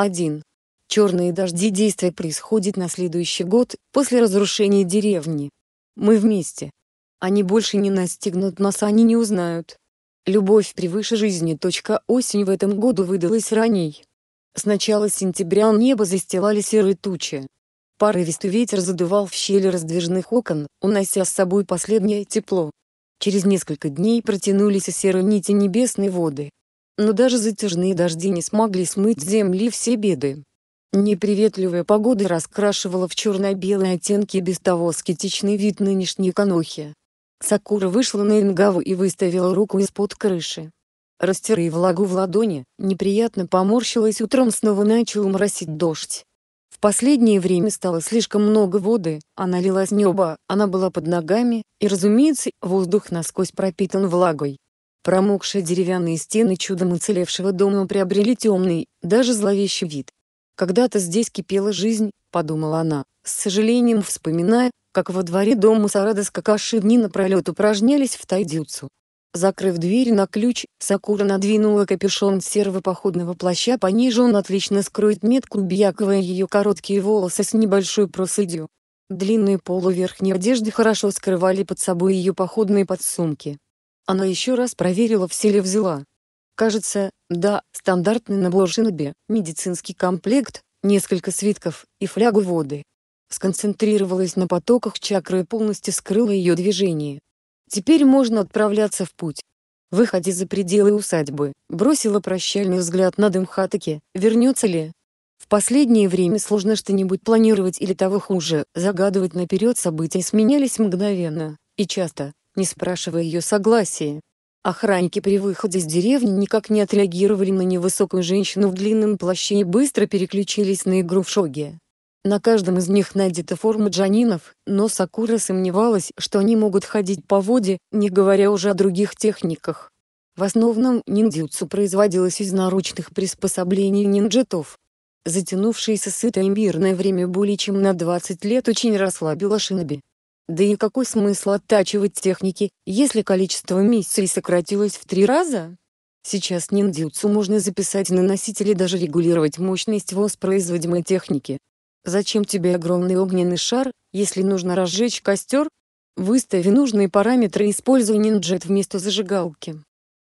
1. Черные дожди действия происходят на следующий год, после разрушения деревни. Мы вместе. Они больше не настигнут нас, они не узнают. Любовь превыше жизни. Точка осень в этом году выдалась ранней. С начала сентября небо застилали серые тучи. Порывистый ветер задувал в щели раздвижных окон, унося с собой последнее тепло. Через несколько дней протянулись серые нити небесной воды но даже затяжные дожди не смогли смыть с земли все беды. Неприветливая погода раскрашивала в черно-белые оттенки без того скетичный вид нынешней конохи. Сакура вышла на Ингаву и выставила руку из-под крыши. растирая влагу в ладони, неприятно поморщилась утром снова начал моросить дождь. В последнее время стало слишком много воды, она лилась неба, она была под ногами, и разумеется, воздух насквозь пропитан влагой. Промокшие деревянные стены чудом уцелевшего дома приобрели темный, даже зловещий вид. «Когда-то здесь кипела жизнь», — подумала она, с сожалением вспоминая, как во дворе дома Сарада с Какаши дни напролет упражнялись в тайдюцу. Закрыв дверь на ключ, Сакура надвинула капюшон серого походного плаща, пониже он отлично скроет метку Бьякова и ее короткие волосы с небольшой проседью. Длинные полуверхние одежды хорошо скрывали под собой ее походные подсумки. Она еще раз проверила все ли взяла. Кажется, да, стандартный набор шиноби, медицинский комплект, несколько свитков и флягу воды. Сконцентрировалась на потоках чакры и полностью скрыла ее движение. Теперь можно отправляться в путь. Выходи за пределы усадьбы, бросила прощальный взгляд на Дымхатаки, вернется ли? В последнее время сложно что-нибудь планировать или того хуже, загадывать наперед события сменялись мгновенно, и часто не спрашивая ее согласия. Охранники при выходе из деревни никак не отреагировали на невысокую женщину в длинном плаще и быстро переключились на игру в шоге. На каждом из них найдета форма джанинов, но Сакура сомневалась, что они могут ходить по воде, не говоря уже о других техниках. В основном ниндзюцу производилось из наручных приспособлений нинджитов. Затянувшееся сытое мирное время более чем на 20 лет очень расслабило шиноби. Да и какой смысл оттачивать техники, если количество миссий сократилось в три раза? Сейчас ниндзюцу можно записать на носители, даже регулировать мощность воспроизводимой техники. Зачем тебе огромный огненный шар, если нужно разжечь костер? Выстави нужные параметры и используй нинджет вместо зажигалки.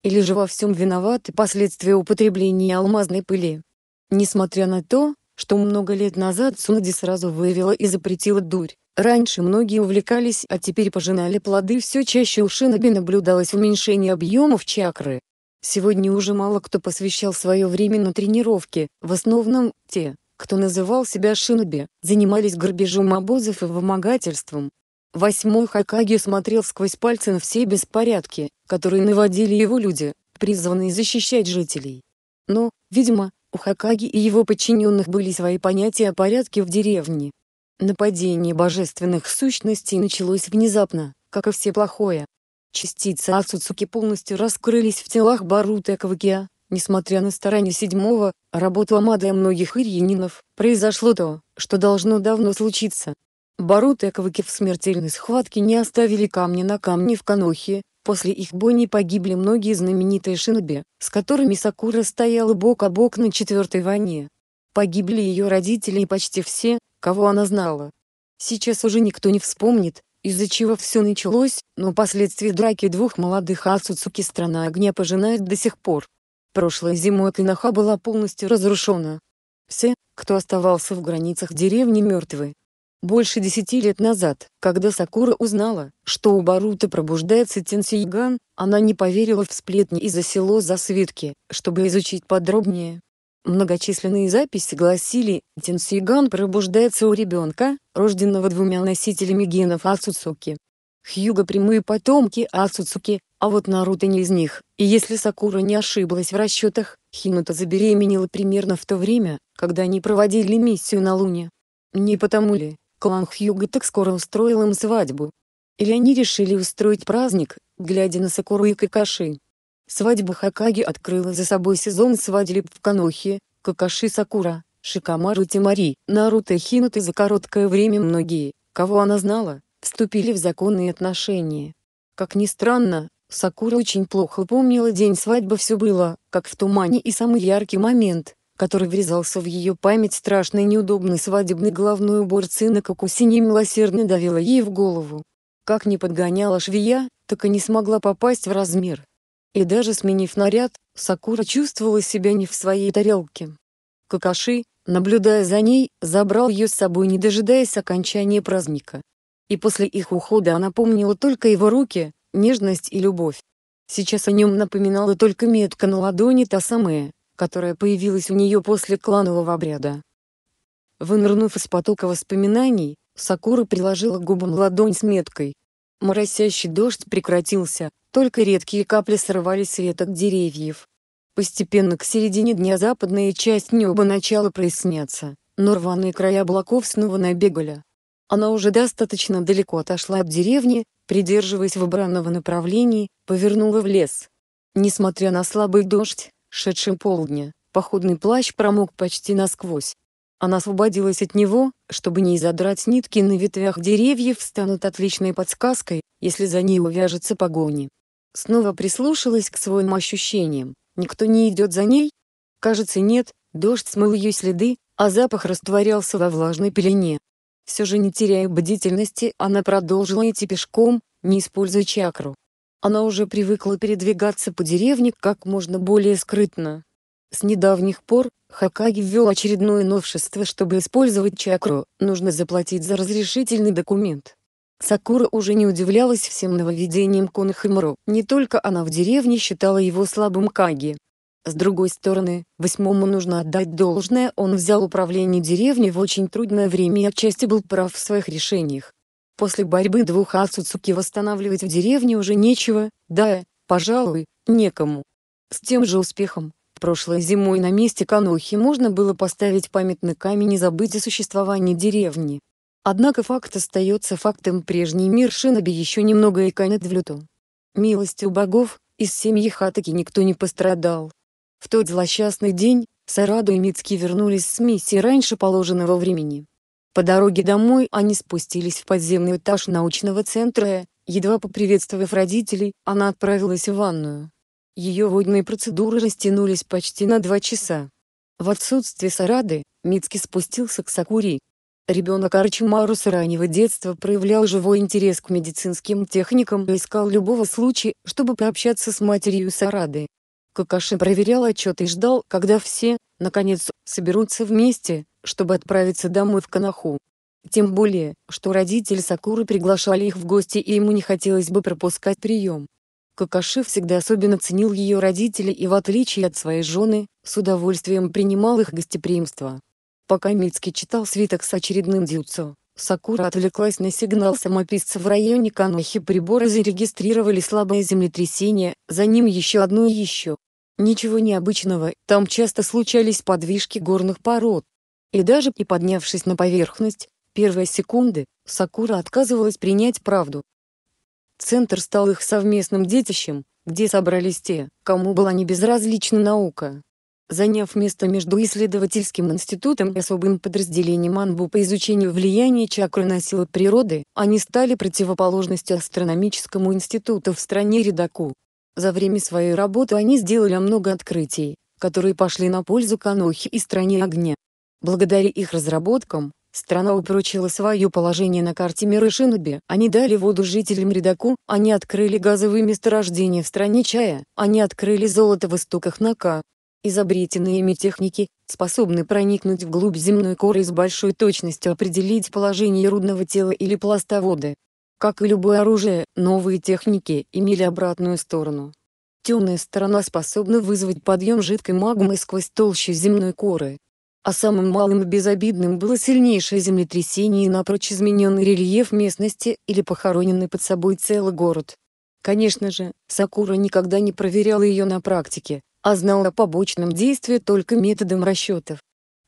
Или же во всем виноваты последствия употребления алмазной пыли. Несмотря на то, что много лет назад Сунади сразу вывела и запретила дурь, Раньше многие увлекались, а теперь пожинали плоды все чаще у шиноби наблюдалось уменьшение объемов чакры. Сегодня уже мало кто посвящал свое время на тренировки, в основном, те, кто называл себя шиноби, занимались грабежом обозов и вымогательством. Восьмой Хакаги смотрел сквозь пальцы на все беспорядки, которые наводили его люди, призванные защищать жителей. Но, видимо, у Хакаги и его подчиненных были свои понятия о порядке в деревне. Нападение божественных сущностей началось внезапно, как и все плохое. Частицы Ацуцуки полностью раскрылись в телах Барута и Кавагия. Несмотря на старания седьмого, работу Амада и многих ирьянинов, произошло то, что должно давно случиться. Барута и Каваки в смертельной схватке не оставили камня на камне в Канохе, после их бойни погибли многие знаменитые шиноби, с которыми Сакура стояла бок о бок на Четвертой войне. Погибли ее родители и почти все, кого она знала. Сейчас уже никто не вспомнит, из-за чего все началось, но последствия драки двух молодых Ацуцуки страна огня пожинает до сих пор. Прошлой зимой Кинаха была полностью разрушена. Все, кто оставался в границах деревни мертвы. Больше десяти лет назад, когда Сакура узнала, что у Барута пробуждается Тенсийган, она не поверила в сплетни и засела за свитки, чтобы изучить подробнее. Многочисленные записи гласили, Тенсиган пробуждается у ребенка, рожденного двумя носителями генов Ацуцуки. Хьюга прямые потомки Ацуцуки, а вот Наруто не из них. И если Сакура не ошиблась в расчетах, Хинута забеременела примерно в то время, когда они проводили миссию на Луне. Не потому ли, клан Хьюга так скоро устроил им свадьбу? Или они решили устроить праздник, глядя на Сакуру и Какаши? Свадьба Хакаги открыла за собой сезон свадеб в Канохе, Какаши Сакура, Шикамару Тимари, Наруто Хинуты за короткое время многие, кого она знала, вступили в законные отношения. Как ни странно, Сакура очень плохо помнила день свадьбы все было, как в тумане и самый яркий момент, который врезался в ее память страшный неудобный свадебный головной убор сына Кокусини милосердно давила ей в голову. Как не подгоняла швея, так и не смогла попасть в размер. И даже сменив наряд, Сакура чувствовала себя не в своей тарелке. Какаши, наблюдая за ней, забрал ее с собой не дожидаясь окончания праздника. И после их ухода она помнила только его руки, нежность и любовь. Сейчас о нем напоминала только метка на ладони та самая, которая появилась у нее после кланового обряда. Вынырнув из потока воспоминаний, Сакура приложила к губам ладонь с меткой. Моросящий дождь прекратился, только редкие капли сорвались с веток деревьев. Постепенно к середине дня западная часть неба начала проясняться, но рваные края облаков снова набегали. Она уже достаточно далеко отошла от деревни, придерживаясь выбранного направления, повернула в лес. Несмотря на слабый дождь, шедший полдня, походный плащ промок почти насквозь. Она освободилась от него, чтобы не задрать нитки на ветвях деревьев станут отличной подсказкой, если за ней увяжется погони. Снова прислушалась к своим ощущениям. Никто не идет за ней? Кажется, нет, дождь смыл ее следы, а запах растворялся во влажной пелене. Все же не теряя бдительности, она продолжила идти пешком, не используя чакру. Она уже привыкла передвигаться по деревне как можно более скрытно, с недавних пор Хакаги ввел очередное новшество, чтобы использовать чакру, нужно заплатить за разрешительный документ. Сакура уже не удивлялась всем нововведениям Конахимару, не только она в деревне считала его слабым Каги. С другой стороны, восьмому нужно отдать должное, он взял управление деревней в очень трудное время и отчасти был прав в своих решениях. После борьбы двух Асуцуки восстанавливать в деревне уже нечего, да, пожалуй, некому. С тем же успехом, Прошлой зимой на месте Канохи можно было поставить памятный камень и забыть о существовании деревни. Однако факт остается фактом прежний мир Шиноби еще немного и канет в люту. Милостью богов, из семьи Хатаки никто не пострадал. В тот злосчастный день, Сараду и Мицки вернулись с миссии раньше положенного времени. По дороге домой они спустились в подземный этаж научного центра, едва поприветствовав родителей, она отправилась в ванную. Ее водные процедуры растянулись почти на два часа. В отсутствие Сарады, Мицки спустился к Сакури. Ребенок Арчимару с раннего детства проявлял живой интерес к медицинским техникам и искал любого случая, чтобы пообщаться с матерью Сарады. Какаши проверял отчет и ждал, когда все, наконец, соберутся вместе, чтобы отправиться домой в Канаху. Тем более, что родители Сакуры приглашали их в гости и ему не хотелось бы пропускать прием. Какаши всегда особенно ценил ее родителей и в отличие от своей жены, с удовольствием принимал их гостеприимство. Пока Мицки читал свиток с очередным дюцо, Сакура отвлеклась на сигнал самописца в районе Канохи приборы зарегистрировали слабое землетрясение, за ним еще одно и еще. Ничего необычного, там часто случались подвижки горных пород. И даже и поднявшись на поверхность, первые секунды, Сакура отказывалась принять правду, Центр стал их совместным детищем, где собрались те, кому была не безразлична наука. Заняв место между исследовательским институтом и особым подразделением Анбу по изучению влияния чакры на силы природы, они стали противоположностью астрономическому институту в стране Редаку. За время своей работы они сделали много открытий, которые пошли на пользу Канохи и стране огня. Благодаря их разработкам, Страна упрочила свое положение на карте мира Шиноби, они дали воду жителям Редаку, они открыли газовые месторождения в стране чая, они открыли золото в истоках Нака. Изобретенные ими техники, способны проникнуть вглубь земной коры и с большой точностью определить положение рудного тела или пласта воды. Как и любое оружие, новые техники имели обратную сторону. Темная сторона способна вызвать подъем жидкой магмы сквозь толщу земной коры, а самым малым и безобидным было сильнейшее землетрясение и напрочь измененный рельеф местности или похороненный под собой целый город. Конечно же, Сакура никогда не проверяла ее на практике, а знала о побочном действии только методом расчетов.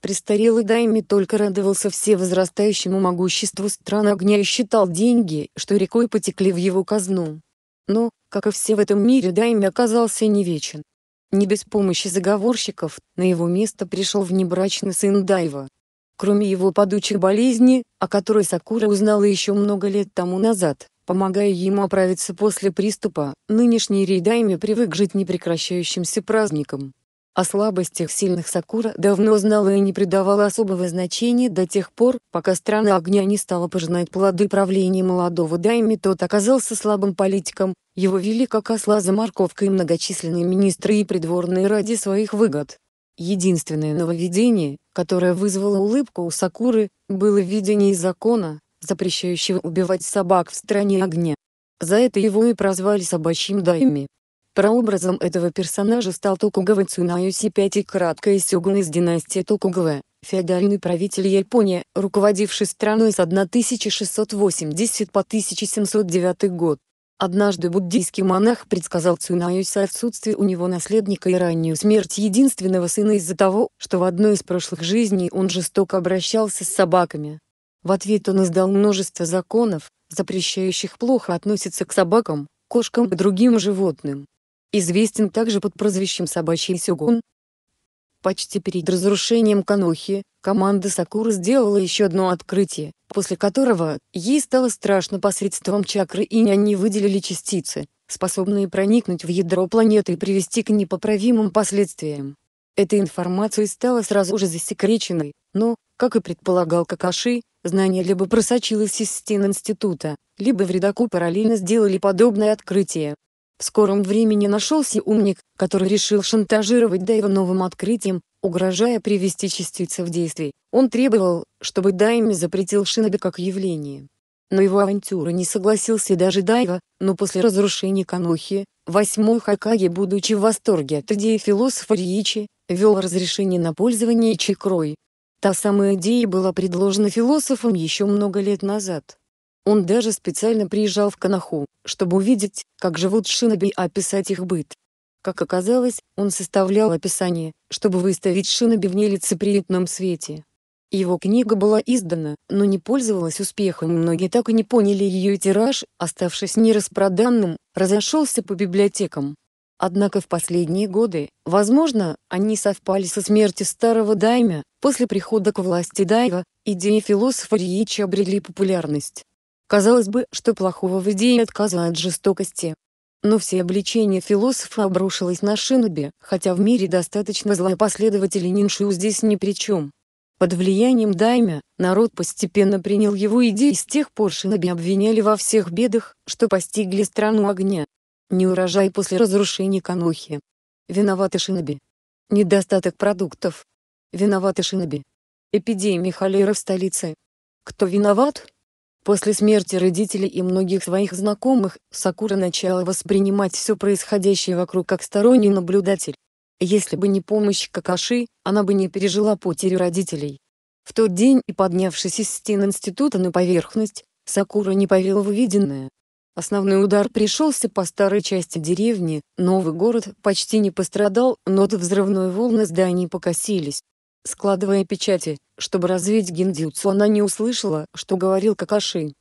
Престарелый Дайми только радовался все возрастающему могуществу стран огня и считал деньги, что рекой потекли в его казну. Но, как и все в этом мире, Дайми оказался не вечен. Не без помощи заговорщиков, на его место пришел внебрачный сын Дайва. Кроме его падучей болезни, о которой Сакура узнала еще много лет тому назад, помогая ему оправиться после приступа, нынешний Рейдайми привык жить непрекращающимся праздником. О слабостях сильных Сакура давно знала и не придавала особого значения до тех пор, пока страна огня не стала пожинать плоды правления молодого Дайми тот оказался слабым политиком, его вели как осла за морковкой многочисленные министры и придворные ради своих выгод. Единственное нововведение, которое вызвало улыбку у Сакуры, было введение закона, запрещающего убивать собак в стране огня. За это его и прозвали собачьим дайми. Прообразом этого персонажа стал Токугава Цунаюси V краткая сёгун из династии Токугава, феодальный правитель Японии, руководивший страной с 1680 по 1709 год. Однажды буддийский монах предсказал Цунаюси отсутствие у него наследника и раннюю смерть единственного сына из-за того, что в одной из прошлых жизней он жестоко обращался с собаками. В ответ он издал множество законов, запрещающих плохо относиться к собакам, кошкам и другим животным известен также под прозвищем «Собачий сёгун». Почти перед разрушением Канохи, команда Сакура сделала еще одно открытие, после которого ей стало страшно посредством чакры и они выделили частицы, способные проникнуть в ядро планеты и привести к непоправимым последствиям. Эта информация стала сразу же засекреченной, но, как и предполагал Какаши, знание либо просочилось из стен института, либо в Редаку параллельно сделали подобное открытие, в скором времени нашелся умник, который решил шантажировать Дайва новым открытием, угрожая привести частицы в действие. Он требовал, чтобы Дайми запретил шиноби как явление. Но его авантюра не согласился даже Дайва, но после разрушения Канохи, восьмой Хакаги будучи в восторге от идеи философа Ричи, вел разрешение на пользование Чикрой. Та самая идея была предложена философом еще много лет назад. Он даже специально приезжал в Канаху, чтобы увидеть, как живут шиноби и а описать их быт. Как оказалось, он составлял описание, чтобы выставить шиноби в нелицеприятном свете. Его книга была издана, но не пользовалась успехом многие так и не поняли ее тираж, оставшись нераспроданным, разошелся по библиотекам. Однако в последние годы, возможно, они совпали со смертью старого дайма, после прихода к власти дайва, идеи философа Ричи обрели популярность. Казалось бы, что плохого в идее отказа от жестокости. Но все обличение философа обрушилось на Шиноби, хотя в мире достаточно зла последователей Ниншу здесь ни при чем. Под влиянием Даймя, народ постепенно принял его идеи и с тех пор Шиноби обвиняли во всех бедах, что постигли страну огня. Неурожай после разрушения Канохи. Виноваты Шиноби. Недостаток продуктов. Виноваты Шиноби. Эпидемия холеры в столице. Кто виноват? После смерти родителей и многих своих знакомых, Сакура начала воспринимать все происходящее вокруг как сторонний наблюдатель. Если бы не помощь Какаши, она бы не пережила потерю родителей. В тот день и поднявшись из стен института на поверхность, Сакура не поверил в увиденное. Основной удар пришелся по старой части деревни, новый город почти не пострадал, но от взрывной волны зданий покосились. Складывая печати, чтобы развить гиндзюцу она не услышала, что говорил Какаши.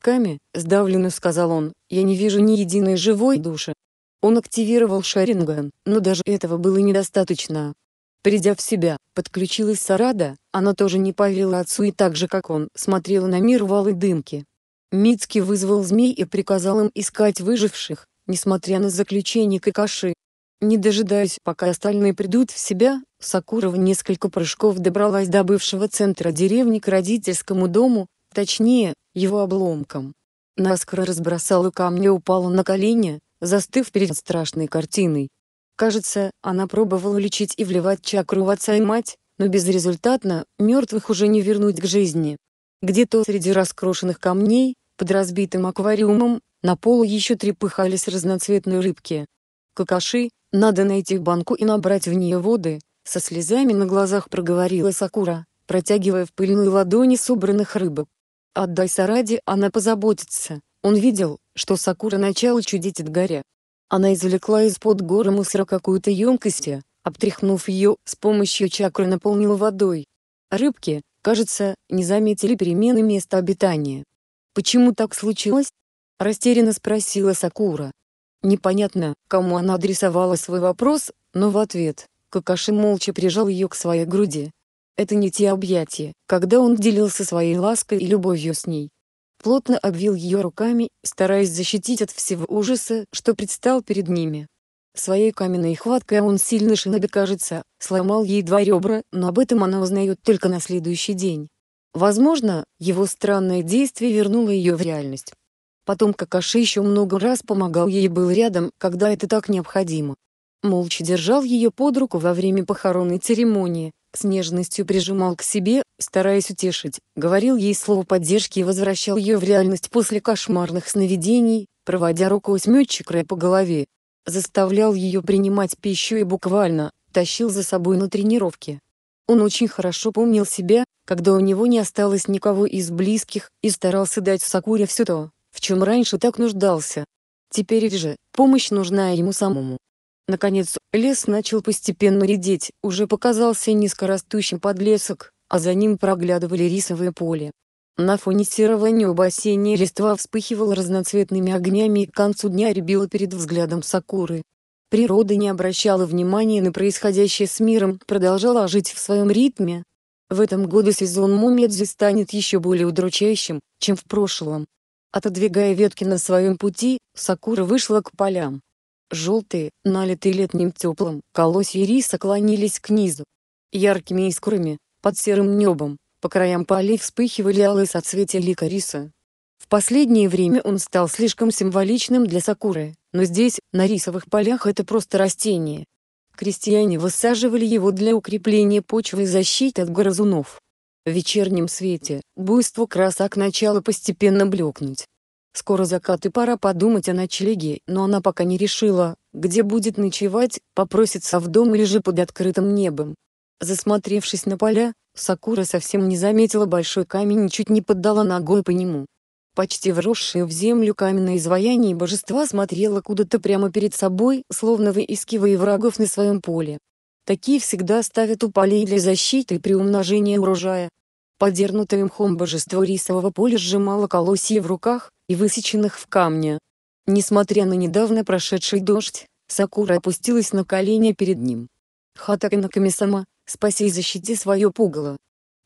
«Ками», — сдавленно сказал он, — «я не вижу ни единой живой души». Он активировал Шаринган, но даже этого было недостаточно. Придя в себя, подключилась Сарада, она тоже не поверила отцу и так же как он, смотрела на мир валы дымки. Мицки вызвал змей и приказал им искать выживших, несмотря на заключение Какаши. Не дожидаясь пока остальные придут в себя, Сакура в несколько прыжков добралась до бывшего центра деревни к родительскому дому, точнее, его обломкам. Наскоро разбросала камни и упала на колени, застыв перед страшной картиной. Кажется, она пробовала лечить и вливать чакру в отца и мать, но безрезультатно, мертвых уже не вернуть к жизни. Где-то среди раскрошенных камней, под разбитым аквариумом, на полу еще трепыхались разноцветные рыбки. Какаши, надо найти банку и набрать в нее воды, со слезами на глазах проговорила Сакура, протягивая в пыльную ладони собранных рыбок. «Отдай Сараде, она позаботится». Он видел, что Сакура начала чудить от горя. Она извлекла из-под горы мусора какую-то емкость обтряхнув ее, с помощью чакры наполнила водой. Рыбки, кажется, не заметили перемены места обитания. «Почему так случилось?» – растерянно спросила Сакура. Непонятно, кому она адресовала свой вопрос, но в ответ Какаши молча прижал ее к своей груди. Это не те объятия, когда он делился своей лаской и любовью с ней. Плотно обвил ее руками, стараясь защитить от всего ужаса, что предстал перед ними. Своей каменной хваткой он сильно Шиноби, кажется, сломал ей два ребра, но об этом она узнает только на следующий день. Возможно, его странное действие вернуло ее в реальность. Потом Какаши еще много раз помогал ей и был рядом, когда это так необходимо. Молча держал ее под руку во время похоронной церемонии, с нежностью прижимал к себе, стараясь утешить, говорил ей слово поддержки и возвращал ее в реальность после кошмарных сновидений, проводя рукой с мётчикрой по голове. Заставлял ее принимать пищу и буквально тащил за собой на тренировки. Он очень хорошо помнил себя, когда у него не осталось никого из близких, и старался дать Сакуре все то, в чем раньше так нуждался. Теперь же, помощь нужна ему самому. Наконец, лес начал постепенно редеть, уже показался низкорастущим подлесок, а за ним проглядывали рисовые поле. На фоне серого неба осенняя листва вспыхивала разноцветными огнями и к концу дня рябила перед взглядом Сакуры. Природа не обращала внимания на происходящее с миром, продолжала жить в своем ритме. В этом году сезон Мумедзи станет еще более удручающим, чем в прошлом. Отодвигая ветки на своем пути, Сакура вышла к полям. Желтые, налитые летним теплым, колосья риса клонились к низу. Яркими искрами, под серым небом, по краям полей вспыхивали алые соцветия лика риса. В последнее время он стал слишком символичным для сакуры, но здесь, на рисовых полях это просто растение. Крестьяне высаживали его для укрепления почвы и защиты от грызунов. В вечернем свете, буйство красок начало постепенно блекнуть, Скоро закат, и пора подумать о ночлеге, но она пока не решила, где будет ночевать, попросится в дом или же под открытым небом. Засмотревшись на поля, Сакура совсем не заметила большой камень и чуть не поддала ногой по нему. Почти вросшее в землю каменное изваяние божества смотрело куда-то прямо перед собой, словно выискивая врагов на своем поле. Такие всегда ставят у полей для защиты при умножении урожая, Подернутое мхом божество рисового поля сжимало колосья в руках, и высеченных в камне. Несмотря на недавно прошедший дождь, Сакура опустилась на колени перед ним. Хатарина Камисама, спаси и защити свое пугало.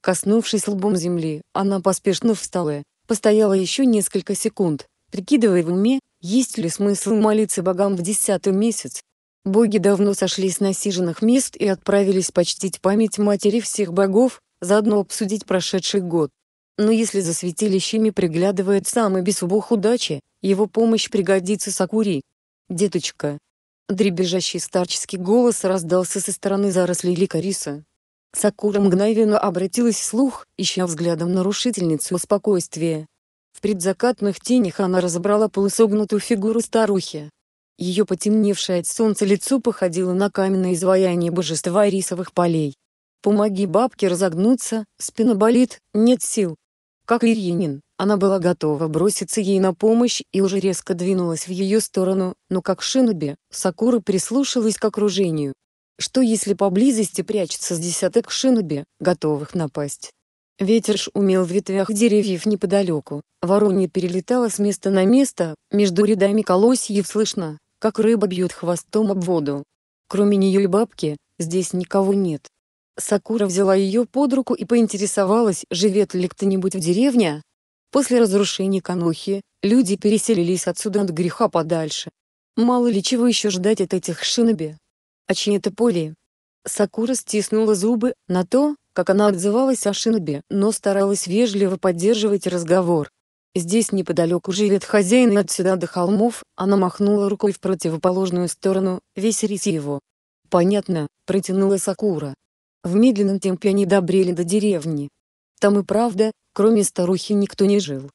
Коснувшись лбом земли, она поспешно встала, постояла еще несколько секунд, прикидывая в уме, есть ли смысл молиться богам в десятый месяц. Боги давно сошли с насиженных мест и отправились почтить память матери всех богов, заодно обсудить прошедший год. Но если за святилищами приглядывает самый и без удачи, его помощь пригодится Сакури. «Деточка!» Дребезжащий старческий голос раздался со стороны зарослей ликориса. Сакура мгновенно обратилась вслух, ища взглядом нарушительницу спокойствия. В предзакатных тенях она разобрала полусогнутую фигуру старухи. Ее потемневшее от солнца лицо походило на каменное изваяние божества рисовых полей. Помоги бабке разогнуться, спина болит, нет сил. Как и она была готова броситься ей на помощь и уже резко двинулась в ее сторону, но как шиноби, Сакура прислушалась к окружению. Что если поблизости прячется с десяток шиноби, готовых напасть? Ветер шумел в ветвях деревьев неподалеку, воронья перелетала с места на место, между рядами колосьев слышно, как рыба бьет хвостом об воду. Кроме нее и бабки, здесь никого нет. Сакура взяла ее под руку и поинтересовалась, живет ли кто-нибудь в деревне. После разрушения Канохи, люди переселились отсюда от греха подальше. Мало ли чего еще ждать от этих шиноби. А чьи-то поле. Сакура стиснула зубы на то, как она отзывалась о шиноби, но старалась вежливо поддерживать разговор. «Здесь неподалеку живет хозяин отсюда до холмов», она махнула рукой в противоположную сторону, весь рис его. «Понятно», — протянула Сакура. В медленном темпе они добрели до деревни. Там и правда, кроме старухи никто не жил.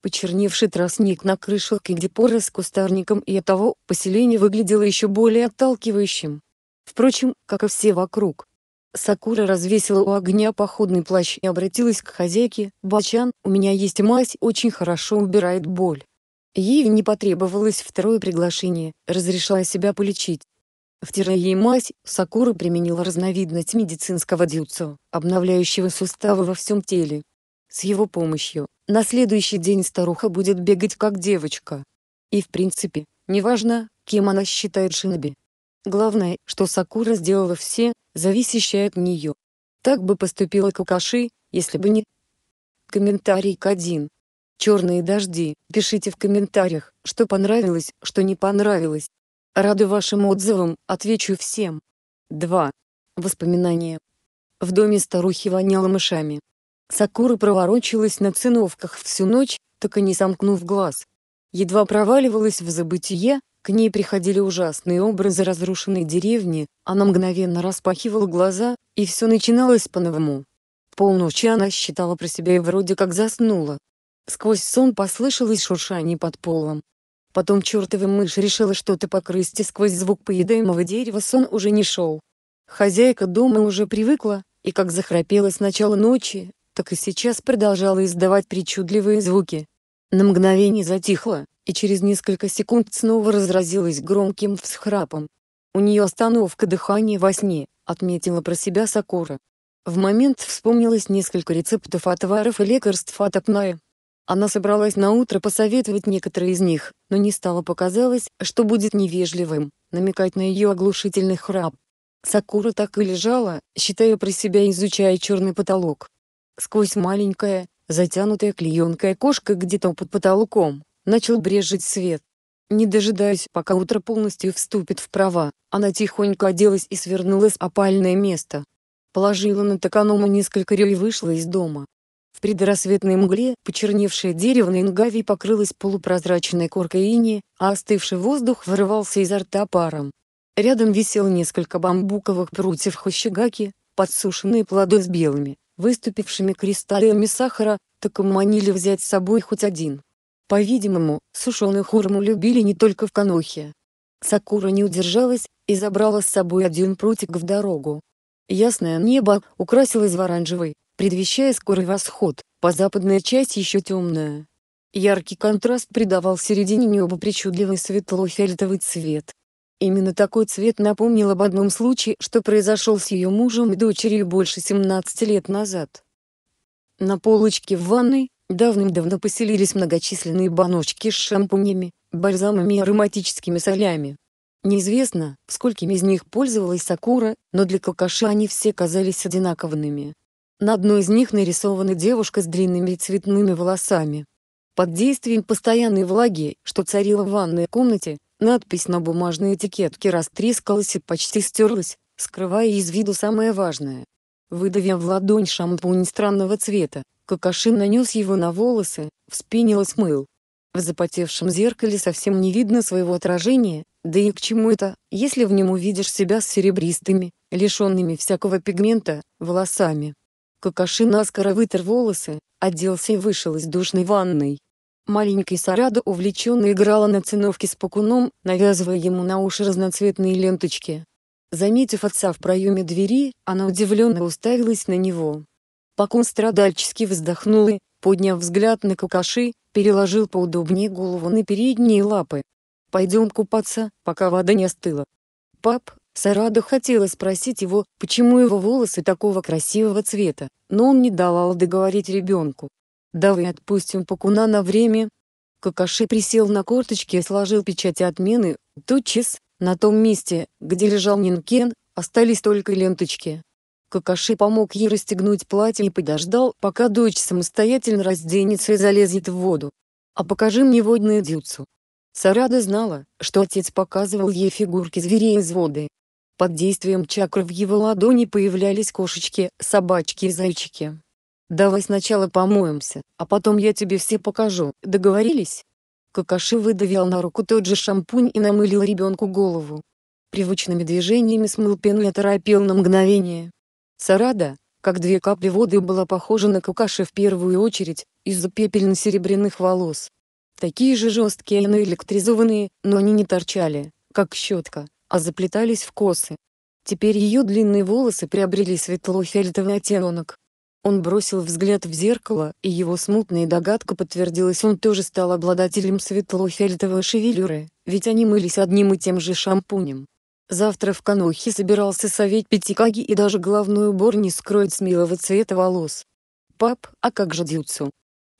Почерневший тростник на крышах и где поры с кустарником и оттого поселение выглядело еще более отталкивающим. Впрочем, как и все вокруг. Сакура развесила у огня походный плащ и обратилась к хозяйке, «Бачан, у меня есть мазь, очень хорошо убирает боль». Ей не потребовалось второе приглашение, разрешая себя полечить. В Тираямасе Сакура применила разновидность медицинского дюцу, обновляющего суставы во всем теле. С его помощью, на следующий день старуха будет бегать как девочка. И в принципе, неважно, кем она считает шиноби. Главное, что Сакура сделала все, зависящее от нее. Так бы поступила Какаши, если бы не... Комментарий к один. Черные дожди. Пишите в комментариях, что понравилось, что не понравилось. Рады вашим отзывам, отвечу всем. 2. Воспоминания. В доме старухи воняло мышами. Сакура проворочилась на циновках всю ночь, так и не сомкнув глаз. Едва проваливалась в забытие, к ней приходили ужасные образы разрушенной деревни, она мгновенно распахивала глаза, и все начиналось по-новому. Полночи она считала про себя и вроде как заснула. Сквозь сон послышалось шуршание под полом. Потом чертова мышь решила что-то покрыть, и сквозь звук поедаемого дерева сон уже не шел. Хозяйка дома уже привыкла, и как захрапела с начала ночи, так и сейчас продолжала издавать причудливые звуки. На мгновение затихла, и через несколько секунд снова разразилась громким всхрапом. У нее остановка дыхания во сне, отметила про себя Сакура. В момент вспомнилось несколько рецептов отваров и лекарств от апноэ, она собралась на утро посоветовать некоторые из них, но не стало показалось, что будет невежливым, намекать на ее оглушительный храп. Сакура так и лежала, считая про себя изучая черный потолок. Сквозь маленькая, затянутая клеенкой кошка, где-то под потолком, начал брежить свет. Не дожидаясь, пока утро полностью вступит в права, она тихонько оделась и свернулась в опальное место. Положила на таканому несколько рю и вышла из дома. В предрассветной мгле почерневшее дерево на Ингави покрылось полупрозрачной коркой ини, а остывший воздух вырывался изо рта паром. Рядом висело несколько бамбуковых прутьев хощегаки, подсушенные плоды с белыми, выступившими кристаллами сахара, так и манили взять с собой хоть один. По-видимому, сушеную хурму любили не только в Канохе. Сакура не удержалась и забрала с собой один прутик в дорогу. Ясное небо украсилось в оранжевый, предвещая скорый восход, по западная часть еще темная. Яркий контраст придавал середине неба причудливый светло-фиолетовый цвет. Именно такой цвет напомнил об одном случае, что произошел с ее мужем и дочерью больше 17 лет назад. На полочке в ванной, давным-давно поселились многочисленные баночки с шампунями, бальзамами и ароматическими солями. Неизвестно, сколькими из них пользовалась Сакура, но для Кокоши они все казались одинаковыми. На одной из них нарисована девушка с длинными цветными волосами. Под действием постоянной влаги, что царила в ванной комнате, надпись на бумажной этикетке растрескалась и почти стерлась, скрывая из виду самое важное. Выдавив в ладонь шампунь странного цвета, Кокошин нанес его на волосы, вспенил и смыл. В запотевшем зеркале совсем не видно своего отражения, да и к чему это, если в нем увидишь себя с серебристыми, лишенными всякого пигмента, волосами. Какаши наскоро вытер волосы, оделся и вышел из душной ванной. Маленькая Сарада увлеченно играла на циновке с покуном, навязывая ему на уши разноцветные ленточки. Заметив отца в проеме двери, она удивленно уставилась на него. Покун страдальчески вздохнул и, подняв взгляд на Какаши, переложил поудобнее голову на передние лапы. «Пойдем купаться, пока вода не остыла». «Пап, Сараду хотелось спросить его, почему его волосы такого красивого цвета, но он не давал договорить ребенку. «Давай отпустим Пакуна на время». Какаши присел на корточки и сложил печать отмены, Тутчас на том месте, где лежал Нинкен, остались только ленточки. Какаши помог ей расстегнуть платье и подождал, пока дочь самостоятельно разденется и залезет в воду. «А покажи мне водную дюцу». Сарада знала, что отец показывал ей фигурки зверей из воды, под действием чакр в его ладони появлялись кошечки, собачки и зайчики. «Давай сначала помоемся, а потом я тебе все покажу, договорились?» Какаши выдавил на руку тот же шампунь и намылил ребенку голову. Привычными движениями смыл пену и оторопел на мгновение. Сарада, как две капли воды была похожа на Какаши в первую очередь, из-за пепельно-серебряных волос. Такие же жесткие и электризованные, но они не торчали, как щетка а заплетались в косы. Теперь ее длинные волосы приобрели светло-фиолетовый оттенок. Он бросил взгляд в зеркало, и его смутная догадка подтвердилась, он тоже стал обладателем светло-фиолетовой шевелюры, ведь они мылись одним и тем же шампунем. Завтра в Канохе собирался совет Пятикаги и даже главную убор не скроет смелого цвета волос. «Пап, а как же Дюцу?»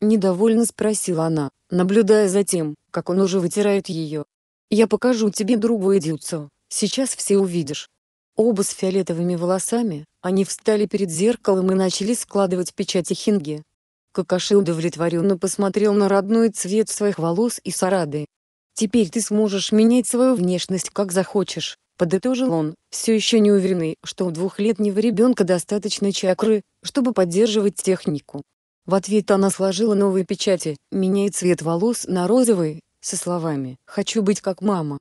Недовольно спросила она, наблюдая за тем, как он уже вытирает ее. «Я покажу тебе другую Дюцу», Сейчас все увидишь. Оба с фиолетовыми волосами, они встали перед зеркалом и начали складывать печати Хинги. Какаши удовлетворенно посмотрел на родной цвет своих волос и сарады. «Теперь ты сможешь менять свою внешность как захочешь», — подытожил он, все еще не уверенный, что у двухлетнего ребенка достаточно чакры, чтобы поддерживать технику. В ответ она сложила новые печати, меняя цвет волос на розовый, со словами «Хочу быть как мама».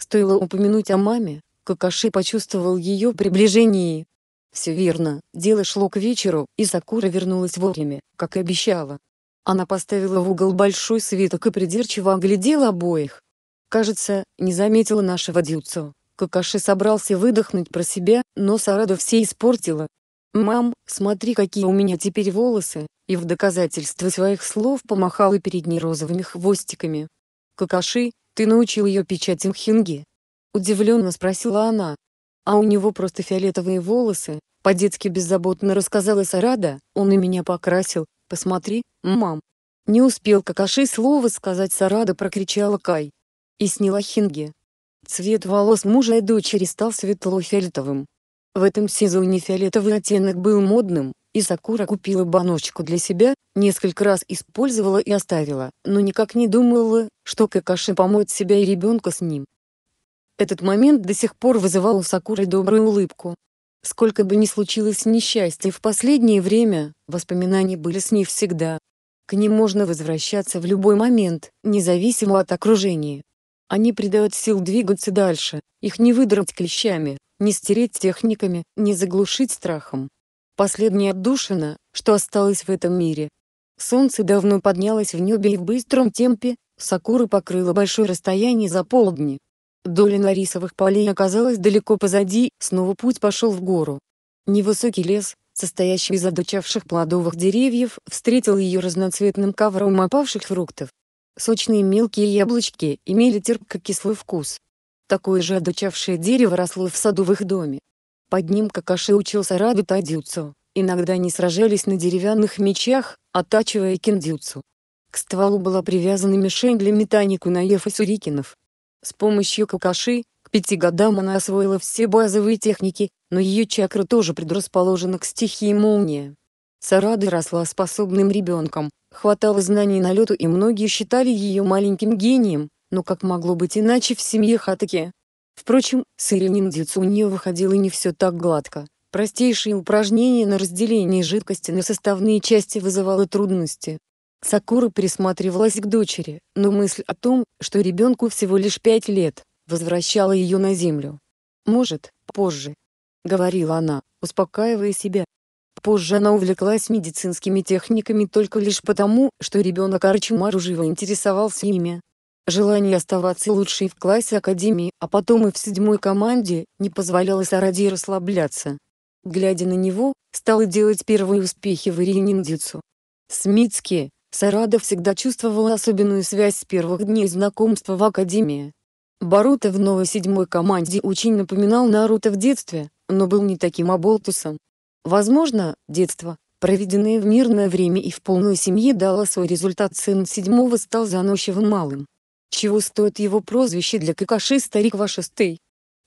Стоило упомянуть о маме, как Аши почувствовал ее приближение. Все верно, дело шло к вечеру, и Сакура вернулась вовремя, как и обещала. Она поставила в угол большой свиток и придирчиво оглядела обоих. Кажется, не заметила нашего дюцу. Какаши собрался выдохнуть про себя, но Сарада все испортила. «Мам, смотри, какие у меня теперь волосы!» И в доказательство своих слов помахала перед ней розовыми хвостиками. Какаши, ты научил ее печати мхинги? Удивленно спросила она. А у него просто фиолетовые волосы, по-детски беззаботно рассказала Сарада, он и меня покрасил, посмотри, мам. Не успел какаши слово сказать Сарада прокричала Кай. И сняла хинги. Цвет волос мужа и дочери стал светло-фиолетовым. В этом сезоне фиолетовый оттенок был модным, и Сакура купила баночку для себя, несколько раз использовала и оставила, но никак не думала, что Какаши помоет себя и ребенка с ним. Этот момент до сих пор вызывал у Сакуры добрую улыбку. Сколько бы ни случилось несчастья в последнее время, воспоминания были с ней всегда. К ним можно возвращаться в любой момент, независимо от окружения. Они придают сил двигаться дальше, их не выдрать клещами, не стереть техниками, не заглушить страхом последняя отдушина, что осталось в этом мире. Солнце давно поднялось в небе и в быстром темпе, Сакура покрыла большое расстояние за полдни. Доля нарисовых полей оказалась далеко позади, снова путь пошел в гору. Невысокий лес, состоящий из одучавших плодовых деревьев, встретил ее разноцветным ковром опавших фруктов. Сочные мелкие яблочки имели терпко-кислый вкус. Такое же одучавшее дерево росло в саду в их доме. Под ним Какаши учился раду тайдюцу, иногда они сражались на деревянных мечах, оттачивая киндюцу. К стволу была привязана мишень для метания кунаев и сюрикинов. С помощью Какаши, к пяти годам она освоила все базовые техники, но ее чакра тоже предрасположена к стихии молния. Сарада росла способным ребенком, хватало знаний на лету и многие считали ее маленьким гением, но как могло быть иначе в семье Хатаки, Впрочем, с ирининдицу у нее выходило не все так гладко. Простейшие упражнения на разделение жидкости на составные части вызывало трудности. Сакура присматривалась к дочери, но мысль о том, что ребенку всего лишь пять лет, возвращала ее на землю. «Может, позже», — говорила она, успокаивая себя. Позже она увлеклась медицинскими техниками только лишь потому, что ребенок Арчимару живо интересовался ими. Желание оставаться лучшей в классе академии, а потом и в седьмой команде, не позволяло Саради расслабляться. Глядя на него, стала делать первые успехи в Ирининдицу. С Сарада всегда чувствовала особенную связь с первых дней знакомства в академии. Барута в новой седьмой команде очень напоминал Наруто в детстве, но был не таким оболтусом. Возможно, детство, проведенное в мирное время и в полной семье дало свой результат сын седьмого стал заносчивым малым. Чего стоит его прозвище для какаши «Старик Вашестый»?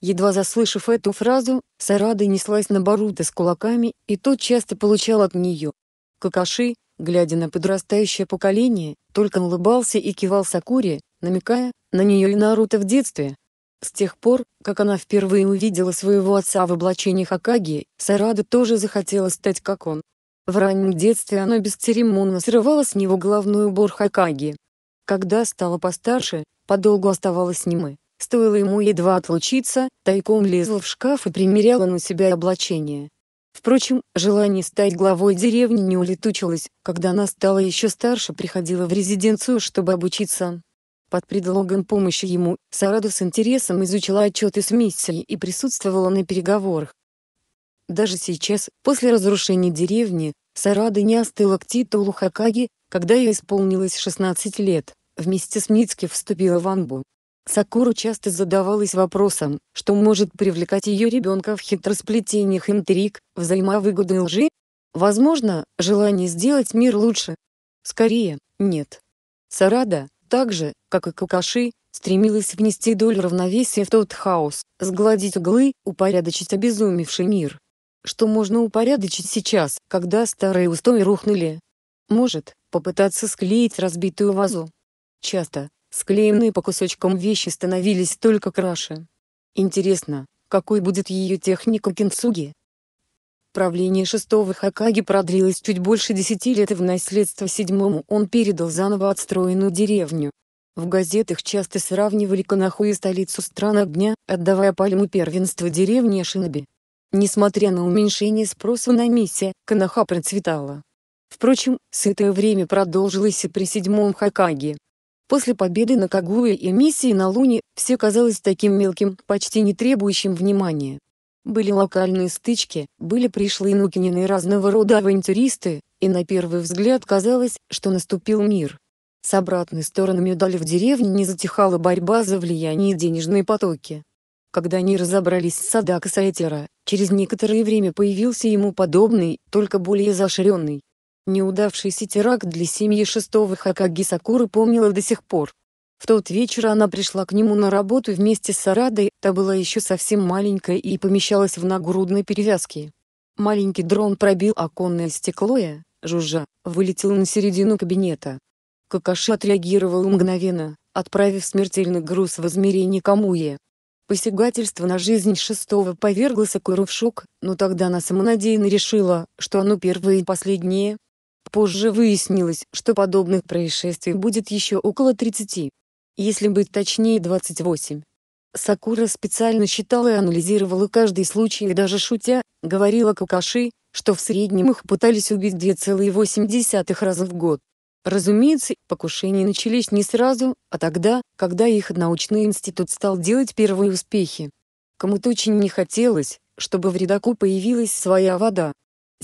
Едва заслышав эту фразу, Сарада неслась на Барута с кулаками, и тот часто получал от нее. Какаши, глядя на подрастающее поколение, только улыбался и кивал Сакуре, намекая на нее и Наруто в детстве. С тех пор, как она впервые увидела своего отца в облачении Хакаги, Сарада тоже захотела стать как он. В раннем детстве она бесцеремонно срывала с него головной убор Хакаги, когда стала постарше, подолгу оставалась немы. Стоило ему едва отлучиться, тайком лезла в шкаф и примеряла на себя облачение. Впрочем, желание стать главой деревни не улетучилось, когда она стала еще старше приходила в резиденцию, чтобы обучиться. Под предлогом помощи ему, Сараду с интересом изучила отчеты с миссией и присутствовала на переговорах. Даже сейчас, после разрушения деревни, Сарада не остыла к титулу Хакаги, когда ей исполнилось 16 лет, вместе с Мицки вступила в Анбу. Сакура часто задавалась вопросом, что может привлекать ее ребенка в хитросплетениях интриг, взаимовыгоды лжи? Возможно, желание сделать мир лучше? Скорее, нет. Сарада, так же, как и Какаши, стремилась внести долю равновесия в тот хаос, сгладить углы, упорядочить обезумевший мир что можно упорядочить сейчас, когда старые устои рухнули. Может, попытаться склеить разбитую вазу. Часто, склеенные по кусочкам вещи становились только краше. Интересно, какой будет ее техника кинцуги? Правление шестого Хакаги продлилось чуть больше десяти лет и в наследство седьмому он передал заново отстроенную деревню. В газетах часто сравнивали Канаху и столицу стран огня, отдавая пальму первенства деревне Шиноби. Несмотря на уменьшение спроса на мисе, Канаха процветала. Впрочем, сытое время продолжилось и при седьмом Хакаге. После победы на Кагуе и миссии на Луне, все казалось таким мелким, почти не требующим внимания. Были локальные стычки, были пришлые Нукинины и разного рода авантюристы, и на первый взгляд казалось, что наступил мир. С обратной стороны медали в деревне не затихала борьба за влияние и денежные потоки. Когда они разобрались с Садакой Сайтера, Через некоторое время появился ему подобный, только более изощренный. Неудавшийся теракт для семьи шестого Хакаги Сакуры помнила до сих пор. В тот вечер она пришла к нему на работу вместе с Сарадой, та была еще совсем маленькая и помещалась в нагрудной перевязке. Маленький дрон пробил оконное стекло и, жужжа, вылетел на середину кабинета. Какаши отреагировал мгновенно, отправив смертельный груз в измерение Камуе посягательство на жизнь шестого поверглась Акуру в шок, но тогда она самонадеянно решила, что оно первое и последнее. Позже выяснилось, что подобных происшествий будет еще около 30. Если быть точнее 28. Сакура специально считала и анализировала каждый случай и даже шутя, говорила Какаши, что в среднем их пытались убить 2,8 раза в год. Разумеется, покушения начались не сразу, а тогда, когда их научный институт стал делать первые успехи. Кому-то очень не хотелось, чтобы в Редаку появилась своя вода.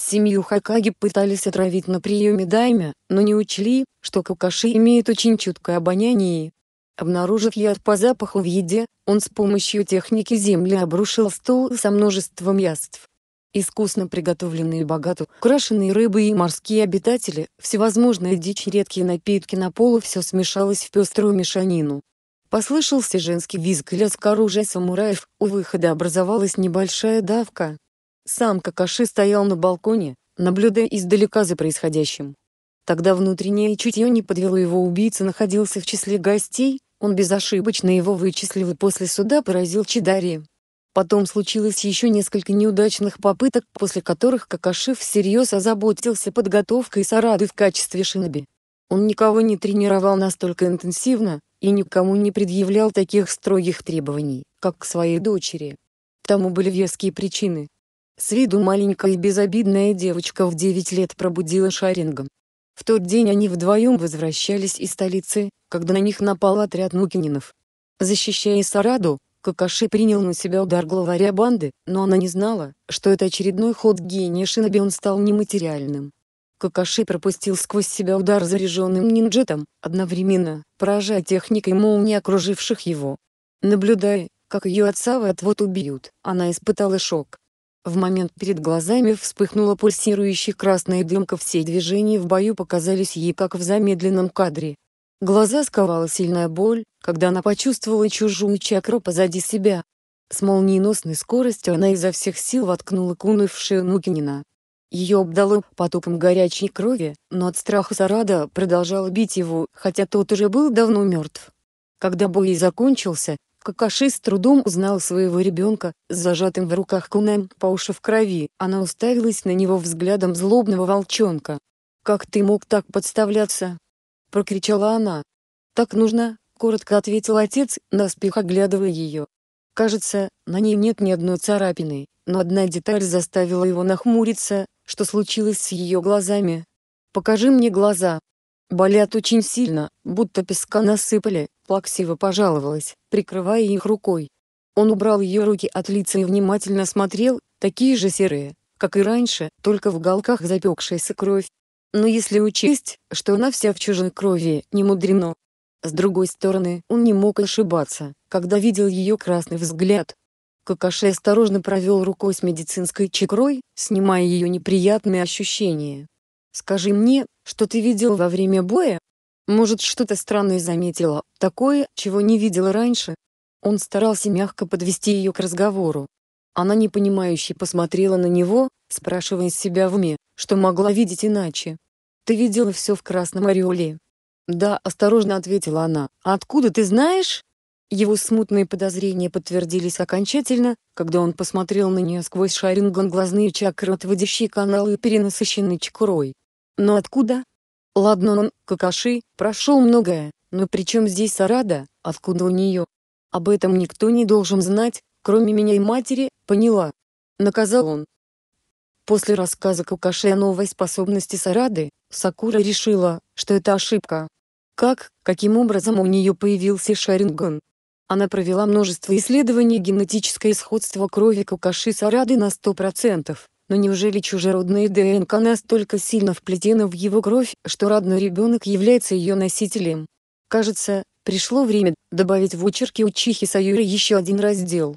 Семью Хакаги пытались отравить на приеме даймя, но не учли, что Какаши имеет очень чуткое обоняние. Обнаружив яд по запаху в еде, он с помощью техники земли обрушил стол со множеством яств. Искусно приготовленные богато украшенные рыбы и морские обитатели, всевозможная дичь редкие напитки на полу все смешалось в пеструю мешанину. Послышался женский визг и лязг оружия самураев, у выхода образовалась небольшая давка. Сам Какаши стоял на балконе, наблюдая издалека за происходящим. Тогда внутреннее чутье не подвело его убийца находился в числе гостей, он безошибочно его вычислил и после суда поразил Чидари. Потом случилось еще несколько неудачных попыток, после которых Какаши всерьез озаботился подготовкой Сарады в качестве шиноби. Он никого не тренировал настолько интенсивно, и никому не предъявлял таких строгих требований, как к своей дочери. Тому были веские причины. С виду маленькая и безобидная девочка в 9 лет пробудила шарингом. В тот день они вдвоем возвращались из столицы, когда на них напал отряд Нукининов. Защищая Сараду, Какаши принял на себя удар главаря банды, но она не знала, что это очередной ход гения Шиноби он стал нематериальным. Какаши пропустил сквозь себя удар заряженным нинджетом, одновременно поражая техникой молнии окруживших его. Наблюдая, как ее отца вот-вот убьют, она испытала шок. В момент перед глазами вспыхнула пульсирующая красная дымка все движения в бою показались ей как в замедленном кадре, Глаза сковала сильная боль, когда она почувствовала чужую чакру позади себя. С молниеносной скоростью она изо всех сил воткнула куну в шею Нукинина. Ее обдало потоком горячей крови, но от страха Сарада продолжала бить его, хотя тот уже был давно мертв. Когда бой закончился, Какаши с трудом узнал своего ребенка, с зажатым в руках кунем, по уши в крови, она уставилась на него взглядом злобного волчонка. «Как ты мог так подставляться?» — прокричала она. «Так нужно», — коротко ответил отец, наспех оглядывая ее. Кажется, на ней нет ни одной царапины, но одна деталь заставила его нахмуриться, что случилось с ее глазами. «Покажи мне глаза». «Болят очень сильно, будто песка насыпали», — плаксиво пожаловалась, прикрывая их рукой. Он убрал ее руки от лица и внимательно смотрел, такие же серые, как и раньше, только в уголках запекшаяся кровь, но если учесть, что она вся в чужой крови, не мудрено. С другой стороны, он не мог ошибаться, когда видел ее красный взгляд. Какаши осторожно провел рукой с медицинской чекрой, снимая ее неприятные ощущения. «Скажи мне, что ты видел во время боя? Может, что-то странное заметила, такое, чего не видела раньше?» Он старался мягко подвести ее к разговору. Она непонимающе посмотрела на него, спрашивая себя в уме, что могла видеть иначе. Ты видела все в красном ореоле. Да, осторожно ответила она. А откуда ты знаешь? Его смутные подозрения подтвердились окончательно, когда он посмотрел на нее сквозь шаринган глазные чакры, отводящие каналы и перенасыщенные чакурой. Но откуда? Ладно, он, Какаши, прошел многое, но при чем здесь Сарада, откуда у нее? Об этом никто не должен знать, кроме меня и матери, поняла. Наказал он, После рассказа Кукаши о новой способности Сарады, Сакура решила, что это ошибка. Как, каким образом у нее появился Шаринган? Она провела множество исследований генетического сходство крови Кукаши Сарады на 100%, но неужели чужеродная ДНК настолько сильно вплетена в его кровь, что родной ребенок является ее носителем? Кажется, пришло время добавить в очерки Учихи Саюри еще один раздел.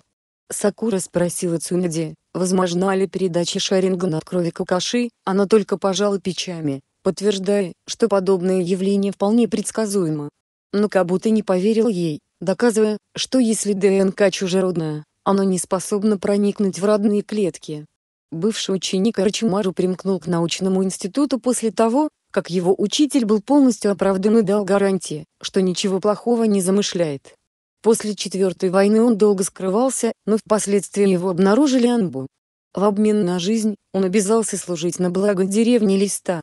Сакура спросила Цунади, возможна ли передача Шарингана от крови Какаши, она только пожала плечами, подтверждая, что подобное явление вполне предсказуемо. Но как будто не поверил ей, доказывая, что если ДНК чужеродная, оно не способно проникнуть в родные клетки. Бывший ученик Арчимару примкнул к научному институту после того, как его учитель был полностью оправдан и дал гарантии, что ничего плохого не замышляет. После Четвертой войны он долго скрывался, но впоследствии его обнаружили Анбу. В обмен на жизнь, он обязался служить на благо деревни Листа.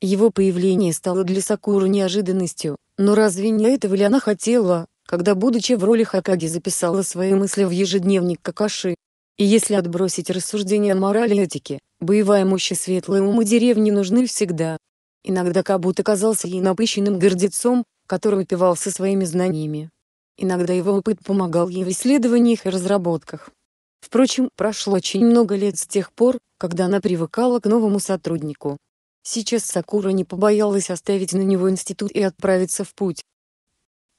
Его появление стало для Сакуры неожиданностью, но разве не этого ли она хотела, когда, будучи в роли Хакаги, записала свои мысли в ежедневник Какаши? И если отбросить рассуждения о морали и этике, боевая мощь и светлые умы деревни нужны всегда. Иногда Кабут оказался ей напыщенным гордецом, который упивался своими знаниями, Иногда его опыт помогал ей в исследованиях и разработках. Впрочем, прошло очень много лет с тех пор, когда она привыкала к новому сотруднику. Сейчас Сакура не побоялась оставить на него институт и отправиться в путь.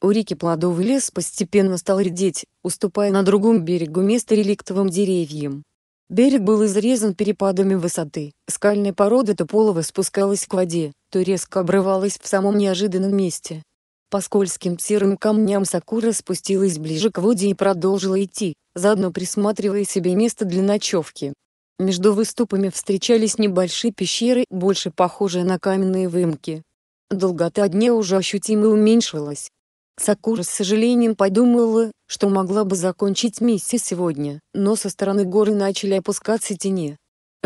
У реки плодовый лес постепенно стал редеть, уступая на другом берегу место реликтовым деревьям. Берег был изрезан перепадами высоты, скальная порода то полого спускалась к воде, то резко обрывалась в самом неожиданном месте, по скользким серым камням Сакура спустилась ближе к воде и продолжила идти, заодно присматривая себе место для ночевки. Между выступами встречались небольшие пещеры, больше похожие на каменные выемки. Долгота дня уже ощутимо уменьшилась. Сакура с сожалением подумала, что могла бы закончить миссию сегодня, но со стороны горы начали опускаться тени,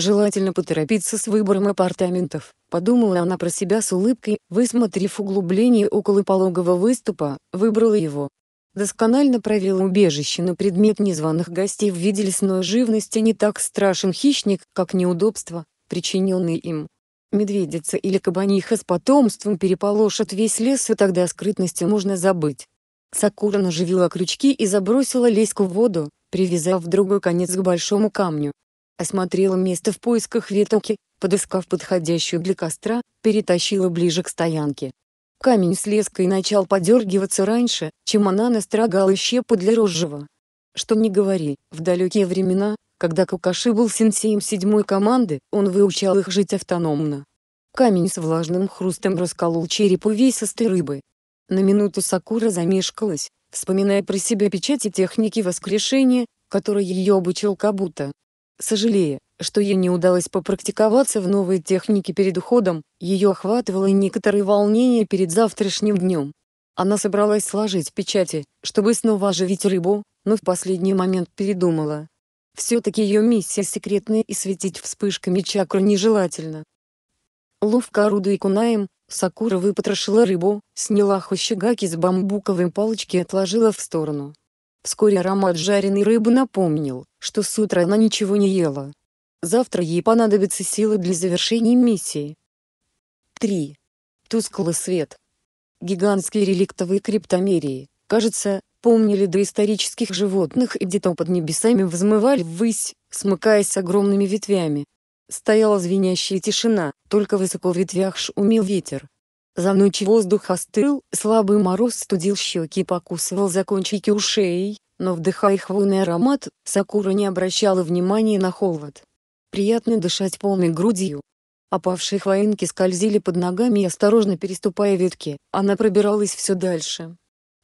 Желательно поторопиться с выбором апартаментов, подумала она про себя с улыбкой, высмотрев углубление около пологого выступа, выбрала его. Досконально провела убежище на предмет незваных гостей в виде лесной живности не так страшен хищник, как неудобства, причиненные им. Медведица или кабаниха с потомством переполошат весь лес и тогда о скрытности можно забыть. Сакура наживила крючки и забросила леську в воду, привязав другой конец к большому камню осмотрела место в поисках ветоки, подыскав подходящую для костра, перетащила ближе к стоянке. Камень с леской начал подергиваться раньше, чем она настрогала щепу для розжего. Что не говори, в далекие времена, когда Кукаши был сенсеем седьмой команды, он выучал их жить автономно. Камень с влажным хрустом расколол череп увесистой рыбы. На минуту Сакура замешкалась, вспоминая про себя печати техники воскрешения, которой ее обучил Кабута. Сожалея, что ей не удалось попрактиковаться в новой технике перед уходом, ее охватывало некоторое волнение перед завтрашним днем. Она собралась сложить печати, чтобы снова оживить рыбу, но в последний момент передумала. Все-таки ее миссия секретная и светить вспышками чакры нежелательно. Ловко орудуя кунаем, Сакура выпотрошила рыбу, сняла хощегаки с бамбуковой палочки и отложила в сторону. Вскоре аромат жареной рыбы напомнил, что с утра она ничего не ела. Завтра ей понадобятся силы для завершения миссии. 3. Тусклый свет. Гигантские реликтовые криптомерии, кажется, помнили доисторических животных и где-то под небесами взмывали ввысь, смыкаясь огромными ветвями. Стояла звенящая тишина, только высоко в ветвях шумел ветер, за ночь воздух остыл, слабый мороз студил щеки и покусывал за кончики ушей, но вдыхая хвойный аромат, Сакура не обращала внимания на холод. Приятно дышать полной грудью. Опавшие хвоинки скользили под ногами и осторожно переступая ветки, она пробиралась все дальше.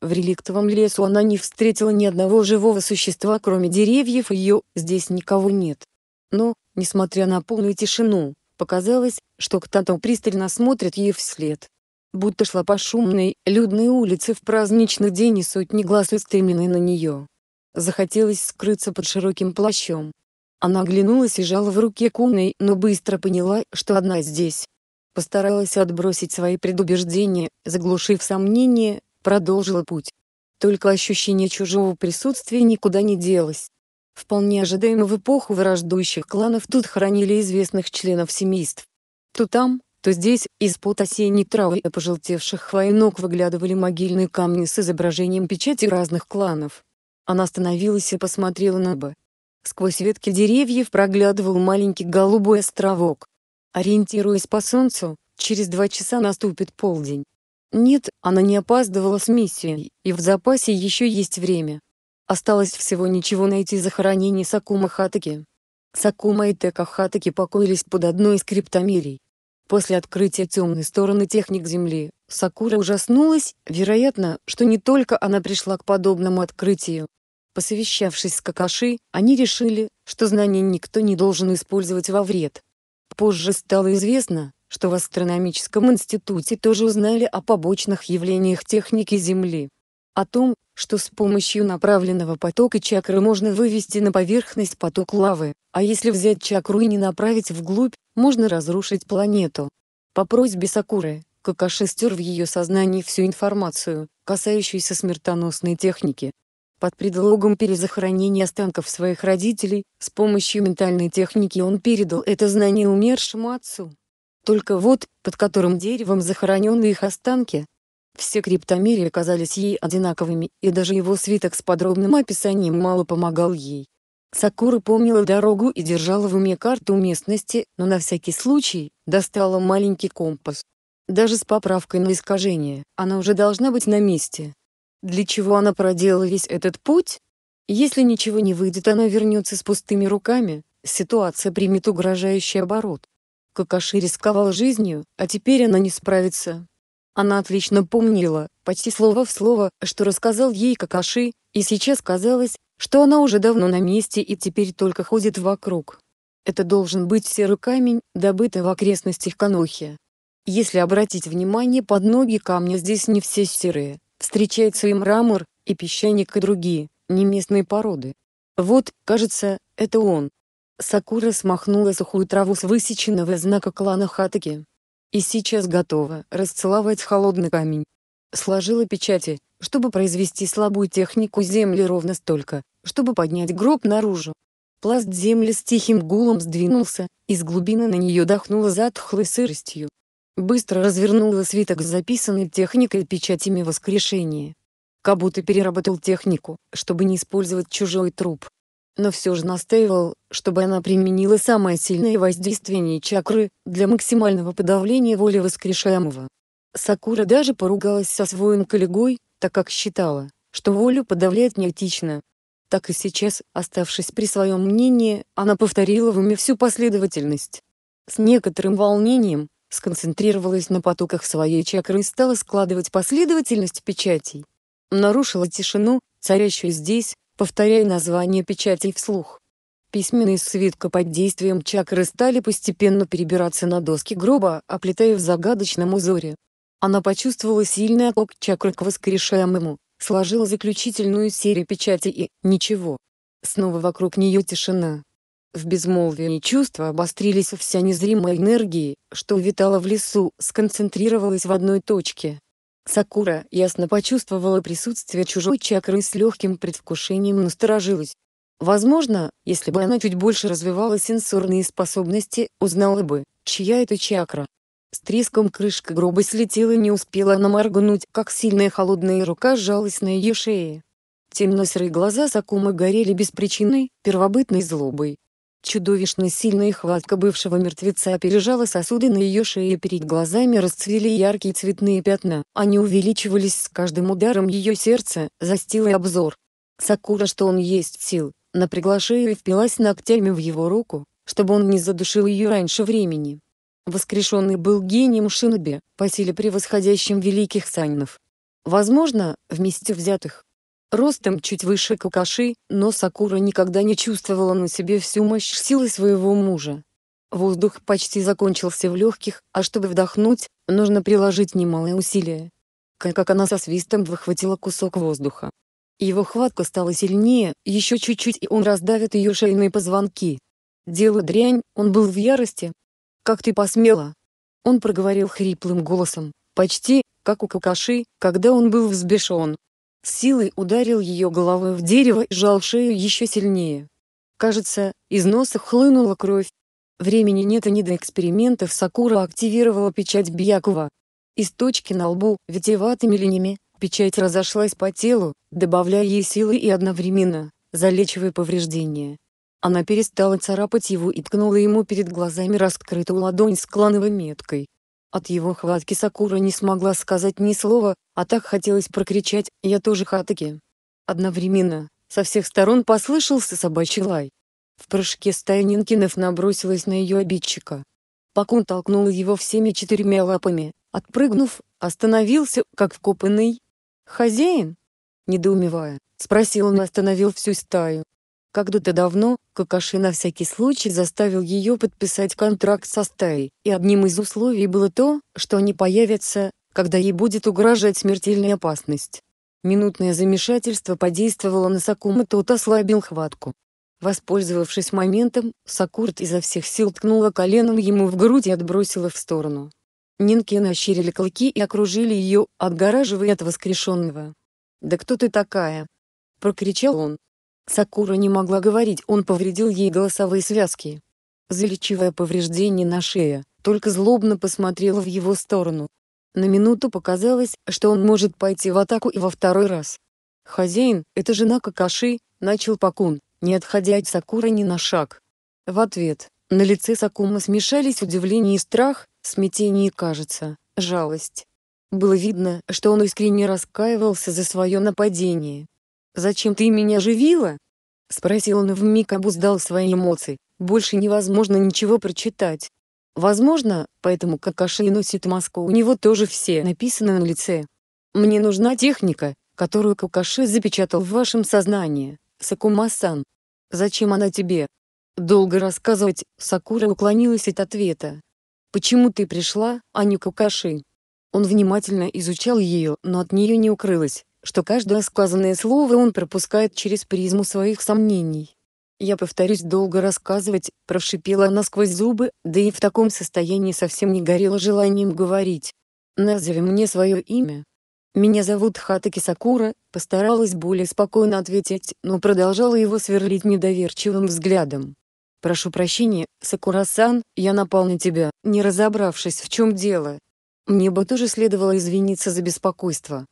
В реликтовом лесу она не встретила ни одного живого существа кроме деревьев ее, здесь никого нет. Но, несмотря на полную тишину, показалось, что кто-то пристально смотрит ей вслед будто шла по шумной, людной улице в праздничный день и сотни глаз устремлены на нее. Захотелось скрыться под широким плащом. Она оглянулась и жала в руке кумной, но быстро поняла, что одна здесь. Постаралась отбросить свои предубеждения, заглушив сомнения, продолжила путь. Только ощущение чужого присутствия никуда не делось. Вполне ожидаемо в эпоху враждующих кланов тут хранили известных членов семейств. То там, то здесь из-под осенней травы и пожелтевших хвоинок выглядывали могильные камни с изображением печати разных кланов. Она остановилась и посмотрела на Б. Сквозь ветки деревьев проглядывал маленький голубой островок. Ориентируясь по солнцу, через два часа наступит полдень. Нет, она не опаздывала с миссией, и в запасе еще есть время. Осталось всего ничего найти захоронение Сакума Хатаки. Сакума и Тека Хатаки покоились под одной из криптомерий. После открытия темной стороны техник Земли, Сакура ужаснулась, вероятно, что не только она пришла к подобному открытию. Посовещавшись с Какаши, они решили, что знания никто не должен использовать во вред. Позже стало известно, что в астрономическом институте тоже узнали о побочных явлениях техники Земли о том, что с помощью направленного потока чакры можно вывести на поверхность поток лавы, а если взять чакру и не направить вглубь, можно разрушить планету. По просьбе Сакуры, Какаши стер в ее сознании всю информацию, касающуюся смертоносной техники. Под предлогом перезахоронения останков своих родителей, с помощью ментальной техники он передал это знание умершему отцу. Только вот, под которым деревом захоронены их останки, все криптомерии казались ей одинаковыми, и даже его свиток с подробным описанием мало помогал ей. Сакура помнила дорогу и держала в уме карту местности, но на всякий случай, достала маленький компас. Даже с поправкой на искажение, она уже должна быть на месте. Для чего она проделала весь этот путь? Если ничего не выйдет, она вернется с пустыми руками, ситуация примет угрожающий оборот. Какаши рисковал жизнью, а теперь она не справится. Она отлично помнила, почти слово в слово, что рассказал ей Какаши, и сейчас казалось, что она уже давно на месте и теперь только ходит вокруг. Это должен быть серый камень, добытый в окрестностях Канохи. Если обратить внимание под ноги камня здесь не все серые, встречается и мрамор, и песчаник и другие, не местные породы. Вот, кажется, это он. Сакура смахнула сухую траву с высеченного знака клана Хатаки. И сейчас готова расцеловать холодный камень. Сложила печати, чтобы произвести слабую технику земли ровно столько, чтобы поднять гроб наружу. Пласт земли с тихим гулом сдвинулся, из глубины на нее дохнуло затхлой сыростью. Быстро развернула свиток с записанной техникой печатями воскрешения. Как будто переработал технику, чтобы не использовать чужой труп но все же настаивал, чтобы она применила самое сильное воздействие чакры, для максимального подавления воли воскрешаемого. Сакура даже поругалась со своим коллегой, так как считала, что волю подавлять неэтично. Так и сейчас, оставшись при своем мнении, она повторила в уме всю последовательность. С некоторым волнением, сконцентрировалась на потоках своей чакры и стала складывать последовательность печатей. Нарушила тишину, царящую здесь, повторяя название печатей вслух. Письменные свитка под действием чакры стали постепенно перебираться на доски гроба, оплетая в загадочном узоре. Она почувствовала сильный отток чакры к воскрешаемому, сложила заключительную серию печати и ничего. Снова вокруг нее тишина. В безмолвии чувства обострились вся незримая энергия, что витала в лесу, сконцентрировалась в одной точке. Сакура ясно почувствовала присутствие чужой чакры и с легким предвкушением насторожилась. Возможно, если бы она чуть больше развивала сенсорные способности, узнала бы, чья это чакра. С треском крышка гроба слетела и не успела она моргнуть, как сильная холодная рука сжалась на ее шее. Темно-серые глаза Сакума горели беспричинной, первобытной злобой. Чудовищно сильная хватка бывшего мертвеца опережала сосуды на ее шее и перед глазами расцвели яркие цветные пятна. Они увеличивались с каждым ударом ее сердца, застилая обзор. Сакура, что он есть сил, напрягла шею и впилась ногтями в его руку, чтобы он не задушил ее раньше времени. Воскрешенный был гением Шиноби, по силе превосходящим великих Санинов. Возможно, вместе взятых, Ростом чуть выше Какаши, но Сакура никогда не чувствовала на себе всю мощь силы своего мужа. Воздух почти закончился в легких, а чтобы вдохнуть, нужно приложить немалые усилия. Как она со свистом выхватила кусок воздуха. Его хватка стала сильнее, еще чуть-чуть и он раздавит ее шейные позвонки. Дело дрянь, он был в ярости. «Как ты посмела?» Он проговорил хриплым голосом, почти, как у Какаши, когда он был взбешен силой ударил ее головой в дерево и жал шею еще сильнее. Кажется, из носа хлынула кровь. Времени нет и не до экспериментов Сакура активировала печать Бьякова. Из точки на лбу, витиеватыми линиями, печать разошлась по телу, добавляя ей силы и одновременно, залечивая повреждения. Она перестала царапать его и ткнула ему перед глазами раскрытую ладонь с клановой меткой. От его хватки Сакура не смогла сказать ни слова, а так хотелось прокричать «Я тоже Хатаки». Одновременно, со всех сторон послышался собачий лай. В прыжке стая Нинкинов набросилась на ее обидчика. Пакун толкнул его всеми четырьмя лапами, отпрыгнув, остановился, как вкопанный. «Хозяин?» Недоумевая, спросил он остановил всю стаю. Когда-то давно Какаши на всякий случай заставил ее подписать контракт со стаей, и одним из условий было то, что они появятся, когда ей будет угрожать смертельная опасность. Минутное замешательство подействовало на Сакума, тот ослабил хватку. Воспользовавшись моментом, Сакурт изо всех сил ткнула коленом ему в грудь и отбросила в сторону. Нинки нащерили клыки и окружили ее, отгораживая от воскрешенного. «Да кто ты такая?» — прокричал он. Сакура не могла говорить, он повредил ей голосовые связки. Залечивая повреждение на шее, только злобно посмотрела в его сторону. На минуту показалось, что он может пойти в атаку и во второй раз. «Хозяин, это жена Какаши», — начал Пакун, не отходя от Сакуры ни на шаг. В ответ, на лице Сакума смешались удивление и страх, смятение и, кажется, жалость. Было видно, что он искренне раскаивался за свое нападение. «Зачем ты меня живила?» — спросил он вмиг обуздал свои эмоции, больше невозможно ничего прочитать. Возможно, поэтому Какаши носит маску у него тоже все написано на лице. «Мне нужна техника, которую Какаши запечатал в вашем сознании, Сакума-сан. Зачем она тебе?» Долго рассказывать, Сакура уклонилась от ответа. «Почему ты пришла, а не Какаши?» Он внимательно изучал ее, но от нее не укрылось, что каждое сказанное слово он пропускает через призму своих сомнений. «Я повторюсь долго рассказывать», — прошипела она сквозь зубы, да и в таком состоянии совсем не горело желанием говорить. «Назови мне свое имя». «Меня зовут Хатаки Сакура», — постаралась более спокойно ответить, но продолжала его сверлить недоверчивым взглядом. «Прошу прощения, Сакура-сан, я напал на тебя, не разобравшись в чем дело. Мне бы тоже следовало извиниться за беспокойство.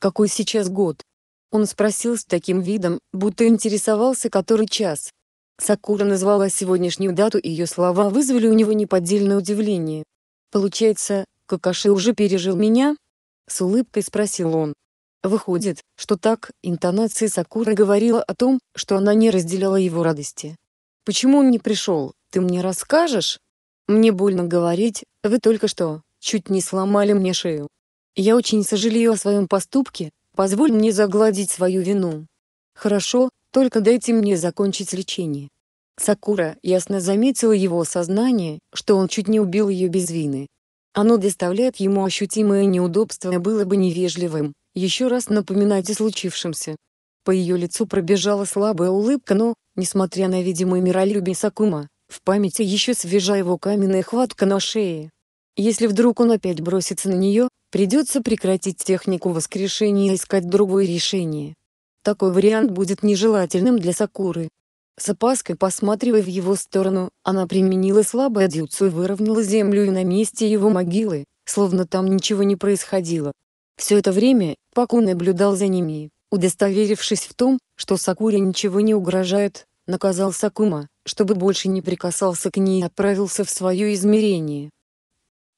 «Какой сейчас год?» Он спросил с таким видом, будто интересовался который час. Сакура назвала сегодняшнюю дату и ее слова вызвали у него неподдельное удивление. «Получается, Какаши уже пережил меня?» С улыбкой спросил он. Выходит, что так, интонация Сакуры говорила о том, что она не разделяла его радости. «Почему он не пришел, ты мне расскажешь?» «Мне больно говорить, вы только что, чуть не сломали мне шею». Я очень сожалею о своем поступке, позволь мне загладить свою вину. Хорошо, только дайте мне закончить лечение. Сакура ясно заметила его сознание, что он чуть не убил ее без вины. Оно доставляет ему ощутимое неудобство, и было бы невежливым еще раз напоминать о случившемся. По ее лицу пробежала слабая улыбка, но, несмотря на видимое миролюбие Сакума, в памяти еще свежа его каменная хватка на шее. Если вдруг он опять бросится на нее, придется прекратить технику воскрешения и искать другое решение. Такой вариант будет нежелательным для Сакуры. С опаской посматривая в его сторону, она применила слабое дюцу и выровняла землю и на месте его могилы, словно там ничего не происходило. Все это время, Паку наблюдал за ними, удостоверившись в том, что Сакуре ничего не угрожает, наказал Сакума, чтобы больше не прикасался к ней и отправился в свое измерение.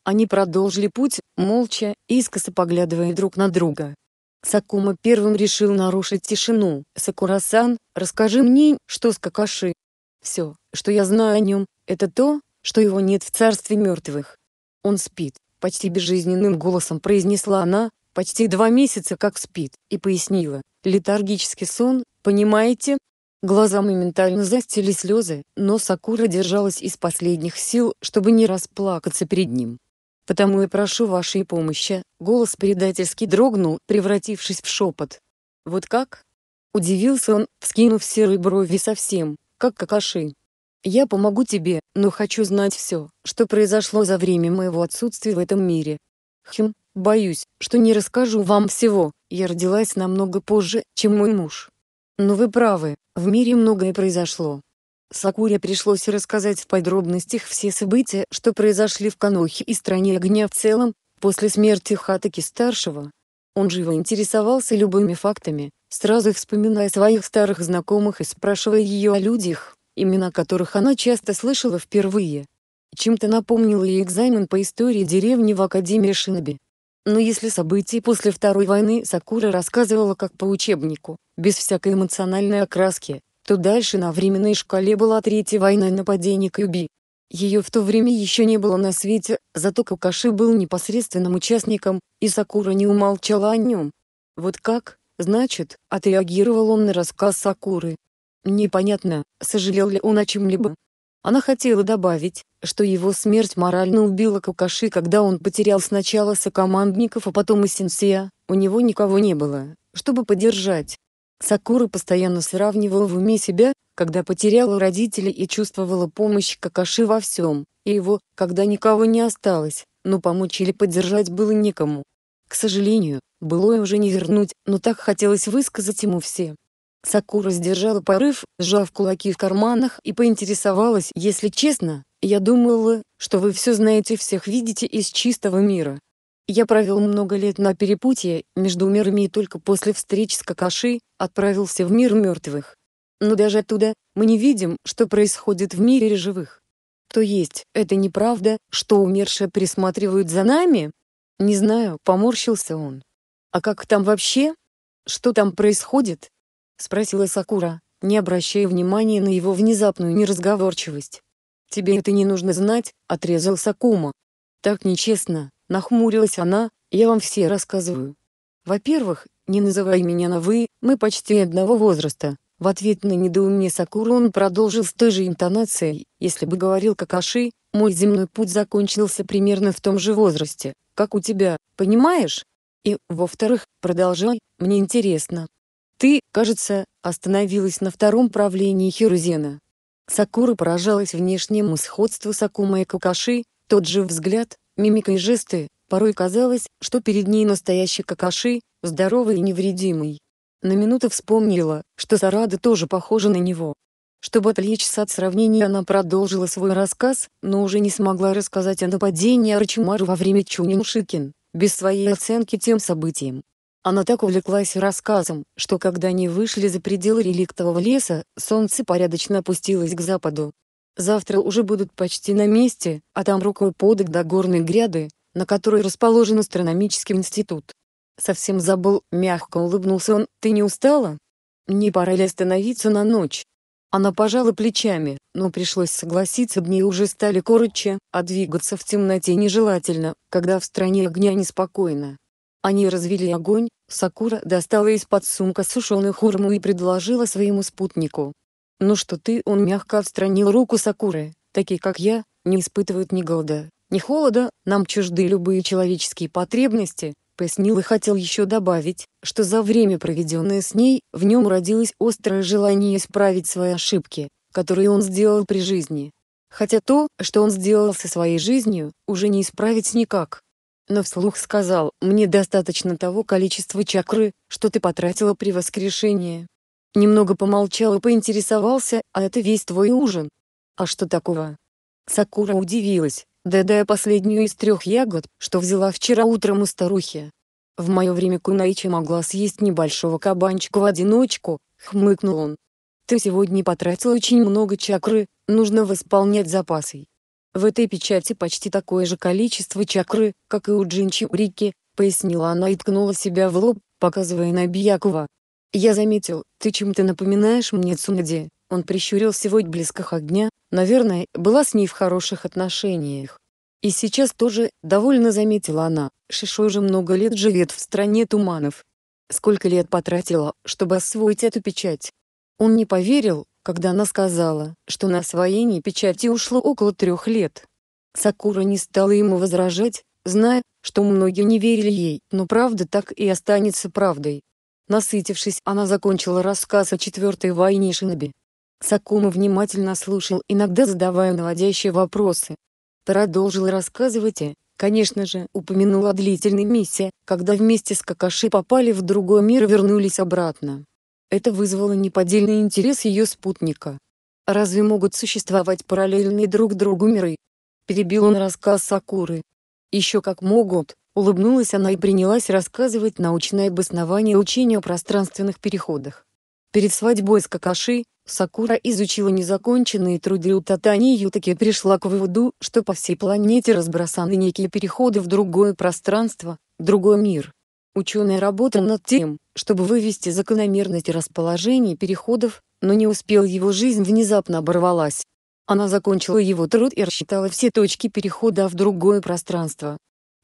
Они продолжили путь, молча, искоса поглядывая друг на друга. Сакума первым решил нарушить тишину. «Сакура-сан, расскажи мне, что с Какаши?» «Все, что я знаю о нем, это то, что его нет в царстве мертвых. Он спит», — почти безжизненным голосом произнесла она, «почти два месяца как спит», и пояснила, «летаргический сон, понимаете?» Глаза моментально застили слезы, но Сакура держалась из последних сил, чтобы не расплакаться перед ним. Потому и прошу вашей помощи. Голос предательски дрогнул, превратившись в шепот. Вот как? Удивился он, вскинув серые брови совсем, как какаши. Я помогу тебе, но хочу знать все, что произошло за время моего отсутствия в этом мире. Хм, боюсь, что не расскажу вам всего, я родилась намного позже, чем мой муж. Но вы правы, в мире многое произошло. Сакуре пришлось рассказать в подробностях все события, что произошли в Канохе и стране огня в целом, после смерти Хатаки-старшего. Он живо интересовался любыми фактами, сразу вспоминая своих старых знакомых и спрашивая ее о людях, имена которых она часто слышала впервые. Чем-то напомнил ей экзамен по истории деревни в Академии Шиноби. Но если события после Второй войны Сакура рассказывала как по учебнику, без всякой эмоциональной окраски, то дальше на временной шкале была третья война нападений Кьюби. Ее в то время еще не было на свете, зато Какаши был непосредственным участником, и Сакура не умолчала о нем. Вот как, значит, отреагировал он на рассказ Сакуры. Непонятно, сожалел ли он о чем-либо. Она хотела добавить, что его смерть морально убила Какаши, когда он потерял сначала сокомандников, а потом и сенсея, у него никого не было, чтобы поддержать, Сакура постоянно сравнивала в уме себя, когда потеряла родителей и чувствовала помощь Какаши во всем, и его, когда никого не осталось, но помочь или поддержать было некому. К сожалению, былое уже не вернуть, но так хотелось высказать ему все. Сакура сдержала порыв, сжав кулаки в карманах и поинтересовалась, если честно, я думала, что вы все знаете и всех видите из чистого мира, я провел много лет на перепутье между мирами и только после встреч с Какаши отправился в мир мертвых. Но даже оттуда мы не видим, что происходит в мире живых. То есть, это неправда, что умершие присматривают за нами? Не знаю, поморщился он. А как там вообще? Что там происходит? Спросила Сакура, не обращая внимания на его внезапную неразговорчивость. Тебе это не нужно знать, отрезал Сакума. Так нечестно, Нахмурилась она, я вам все рассказываю. Во-первых, не называй меня на «вы», мы почти одного возраста. В ответ на недоумение Сакуру он продолжил с той же интонацией, если бы говорил Какаши, мой земной путь закончился примерно в том же возрасте, как у тебя, понимаешь? И, во-вторых, продолжай, мне интересно. Ты, кажется, остановилась на втором правлении Хирузена. Сакура поражалась внешнему сходству Сакума и Какаши, тот же взгляд, мимикой и жесты, порой казалось, что перед ней настоящий какаши, здоровый и невредимый. На минуту вспомнила, что Сарада тоже похожа на него. Чтобы отвлечься от сравнения она продолжила свой рассказ, но уже не смогла рассказать о нападении Арчимару во время Чуниншикин, без своей оценки тем событиям. Она так увлеклась рассказом, что когда они вышли за пределы реликтового леса, солнце порядочно опустилось к западу. Завтра уже будут почти на месте, а там рукой подать до горной гряды, на которой расположен астрономический институт. Совсем забыл, мягко улыбнулся он, ты не устала? Не пора ли остановиться на ночь? Она пожала плечами, но пришлось согласиться, дни уже стали короче, а двигаться в темноте нежелательно, когда в стране огня неспокойно. Они развели огонь, Сакура достала из-под сумка сушеную хурму и предложила своему спутнику. «Ну что ты?» Он мягко отстранил руку Сакуры. «Такие, как я, не испытывают ни голода, ни холода, нам чужды любые человеческие потребности», пояснил и хотел еще добавить, что за время, проведенное с ней, в нем родилось острое желание исправить свои ошибки, которые он сделал при жизни. Хотя то, что он сделал со своей жизнью, уже не исправить никак. Но вслух сказал, «Мне достаточно того количества чакры, что ты потратила при воскрешении, Немного помолчал и поинтересовался, а это весь твой ужин? А что такого? Сакура удивилась, доедая последнюю из трех ягод, что взяла вчера утром у старухи. В мое время Кунаичи могла съесть небольшого кабанчика в одиночку, хмыкнул он. Ты сегодня потратил очень много чакры, нужно восполнять запасы. В этой печати почти такое же количество чакры, как и у Джинчи Урики, пояснила она и ткнула себя в лоб, показывая на Биякова, «Я заметил, ты чем-то напоминаешь мне Цунади». Он прищурил сегодня близких огня, наверное, была с ней в хороших отношениях. И сейчас тоже, довольно заметила она, Шишо уже много лет живет в стране туманов. Сколько лет потратила, чтобы освоить эту печать? Он не поверил, когда она сказала, что на освоение печати ушло около трех лет. Сакура не стала ему возражать, зная, что многие не верили ей, но правда так и останется правдой. Насытившись, она закончила рассказ о Четвертой войне Шиноби. Сакума внимательно слушал, иногда задавая наводящие вопросы. Продолжил рассказывать и, конечно же, упомянул о длительной миссии, когда вместе с Какаши попали в другой мир и вернулись обратно. Это вызвало неподдельный интерес ее спутника. Разве могут существовать параллельные друг другу миры? Перебил он рассказ Сакуры. Еще как могут. Улыбнулась она и принялась рассказывать научное обоснование учения о пространственных переходах. Перед свадьбой с Какаши, Сакура изучила незаконченные труды у Татани и Ютаки пришла к выводу, что по всей планете разбросаны некие переходы в другое пространство, другой мир. Ученые работал над тем, чтобы вывести закономерность расположения переходов, но не успел его жизнь внезапно оборвалась. Она закончила его труд и рассчитала все точки перехода в другое пространство,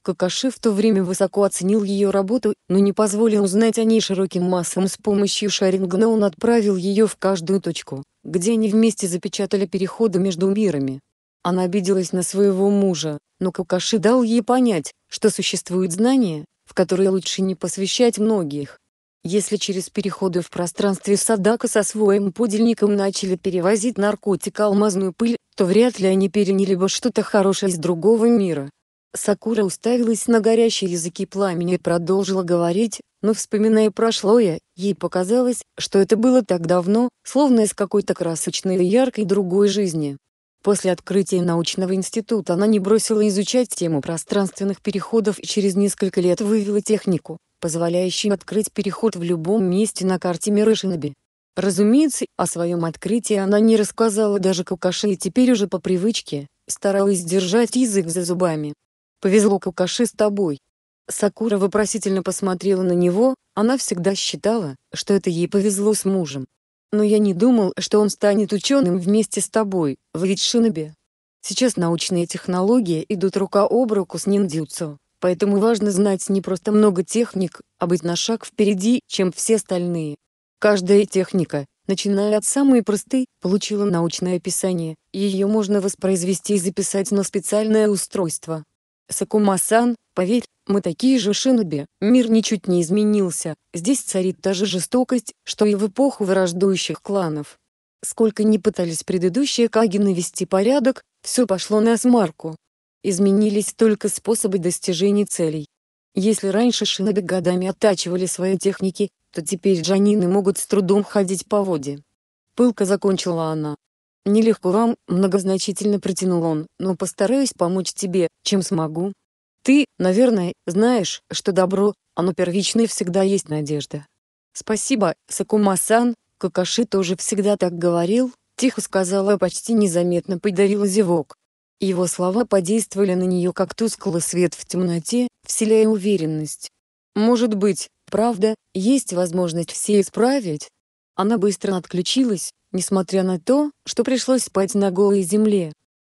Какаши в то время высоко оценил ее работу, но не позволил узнать о ней широким массам с помощью шарингана он отправил ее в каждую точку, где они вместе запечатали переходы между мирами. Она обиделась на своего мужа, но Какаши дал ей понять, что существует знание, в которое лучше не посвящать многих. Если через переходы в пространстве Садака со своим подельником начали перевозить наркотик алмазную пыль, то вряд ли они переняли бы что-то хорошее из другого мира. Сакура уставилась на горящие языки пламени и продолжила говорить, но вспоминая прошлое, ей показалось, что это было так давно, словно из какой-то красочной и яркой другой жизни. После открытия научного института она не бросила изучать тему пространственных переходов и через несколько лет вывела технику, позволяющую открыть переход в любом месте на карте мира Шиноби. Разумеется, о своем открытии она не рассказала даже Кукаше и теперь уже по привычке, старалась держать язык за зубами, Повезло Кукаши с тобой. Сакура вопросительно посмотрела на него, она всегда считала, что это ей повезло с мужем. Но я не думал, что он станет ученым вместе с тобой, в ведь Сейчас научные технологии идут рука об руку с ниндзюцу, поэтому важно знать не просто много техник, а быть на шаг впереди, чем все остальные. Каждая техника, начиная от самой простой, получила научное описание, ее можно воспроизвести и записать на специальное устройство, Сакумасан, поверь, мы такие же шиноби, мир ничуть не изменился, здесь царит та же жестокость, что и в эпоху враждующих кланов. Сколько ни пытались предыдущие Каги навести порядок, все пошло на смарку. Изменились только способы достижения целей. Если раньше шиноби годами оттачивали свои техники, то теперь джанины могут с трудом ходить по воде. Пылко закончила она. «Нелегко вам», — многозначительно протянул он, «но постараюсь помочь тебе, чем смогу. Ты, наверное, знаешь, что добро, оно первичное, всегда есть надежда». «Спасибо, Сакума-сан, Какаши тоже всегда так говорил», — тихо сказала и почти незаметно подарила зевок. Его слова подействовали на нее как тусклый свет в темноте, вселяя уверенность. «Может быть, правда, есть возможность все исправить?» Она быстро отключилась, несмотря на то, что пришлось спать на голой земле.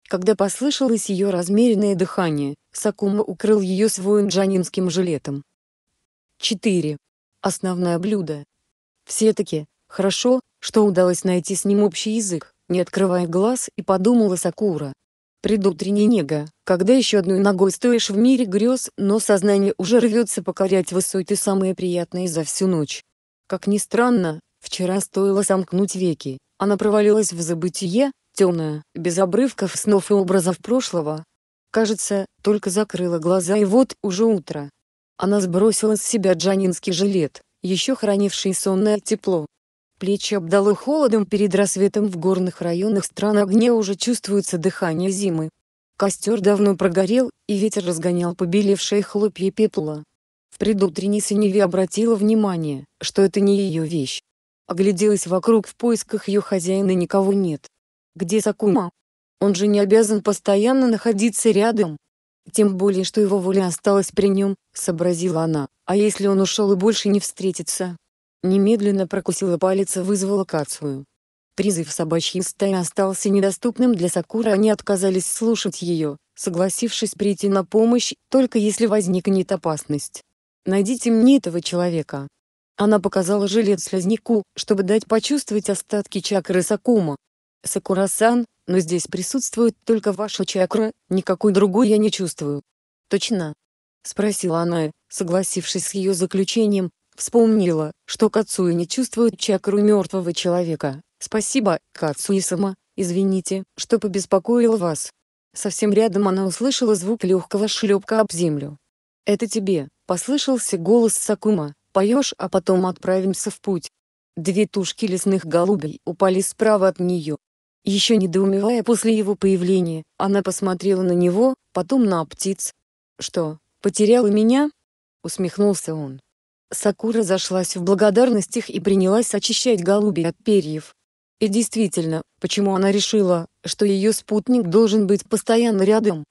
Когда послышалось ее размеренное дыхание, Сакума укрыл ее своим джанинским жилетом. 4. Основное блюдо. Все-таки, хорошо, что удалось найти с ним общий язык, не открывая глаз и подумала Сакура. Предутренняя нега, когда еще одной ногой стоишь в мире грез, но сознание уже рвется покорять высоты самые приятные за всю ночь. Как ни странно, вчера стоило сомкнуть веки, она провалилась в забытие, темное, без обрывков снов и образов прошлого. Кажется, только закрыла глаза и вот уже утро. Она сбросила с себя джанинский жилет, еще хранивший сонное тепло. Плечи обдало холодом перед рассветом в горных районах стран огне уже чувствуется дыхание зимы. Костер давно прогорел, и ветер разгонял побелевшие хлопья пепла. В предутренней синеве обратила внимание, что это не ее вещь. Огляделась вокруг в поисках ее хозяина никого нет. Где Сакума? Он же не обязан постоянно находиться рядом. Тем более, что его воля осталась при нем, сообразила она, а если он ушел и больше не встретится? Немедленно прокусила палец и вызвала Кацую. Призыв собачьей стаи остался недоступным для Сакуры, они отказались слушать ее, согласившись прийти на помощь, только если возникнет опасность. «Найдите мне этого человека», она показала жилет слезняку, чтобы дать почувствовать остатки чакры Сакума. Сакурасан, но здесь присутствует только ваша чакра, никакой другой я не чувствую. Точно? Спросила она согласившись с ее заключением, вспомнила, что Кацуи не чувствует чакру мертвого человека. Спасибо, Кацуи-сама, извините, что побеспокоил вас. Совсем рядом она услышала звук легкого шлепка об землю. «Это тебе», — послышался голос Сакума поешь, а потом отправимся в путь. Две тушки лесных голубей упали справа от нее. Еще недоумевая после его появления, она посмотрела на него, потом на птиц. «Что, потеряла меня?» — усмехнулся он. Сакура зашлась в благодарностях и принялась очищать голубей от перьев. И действительно, почему она решила, что ее спутник должен быть постоянно рядом?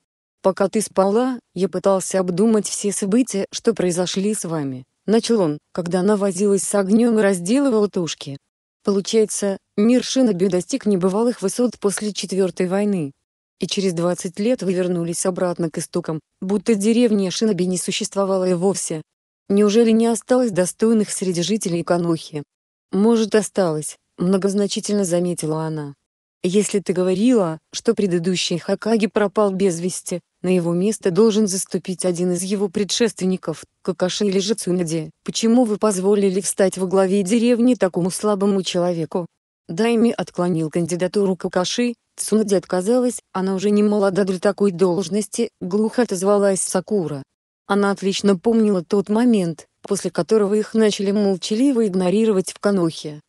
Пока ты спала, я пытался обдумать все события, что произошли с вами. Начал он, когда она возилась с огнем и разделывала тушки. Получается, мир Шиноби достиг небывалых высот после Четвертой войны. И через 20 лет вы вернулись обратно к истокам, будто деревня Шиноби не существовала и вовсе. Неужели не осталось достойных среди жителей Канохи? Может, осталось, многозначительно заметила она. Если ты говорила, что предыдущий Хакаги пропал без вести, на его место должен заступить один из его предшественников, Какаши или Цунади. Почему вы позволили встать во главе деревни такому слабому человеку? Дайми отклонил кандидатуру Какаши, Цунади отказалась, она уже не молода для такой должности, глухо отозвалась Сакура. Она отлично помнила тот момент, после которого их начали молчаливо игнорировать в Канохе.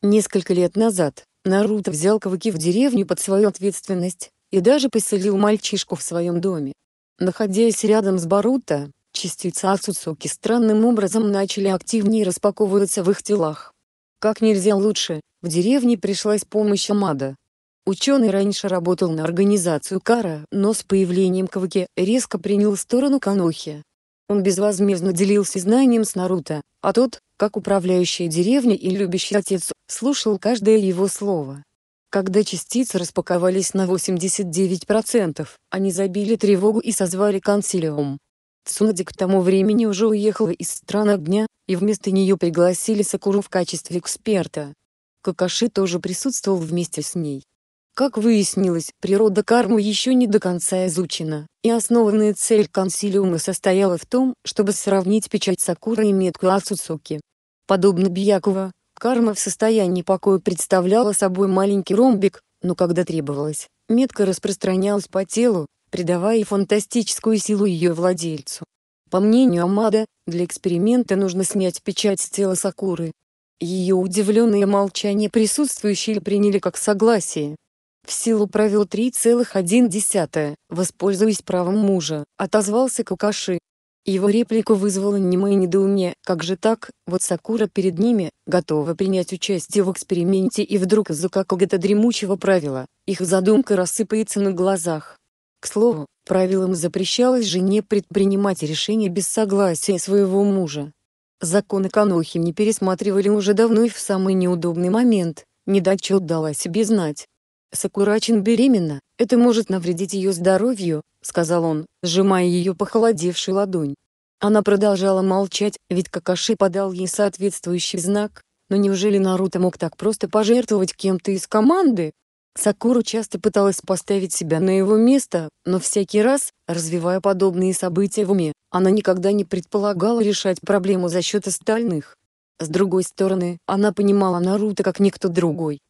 Несколько лет назад, Наруто взял Кавыки в деревню под свою ответственность, и даже поселил мальчишку в своем доме. Находясь рядом с Баруто, частицы Ацуцуки странным образом начали активнее распаковываться в их телах. Как нельзя лучше, в деревне пришлась помощь Амада. Ученый раньше работал на организацию Кара, но с появлением Каваки резко принял сторону Канохи. Он безвозмездно делился знанием с Наруто, а тот, как управляющий деревней и любящий отец, слушал каждое его слово. Когда частицы распаковались на 89%, они забили тревогу и созвали консилиум. Цунади к тому времени уже уехала из страны огня, и вместо нее пригласили Сакуру в качестве эксперта. Какаши тоже присутствовал вместе с ней. Как выяснилось, природа кармы еще не до конца изучена, и основная цель консилиума состояла в том, чтобы сравнить печать Сакуры и метку Ацуцуки. Подобно Бьякова, карма в состоянии покоя представляла собой маленький ромбик, но когда требовалось, метка распространялась по телу, придавая фантастическую силу ее владельцу. По мнению Амада, для эксперимента нужно снять печать с тела Сакуры. Ее удивленное молчание присутствующие приняли как согласие в силу правил 3,1, воспользуясь правом мужа, отозвался Какаши. Его реплику вызвало немое недоумение, как же так, вот Сакура перед ними, готова принять участие в эксперименте и вдруг из-за какого-то дремучего правила, их задумка рассыпается на глазах. К слову, правилам запрещалось жене предпринимать решения без согласия своего мужа. Законы Канохи не пересматривали уже давно и в самый неудобный момент, недача дала себе знать. Сакурачин беременна, это может навредить ее здоровью», — сказал он, сжимая ее похолодевшую ладонь. Она продолжала молчать, ведь Какаши подал ей соответствующий знак, но неужели Наруто мог так просто пожертвовать кем-то из команды? Сакуру часто пыталась поставить себя на его место, но всякий раз, развивая подобные события в уме, она никогда не предполагала решать проблему за счет остальных. С другой стороны, она понимала Наруто как никто другой,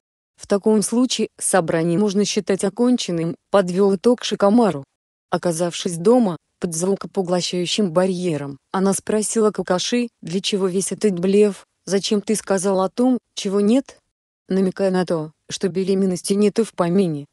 в таком случае собрание можно считать оконченным, подвел итог Шикамару. Оказавшись дома, под звукопоглощающим барьером, она спросила Какаши, для чего весь этот блеф, зачем ты сказал о том, чего нет? Намекая на то, что беременности нет и в помине.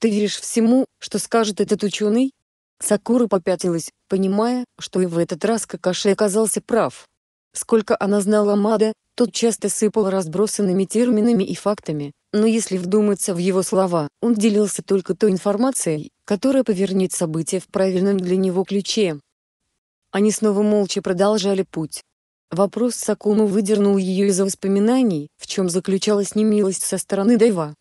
Ты веришь всему, что скажет этот ученый? Сакура попятилась, понимая, что и в этот раз Какаши оказался прав. Сколько она знала Мада, тот часто сыпал разбросанными терминами и фактами, но если вдуматься в его слова, он делился только той информацией, которая повернет события в правильном для него ключе. Они снова молча продолжали путь. Вопрос Сакуму выдернул ее из воспоминаний, в чем заключалась немилость со стороны Дайва.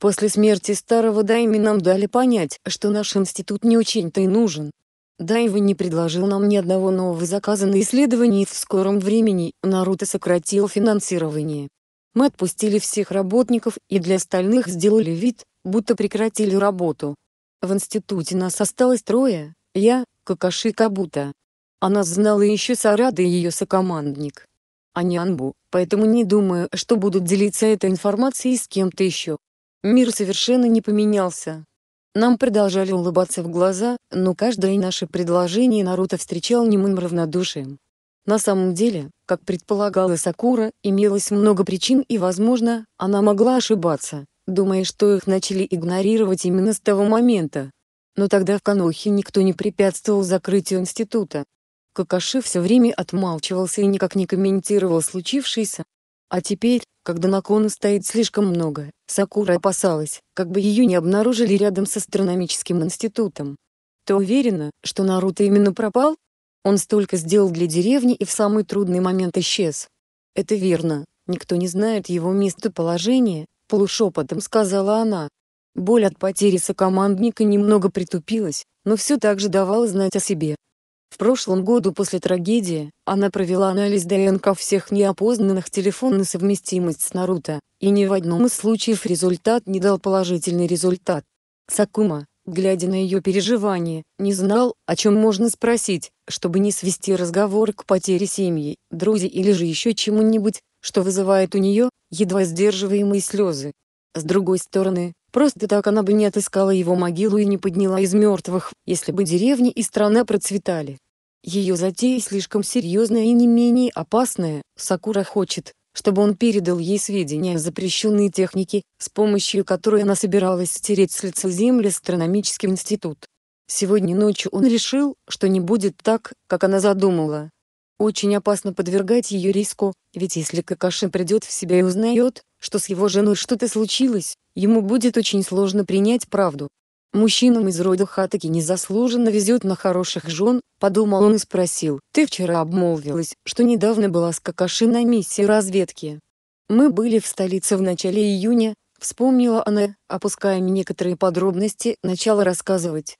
После смерти старого Дайми нам дали понять, что наш институт не очень-то и нужен. Дайва не предложил нам ни одного нового заказа на исследование и в скором времени Наруто сократил финансирование. Мы отпустили всех работников и для остальных сделали вид, будто прекратили работу. В институте нас осталось трое, я, Какаши Кабута. О нас знала еще Сарада и ее сокомандник. А Анбу, поэтому не думаю, что будут делиться этой информацией с кем-то еще. Мир совершенно не поменялся. Нам продолжали улыбаться в глаза, но каждое наше предложение Наруто встречал немым равнодушием. На самом деле, как предполагала Сакура, имелось много причин и, возможно, она могла ошибаться, думая, что их начали игнорировать именно с того момента. Но тогда в Канохе никто не препятствовал закрытию института. Какаши все время отмалчивался и никак не комментировал случившееся. А теперь, когда на кону стоит слишком много, Сакура опасалась, как бы ее не обнаружили рядом с астрономическим институтом. То уверена, что Наруто именно пропал? Он столько сделал для деревни и в самый трудный момент исчез. Это верно. Никто не знает его местоположения. полушепотом сказала она. Боль от потери сокомандника немного притупилась, но все так же давала знать о себе. В прошлом году после трагедии, она провела анализ ДНК всех неопознанных телефон на совместимость с Наруто, и ни в одном из случаев результат не дал положительный результат. Сакума, глядя на ее переживания, не знал, о чем можно спросить, чтобы не свести разговор к потере семьи, друзей или же еще чему-нибудь, что вызывает у нее едва сдерживаемые слезы. С другой стороны, просто так она бы не отыскала его могилу и не подняла из мертвых, если бы деревни и страна процветали. Ее затея слишком серьезная и не менее опасная, Сакура хочет, чтобы он передал ей сведения о запрещенной технике, с помощью которой она собиралась стереть с лица земли астрономический институт. Сегодня ночью он решил, что не будет так, как она задумала. Очень опасно подвергать ее риску, ведь если Какаши придет в себя и узнает, что с его женой что-то случилось, ему будет очень сложно принять правду. Мужчинам из рода Хатаки незаслуженно везет на хороших жен, подумал он и спросил, ты вчера обмолвилась, что недавно была с Какаши на миссии разведки. Мы были в столице в начале июня, вспомнила она, опуская некоторые подробности, начала рассказывать.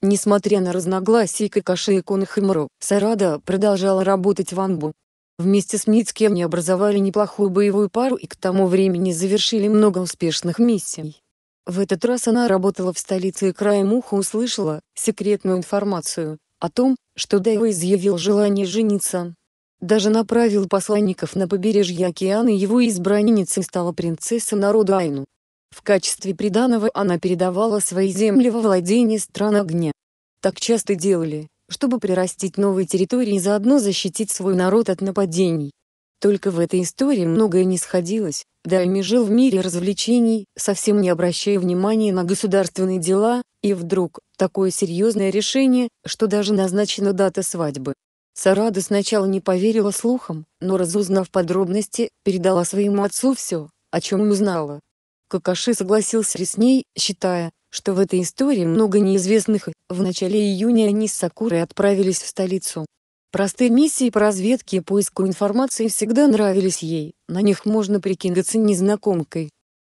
Несмотря на разногласия Какаши и Конахимару, Сарада продолжала работать в Анбу. Вместе с Мицки они образовали неплохую боевую пару и к тому времени завершили много успешных миссий. В этот раз она работала в столице и краем уха услышала секретную информацию о том, что Дайва изъявил желание жениться. Даже направил посланников на побережье океана и его избранницей стала принцесса народа Айну. В качестве приданого она передавала свои земли во владение стран огня. Так часто делали, чтобы прирастить новые территории и заодно защитить свой народ от нападений. Только в этой истории многое не сходилось. Дайми жил в мире развлечений, совсем не обращая внимания на государственные дела, и вдруг, такое серьезное решение, что даже назначена дата свадьбы. Сарада сначала не поверила слухам, но разузнав подробности, передала своему отцу все, о чем узнала. Какаши согласился с ней, считая, что в этой истории много неизвестных, в начале июня они с Сакурой отправились в столицу, Простые миссии по разведке и поиску информации всегда нравились ей, на них можно прикинуться незнакомкой.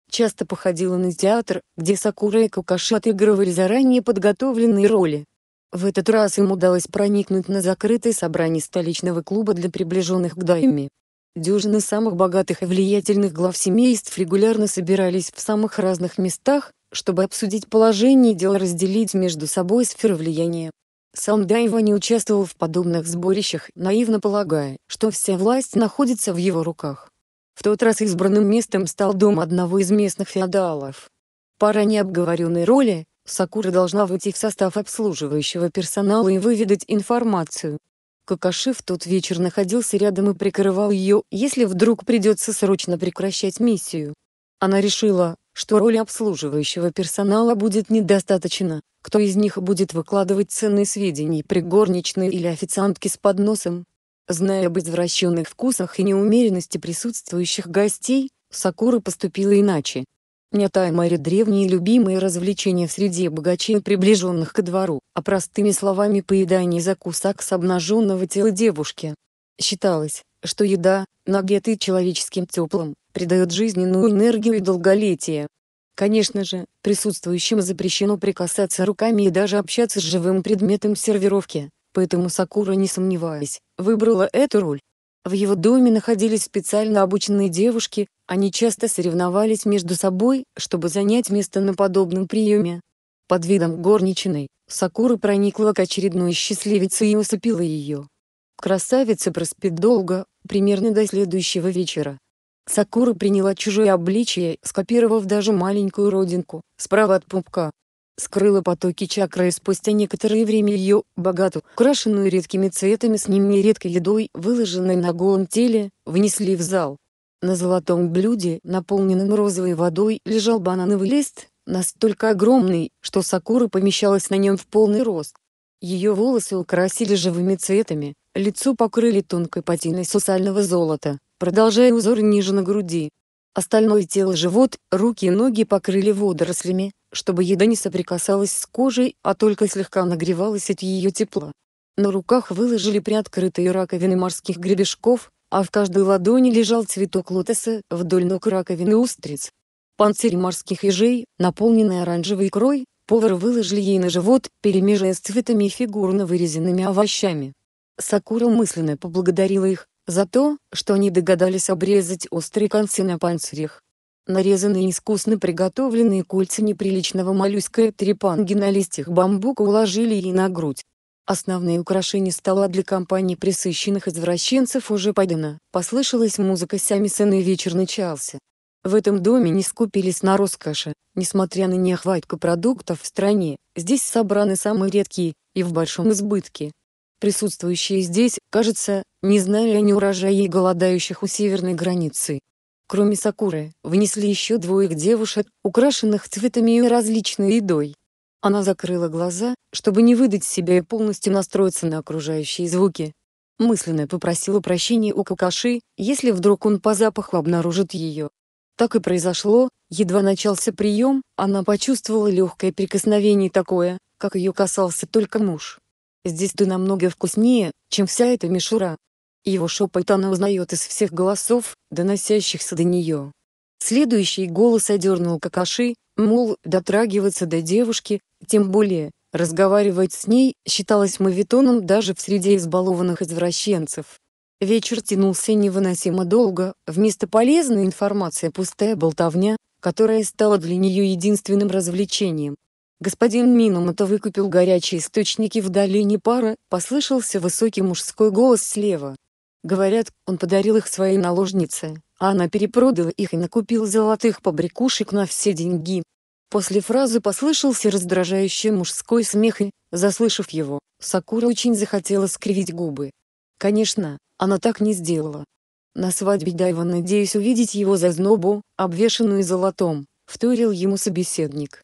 Часто походила на театр, где Сакура и Кукаши отыгрывали заранее подготовленные роли. В этот раз им удалось проникнуть на закрытое собрание столичного клуба для приближенных к Дайме. Дюжины самых богатых и влиятельных глав семейств регулярно собирались в самых разных местах, чтобы обсудить положение дел и разделить между собой сферы влияния. Сам Дайва не участвовал в подобных сборищах, наивно полагая, что вся власть находится в его руках. В тот раз избранным местом стал дом одного из местных феодалов. Пара необговоренной роли, Сакура должна выйти в состав обслуживающего персонала и выведать информацию. Какаши в тот вечер находился рядом и прикрывал ее, если вдруг придется срочно прекращать миссию. Она решила, что роль обслуживающего персонала будет недостаточно, кто из них будет выкладывать ценные сведения при горничной или официантке с подносом. Зная об извращенных вкусах и неумеренности присутствующих гостей, Сакура поступила иначе. Нята и древние любимые развлечения среди богачей, приближенных ко двору, а простыми словами поедание закусок с обнаженного тела девушки. Считалось, что еда, нагеты человеческим теплым, придает жизненную энергию и долголетие. Конечно же, присутствующим запрещено прикасаться руками и даже общаться с живым предметом сервировки, поэтому Сакура, не сомневаясь, выбрала эту роль. В его доме находились специально обученные девушки, они часто соревновались между собой, чтобы занять место на подобном приеме. Под видом горничной, Сакура проникла к очередной счастливице и усыпила ее. Красавица проспит долго, примерно до следующего вечера. Сакура приняла чужое обличие, скопировав даже маленькую родинку, справа от пупка. Скрыла потоки чакры и спустя некоторое время ее, богатую, украшенную редкими цветами с ними и редкой едой, выложенной на голом теле, внесли в зал. На золотом блюде, наполненном розовой водой, лежал банановый лист, настолько огромный, что Сакура помещалась на нем в полный рост. Ее волосы украсили живыми цветами, Лицо покрыли тонкой патиной сусального золота, продолжая узор ниже на груди. Остальное тело живот, руки и ноги покрыли водорослями, чтобы еда не соприкасалась с кожей, а только слегка нагревалась от ее тепла. На руках выложили приоткрытые раковины морских гребешков, а в каждой ладони лежал цветок лотоса, вдоль ног раковины устриц. Панцирь морских ежей, наполненный оранжевой икрой, повар выложили ей на живот, перемежая с цветами и фигурно вырезанными овощами. Сакура мысленно поблагодарила их за то, что они догадались обрезать острые концы на панцирях. Нарезанные искусно приготовленные кольца неприличного моллюска и трепанги на листьях бамбука уложили ей на грудь. Основные украшения стола для компании присыщенных извращенцев уже подано. Послышалась музыка Сямисона и вечер начался. В этом доме не скупились на роскоши, несмотря на нехватку продуктов в стране, здесь собраны самые редкие, и в большом избытке, присутствующие здесь, кажется, не знали о неурожае и голодающих у северной границы. Кроме Сакуры, внесли еще двоих девушек, украшенных цветами и различной едой. Она закрыла глаза, чтобы не выдать себя и полностью настроиться на окружающие звуки. Мысленно попросила прощения у Какаши, если вдруг он по запаху обнаружит ее. Так и произошло, едва начался прием, она почувствовала легкое прикосновение такое, как ее касался только муж. Здесь ты намного вкуснее, чем вся эта мишура. Его шепот она узнает из всех голосов, доносящихся до нее. Следующий голос одернул Какаши, мол, дотрагиваться до девушки, тем более, разговаривать с ней, считалось мавитоном даже в среде избалованных извращенцев. Вечер тянулся невыносимо долго, вместо полезной информации пустая болтовня, которая стала для нее единственным развлечением. Господин Миномото выкупил горячие источники в долине пара, послышался высокий мужской голос слева. Говорят, он подарил их своей наложнице, а она перепродала их и накупил золотых побрякушек на все деньги. После фразы послышался раздражающий мужской смех и, заслышав его, Сакура очень захотела скривить губы. Конечно, она так не сделала. На свадьбе Дайва надеюсь увидеть его за знобу, обвешанную золотом, вторил ему собеседник.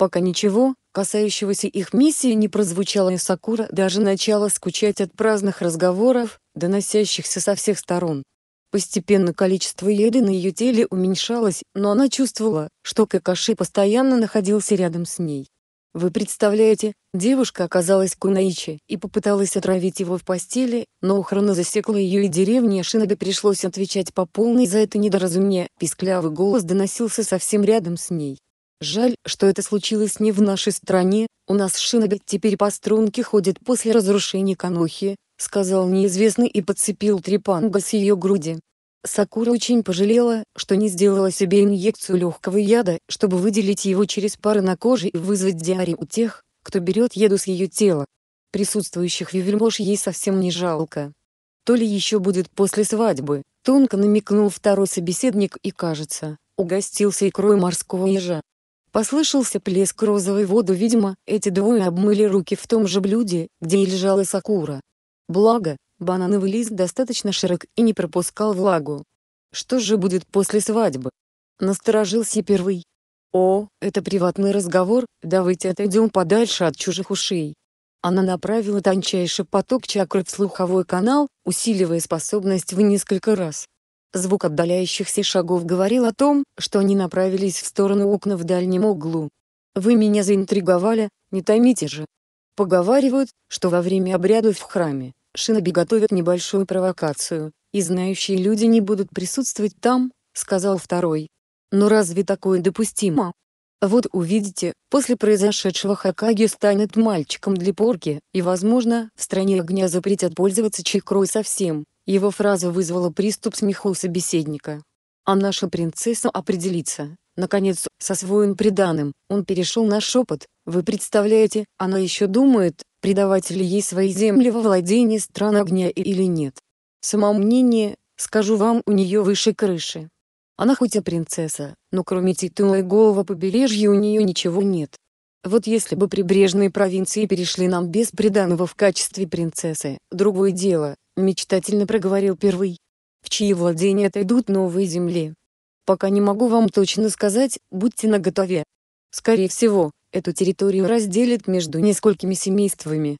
Пока ничего, касающегося их миссии, не прозвучало, и Сакура даже начала скучать от праздных разговоров, доносящихся со всех сторон. Постепенно количество еды на ее теле уменьшалось, но она чувствовала, что Какаши постоянно находился рядом с ней. Вы представляете, девушка оказалась Кунаичи и попыталась отравить его в постели, но охрана засекла ее и деревне Шиноби пришлось отвечать по полной за это недоразумение, писклявый голос доносился совсем рядом с ней. Жаль, что это случилось не в нашей стране, у нас Шиноби теперь по струнке ходит после разрушения Канохи, сказал неизвестный и подцепил трепанга с ее груди. Сакура очень пожалела, что не сделала себе инъекцию легкого яда, чтобы выделить его через пары на коже и вызвать диарею у тех, кто берет еду с ее тела. Присутствующих вельмож ей совсем не жалко. То ли еще будет после свадьбы, тонко намекнул второй собеседник и, кажется, угостился икрой морского ежа. Послышался плеск розовой воды, видимо, эти двое обмыли руки в том же блюде, где и лежала Сакура. Благо, банановый лист достаточно широк и не пропускал влагу. Что же будет после свадьбы? Насторожился первый. О, это приватный разговор, давайте отойдем подальше от чужих ушей. Она направила тончайший поток чакры в слуховой канал, усиливая способность в несколько раз. Звук отдаляющихся шагов говорил о том, что они направились в сторону окна в дальнем углу. «Вы меня заинтриговали, не томите же!» Поговаривают, что во время обрядов в храме, шиноби готовят небольшую провокацию, и знающие люди не будут присутствовать там, сказал второй. Но разве такое допустимо? Вот увидите, после произошедшего Хакаги станет мальчиком для порки, и возможно, в стране огня запретят пользоваться чакрой совсем, его фраза вызвала приступ смеха у собеседника. «А наша принцесса определится». Наконец, со своим преданным. он перешел на шепот. «Вы представляете, она еще думает, предавать ли ей свои земли во владение стран огня или нет. Самомнение, скажу вам, у нее выше крыши. Она хоть и принцесса, но кроме титула и голого побережья у нее ничего нет. Вот если бы прибрежные провинции перешли нам без преданного в качестве принцессы, другое дело, — мечтательно проговорил первый. «В чьи владения отойдут новые земли? Пока не могу вам точно сказать, будьте наготове. Скорее всего, эту территорию разделят между несколькими семействами».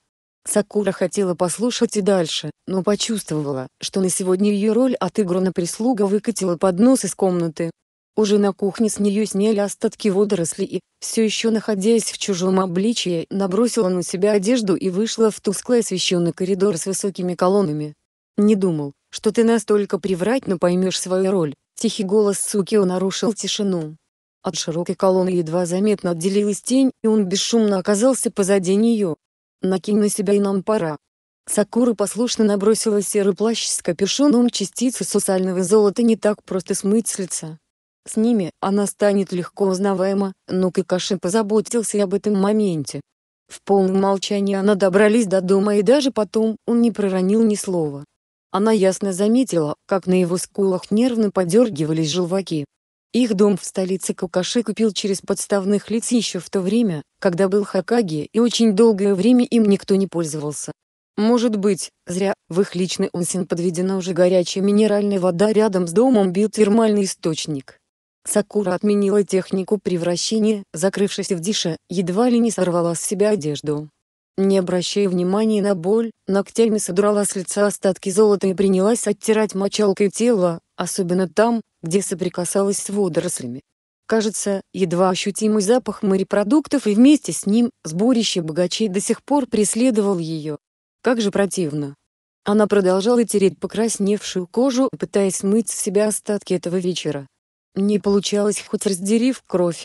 Сакура хотела послушать и дальше, но почувствовала, что на сегодня ее роль отыграна прислуга выкатила поднос из комнаты, уже на кухне с нее сняли остатки водорослей и, все еще находясь в чужом обличье, набросила на себя одежду и вышла в тускло освещенный коридор с высокими колоннами. «Не думал, что ты настолько привратно поймешь свою роль», — тихий голос Сукио нарушил тишину. От широкой колонны едва заметно отделилась тень, и он бесшумно оказался позади нее. «Накинь на себя и нам пора», Сакура послушно набросила серый плащ с капюшоном Частицы сусального золота не так просто смыть с лица. С ними она станет легко узнаваема, но ну, Какаши позаботился об этом моменте. В полном молчании она добрались до дома и даже потом он не проронил ни слова. Она ясно заметила, как на его скулах нервно подергивались желваки. Их дом в столице Какаши купил через подставных лиц еще в то время, когда был Хакаги и очень долгое время им никто не пользовался. Может быть, зря, в их личный унсин подведена уже горячая минеральная вода рядом с домом бил термальный источник. Сакура отменила технику превращения, закрывшись в Диша, едва ли не сорвала с себя одежду. Не обращая внимания на боль, ногтями содрала с лица остатки золота и принялась оттирать мочалкой тело, особенно там, где соприкасалась с водорослями. Кажется, едва ощутимый запах морепродуктов и вместе с ним сборище богачей до сих пор преследовал ее. Как же противно. Она продолжала тереть покрасневшую кожу, пытаясь смыть с себя остатки этого вечера. Не получалось хоть раздерив кровь.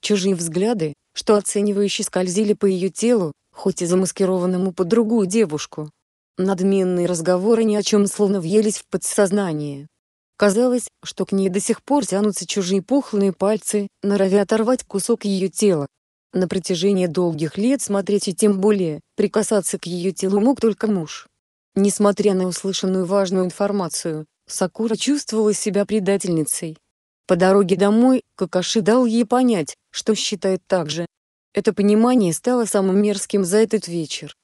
Чужие взгляды, что оценивающе скользили по ее телу, хоть и замаскированному под другую девушку. Надменные разговоры ни о чем словно въелись в подсознание. Казалось, что к ней до сих пор тянутся чужие пухлые пальцы, норовя оторвать кусок ее тела. На протяжении долгих лет смотреть и тем более прикасаться к ее телу мог только муж. Несмотря на услышанную важную информацию, Сакура чувствовала себя предательницей. По дороге домой Какаши дал ей понять, что считает так же. Это понимание стало самым мерзким за этот вечер.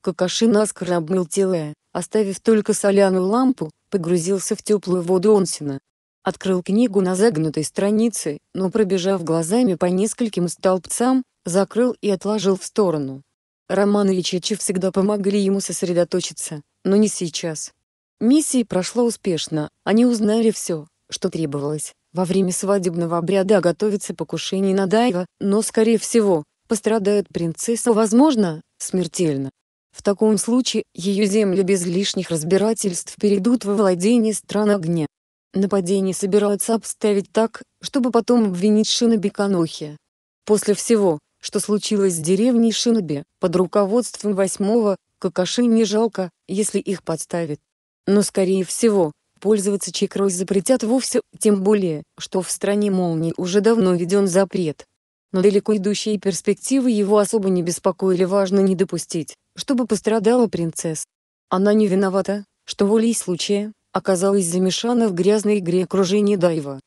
Какаши наскоро обмыл тело, оставив только соляную лампу, погрузился в теплую воду Онсина. Открыл книгу на загнутой странице, но пробежав глазами по нескольким столбцам, закрыл и отложил в сторону. Роман и Чичи всегда помогли ему сосредоточиться, но не сейчас. Миссия прошла успешно, они узнали все, что требовалось. Во время свадебного обряда готовится покушение на Дайва, но, скорее всего, пострадает принцесса, возможно, смертельно. В таком случае, ее землю без лишних разбирательств перейдут во владение стран огня. Нападение собираются обставить так, чтобы потом обвинить Шиноби Канохи. После всего, что случилось с деревней Шиноби, под руководством восьмого, Какаши не жалко, если их подставят, Но скорее всего, Пользоваться чакрой запретят вовсе, тем более, что в стране молний уже давно введен запрет. Но далеко идущие перспективы его особо не беспокоили, важно не допустить, чтобы пострадала принцесса. Она не виновата, что волей случая, оказалась замешана в грязной игре окружения Дайва.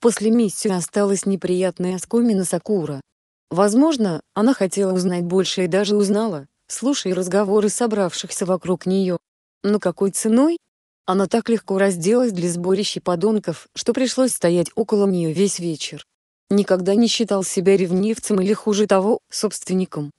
После миссии осталась неприятная оскомина Сакура. Возможно, она хотела узнать больше и даже узнала, слушая разговоры собравшихся вокруг нее. Но какой ценой? Она так легко разделась для сборища подонков, что пришлось стоять около нее весь вечер. Никогда не считал себя ревнивцем или хуже того, собственником.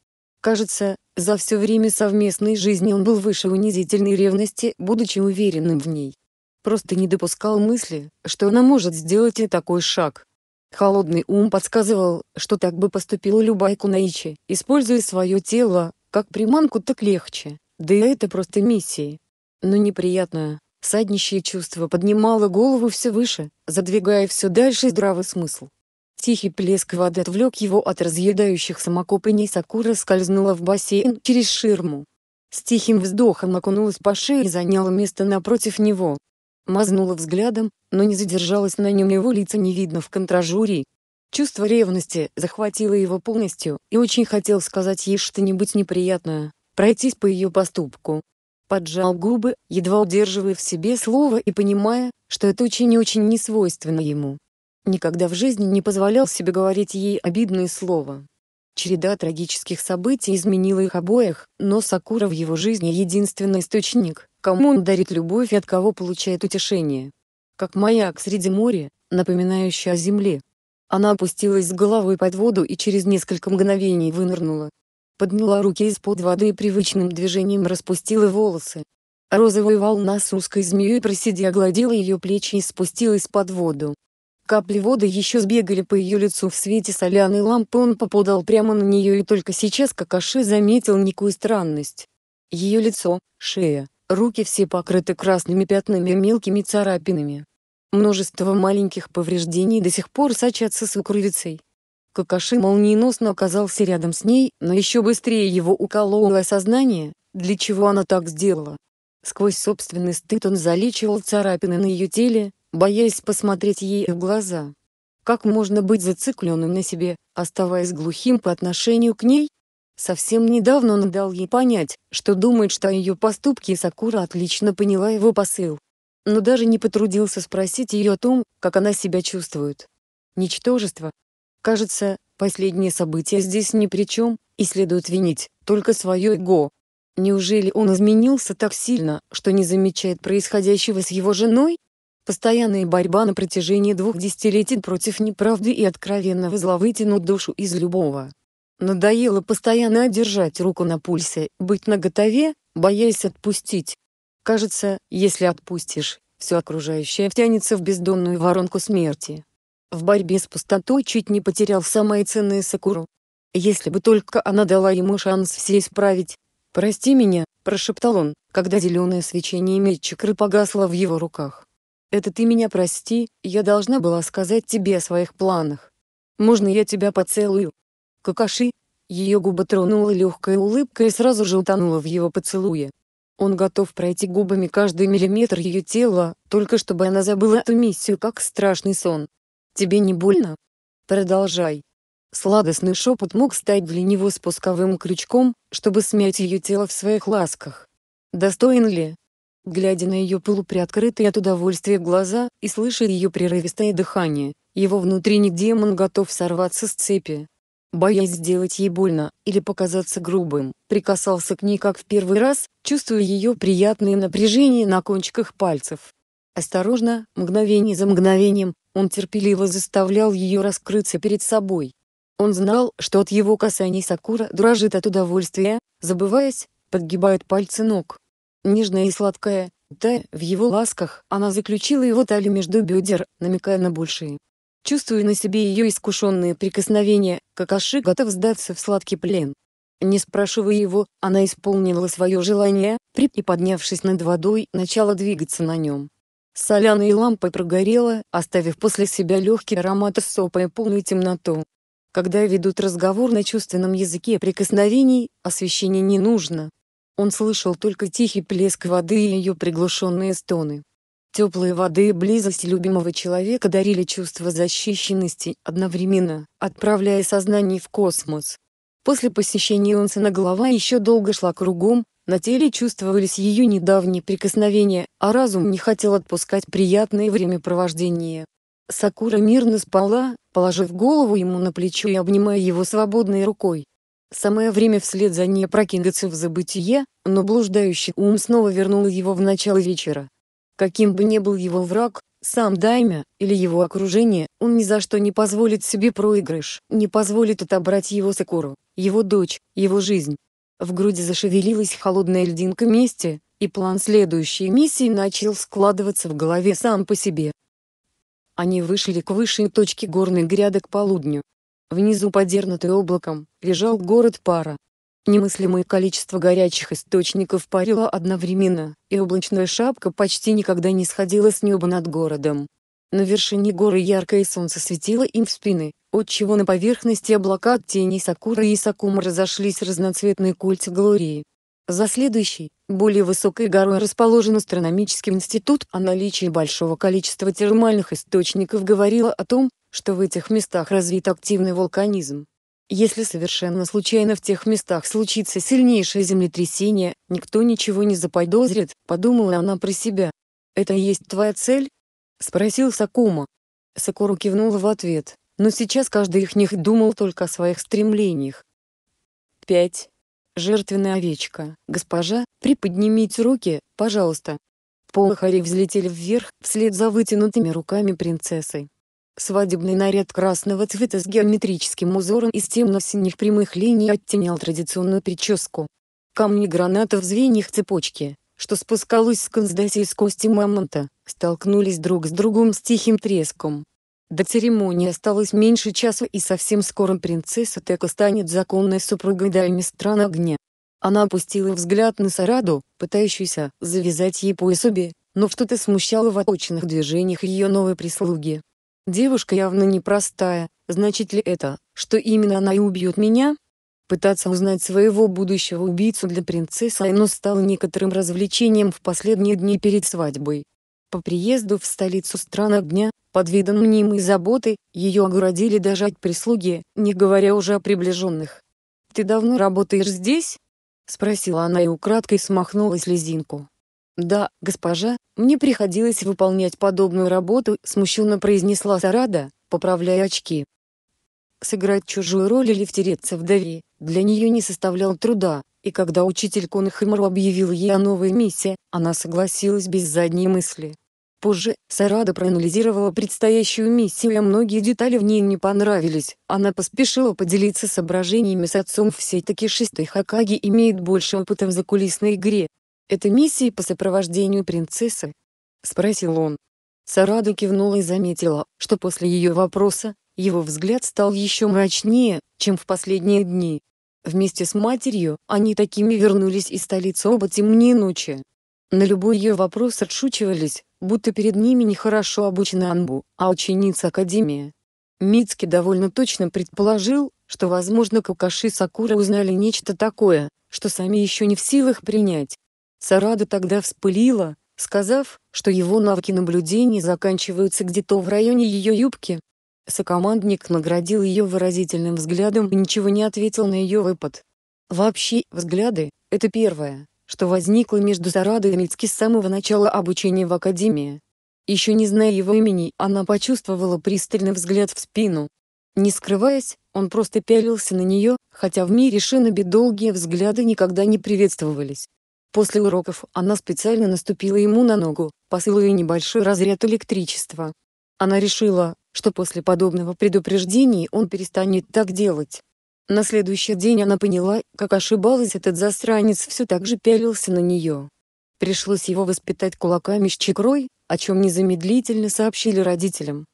Кажется, за все время совместной жизни он был выше унизительной ревности, будучи уверенным в ней. Просто не допускал мысли, что она может сделать и такой шаг. Холодный ум подсказывал, что так бы поступила любая кунаичи, используя свое тело, как приманку так легче, да и это просто миссия. Но неприятная, Саднищее чувство поднимало голову все выше, задвигая все дальше здравый смысл. Тихий плеск воды отвлек его от разъедающих самокопаний Сакура скользнула в бассейн через ширму. С тихим вздохом окунулась по шее и заняла место напротив него. Мазнула взглядом, но не задержалась на нем его лица не видно в контражурии. Чувство ревности захватило его полностью, и очень хотел сказать ей что-нибудь неприятное, пройтись по ее поступку, поджал губы, едва удерживая в себе слово и понимая, что это очень и очень несвойственно ему. Никогда в жизни не позволял себе говорить ей обидное слово. Череда трагических событий изменила их обоих, но Сакура в его жизни единственный источник, кому он дарит любовь и от кого получает утешение. Как маяк среди моря, напоминающий о земле. Она опустилась с головой под воду и через несколько мгновений вынырнула, подняла руки из-под воды и привычным движением распустила волосы. Розовая волна с узкой змеей просидя огладила ее плечи и спустилась под воду. Капли воды еще сбегали по ее лицу в свете соляной лампы он попадал прямо на нее и только сейчас Какаши заметил некую странность. Ее лицо, шея, руки все покрыты красными пятнами и мелкими царапинами. Множество маленьких повреждений до сих пор сочатся с укровицей. Какаши молниеносно оказался рядом с ней, но еще быстрее его укололо сознание, для чего она так сделала. Сквозь собственный стыд он залечивал царапины на ее теле, боясь посмотреть ей в глаза. Как можно быть зацикленным на себе, оставаясь глухим по отношению к ней? Совсем недавно он дал ей понять, что думает, что ее поступки и Сакура отлично поняла его посыл. Но даже не потрудился спросить ее о том, как она себя чувствует. Ничтожество, Кажется, последние события здесь ни при чем, и следует винить только свое эго. Неужели он изменился так сильно, что не замечает происходящего с его женой? Постоянная борьба на протяжении двух десятилетий против неправды и откровенного зла вытянут душу из любого. Надоело постоянно держать руку на пульсе, быть наготове, боясь отпустить. Кажется, если отпустишь, все окружающее втянется в бездонную воронку смерти. В борьбе с пустотой чуть не потерял самое ценное Сакуру. Если бы только она дала ему шанс все исправить. «Прости меня», — прошептал он, когда зеленое свечение меччикры погасло в его руках. «Это ты меня прости, я должна была сказать тебе о своих планах. Можно я тебя поцелую?» Какаши. Ее губа тронула легкая улыбка и сразу же утонула в его поцелуе. Он готов пройти губами каждый миллиметр ее тела, только чтобы она забыла эту миссию как страшный сон. Тебе не больно? Продолжай. Сладостный шепот мог стать для него спусковым крючком, чтобы смять ее тело в своих ласках. Достоин ли? Глядя на ее полуприоткрытые от удовольствия глаза и слыша ее прерывистое дыхание, его внутренний демон готов сорваться с цепи. Боясь сделать ей больно или показаться грубым, прикасался к ней как в первый раз, чувствуя ее приятное напряжение на кончиках пальцев. Осторожно, мгновение за мгновением, он терпеливо заставлял ее раскрыться перед собой. Он знал, что от его касаний Сакура дрожит от удовольствия, забываясь, подгибает пальцы ног. Нежная и сладкая, да, в его ласках, она заключила его талию между бедер, намекая на большие. Чувствуя на себе ее искушенные прикосновения, Какаши готов сдаться в сладкий плен. Не спрашивая его, она исполнила свое желание, приподнявшись над водой, начала двигаться на нем. Соляная лампа прогорела, оставив после себя легкий аромат сопа и полную темноту. Когда ведут разговор на чувственном языке прикосновений, освещение не нужно. Он слышал только тихий плеск воды и ее приглушенные стоны. Теплые воды и близость любимого человека дарили чувство защищенности одновременно, отправляя сознание в космос. После посещения Онсена голова еще долго шла кругом, на теле чувствовались ее недавние прикосновения, а разум не хотел отпускать приятное времяпровождение. Сакура мирно спала, положив голову ему на плечо и обнимая его свободной рукой. Самое время вслед за ней прокинуться в забытие, но блуждающий ум снова вернул его в начало вечера. Каким бы ни был его враг, сам Даймя, или его окружение, он ни за что не позволит себе проигрыш, не позволит отобрать его Сакуру, его дочь, его жизнь. В груди зашевелилась холодная льдинка мести, и план следующей миссии начал складываться в голове сам по себе. Они вышли к высшей точке горной гряды к полудню. Внизу, подернутый облаком, лежал город пара. Немыслимое количество горячих источников парило одновременно, и облачная шапка почти никогда не сходила с неба над городом. На вершине горы яркое солнце светило им в спины, отчего на поверхности облака тени Сакуры и сакумы разошлись разноцветные кольца Глории. За следующей, более высокой горой расположен астрономический институт, а наличие большого количества термальных источников говорило о том, что в этих местах развит активный вулканизм. Если совершенно случайно в тех местах случится сильнейшее землетрясение, никто ничего не заподозрит, подумала она про себя. «Это и есть твоя цель?» — спросил Сакума. Сакура кивнула в ответ. Но сейчас каждый их них думал только о своих стремлениях. 5. Жертвенная овечка. Госпожа, приподнимите руки, пожалуйста. Полохари взлетели вверх, вслед за вытянутыми руками принцессы. Свадебный наряд красного цвета с геометрическим узором из темно-синих прямых линий оттенял традиционную прическу. Камни граната в звеньях цепочки, что спускалось с консдасей с кости мамонта, столкнулись друг с другом с тихим треском. До церемонии осталось меньше часа и совсем скоро принцесса Тека станет законной супругой Дайми Стран Огня. Она опустила взгляд на Сараду, пытающуюся завязать ей пояс обе, но что-то смущало в оточенных движениях ее новой прислуги. Девушка явно непростая, значит ли это, что именно она и убьет меня? Пытаться узнать своего будущего убийцу для принцессы Айно стало некоторым развлечением в последние дни перед свадьбой. По приезду в столицу стран огня, под видом мнимой заботы, ее огородили даже от прислуги, не говоря уже о приближенных. «Ты давно работаешь здесь?» — спросила она и украдкой смахнула слезинку. «Да, госпожа, мне приходилось выполнять подобную работу», — смущенно произнесла Сарада, поправляя очки. Сыграть чужую роль или втереться в доверие для нее не составляло труда, и когда учитель Конахэмару объявил ей о новой миссии, она согласилась без задней мысли. Позже, Сарада проанализировала предстоящую миссию, а многие детали в ней не понравились. Она поспешила поделиться соображениями с отцом все-таки шестой Хакаги имеет больше опыта в закулисной игре. «Это миссии по сопровождению принцессы?» — спросил он. Сарада кивнула и заметила, что после ее вопроса, его взгляд стал еще мрачнее, чем в последние дни. Вместе с матерью, они такими вернулись из столицы оба темнее ночи. На любой ее вопрос отшучивались, будто перед ними не хорошо обучена Анбу, а ученица Академии. Мицки довольно точно предположил, что возможно Какаши Сакура узнали нечто такое, что сами еще не в силах принять. Сарада тогда вспылила, сказав, что его навыки наблюдения заканчиваются где-то в районе ее юбки. Сокомандник наградил ее выразительным взглядом и ничего не ответил на ее выпад. Вообще, взгляды — это первое, что возникло между Зарадой и Мицки с самого начала обучения в Академии. Еще не зная его имени, она почувствовала пристальный взгляд в спину. Не скрываясь, он просто пялился на нее, хотя в мире Шиноби долгие взгляды никогда не приветствовались. После уроков она специально наступила ему на ногу, посылая небольшой разряд электричества. Она решила, что после подобного предупреждения он перестанет так делать. На следующий день она поняла, как ошибалась этот засранец все так же пялился на нее. Пришлось его воспитать кулаками с чекрой, о чем незамедлительно сообщили родителям.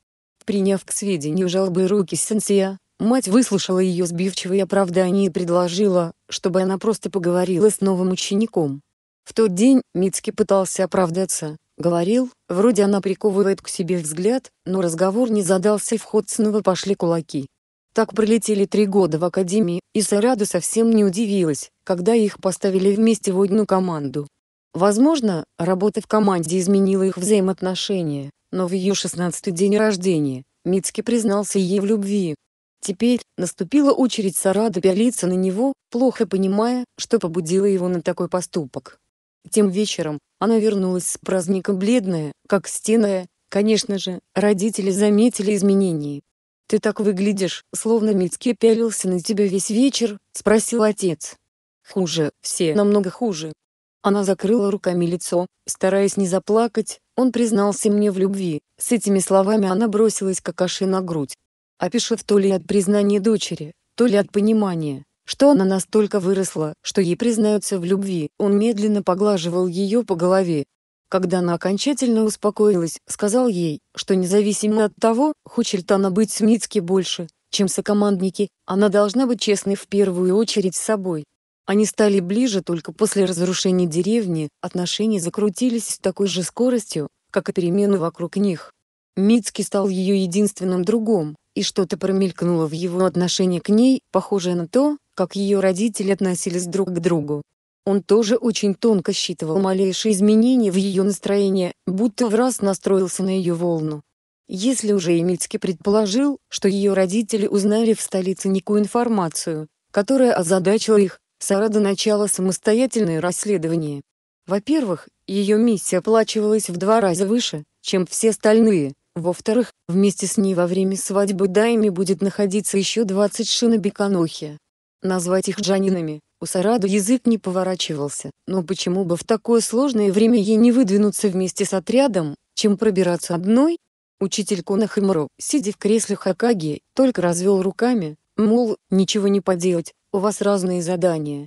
Приняв к сведению жалобы руки сенсея, мать выслушала ее сбивчивые оправдание и предложила, чтобы она просто поговорила с новым учеником. В тот день Мицки пытался оправдаться, говорил, вроде она приковывает к себе взгляд, но разговор не задался и в ход снова пошли кулаки. Так пролетели три года в академии, и Сарада совсем не удивилась, когда их поставили вместе в одну команду. Возможно, работа в команде изменила их взаимоотношения, но в ее 16 день рождения Мицки признался ей в любви. Теперь наступила очередь Сарады пялиться на него, плохо понимая, что побудило его на такой поступок. Тем вечером она вернулась с праздником бледная, как стеная. Конечно же, родители заметили изменения «Ты так выглядишь, словно Мицке пялился на тебя весь вечер», — спросил отец. «Хуже, все намного хуже». Она закрыла руками лицо, стараясь не заплакать, он признался мне в любви, с этими словами она бросилась как аши на грудь. Опишев а то ли от признания дочери, то ли от понимания, что она настолько выросла, что ей признаются в любви, он медленно поглаживал ее по голове, когда она окончательно успокоилась, сказал ей, что независимо от того, хочет она быть с Мицки больше, чем сокомандники, она должна быть честной в первую очередь с собой. Они стали ближе только после разрушения деревни, отношения закрутились с такой же скоростью, как и перемены вокруг них. Мицки стал ее единственным другом, и что-то промелькнуло в его отношении к ней, похожее на то, как ее родители относились друг к другу. Он тоже очень тонко считывал малейшие изменения в ее настроении, будто в раз настроился на ее волну. Если уже Емельский предположил, что ее родители узнали в столице некую информацию, которая озадачила их, Сара до начала самостоятельное расследование. Во-первых, ее миссия оплачивалась в два раза выше, чем все остальные. Во-вторых, вместе с ней во время свадьбы Дайми будет находиться еще 20 шинобиканохи. Назвать их джанинами у Сараду язык не поворачивался, но почему бы в такое сложное время ей не выдвинуться вместе с отрядом, чем пробираться одной? Учитель Конахимро, сидя в кресле Хакаги, только развел руками, мол, ничего не поделать, у вас разные задания.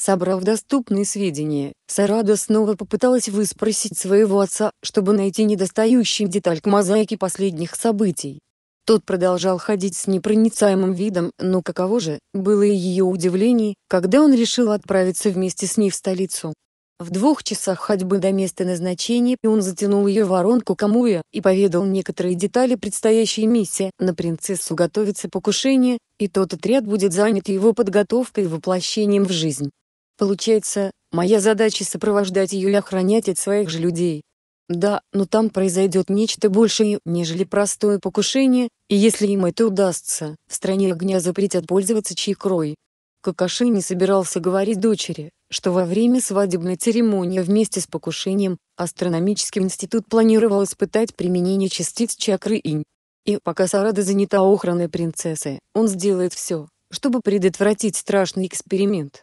Собрав доступные сведения, Сарада снова попыталась выспросить своего отца, чтобы найти недостающую деталь к мозаике последних событий. Тот продолжал ходить с непроницаемым видом, но каково же было ее удивление, когда он решил отправиться вместе с ней в столицу. В двух часах ходьбы до места назначения он затянул ее в воронку Камуя и поведал некоторые детали предстоящей миссии. На принцессу готовится покушение, и тот отряд будет занят его подготовкой и воплощением в жизнь. Получается, моя задача сопровождать ее и охранять от своих же людей, да, но там произойдет нечто большее, нежели простое покушение, и если им это удастся, в стране огня запретят пользоваться чайкрой. Какаши не собирался говорить дочери, что во время свадебной церемонии вместе с покушением астрономический институт планировал испытать применение частиц чакры инь. И пока Сарада занята охраной принцессы, он сделает все, чтобы предотвратить страшный эксперимент.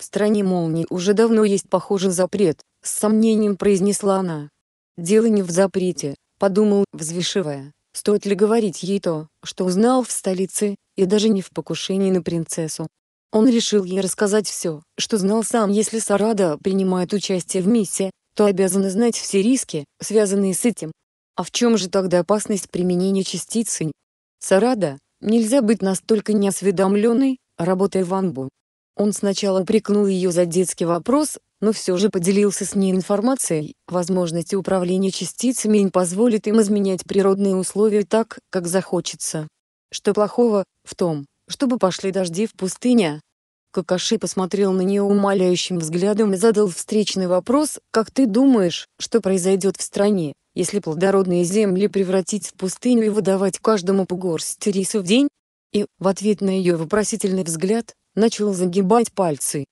В стране молний уже давно есть похожий запрет, с сомнением произнесла она. «Дело не в запрете», — подумал, взвешивая, стоит ли говорить ей то, что узнал в столице, и даже не в покушении на принцессу. Он решил ей рассказать все, что знал сам. Если Сарада принимает участие в миссии, то обязана знать все риски, связанные с этим. А в чем же тогда опасность применения частицы? Сарада, нельзя быть настолько неосведомленной, работая в Анбу. Он сначала прикнул ее за детский вопрос, но все же поделился с ней информацией, возможности управления частицами им позволит им изменять природные условия так, как захочется. Что плохого, в том, чтобы пошли дожди в пустыне? Какаши посмотрел на нее умоляющим взглядом и задал встречный вопрос, как ты думаешь, что произойдет в стране, если плодородные земли превратить в пустыню и выдавать каждому по горсти риса в день? И, в ответ на ее вопросительный взгляд, начал загибать пальцы.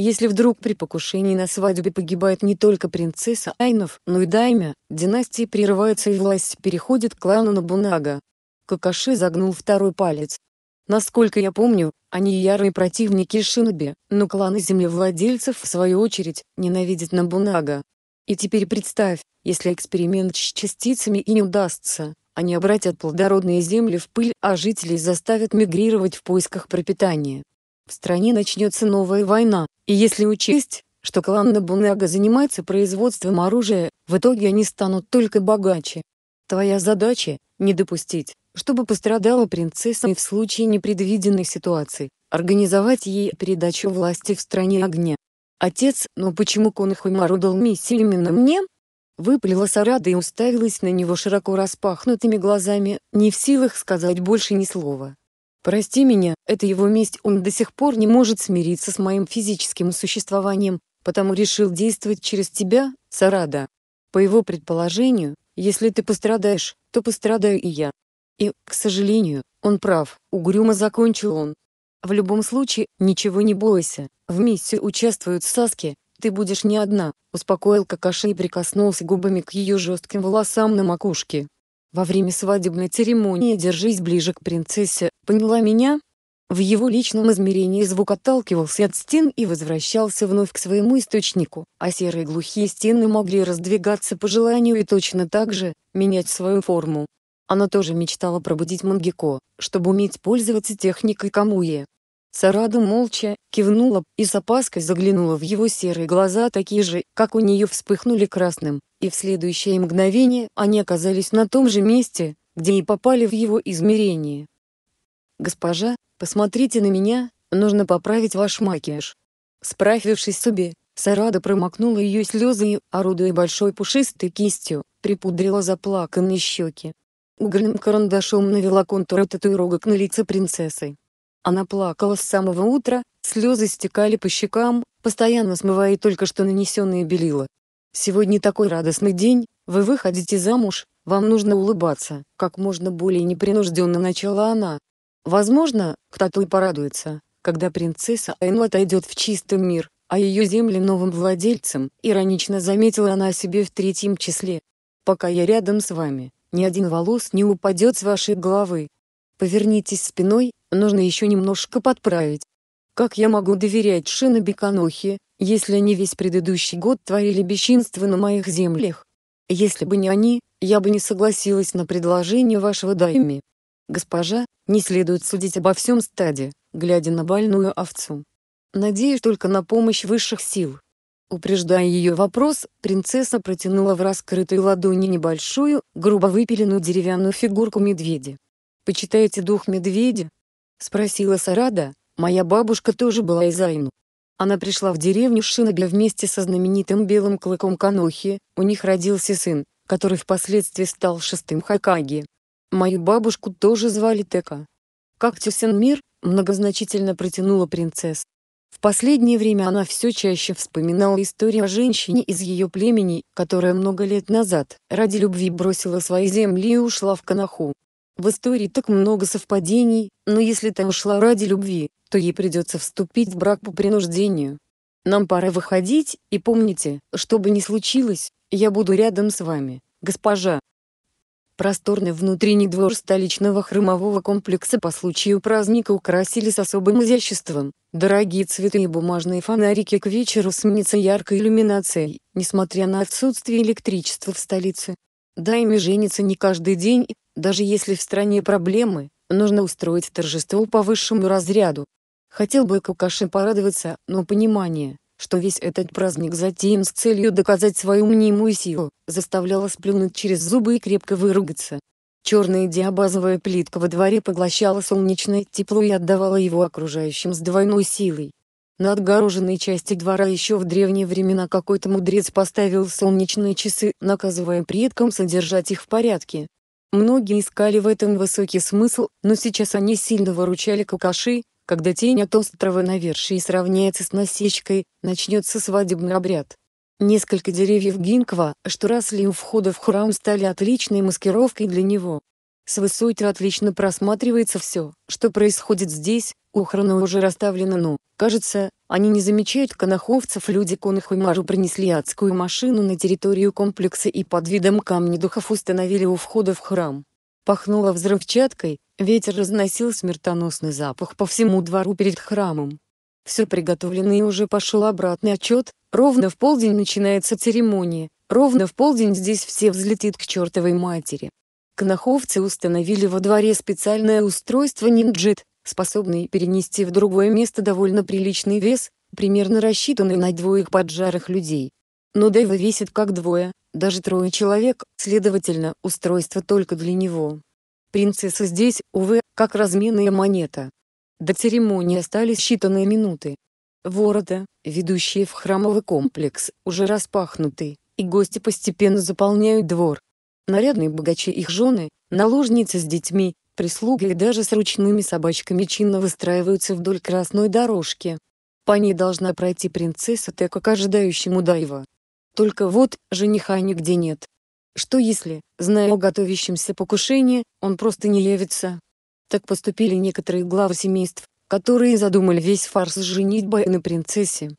Если вдруг при покушении на свадьбе погибает не только принцесса Айнов, но и Даймя, династии прерываются и власть переходит к клану Набунага. Какаши загнул второй палец. Насколько я помню, они ярые противники Шиноби, но кланы землевладельцев в свою очередь ненавидят Набунага. И теперь представь, если эксперимент с частицами и не удастся, они обратят плодородные земли в пыль, а жителей заставят мигрировать в поисках пропитания в стране начнется новая война, и если учесть, что клан Набунага занимается производством оружия, в итоге они станут только богаче. Твоя задача – не допустить, чтобы пострадала принцесса и в случае непредвиденной ситуации, организовать ей передачу власти в стране огня. Отец, но почему Конахумару дал миссию именно мне? Выплела Сарада и уставилась на него широко распахнутыми глазами, не в силах сказать больше ни слова. Прости меня, это его месть, он до сих пор не может смириться с моим физическим существованием, потому решил действовать через тебя, Сарада. По его предположению, если ты пострадаешь, то пострадаю и я. И, к сожалению, он прав, угрюмо закончил он. В любом случае, ничего не бойся, в миссии участвуют Саски, ты будешь не одна, успокоил Какаши и прикоснулся губами к ее жестким волосам на макушке. Во время свадебной церемонии держись ближе к принцессе, поняла меня? В его личном измерении звук отталкивался от стен и возвращался вновь к своему источнику, а серые глухие стены могли раздвигаться по желанию и точно так же, менять свою форму. Она тоже мечтала пробудить Мангико, чтобы уметь пользоваться техникой Камуе. Сарада молча, кивнула, и с опаской заглянула в его серые глаза такие же, как у нее вспыхнули красным и в следующее мгновение они оказались на том же месте, где и попали в его измерение. «Госпожа, посмотрите на меня, нужно поправить ваш макияж». Справившись с обе, Сарада промокнула ее слезы и, орудуя большой пушистой кистью, припудрила заплаканные щеки. Угольным карандашом навела контуры татуировок на лице принцессы. Она плакала с самого утра, слезы стекали по щекам, постоянно смывая только что нанесенные белила. Сегодня такой радостный день, вы выходите замуж, вам нужно улыбаться, как можно более непринужденно начала она. Возможно, кто-то и порадуется, когда принцесса Энн отойдет в чистый мир, а ее земли новым владельцам. иронично заметила она о себе в третьем числе. «Пока я рядом с вами, ни один волос не упадет с вашей головы. Повернитесь спиной, нужно еще немножко подправить. Как я могу доверять Шина если они весь предыдущий год творили бесчинство на моих землях. Если бы не они, я бы не согласилась на предложение вашего дайми. Госпожа, не следует судить обо всем стаде, глядя на больную овцу. Надеюсь только на помощь высших сил. Упреждая ее вопрос, принцесса протянула в раскрытой ладони небольшую, грубо выпиленную деревянную фигурку медведя. «Почитаете дух медведя?» — спросила Сарада, моя бабушка тоже была из Айну. Она пришла в деревню Шинагля вместе со знаменитым белым клыком Канохи, у них родился сын, который впоследствии стал шестым Хакаги. Мою бабушку тоже звали Тека. Как Кактюсен Мир многозначительно протянула принцесс. В последнее время она все чаще вспоминала историю о женщине из ее племени, которая много лет назад ради любви бросила свои земли и ушла в Канаху. В истории так много совпадений, но если та ушла ради любви, то ей придется вступить в брак по принуждению. Нам пора выходить, и помните, что бы ни случилось, я буду рядом с вами, госпожа. Просторный внутренний двор столичного хромового комплекса по случаю праздника украсили с особым изяществом. Дорогие цветы и бумажные фонарики к вечеру сменятся яркой иллюминацией, несмотря на отсутствие электричества в столице. Да ими женится не каждый день, даже если в стране проблемы, нужно устроить торжество по высшему разряду. Хотел бы Какаши порадоваться, но понимание, что весь этот праздник затеян с целью доказать свою мнимую силу, заставляло сплюнуть через зубы и крепко выругаться. Черная диабазовая плитка во дворе поглощала солнечное тепло и отдавала его окружающим с двойной силой. На отгороженной части двора еще в древние времена какой-то мудрец поставил солнечные часы, наказывая предкам содержать их в порядке. Многие искали в этом высокий смысл, но сейчас они сильно выручали какаши, когда тень от острова навершии сравняется с насечкой, начнется свадебный обряд. Несколько деревьев гинква, что росли у входа в храм, стали отличной маскировкой для него. С высоты отлично просматривается все, что происходит здесь, Охрана уже расставлена но, кажется, они не замечают коноховцев люди Конохумару принесли адскую машину на территорию комплекса и под видом камней духов установили у входа в храм. Пахнуло взрывчаткой, ветер разносил смертоносный запах по всему двору перед храмом. Все приготовлено и уже пошел обратный отчет, ровно в полдень начинается церемония, ровно в полдень здесь все взлетит к чертовой матери. Коноховцы установили во дворе специальное устройство «Нинджет», способный перенести в другое место довольно приличный вес, примерно рассчитанный на двоих поджарых людей. Но Дэйва весит как двое, даже трое человек, следовательно, устройство только для него. Принцесса здесь, увы, как разменная монета. До церемонии остались считанные минуты. Ворота, ведущие в храмовый комплекс, уже распахнуты, и гости постепенно заполняют двор. Нарядные богачи их жены, наложницы с детьми, прислуга и даже с ручными собачками чинно выстраиваются вдоль красной дорожки. По ней должна пройти принцесса Тека к ожидающему дайва. Только вот, жениха нигде нет. Что если, зная о готовящемся покушении, он просто не явится? Так поступили некоторые главы семейств, которые задумали весь фарс с женитьбой на принцессе.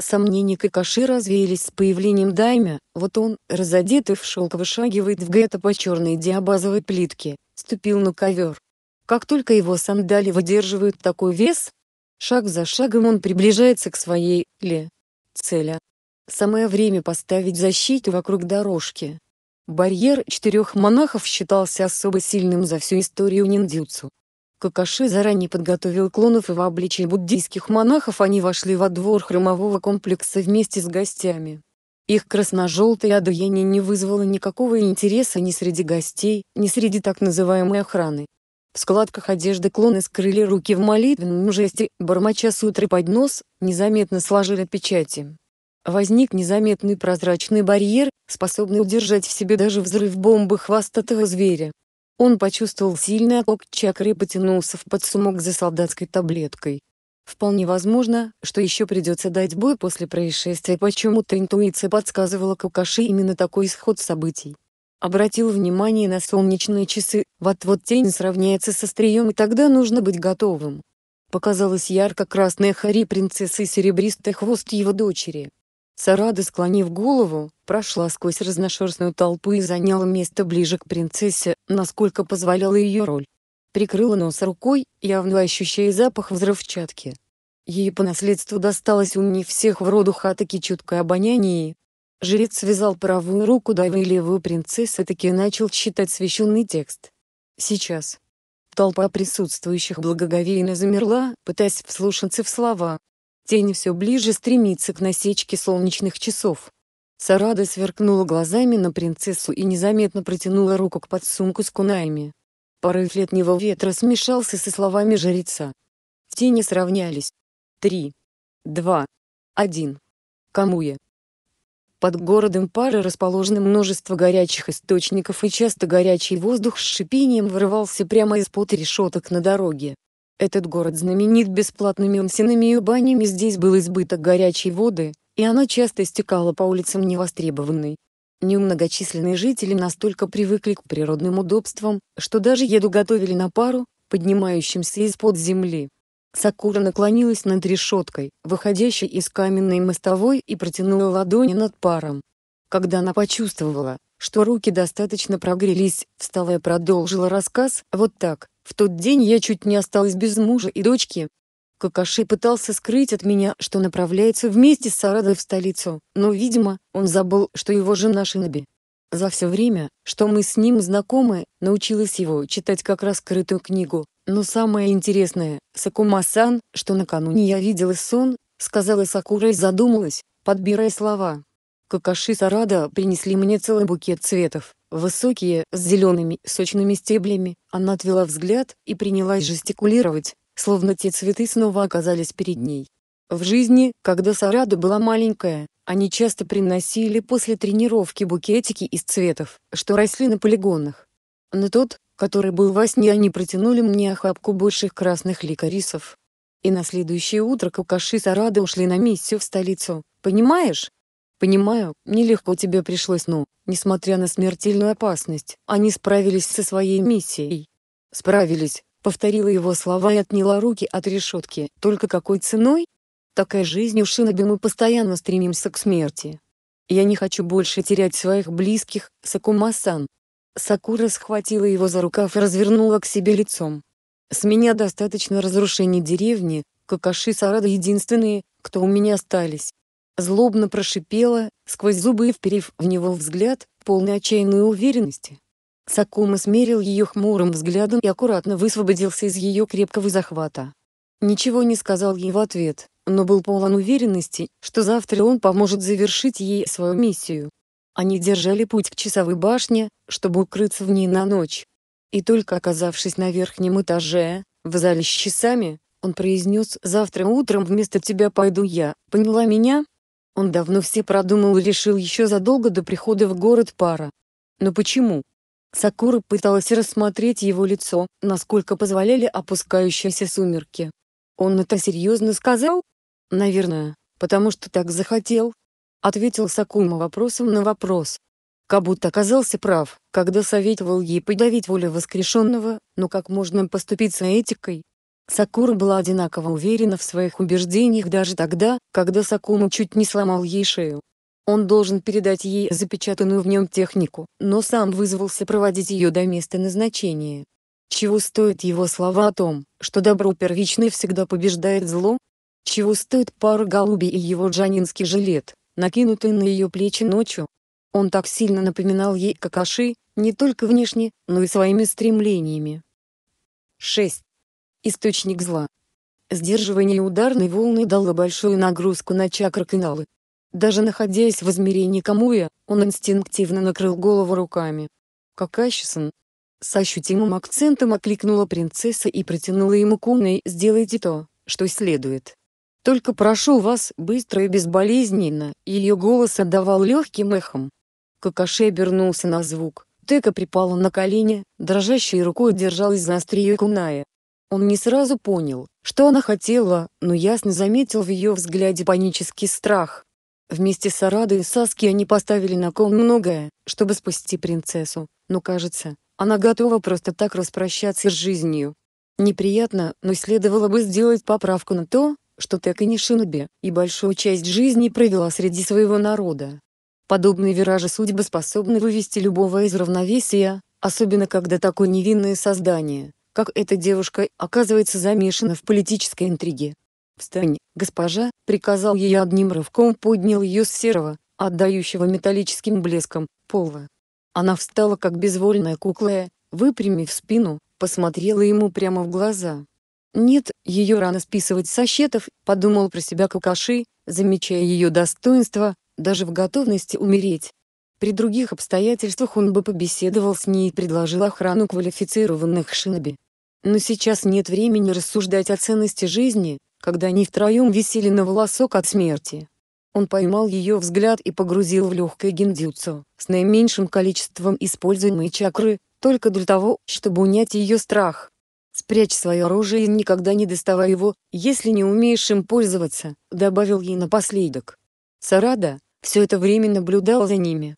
Сомнения Какаши развеялись с появлением Даймя, вот он, разодетый в шелк, вышагивает в гетто по черной диабазовой плитке, ступил на ковер. Как только его сандали выдерживают такой вес, шаг за шагом он приближается к своей, ле, цели. Самое время поставить защиту вокруг дорожки. Барьер четырех монахов считался особо сильным за всю историю ниндзюцу. Какаши заранее подготовил клонов и в обличии буддийских монахов они вошли во двор храмового комплекса вместе с гостями. Их красно-желтое одуение не вызвало никакого интереса ни среди гостей, ни среди так называемой охраны. В складках одежды клоны скрыли руки в молитвенном жесте, бормоча сутры под нос, незаметно сложили печати. Возник незаметный прозрачный барьер, способный удержать в себе даже взрыв бомбы хвостатого зверя. Он почувствовал сильный окок чакры и потянулся в подсумок за солдатской таблеткой. Вполне возможно, что еще придется дать бой после происшествия, почему-то интуиция подсказывала Какаши именно такой исход событий. Обратил внимание на солнечные часы, вот-вот тень сравняется со стрием и тогда нужно быть готовым. Показалась ярко-красная хари принцессы и серебристый хвост его дочери. Сарада, склонив голову, прошла сквозь разношерстную толпу и заняла место ближе к принцессе, насколько позволяла ее роль. Прикрыла нос рукой, явно ощущая запах взрывчатки. Ей по наследству досталось умнее всех в роду хатаки чуткое обоняние. Жрец связал правую руку Дайвы и левую принцессы таки начал читать священный текст. Сейчас. Толпа присутствующих благоговейно замерла, пытаясь вслушаться в слова, Тень все ближе стремится к насечке солнечных часов. Сарада сверкнула глазами на принцессу и незаметно протянула руку к подсумку с кунаями. Порыв летнего ветра смешался со словами жреца. Тени сравнялись. Три. Два. Один. Камуя. Под городом пары расположено множество горячих источников и часто горячий воздух с шипением вырывался прямо из-под решеток на дороге. Этот город знаменит бесплатными умсинами и банями здесь был избыток горячей воды, и она часто стекала по улицам невостребованной. Немногочисленные жители настолько привыкли к природным удобствам, что даже еду готовили на пару, поднимающимся из-под земли. Сакура наклонилась над решеткой, выходящей из каменной мостовой и протянула ладони над паром. Когда она почувствовала, что руки достаточно прогрелись, встала и продолжила рассказ, вот так, в тот день я чуть не осталась без мужа и дочки. Какаши пытался скрыть от меня, что направляется вместе с Сарадой в столицу, но, видимо, он забыл, что его жена Шиноби. За все время, что мы с ним знакомы, научилась его читать как раскрытую книгу. Но самое интересное, Сакума-сан, что накануне я видела сон, сказала Сакура и задумалась, подбирая слова. Какаши Сарада принесли мне целый букет цветов высокие, с зелеными, сочными стеблями, она отвела взгляд и принялась жестикулировать, словно те цветы снова оказались перед ней. В жизни, когда Сарада была маленькая, они часто приносили после тренировки букетики из цветов, что росли на полигонах. Но тот, который был во сне, они протянули мне охапку больших красных ликорисов. И на следующее утро кукаши с ушли на миссию в столицу, понимаешь? Понимаю, нелегко тебе пришлось, но, ну, несмотря на смертельную опасность, они справились со своей миссией. Справились, повторила его слова и отняла руки от решетки. Только какой ценой? Такая жизнь у Шиноби мы постоянно стремимся к смерти. Я не хочу больше терять своих близких, Сакума-сан. Сакура схватила его за рукав и развернула к себе лицом. С меня достаточно разрушений деревни, Какаши Сарада единственные, кто у меня остались. Злобно прошипела, сквозь зубы и вперев в него взгляд, полный отчаянной уверенности. Сакума смерил ее хмурым взглядом и аккуратно высвободился из ее крепкого захвата. Ничего не сказал ей в ответ, но был полон уверенности, что завтра он поможет завершить ей свою миссию. Они держали путь к часовой башне, чтобы укрыться в ней на ночь. И только оказавшись на верхнем этаже, в зале с часами, он произнес «Завтра утром вместо тебя пойду я». Поняла меня? Он давно все продумал и решил еще задолго до прихода в город пара. Но почему? Сакура пыталась рассмотреть его лицо, насколько позволяли опускающиеся сумерки. «Он это серьезно сказал?» «Наверное, потому что так захотел», — ответил Сакума вопросом на вопрос. Как будто оказался прав, когда советовал ей подавить волю воскрешенного, но как можно поступить с этикой, Сакура была одинаково уверена в своих убеждениях даже тогда, когда Сакума чуть не сломал ей шею. Он должен передать ей запечатанную в нем технику, но сам вызвался проводить ее до места назначения. Чего стоят его слова о том, что добро первичное всегда побеждает зло? Чего стоит пара голубей и его джанинский жилет, накинутый на ее плечи ночью? Он так сильно напоминал ей Какаши, не только внешне, но и своими стремлениями. 6 источник зла. Сдерживание ударной волны дало большую нагрузку на чакры-каналы. Даже находясь в измерении Камуя, он инстинктивно накрыл голову руками. «Какащисон!» С ощутимым акцентом окликнула принцесса и протянула ему кумной «Сделайте то, что следует». «Только прошу вас, быстро и безболезненно», ее голос отдавал легким эхом. Какаши обернулся на звук, Тека припала на колени, дрожащей рукой держалась за острие куная. Он не сразу понял, что она хотела, но ясно заметил в ее взгляде панический страх. Вместе с Арадой и Саски они поставили на кон многое, чтобы спасти принцессу, но кажется, она готова просто так распрощаться с жизнью. Неприятно, но следовало бы сделать поправку на то, что и не Шиноби и большую часть жизни провела среди своего народа. Подобные виражи судьбы способны вывести любого из равновесия, особенно когда такое невинное создание, как эта девушка оказывается замешана в политической интриге. «Встань, госпожа!» — приказал ей одним рывком поднял ее с серого, отдающего металлическим блеском, пола. Она встала как безвольная кукла, выпрямив спину, посмотрела ему прямо в глаза. «Нет, ее рано списывать со счетов», — подумал про себя Какаши, замечая ее достоинство, даже в готовности умереть, при других обстоятельствах он бы побеседовал с ней и предложил охрану квалифицированных шиноби. Но сейчас нет времени рассуждать о ценности жизни, когда они втроем висели на волосок от смерти. Он поймал ее взгляд и погрузил в легкое гендюцу с наименьшим количеством используемой чакры, только для того, чтобы унять ее страх. «Спрячь свое оружие и никогда не доставай его, если не умеешь им пользоваться», — добавил ей напоследок. Сарада, все это время наблюдал за ними,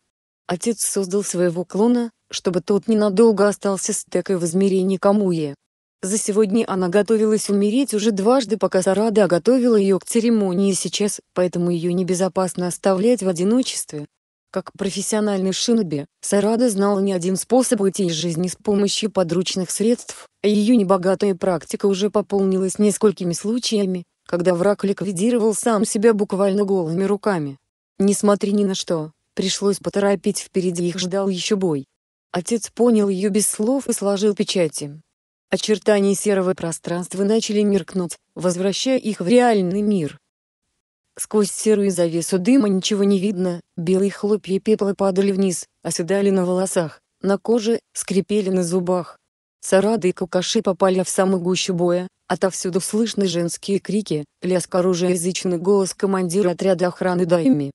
Отец создал своего клона, чтобы тот ненадолго остался стекой в измерении Камуе. За сегодня она готовилась умереть уже дважды, пока Сарада готовила ее к церемонии сейчас, поэтому ее небезопасно оставлять в одиночестве. Как профессиональный шиноби, Сарада знала не один способ уйти из жизни с помощью подручных средств, а ее небогатая практика уже пополнилась несколькими случаями, когда враг ликвидировал сам себя буквально голыми руками. Несмотря ни на что, Пришлось поторопить впереди их ждал еще бой. Отец понял ее без слов и сложил печати. Очертания серого пространства начали меркнуть, возвращая их в реальный мир. Сквозь серую завесу дыма ничего не видно, белые хлопья пепла падали вниз, оседали на волосах, на коже, скрипели на зубах. Сарады и Кукаши попали в самую гущу боя, отовсюду слышны женские крики, лязг оружия язычный голос командира отряда охраны Дайми.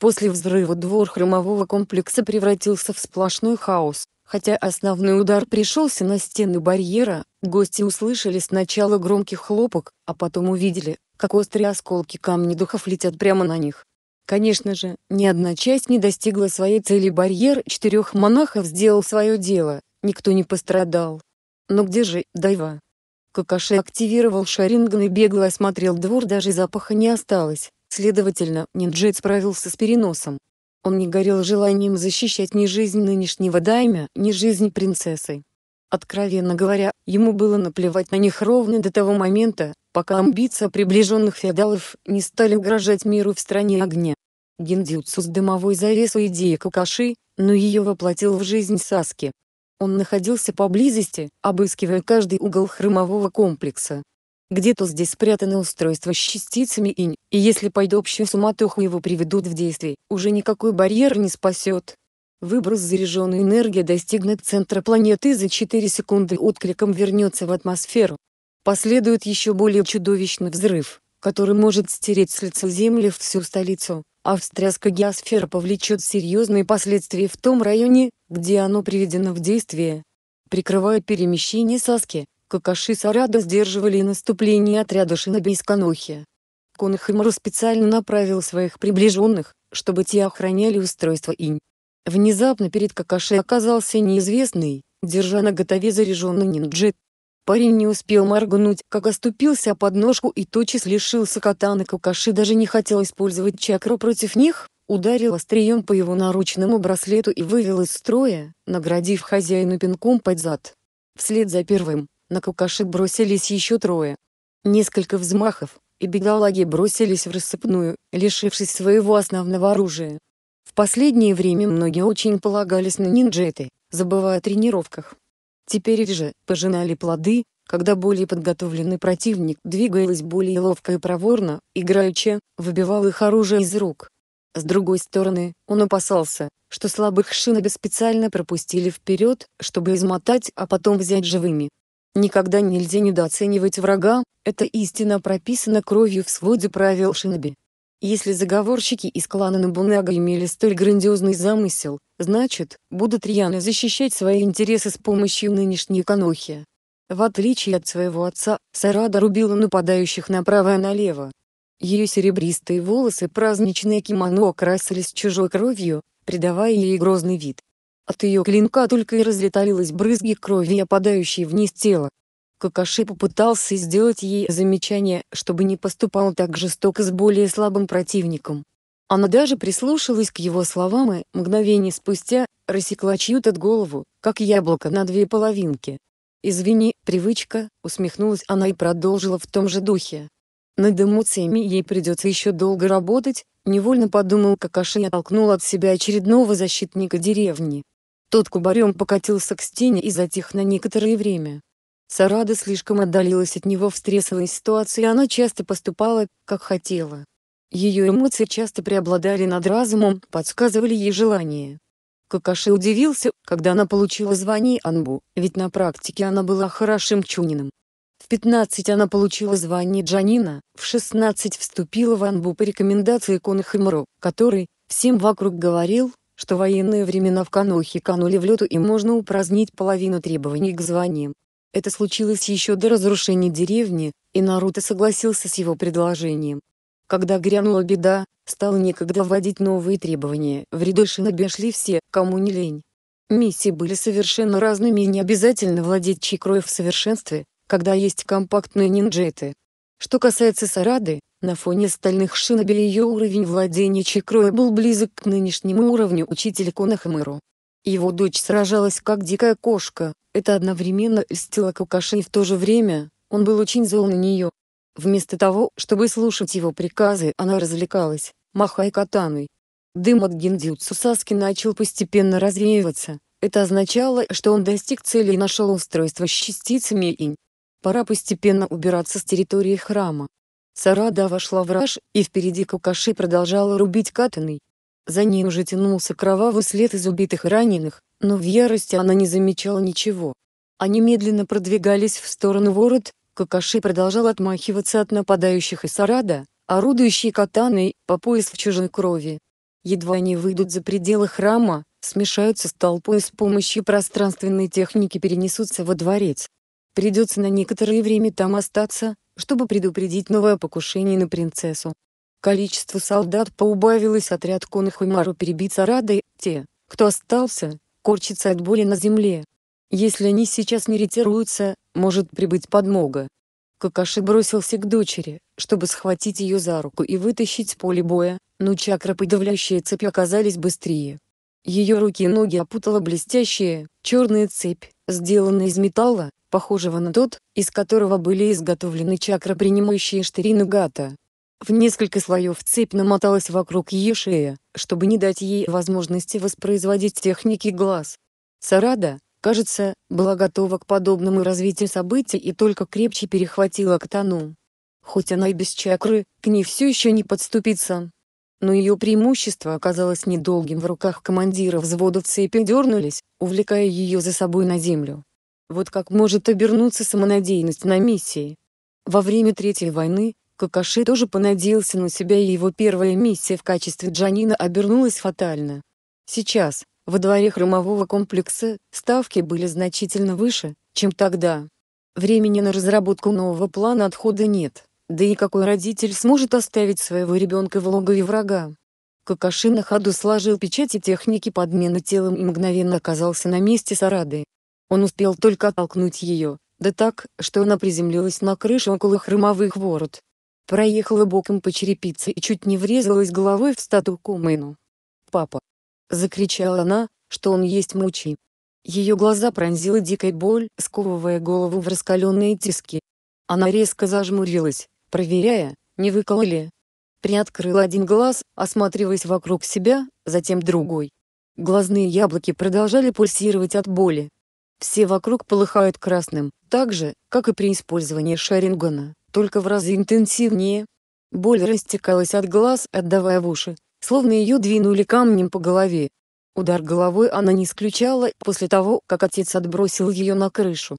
После взрыва двор хромового комплекса превратился в сплошной хаос. Хотя основной удар пришелся на стены барьера, гости услышали сначала громкий хлопок, а потом увидели, как острые осколки камни духов летят прямо на них. Конечно же, ни одна часть не достигла своей цели. Барьер четырех монахов сделал свое дело, никто не пострадал. Но где же Дайва? Какаши активировал шаринган и бегло осмотрел двор, даже запаха не осталось. Следовательно, Нинджет справился с переносом. Он не горел желанием защищать ни жизнь нынешнего даймя, ни жизнь принцессы. Откровенно говоря, ему было наплевать на них ровно до того момента, пока амбиции приближенных феодалов не стали угрожать миру в стране огня. Гендюцу с дымовой завесой идеи Какаши, но ее воплотил в жизнь Саски. Он находился поблизости, обыскивая каждый угол хромового комплекса, где-то здесь спрятаны устройства с частицами инь, и если пойду общую суматоху его приведут в действие, уже никакой барьер не спасет. Выброс заряженной энергии достигнет центра планеты и за 4 секунды откликом вернется в атмосферу. Последует еще более чудовищный взрыв, который может стереть с лица Земли всю столицу, а встряска геосферы повлечет серьезные последствия в том районе, где оно приведено в действие. Прикрывая перемещение Саски, Какаши Сарада сдерживали наступление отряда шиноби из Канохи. Конахимару специально направил своих приближенных, чтобы те охраняли устройство инь. Внезапно перед Какаши оказался неизвестный, держа на готове заряженный нинджет. Парень не успел моргнуть, как оступился под ножку и тотчас лишился катаны Какаши даже не хотел использовать чакру против них, ударил острием по его наручному браслету и вывел из строя, наградив хозяина пинком под зад. Вслед за первым, на какаши бросились еще трое. Несколько взмахов, и бедолаги бросились в рассыпную, лишившись своего основного оружия. В последнее время многие очень полагались на нинджеты, забывая о тренировках. Теперь же пожинали плоды, когда более подготовленный противник двигаясь более ловко и проворно, играючи, выбивал их оружие из рук. С другой стороны, он опасался, что слабых шиноби специально пропустили вперед, чтобы измотать, а потом взять живыми. Никогда нельзя недооценивать врага, эта истина прописана кровью в своде правил Шиноби. Если заговорщики из клана Набунага имели столь грандиозный замысел, значит, будут рьяно защищать свои интересы с помощью нынешней канохи. В отличие от своего отца, Сарада рубила нападающих направо и налево. Ее серебристые волосы праздничное кимоно окрасились чужой кровью, придавая ей грозный вид. От ее клинка только и разлетались брызги крови, опадающие вниз тела. Какаши попытался сделать ей замечание, чтобы не поступал так жестоко с более слабым противником. Она даже прислушалась к его словам и, мгновение спустя, рассекла чью-то голову, как яблоко на две половинки. «Извини, привычка», — усмехнулась она и продолжила в том же духе. Над эмоциями ей придется еще долго работать, невольно подумал Какаши и оттолкнул от себя очередного защитника деревни. Тот кубарем покатился к стене и затих на некоторое время. Сарада слишком отдалилась от него в стрессовой ситуации, и она часто поступала, как хотела. Ее эмоции часто преобладали над разумом, подсказывали ей желания. Какаши удивился, когда она получила звание Анбу, ведь на практике она была хорошим чунином. В 15 она получила звание Джанина, в 16 вступила в Анбу по рекомендации Конахимро, который, всем вокруг говорил, что военные времена в Канохе канули в лету и можно упразднить половину требований к званиям. Это случилось еще до разрушения деревни, и Наруто согласился с его предложением. Когда грянула беда, стало некогда вводить новые требования. В ряды шиноби шли все, кому не лень. Миссии были совершенно разными и не обязательно владеть чикрой в совершенстве, когда есть компактные нинджеты. Что касается Сарады, на фоне стальных шинобель ее уровень владения чакрой был близок к нынешнему уровню учителя Конахамыру. Его дочь сражалась как дикая кошка, это одновременно льстило Кукаши и в то же время, он был очень зол на нее. Вместо того, чтобы слушать его приказы, она развлекалась, махая катаной. Дым от гиндзюцу Саски начал постепенно развеиваться, это означало, что он достиг цели и нашел устройство с частицами инь. Пора постепенно убираться с территории храма. Сарада вошла в раж, и впереди Какаши продолжала рубить катаной. За ней уже тянулся кровавый след из убитых и раненых, но в ярости она не замечала ничего. Они медленно продвигались в сторону ворот, Какаши продолжал отмахиваться от нападающих и Сарада, орудующий катаной, по пояс в чужой крови. Едва они выйдут за пределы храма, смешаются с толпой и с помощью пространственной техники перенесутся во дворец. Придется на некоторое время там остаться, чтобы предупредить новое покушение на принцессу. Количество солдат поубавилось, отряд конных Уймару перебиться радой, те, кто остался, корчатся от боли на земле. Если они сейчас не ретируются, может прибыть подмога. Какаши бросился к дочери, чтобы схватить ее за руку и вытащить с поля боя, но чакра подавляющие цепи оказались быстрее. Ее руки и ноги опутала блестящая, черная цепь, сделан из металла, похожего на тот, из которого были изготовлены чакры, принимающие штыри Нагата. В несколько слоев цепь намоталась вокруг ее шеи, чтобы не дать ей возможности воспроизводить техники глаз. Сарада, кажется, была готова к подобному развитию событий и только крепче перехватила Ктану. Хоть она и без чакры, к ней все еще не подступится но ее преимущество оказалось недолгим в руках командира взвода в цепи дернулись, увлекая ее за собой на землю. Вот как может обернуться самонадеянность на миссии. Во время Третьей войны, Какаши тоже понадеялся на себя и его первая миссия в качестве Джанина обернулась фатально. Сейчас, во дворе хромового комплекса, ставки были значительно выше, чем тогда. Времени на разработку нового плана отхода нет. Да и какой родитель сможет оставить своего ребенка в логове врага? Какаши на ходу сложил печати техники подмены телом и мгновенно оказался на месте Сарады. Он успел только оттолкнуть ее, да так, что она приземлилась на крышу около хромовых ворот. Проехала боком по черепице и чуть не врезалась головой в статую Кумыну. «Папа!» — закричала она, что он есть мучи. Ее глаза пронзила дикая боль, сковывая голову в раскаленные тиски. Она резко зажмурилась, проверяя, не выкололи, ли. Приоткрыл один глаз, осматриваясь вокруг себя, затем другой. Глазные яблоки продолжали пульсировать от боли. Все вокруг полыхают красным, так же, как и при использовании шарингана, только в разы интенсивнее. Боль растекалась от глаз, отдавая в уши, словно ее двинули камнем по голове. Удар головой она не исключала после того, как отец отбросил ее на крышу.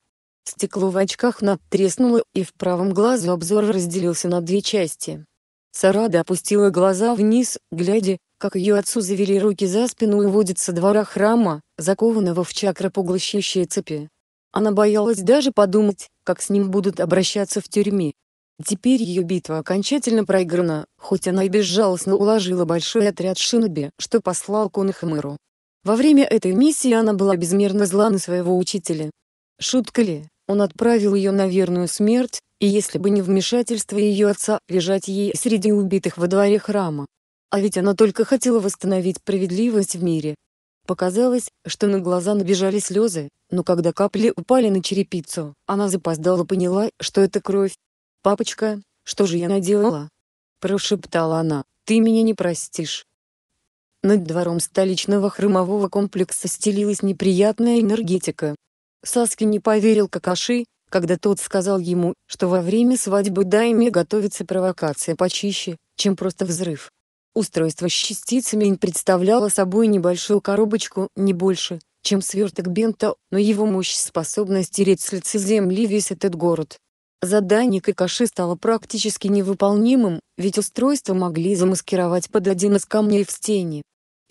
Стекло в очках надтреснуло, и в правом глазу обзор разделился на две части. Сарада опустила глаза вниз, глядя, как ее отцу завели руки за спину и водят со двора храма, закованного в поглощающие цепи. Она боялась даже подумать, как с ним будут обращаться в тюрьме. Теперь ее битва окончательно проиграна, хоть она и безжалостно уложила большой отряд шиноби, что послал Конахмыру. Во время этой миссии она была безмерно зла на своего учителя. Шутка ли, он отправил ее на верную смерть, и если бы не вмешательство ее отца, лежать ей среди убитых во дворе храма. А ведь она только хотела восстановить справедливость в мире. Показалось, что на глаза набежали слезы, но когда капли упали на черепицу, она запоздала поняла, что это кровь. «Папочка, что же я наделала?» Прошептала она, «ты меня не простишь». Над двором столичного хромового комплекса стелилась неприятная энергетика, Саски не поверил Какаши, когда тот сказал ему, что во время свадьбы Дайме готовится провокация почище, чем просто взрыв. Устройство с частицами представляло собой небольшую коробочку, не больше, чем сверток бента, но его мощь способна стереть с лица земли весь этот город. Задание Какаши стало практически невыполнимым, ведь устройство могли замаскировать под один из камней в стене.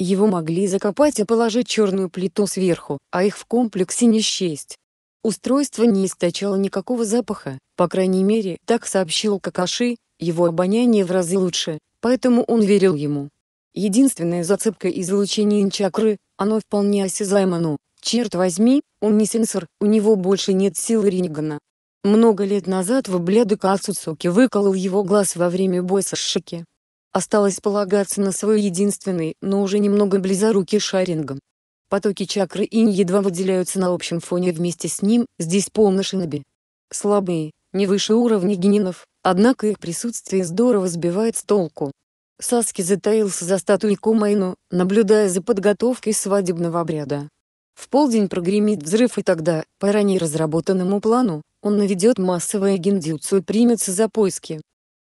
Его могли закопать и положить черную плиту сверху, а их в комплексе не счесть. Устройство не источало никакого запаха, по крайней мере, так сообщил Какаши, его обоняние в разы лучше, поэтому он верил ему. Единственная зацепка излучения инчакры, оно вполне осязаемо, но, черт возьми, он не сенсор, у него больше нет силы Рингана. Много лет назад в Бледу Кацуцуки выколол его глаз во время боя с Шики. Осталось полагаться на свой единственный, но уже немного близорукий шарингом. Потоки чакры инь едва выделяются на общем фоне вместе с ним, здесь полно шиноби. Слабые, не выше уровня генинов, однако их присутствие здорово сбивает с толку. Саски затаился за статуей Кумайну, наблюдая за подготовкой свадебного обряда. В полдень прогремит взрыв и тогда, по ранее разработанному плану, он наведет массовое гендюцу и примется за поиски.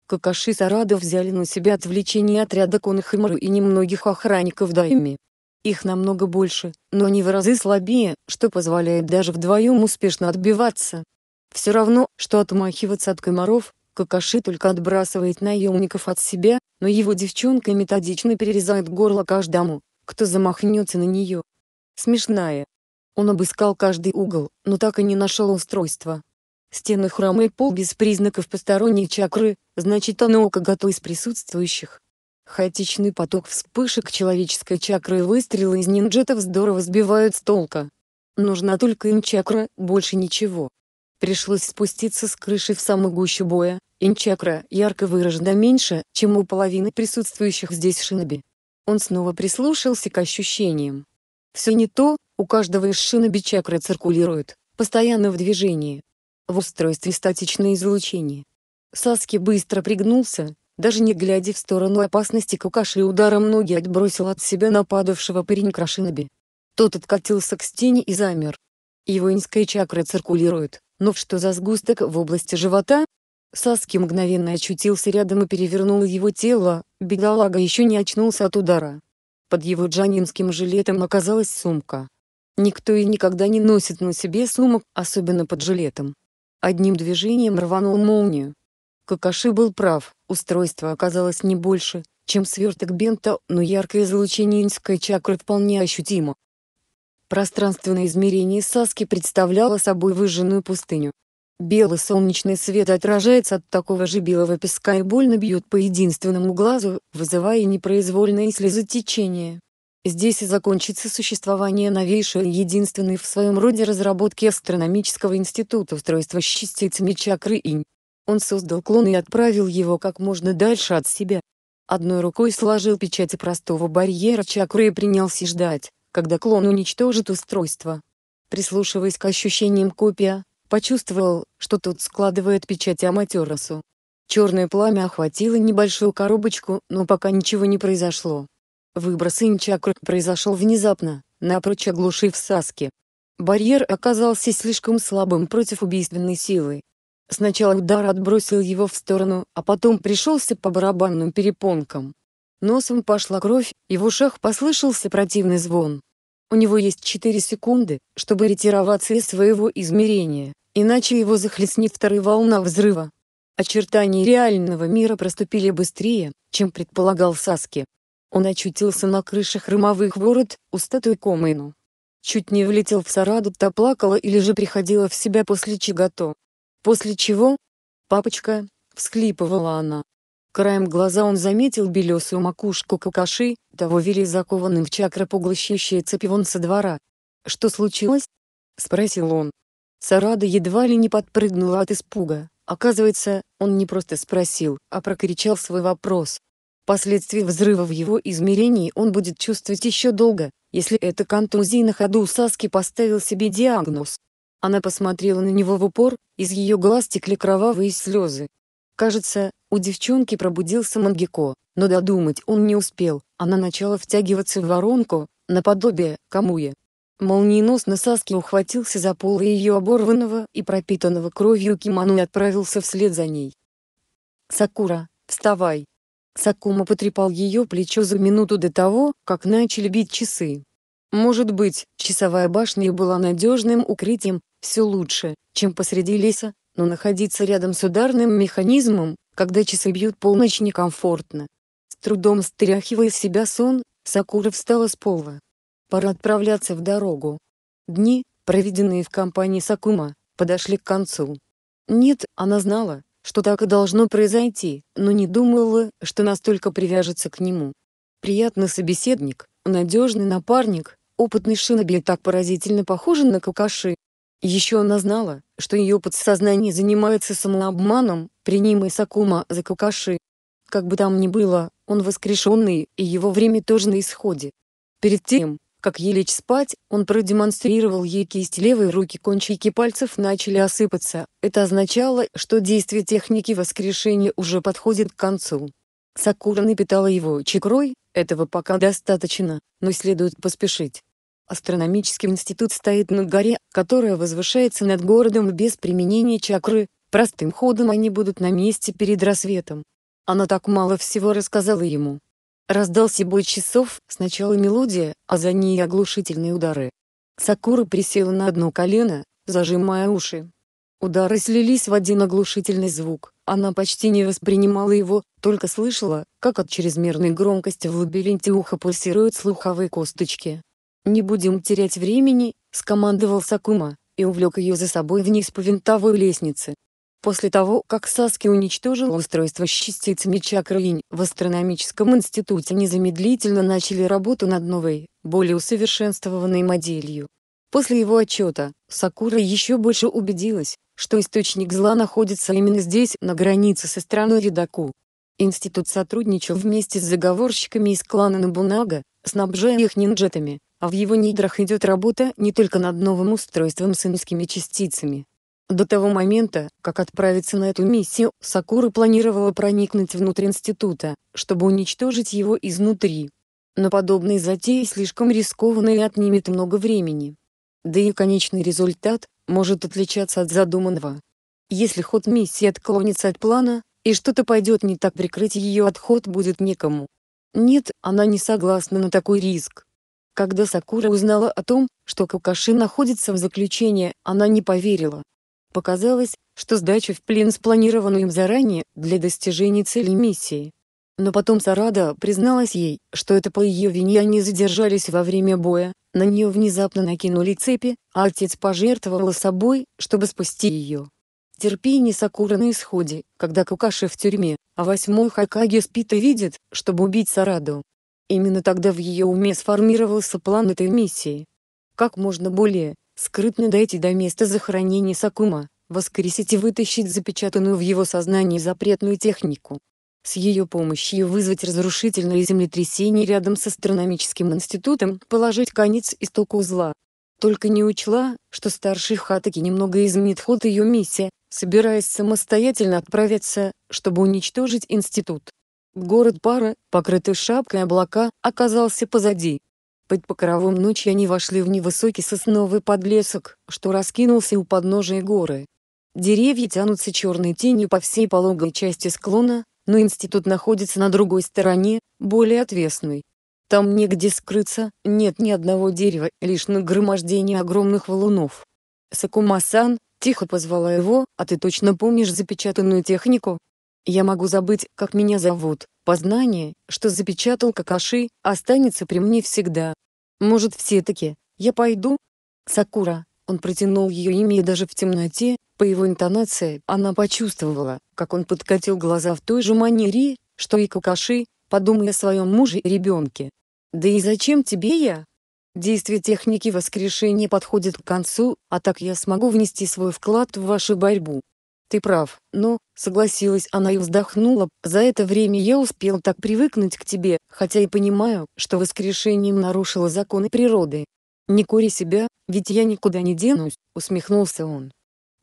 Какаши Сарада взяли на себя отвлечение отряда Конхамару и немногих охранников Дайми. Их намного больше, но они в разы слабее, что позволяет даже вдвоем успешно отбиваться. Все равно, что отмахиваться от комаров, Какаши только отбрасывает наемников от себя, но его девчонка методично перерезает горло каждому, кто замахнется на нее. Смешная. Он обыскал каждый угол, но так и не нашел устройства. Стены храма и пол без признаков посторонней чакры, значит оно у из присутствующих. Хаотичный поток вспышек человеческой чакры и выстрелы из нинджетов здорово сбивают с толка. Нужна только инчакра, больше ничего. Пришлось спуститься с крыши в самую гущу боя, инчакра ярко выражена меньше, чем у половины присутствующих здесь шиноби. Он снова прислушался к ощущениям. Все не то, у каждого из шиноби чакра циркулирует, постоянно в движении, в устройстве статичное излучение. Саски быстро пригнулся, даже не глядя в сторону опасности Кукаши ударом ноги отбросил от себя нападавшего парень Шиноби. Тот откатился к стене и замер. Его инская чакра циркулирует, но что за сгусток в области живота? Саски мгновенно очутился рядом и перевернул его тело, бедолага еще не очнулся от удара. Под его джанинским жилетом оказалась сумка. Никто и никогда не носит на себе сумок, особенно под жилетом одним движением рванул молнию. Какаши был прав, устройство оказалось не больше, чем сверток бента, но яркое излучение инской чакры вполне ощутимо. Пространственное измерение Саски представляло собой выжженную пустыню. Белый солнечный свет отражается от такого же белого песка и больно бьет по единственному глазу, вызывая непроизвольное слезотечение. Здесь и закончится существование новейшей единственной в своем роде разработки астрономического института устройства с частицами чакры инь. Он создал клон и отправил его как можно дальше от себя. Одной рукой сложил печати простого барьера чакры и принялся ждать, когда клон уничтожит устройство. Прислушиваясь к ощущениям копия, почувствовал, что тот складывает печати Аматерасу. Черное пламя охватило небольшую коробочку, но пока ничего не произошло. Выброс инчакры произошел внезапно, напрочь оглушив Саски. Барьер оказался слишком слабым против убийственной силы. Сначала удар отбросил его в сторону, а потом пришелся по барабанным перепонкам. Носом пошла кровь, и в ушах послышался противный звон. У него есть 4 секунды, чтобы ретироваться из своего измерения, иначе его захлестнет вторая волна взрыва. Очертания реального мира проступили быстрее, чем предполагал Саски. Он очутился на крышах хромовых ворот, у статуи Комейну. Чуть не влетел в Сараду, та плакала или же приходила в себя после чигато. После чего? «Папочка!» — всхлипывала она. Краем глаза он заметил белесую макушку какаши, того вели закованным в чакра поглощающие цепи вон со двора. «Что случилось?» — спросил он. Сарада едва ли не подпрыгнула от испуга. Оказывается, он не просто спросил, а прокричал свой вопрос. Последствия взрыва в его измерении он будет чувствовать еще долго, если эта контузия на ходу Саски поставил себе диагноз. Она посмотрела на него в упор, из ее глаз текли кровавые слезы. Кажется, у девчонки пробудился Мангико, но додумать он не успел, она начала втягиваться в воронку, наподобие Камуя. Молниеносно Саски ухватился за пол ее оборванного и пропитанного кровью кимоно и отправился вслед за ней. «Сакура, вставай!» Сакума потрепал ее плечо за минуту до того, как начали бить часы. Может быть, часовая башня была надежным укрытием, все лучше, чем посреди леса, но находиться рядом с ударным механизмом, когда часы бьют полночь некомфортно. С трудом стряхивая с себя сон, Сакура встала с пола. Пора отправляться в дорогу. Дни, проведенные в компании Сакума, подошли к концу. Нет, она знала, что так и должно произойти, но не думала, что настолько привяжется к нему. Приятный собеседник, надежный напарник, опытный шиноби так поразительно похожен на Какаши. Еще она знала, что ее подсознание занимается самообманом, принимая Сакума за Какаши. Как бы там ни было, он воскрешенный, и его время тоже на исходе. Перед тем, как ей лечь спать, он продемонстрировал ей кисть левой руки, кончики пальцев начали осыпаться. Это означало, что действие техники воскрешения уже подходит к концу. Сакура напитала его чикрой, этого пока достаточно, но следует поспешить. Астрономический институт стоит на горе, которая возвышается над городом без применения чакры, простым ходом они будут на месте перед рассветом. Она так мало всего рассказала ему. Раздался бой часов, сначала мелодия, а за ней оглушительные удары. Сакура присела на одно колено, зажимая уши. Удары слились в один оглушительный звук, она почти не воспринимала его, только слышала, как от чрезмерной громкости в лабиринте уха пульсируют слуховые косточки. «Не будем терять времени», — скомандовал Сакума, и увлек ее за собой вниз по винтовой лестнице. После того, как Саски уничтожил устройство с частицами чакры в астрономическом институте незамедлительно начали работу над новой, более усовершенствованной моделью. После его отчета, Сакура еще больше убедилась, что источник зла находится именно здесь, на границе со страной Ридаку. Институт сотрудничал вместе с заговорщиками из клана Набунага, снабжая их нинджетами, а в его недрах идет работа не только над новым устройством с инскими частицами, до того момента, как отправиться на эту миссию, Сакура планировала проникнуть внутрь института, чтобы уничтожить его изнутри. Но подобные затеи слишком рискованны и отнимет много времени. Да и конечный результат может отличаться от задуманного. Если ход миссии отклонится от плана, и что-то пойдет не так, прикрыть ее отход будет некому. Нет, она не согласна на такой риск. Когда Сакура узнала о том, что Какаши находится в заключении, она не поверила. Показалось, что сдача в плен спланирована им заранее для достижения цели миссии. Но потом Сарада призналась ей, что это по ее вине они задержались во время боя, на нее внезапно накинули цепи, а отец пожертвовал собой, чтобы спасти ее. Терпение Сакура на исходе, когда Кукаши в тюрьме, а восьмой Хакаги спит и видит, чтобы убить Сараду. Именно тогда в ее уме сформировался план этой миссии. Как можно более скрытно дойти до места захоронения Сакума, воскресить и вытащить запечатанную в его сознании запретную технику. С ее помощью вызвать разрушительное землетрясение рядом с астрономическим институтом, положить конец истоку зла. Только не учла, что старший Хатаки немного изменит ход ее миссии, собираясь самостоятельно отправиться, чтобы уничтожить институт. Город Пара, покрытый шапкой облака, оказался позади. Под покровом ночи они вошли в невысокий сосновый подлесок, что раскинулся у подножия горы. Деревья тянутся черной тенью по всей пологой части склона, но институт находится на другой стороне, более отвесной. Там негде скрыться, нет ни одного дерева, лишь нагромождение огромных валунов. Сакумасан тихо позвала его, а ты точно помнишь запечатанную технику, я могу забыть, как меня зовут, познание, что запечатал Какаши, останется при мне всегда. Может все-таки, я пойду? Сакура, он протянул ее имя и даже в темноте, по его интонации, она почувствовала, как он подкатил глаза в той же манере, что и Какаши, подумай о своем муже и ребенке. Да и зачем тебе я? Действие техники воскрешения подходит к концу, а так я смогу внести свой вклад в вашу борьбу. Ты прав, но, ну, согласилась она и вздохнула, за это время я успел так привыкнуть к тебе, хотя и понимаю, что воскрешением нарушила законы природы. Не кори себя, ведь я никуда не денусь, усмехнулся он.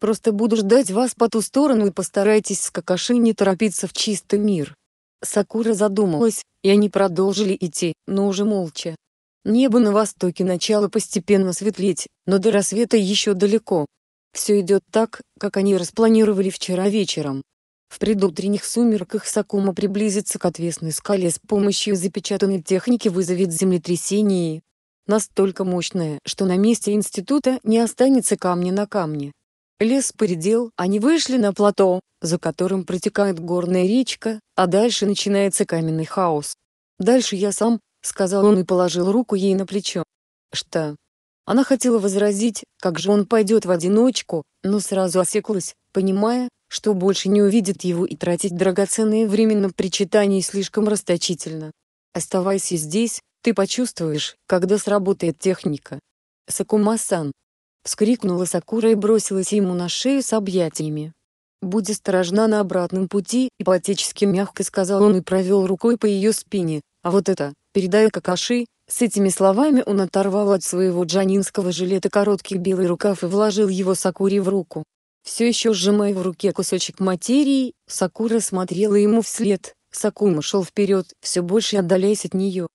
Просто буду ждать вас по ту сторону и постарайтесь с Какаши не торопиться в чистый мир. Сакура задумалась, и они продолжили идти, но уже молча. Небо на востоке начало постепенно светлеть, но до рассвета еще далеко, все идет так, как они распланировали вчера вечером. В предутренних сумерках Сакума приблизится к отвесной скале с помощью запечатанной техники вызовет землетрясение. Настолько мощное, что на месте института не останется камня на камне. Лес поредел, они вышли на плато, за которым протекает горная речка, а дальше начинается каменный хаос. «Дальше я сам», — сказал он и положил руку ей на плечо. «Что?» Она хотела возразить, как же он пойдет в одиночку, но сразу осеклась, понимая, что больше не увидит его и тратить драгоценное время на причитание слишком расточительно. Оставайся здесь, ты почувствуешь, когда сработает техника. Сакума-сан. Вскрикнула Сакура и бросилась ему на шею с объятиями. «Будь осторожна на обратном пути», — ипотечески мягко сказал он и провел рукой по ее спине, «а вот это, передай Какаши, с этими словами он оторвал от своего джанинского жилета короткий белый рукав и вложил его Сакуре в руку. Все еще сжимая в руке кусочек материи, Сакура смотрела ему вслед, Сакума шел вперед, все больше отдаляясь от нее.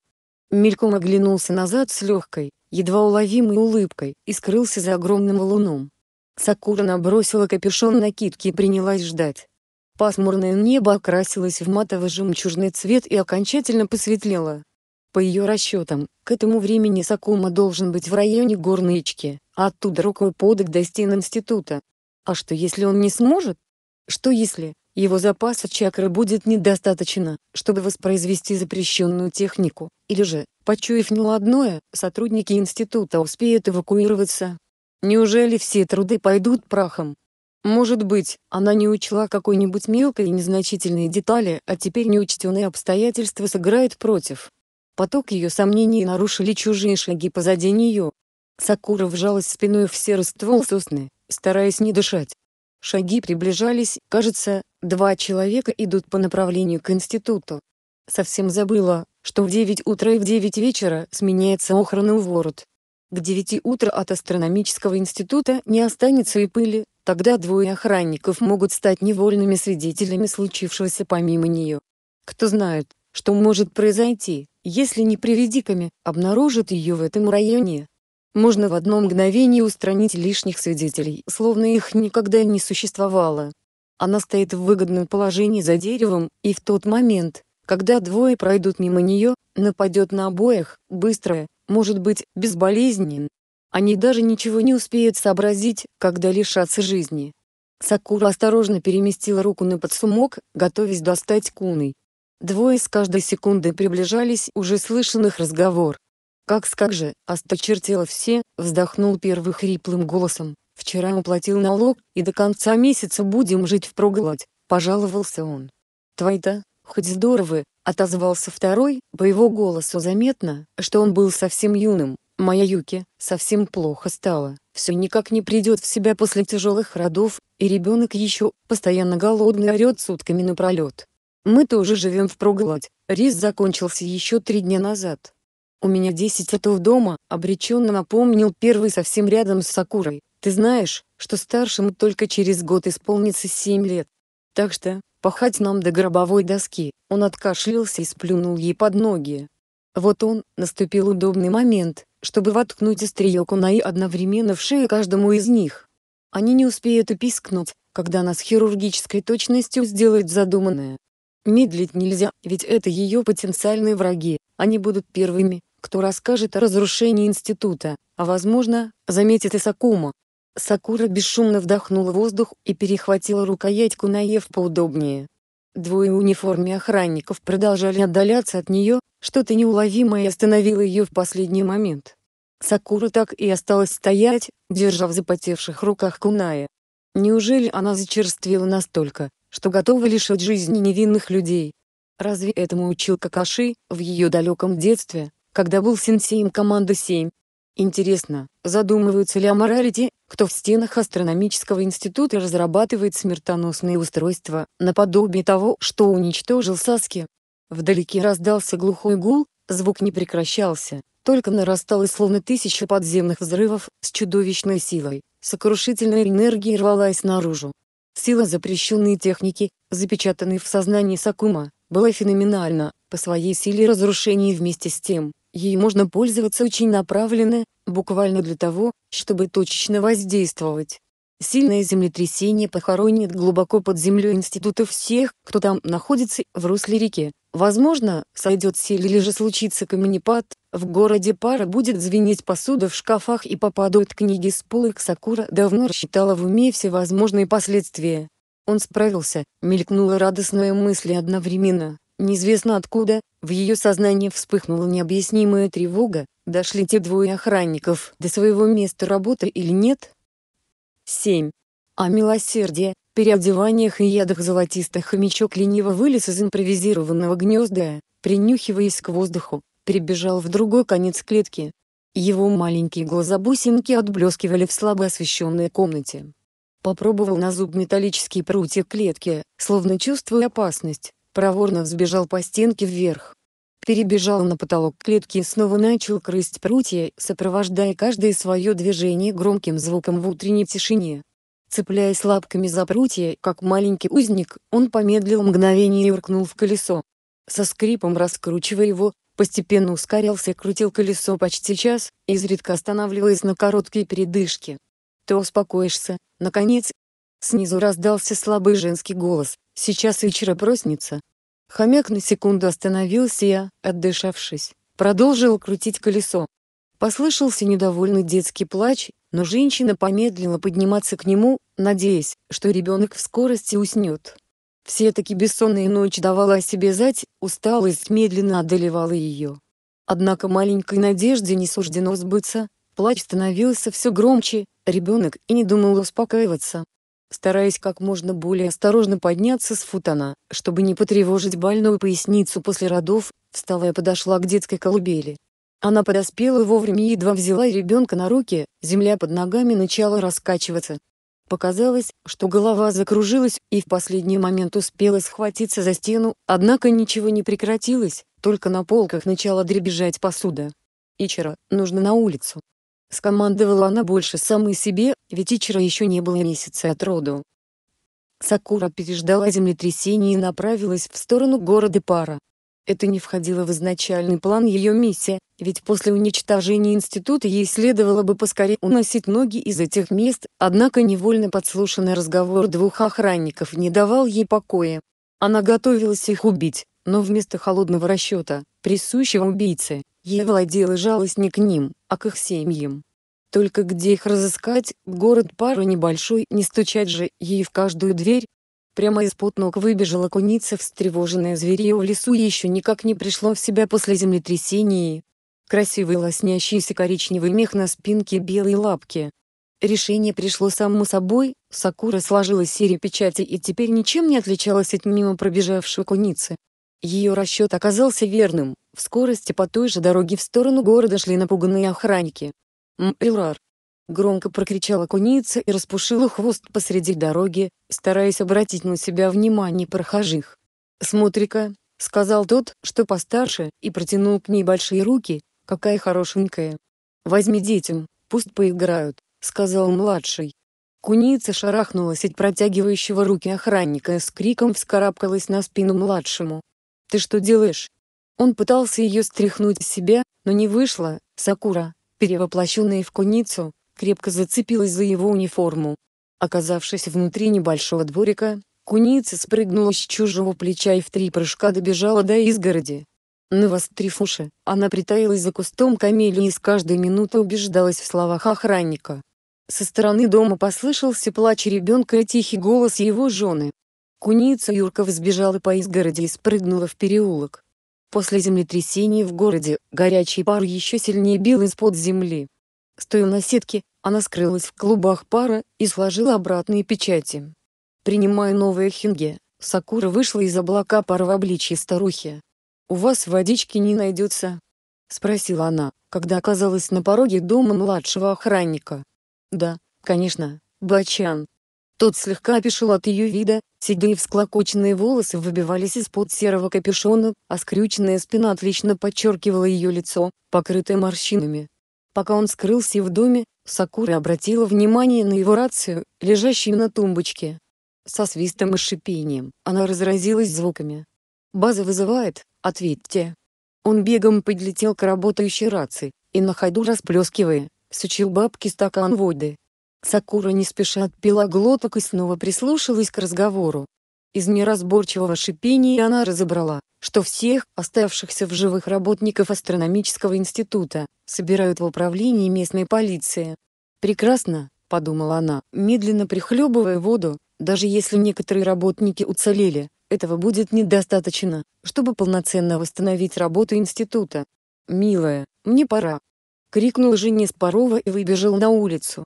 Мельком оглянулся назад с легкой, едва уловимой улыбкой, и скрылся за огромным луном. Сакура набросила капюшон накидки и принялась ждать. Пасмурное небо окрасилось в матово-жемчужный цвет и окончательно посветлело. По ее расчетам, к этому времени Сакума должен быть в районе горной Ички, а оттуда рукой подок до стен института. А что если он не сможет? Что если, его запаса чакры будет недостаточно, чтобы воспроизвести запрещенную технику, или же, почуяв неладное, сотрудники института успеют эвакуироваться. Неужели все труды пойдут прахом? Может быть, она не учла какой-нибудь мелкой и незначительной детали, а теперь неучтенные обстоятельства сыграют против. Поток ее сомнений нарушили чужие шаги позади нее. Сакура вжалась спиной в серый ствол сосны, стараясь не дышать. Шаги приближались, кажется, два человека идут по направлению к институту. Совсем забыла, что в 9 утра и в 9 вечера сменяется охрана у ворот. К 9 утра от астрономического института не останется и пыли, тогда двое охранников могут стать невольными свидетелями случившегося помимо нее. Кто знает, что может произойти, если не обнаружат ее в этом районе. Можно в одно мгновение устранить лишних свидетелей, словно их никогда не существовало. Она стоит в выгодном положении за деревом, и в тот момент, когда двое пройдут мимо нее, нападет на обоих, быстро, может быть, безболезнен. Они даже ничего не успеют сообразить, когда лишатся жизни. Сакура осторожно переместила руку на подсумок, готовясь достать куной, Двое с каждой секунды приближались уже слышанных разговор. «Как-скак же, осточертело все», — вздохнул первый хриплым голосом. «Вчера уплатил налог, и до конца месяца будем жить впроголодь», — пожаловался он. «Твои-то, хоть здоровы», — отозвался второй, по его голосу заметно, что он был совсем юным. «Моя Юки, совсем плохо стало, все никак не придет в себя после тяжелых родов, и ребенок еще, постоянно голодный орет сутками напролет, мы тоже живем в проголодь. Рис закончился еще три дня назад. У меня 10 отов дома, обреченно напомнил первый совсем рядом с Сакурой. Ты знаешь, что старшему только через год исполнится 7 лет. Так что, пахать нам до гробовой доски. Он откашлялся и сплюнул ей под ноги. Вот он, наступил удобный момент, чтобы воткнуть острие кунаи одновременно в шею каждому из них. Они не успеют упискнуть, когда нас хирургической точностью сделают задуманное. Медлить нельзя, ведь это ее потенциальные враги. Они будут первыми, кто расскажет о разрушении института, а возможно, заметит и Сакума. Сакура бесшумно вдохнула воздух и перехватила рукоять Кунаев поудобнее. Двое униформе охранников продолжали отдаляться от нее, что-то неуловимое остановило ее в последний момент. Сакура так и осталась стоять, держа в запотевших руках Куная. Неужели она зачерствела настолько, что готова лишить жизни невинных людей? Разве этому учил Какаши, в ее далеком детстве, когда был сенсеем команды 7? Интересно, задумываются ли о моралити, кто в стенах астрономического института разрабатывает смертоносные устройства, наподобие того, что уничтожил Саски? Вдалеке раздался глухой гул, звук не прекращался, только нарастал и словно тысяча подземных взрывов, с чудовищной силой. Сокрушительная энергия рвалась наружу. Сила запрещенной техники, запечатанной в сознании Сакума, была феноменальна, по своей силе разрушения. вместе с тем, ей можно пользоваться очень направленно, буквально для того, чтобы точечно воздействовать. Сильное землетрясение похоронит глубоко под землей институты всех, кто там находится в русле реки, Возможно, сойдет сель или же случится камнепад, в городе пара будет звенеть посуда в шкафах и попадут книги с полок Сакура давно рассчитала в уме все возможные последствия. Он справился, мелькнула радостная мысль одновременно. Неизвестно откуда, в ее сознание вспыхнула необъяснимая тревога, дошли те двое охранников до своего места работы или нет? 7. А милосердие, переодеваниях и ядах золотистый хомячок лениво вылез из импровизированного гнезда, принюхиваясь к воздуху, перебежал в другой конец клетки. Его маленькие глаза-бусинки отблескивали в слабо освещенной комнате. Попробовал на зуб металлический прутья клетки, словно чувствуя опасность, проворно взбежал по стенке вверх. Перебежал на потолок клетки и снова начал крысть прутья, сопровождая каждое свое движение громким звуком в утренней тишине. Цепляясь лапками за прутья, как маленький узник, он помедлил мгновение и уркнул в колесо. Со скрипом раскручивая его, постепенно ускорялся и крутил колесо почти час, изредка останавливаясь на короткие передышки. «Ты успокоишься, наконец!» Снизу раздался слабый женский голос, «Сейчас Ичра проснется!» Хомяк на секунду остановился и, отдышавшись, продолжил крутить колесо. Послышался недовольный детский плач, но женщина помедлила подниматься к нему, надеясь, что ребенок в скорости уснет. Все-таки бессонная ночь давала о себе знать, усталость медленно одолевала ее. Однако маленькой надежде не суждено сбыться, плач становился все громче, ребенок и не думал успокаиваться. Стараясь как можно более осторожно подняться с футона, чтобы не потревожить больную поясницу после родов, встала и подошла к детской колыбели. Она подоспела вовремя и едва взяла ребенка на руки, земля под ногами начала раскачиваться. Показалось, что голова закружилась, и в последний момент успела схватиться за стену, однако ничего не прекратилось, только на полках начала дребезжать посуда. «Ичера, нужно на улицу». Скомандовала она больше самой себе, ведь Ичера еще не было месяца от роду. Сакура переждала землетрясение и направилась в сторону города Пара. Это не входило в изначальный план ее миссии, ведь после уничтожения института ей следовало бы поскорее уносить ноги из этих мест, однако невольно подслушанный разговор двух охранников не давал ей покоя. Она готовилась их убить, но вместо холодного расчета, присущего убийце, ей владела жалость не к ним, а к их семьям. Только где их разыскать, город пару небольшой, не стучать же ей в каждую дверь, Прямо из-под ног выбежала куница, встревоженное зверье в лесу еще никак не пришло в себя после землетрясения. Красивый лоснящийся коричневый мех на спинке белой лапки. Решение пришло само собой, Сакура сложила серию печати и теперь ничем не отличалась от мимо пробежавшей куницы. Ее расчет оказался верным, в скорости по той же дороге в сторону города шли напуганные охранники. Мэлрар. Громко прокричала куница и распушила хвост посреди дороги, стараясь обратить на себя внимание прохожих. «Смотри-ка», — сказал тот, что постарше, и протянул к ней большие руки, «какая хорошенькая». «Возьми детям, пусть поиграют», — сказал младший. Куница шарахнулась от протягивающего руки охранника и с криком вскарабкалась на спину младшему. «Ты что делаешь?» Он пытался ее стряхнуть с себя, но не вышло, Сакура, перевоплощенная в куницу, крепко зацепилась за его униформу. Оказавшись внутри небольшого дворика, куница спрыгнула с чужого плеча и в три прыжка добежала до изгороди. Навострив уши, она притаилась за кустом камелии и с каждой минуты убеждалась в словах охранника. Со стороны дома послышался плач ребенка и тихий голос его жены. Куница Юрка взбежала по изгороди и спрыгнула в переулок. После землетрясения в городе, горячий пар еще сильнее бил из-под земли. Стоя на сетке, она скрылась в клубах пара и сложила обратные печати. Принимая новые хинге, Сакура вышла из облака пара в обличье старухи. «У вас водички не найдется?» — спросила она, когда оказалась на пороге дома младшего охранника. «Да, конечно, бачан. Тот слегка опешил от ее вида, седые всклокоченные волосы выбивались из-под серого капюшона, а скрюченная спина отлично подчеркивала ее лицо, покрытое морщинами. Пока он скрылся в доме, Сакура обратила внимание на его рацию, лежащую на тумбочке. Со свистом и шипением она разразилась звуками. «База вызывает, ответьте!» Он бегом подлетел к работающей рации, и на ходу расплескивая, сучил бабки стакан воды. Сакура не спеша отпила глоток и снова прислушалась к разговору. Из неразборчивого шипения она разобрала, что всех оставшихся в живых работников астрономического института собирают в управлении местной полиции. «Прекрасно», — подумала она, медленно прихлебывая воду, «даже если некоторые работники уцелели, этого будет недостаточно, чтобы полноценно восстановить работу института». «Милая, мне пора», — крикнул жене Спарова и выбежал на улицу.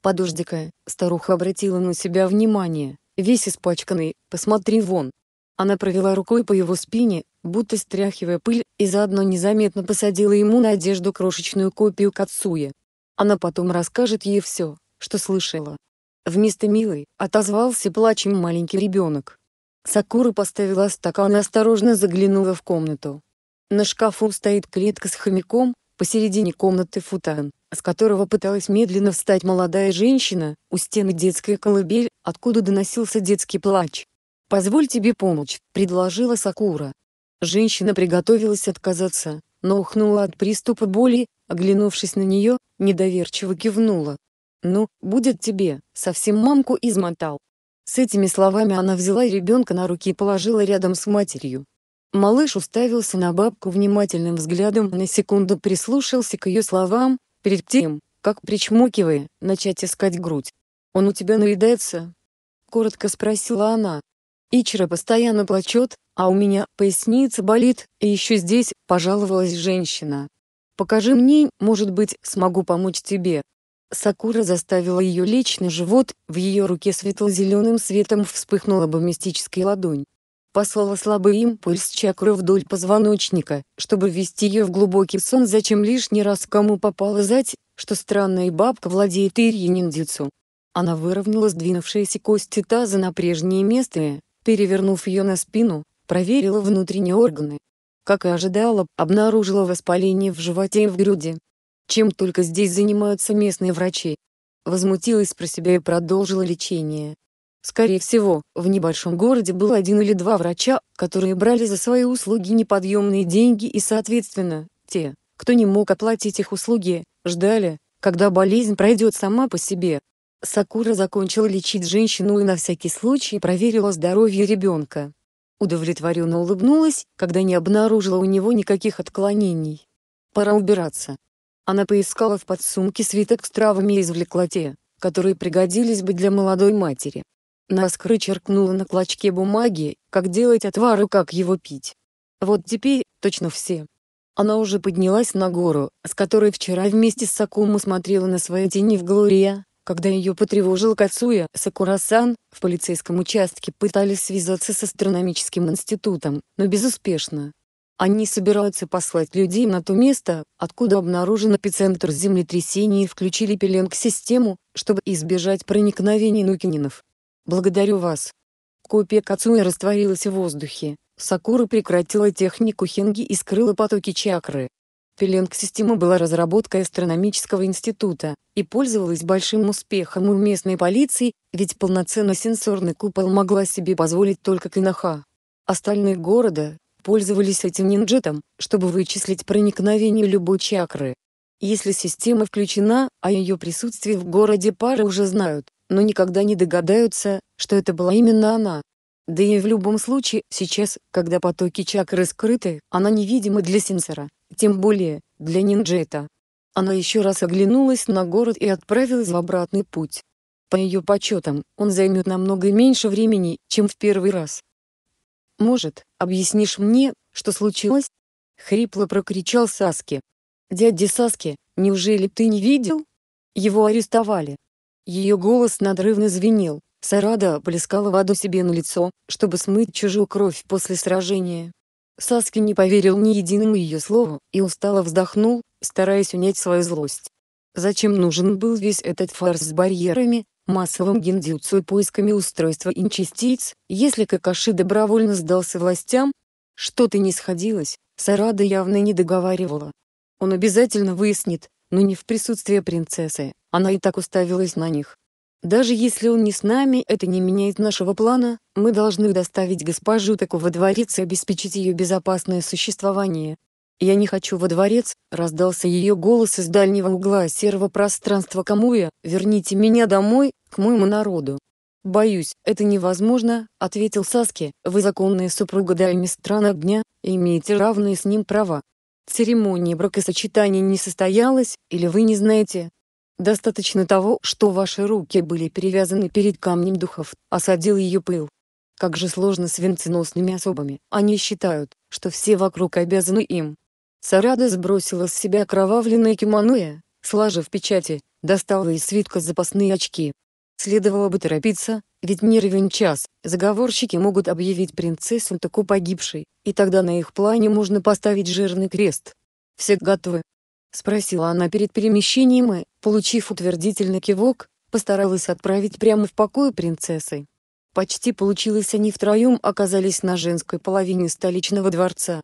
«Подожди-ка», — старуха обратила на себя внимание, весь испачканный, посмотри вон». Она провела рукой по его спине, будто стряхивая пыль, и заодно незаметно посадила ему на одежду крошечную копию Кацуя. Она потом расскажет ей все, что слышала. Вместо милой отозвался плачем маленький ребенок. Сакура поставила стакан и осторожно заглянула в комнату. На шкафу стоит клетка с хомяком, посередине комнаты футан, с которого пыталась медленно встать молодая женщина, у стены детская колыбель, откуда доносился детский плач. «Позволь тебе помочь», — предложила Сакура. Женщина приготовилась отказаться, но ухнула от приступа боли, оглянувшись на нее, недоверчиво кивнула. «Ну, будет тебе, совсем мамку измотал». С этими словами она взяла ребенка на руки и положила рядом с матерью. Малыш уставился на бабку внимательным взглядом, и на секунду прислушался к ее словам, перед тем, как причмокивая, начать искать грудь. «Он у тебя наедается?» — коротко спросила она. «Ичера постоянно плачет, а у меня поясница болит, и еще здесь», — пожаловалась женщина. «Покажи мне, может быть, смогу помочь тебе». Сакура заставила ее лечь на живот, в ее руке светло-зеленым светом вспыхнула бы мистическая ладонь послала слабый импульс чакры вдоль позвоночника, чтобы ввести ее в глубокий сон зачем лишний раз кому попало зать, что странная бабка владеет ирьи ниндзюцу. Она выровняла сдвинувшиеся кости таза на прежнее место и, перевернув ее на спину, проверила внутренние органы. Как и ожидала, обнаружила воспаление в животе и в груди. Чем только здесь занимаются местные врачи. Возмутилась про себя и продолжила лечение. Скорее всего, в небольшом городе был один или два врача, которые брали за свои услуги неподъемные деньги и, соответственно, те, кто не мог оплатить их услуги, ждали, когда болезнь пройдет сама по себе. Сакура закончила лечить женщину и на всякий случай проверила здоровье ребенка. Удовлетворенно улыбнулась, когда не обнаружила у него никаких отклонений. Пора убираться. Она поискала в подсумке свиток с травами и извлекла те, которые пригодились бы для молодой матери. Наскры черкнула на клочке бумаги, как делать отвар и как его пить. Вот теперь, точно все. Она уже поднялась на гору, с которой вчера вместе с Сакуму смотрела на свои тени в Глория, когда ее потревожил Кацуя. Сакурасан в полицейском участке пытались связаться с астрономическим институтом, но безуспешно. Они собираются послать людей на то место, откуда обнаружен эпицентр землетрясения и включили пеленг-систему, чтобы избежать проникновения нукининов. «Благодарю вас». Копия Кацуи растворилась в воздухе, Сакура прекратила технику Хинги и скрыла потоки чакры. Пеленг-система была разработкой астрономического института и пользовалась большим успехом у местной полиции, ведь полноценно сенсорный купол могла себе позволить только Кинаха. Остальные города пользовались этим нинджетом, чтобы вычислить проникновение любой чакры. Если система включена, а ее присутствие в городе пары уже знают, но никогда не догадаются, что это была именно она. Да и в любом случае, сейчас, когда потоки чакры скрыты, она невидима для сенсора, тем более, для Нинджета. Она еще раз оглянулась на город и отправилась в обратный путь. По ее подсчетам, он займет намного меньше времени, чем в первый раз. «Может, объяснишь мне, что случилось?» — хрипло прокричал Саски. «Дядя Саски, неужели ты не видел? Его арестовали». Ее голос надрывно звенел. Сарада плескала воду себе на лицо, чтобы смыть чужую кровь после сражения. Саски не поверил ни единому ее слову и устало вздохнул, стараясь унять свою злость. Зачем нужен был весь этот фарс с барьерами, массовым гиндзюцу и поисками устройства инчастиц, если Какаши добровольно сдался властям? Что-то не сходилось, Сарада явно не договаривала. Он обязательно выяснит, но не в присутствии принцессы, она и так уставилась на них. Даже если он не с нами, это не меняет нашего плана, мы должны доставить госпожу Таку дворец и обеспечить ее безопасное существование. «Я не хочу во дворец», — раздался ее голос из дальнего угла серого пространства Камуя, «верните меня домой, к моему народу». «Боюсь, это невозможно», — ответил Саски, «вы законная супруга Дайми стран огня, и имеете равные с ним права, Церемония бракосочетания не состоялась, или вы не знаете. Достаточно того, что ваши руки были перевязаны перед камнем духов, осадил ее пыл. Как же сложно с венценосными особами, они считают, что все вокруг обязаны им. Сарада сбросила с себя кровавленное кимоно сложив печати, достала из свитка запасные очки. Следовало бы торопиться, ведь не ровен час, заговорщики могут объявить принцессу таку погибшей, и тогда на их плане можно поставить жирный крест. «Все готовы?» — спросила она перед перемещением и, получив утвердительный кивок, постаралась отправить прямо в покой принцессы. Почти получилось они втроем оказались на женской половине столичного дворца.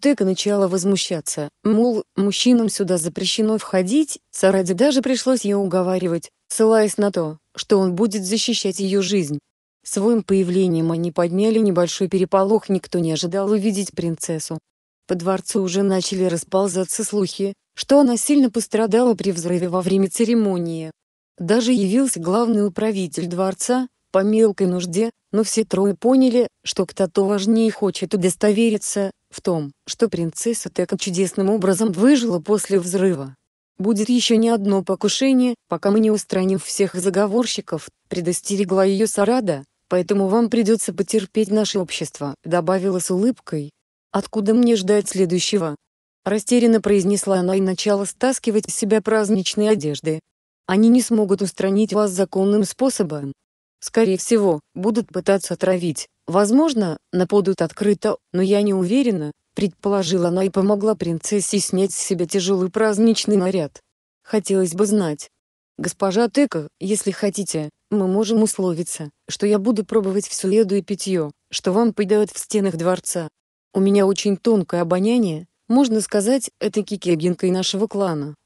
Тека начала возмущаться, мол, мужчинам сюда запрещено входить, Сараде даже пришлось ее уговаривать, ссылаясь на то, что он будет защищать ее жизнь. Своим появлением они подняли небольшой переполох, никто не ожидал увидеть принцессу. По дворцу уже начали расползаться слухи, что она сильно пострадала при взрыве во время церемонии. Даже явился главный управитель дворца, по мелкой нужде, но все трое поняли, что кто-то важнее хочет удостовериться в том, что принцесса так чудесным образом выжила после взрыва. Будет еще не одно покушение, пока мы не устраним всех заговорщиков, предостерегла ее Сарада, поэтому вам придется потерпеть наше общество», — добавила с улыбкой. «Откуда мне ждать следующего?» Растерянно произнесла она и начала стаскивать с себя праздничные одежды. «Они не смогут устранить вас законным способом. Скорее всего, будут пытаться отравить, возможно, нападут открыто, но я не уверена, предположила она и помогла принцессе снять с себя тяжелый праздничный наряд. Хотелось бы знать. Госпожа Тека, если хотите, мы можем условиться, что я буду пробовать всю еду и питье, что вам подают в стенах дворца. У меня очень тонкое обоняние, можно сказать, это кикегинка и нашего клана.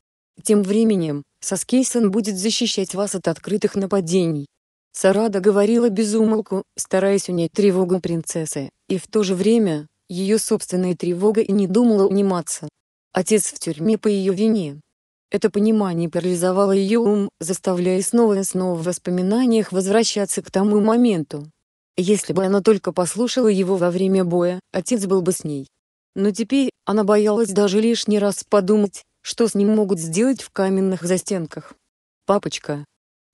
Тем временем, Саскейсон будет защищать вас от открытых нападений. Сарада говорила без умолку, стараясь унять тревогу принцессы, и в то же время, ее собственная тревога и не думала униматься. Отец в тюрьме по ее вине. Это понимание парализовало ее ум, заставляя снова и снова в воспоминаниях возвращаться к тому моменту. Если бы она только послушала его во время боя, отец был бы с ней. Но теперь она боялась даже лишний раз подумать, что с ним могут сделать в каменных застенках. Папочка.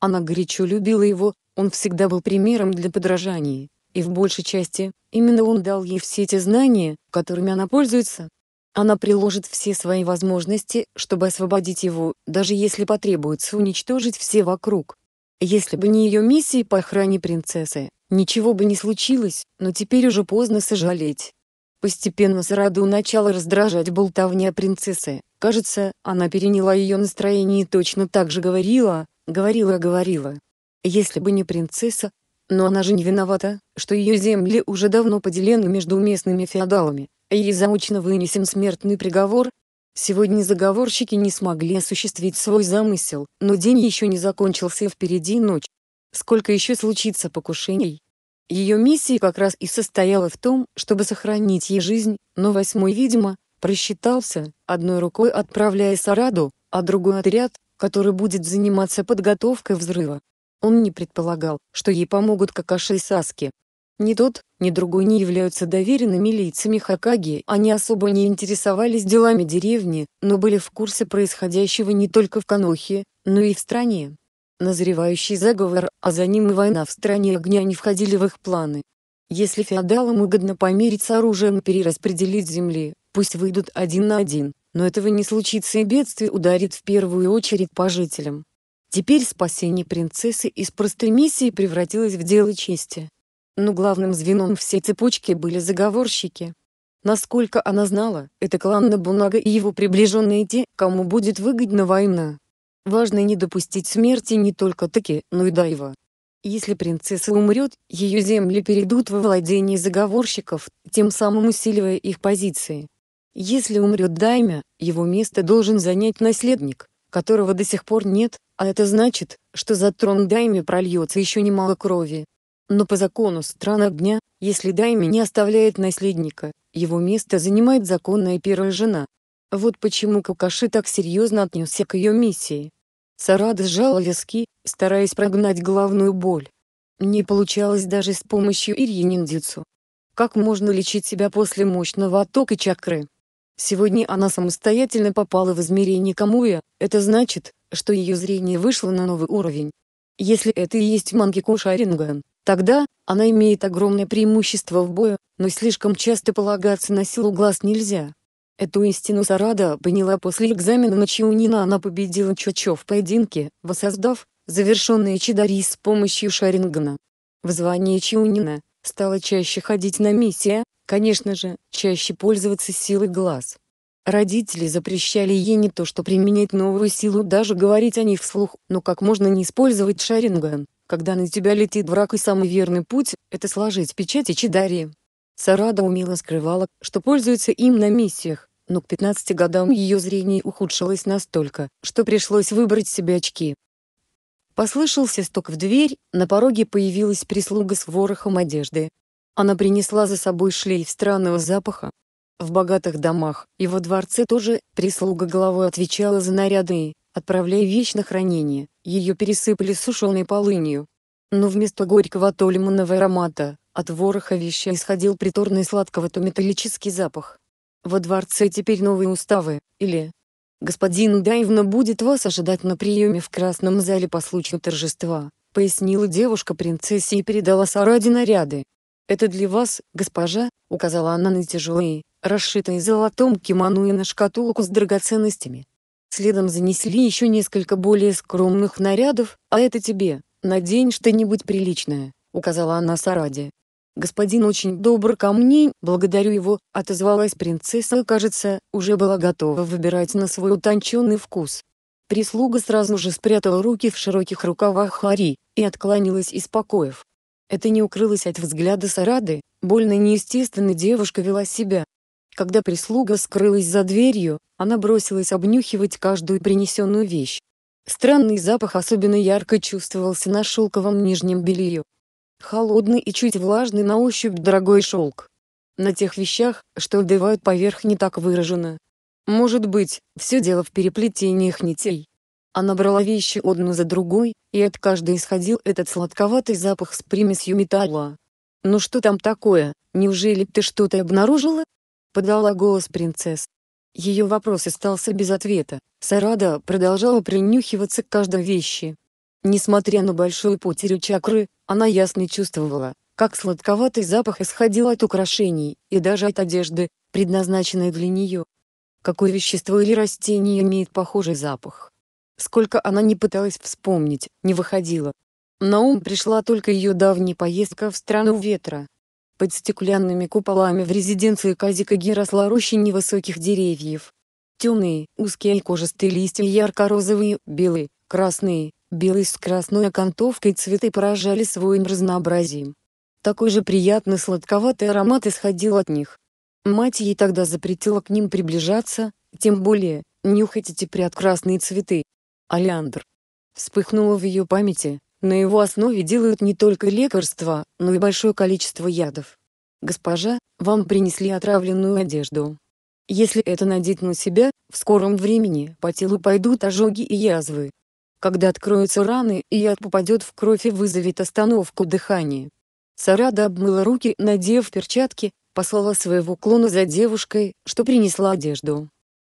Она горячо любила его, он всегда был примером для подражания и в большей части именно он дал ей все те знания, которыми она пользуется. Она приложит все свои возможности, чтобы освободить его, даже если потребуется уничтожить все вокруг. Если бы не ее миссии по охране принцессы, ничего бы не случилось, но теперь уже поздно сожалеть. Постепенно Сараду начала раздражать болтовня принцессы. Кажется, она переняла ее настроение и точно так же говорила, говорила, говорила. Если бы не принцесса, но она же не виновата, что ее земли уже давно поделены между местными феодалами, а ей заочно вынесен смертный приговор. Сегодня заговорщики не смогли осуществить свой замысел, но день еще не закончился и впереди ночь. Сколько еще случится покушений? Ее миссия как раз и состояла в том, чтобы сохранить ей жизнь, но восьмой, видимо, просчитался, одной рукой отправляя Сараду, а другой отряд, который будет заниматься подготовкой взрыва. Он не предполагал, что ей помогут Какаши и Саски. Ни тот, ни другой не являются доверенными лицами Хакаги, они особо не интересовались делами деревни, но были в курсе происходящего не только в Канохе, но и в стране. Назревающий заговор, а за ним и война в стране огня не входили в их планы. Если феодалам угодно помириться оружием и перераспределить земли, пусть выйдут один на один, но этого не случится и бедствие ударит в первую очередь по жителям. Теперь спасение принцессы из простремиссии превратилось в дело чести. Но главным звеном всей цепочки были заговорщики. Насколько она знала, это клан Набунага и его приближенные те, кому будет выгодна война. Важно не допустить смерти не только Таки, но и Дайва. Если принцесса умрет, ее земли перейдут во владение заговорщиков, тем самым усиливая их позиции. Если умрет Даймя, его место должен занять наследник, которого до сих пор нет, а это значит, что за трон Дайми прольется еще немало крови. Но по закону стран огня, если Дайми не оставляет наследника, его место занимает законная первая жена. Вот почему Какаши так серьезно отнесся к ее миссии. Сарада сжала виски, стараясь прогнать головную боль. Не получалось даже с помощью Ирьи ниндзюцу. Как можно лечить себя после мощного оттока чакры? Сегодня она самостоятельно попала в измерение Камуя, это значит, что ее зрение вышло на новый уровень. Если это и есть Мангеко Шаринган, тогда, она имеет огромное преимущество в бою, но слишком часто полагаться на силу глаз нельзя. Эту истину Сарада поняла после экзамена на Чиунина она победила Чочо в поединке, воссоздав, завершенные Чидари с помощью Шарингана. В звании Чиунина, стала чаще ходить на миссия, конечно же, чаще пользоваться силой глаз. Родители запрещали ей не то что применять новую силу, даже говорить о ней вслух, но как можно не использовать шаринган, когда на тебя летит враг и самый верный путь – это сложить печати Чидари. Сарада умело скрывала, что пользуется им на миссиях, но к 15 годам ее зрение ухудшилось настолько, что пришлось выбрать себе очки. Послышался стук в дверь, на пороге появилась прислуга с ворохом одежды. Она принесла за собой шлейф странного запаха. В богатых домах и во дворце тоже прислуга головой отвечала за наряды отправляя вещь на хранение, ее пересыпали сушеной полынью. Но вместо горького то аромата, от вороха вещей исходил приторный сладковато-металлический запах. Во дворце теперь новые уставы, или, «Господин Даевна будет вас ожидать на приеме в Красном зале по случаю торжества», — пояснила девушка принцессе и передала Сараде наряды. «Это для вас, госпожа», — указала она на тяжелые, расшитые золотом кимоно и на шкатулку с драгоценностями. Следом занесли еще несколько более скромных нарядов, а это тебе, надень что-нибудь приличное, указала она Сараде, «Господин очень добр ко мне, благодарю его», — отозвалась принцесса и, кажется, уже была готова выбирать на свой утонченный вкус. Прислуга сразу же спрятала руки в широких рукавах Хари, и откланялась из покоев. Это не укрылось от взгляда Сарады, больно неестественно девушка вела себя. Когда прислуга скрылась за дверью, она бросилась обнюхивать каждую принесенную вещь. Странный запах особенно ярко чувствовался на шелковом нижнем белье, холодный и чуть влажный на ощупь дорогой шелк. На тех вещах, что убивают поверх не так выражено. Может быть, все дело в переплетениях нитей. Она брала вещи одну за другой, и от каждой исходил этот сладковатый запах с примесью металла. «Ну что там такое, неужели ты что-то обнаружила?» — подала голос принцесс. Ее вопрос остался без ответа. Сарада продолжала принюхиваться к каждой вещи, Несмотря на большую потерю чакры, она ясно чувствовала, как сладковатый запах исходил от украшений, и даже от одежды, предназначенной для нее. Какое вещество или растение имеет похожий запах? Сколько она не пыталась вспомнить, не выходила. На ум пришла только ее давняя поездка в страну ветра. Под стеклянными куполами в резиденции Казика росла роща невысоких деревьев. Темные, узкие и кожистые листья ярко-розовые, белые, красные, Белый с красной окантовкой цветы поражали своим разнообразием. Такой же приятный сладковатый аромат исходил от них. Мать ей тогда запретила к ним приближаться, тем более, нюхать эти приоткрасные цветы. Алиандр. Вспыхнуло в ее памяти, на его основе делают не только лекарства, но и большое количество ядов. «Госпожа, вам принесли отравленную одежду. Если это надеть на себя, в скором времени по телу пойдут ожоги и язвы. Когда откроются раны и яд попадет в кровь и вызовет остановку дыхания. Сарада обмыла руки, надев перчатки, послала своего клона за девушкой, что принесла одежду.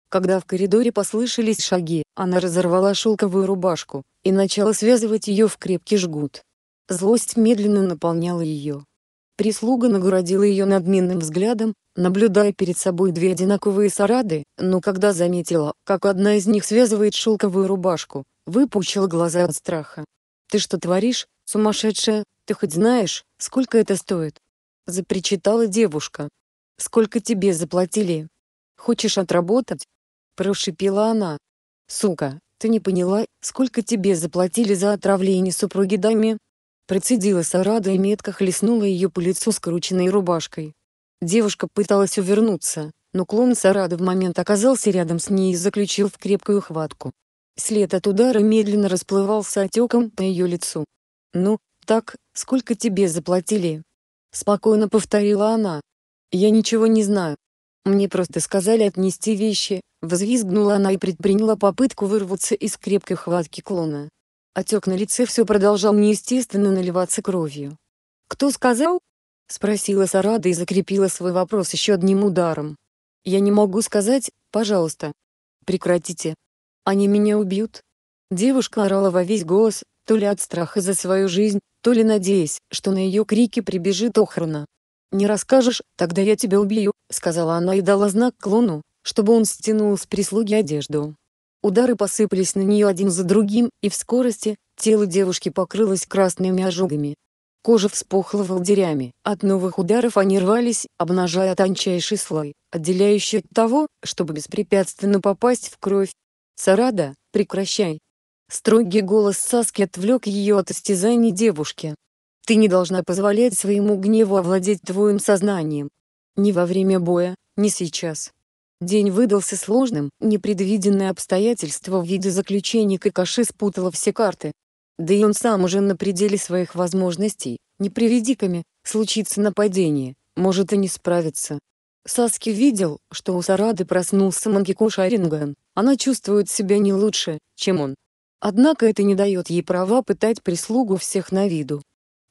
Когда в коридоре послышались шаги, она разорвала шелковую рубашку и начала связывать ее в крепкий жгут. Злость медленно наполняла ее. Прислуга наградила ее надменным взглядом, наблюдая перед собой две одинаковые сарады, но когда заметила, как одна из них связывает шелковую рубашку, выпучил глаза от страха. «Ты что творишь, сумасшедшая? Ты хоть знаешь, сколько это стоит?» Запричитала девушка. «Сколько тебе заплатили? Хочешь отработать?» Прошипела она. «Сука, ты не поняла, сколько тебе заплатили за отравление супруги даме?» Процедила Сарада и метко хлестнула ее по лицу скрученной рубашкой. Девушка пыталась увернуться, но клон Сарады в момент оказался рядом с ней и заключил в крепкую хватку. След от удара медленно расплывался отеком по ее лицу. «Ну, так, сколько тебе заплатили?» Спокойно повторила она. «Я ничего не знаю. Мне просто сказали отнести вещи», — взвизгнула она и предприняла попытку вырваться из крепкой хватки клона. Отек на лице все продолжал неестественно наливаться кровью. «Кто сказал?» — спросила Сарада и закрепила свой вопрос еще одним ударом. «Я не могу сказать, пожалуйста. Прекратите, они меня убьют. Девушка орала во весь голос, то ли от страха за свою жизнь, то ли надеясь, что на ее крики прибежит охрана. «Не расскажешь, тогда я тебя убью», — сказала она и дала знак клону, чтобы он стянул с прислуги одежду. Удары посыпались на нее один за другим, и в скорости, тело девушки покрылось красными ожогами. Кожа вспухла волдырями, от новых ударов они рвались, обнажая тончайший слой, отделяющий от того, чтобы беспрепятственно попасть в кровь. Сарада, прекращай!» Строгий голос Саски отвлек ее от истязаний девушки. «Ты не должна позволять своему гневу овладеть твоим сознанием. Ни во время боя, ни сейчас». День выдался сложным, непредвиденные обстоятельства в виде заключения Какаши спутало все карты. Да и он сам уже на пределе своих возможностей, не приведи-ками, случится нападение, может и не справится. Саски видел, что у Сарады проснулся Мангеко Шаринган. Она чувствует себя не лучше, чем он. Однако это не дает ей права пытать прислугу всех на виду.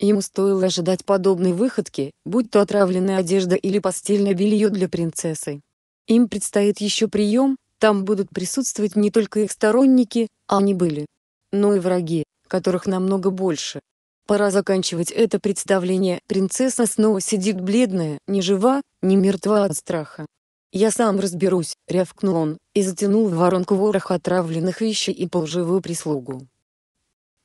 Ему стоило ожидать подобной выходки, будь то отравленная одежда или постельное белье для принцессы. Им предстоит еще прием, там будут присутствовать не только их сторонники, а они были, но и враги, которых намного больше. Пора заканчивать это представление. Принцесса снова сидит бледная, не жива, не мертва от страха. «Я сам разберусь», — рявкнул он, и затянул в воронку ворох отравленных вещей и полживую прислугу.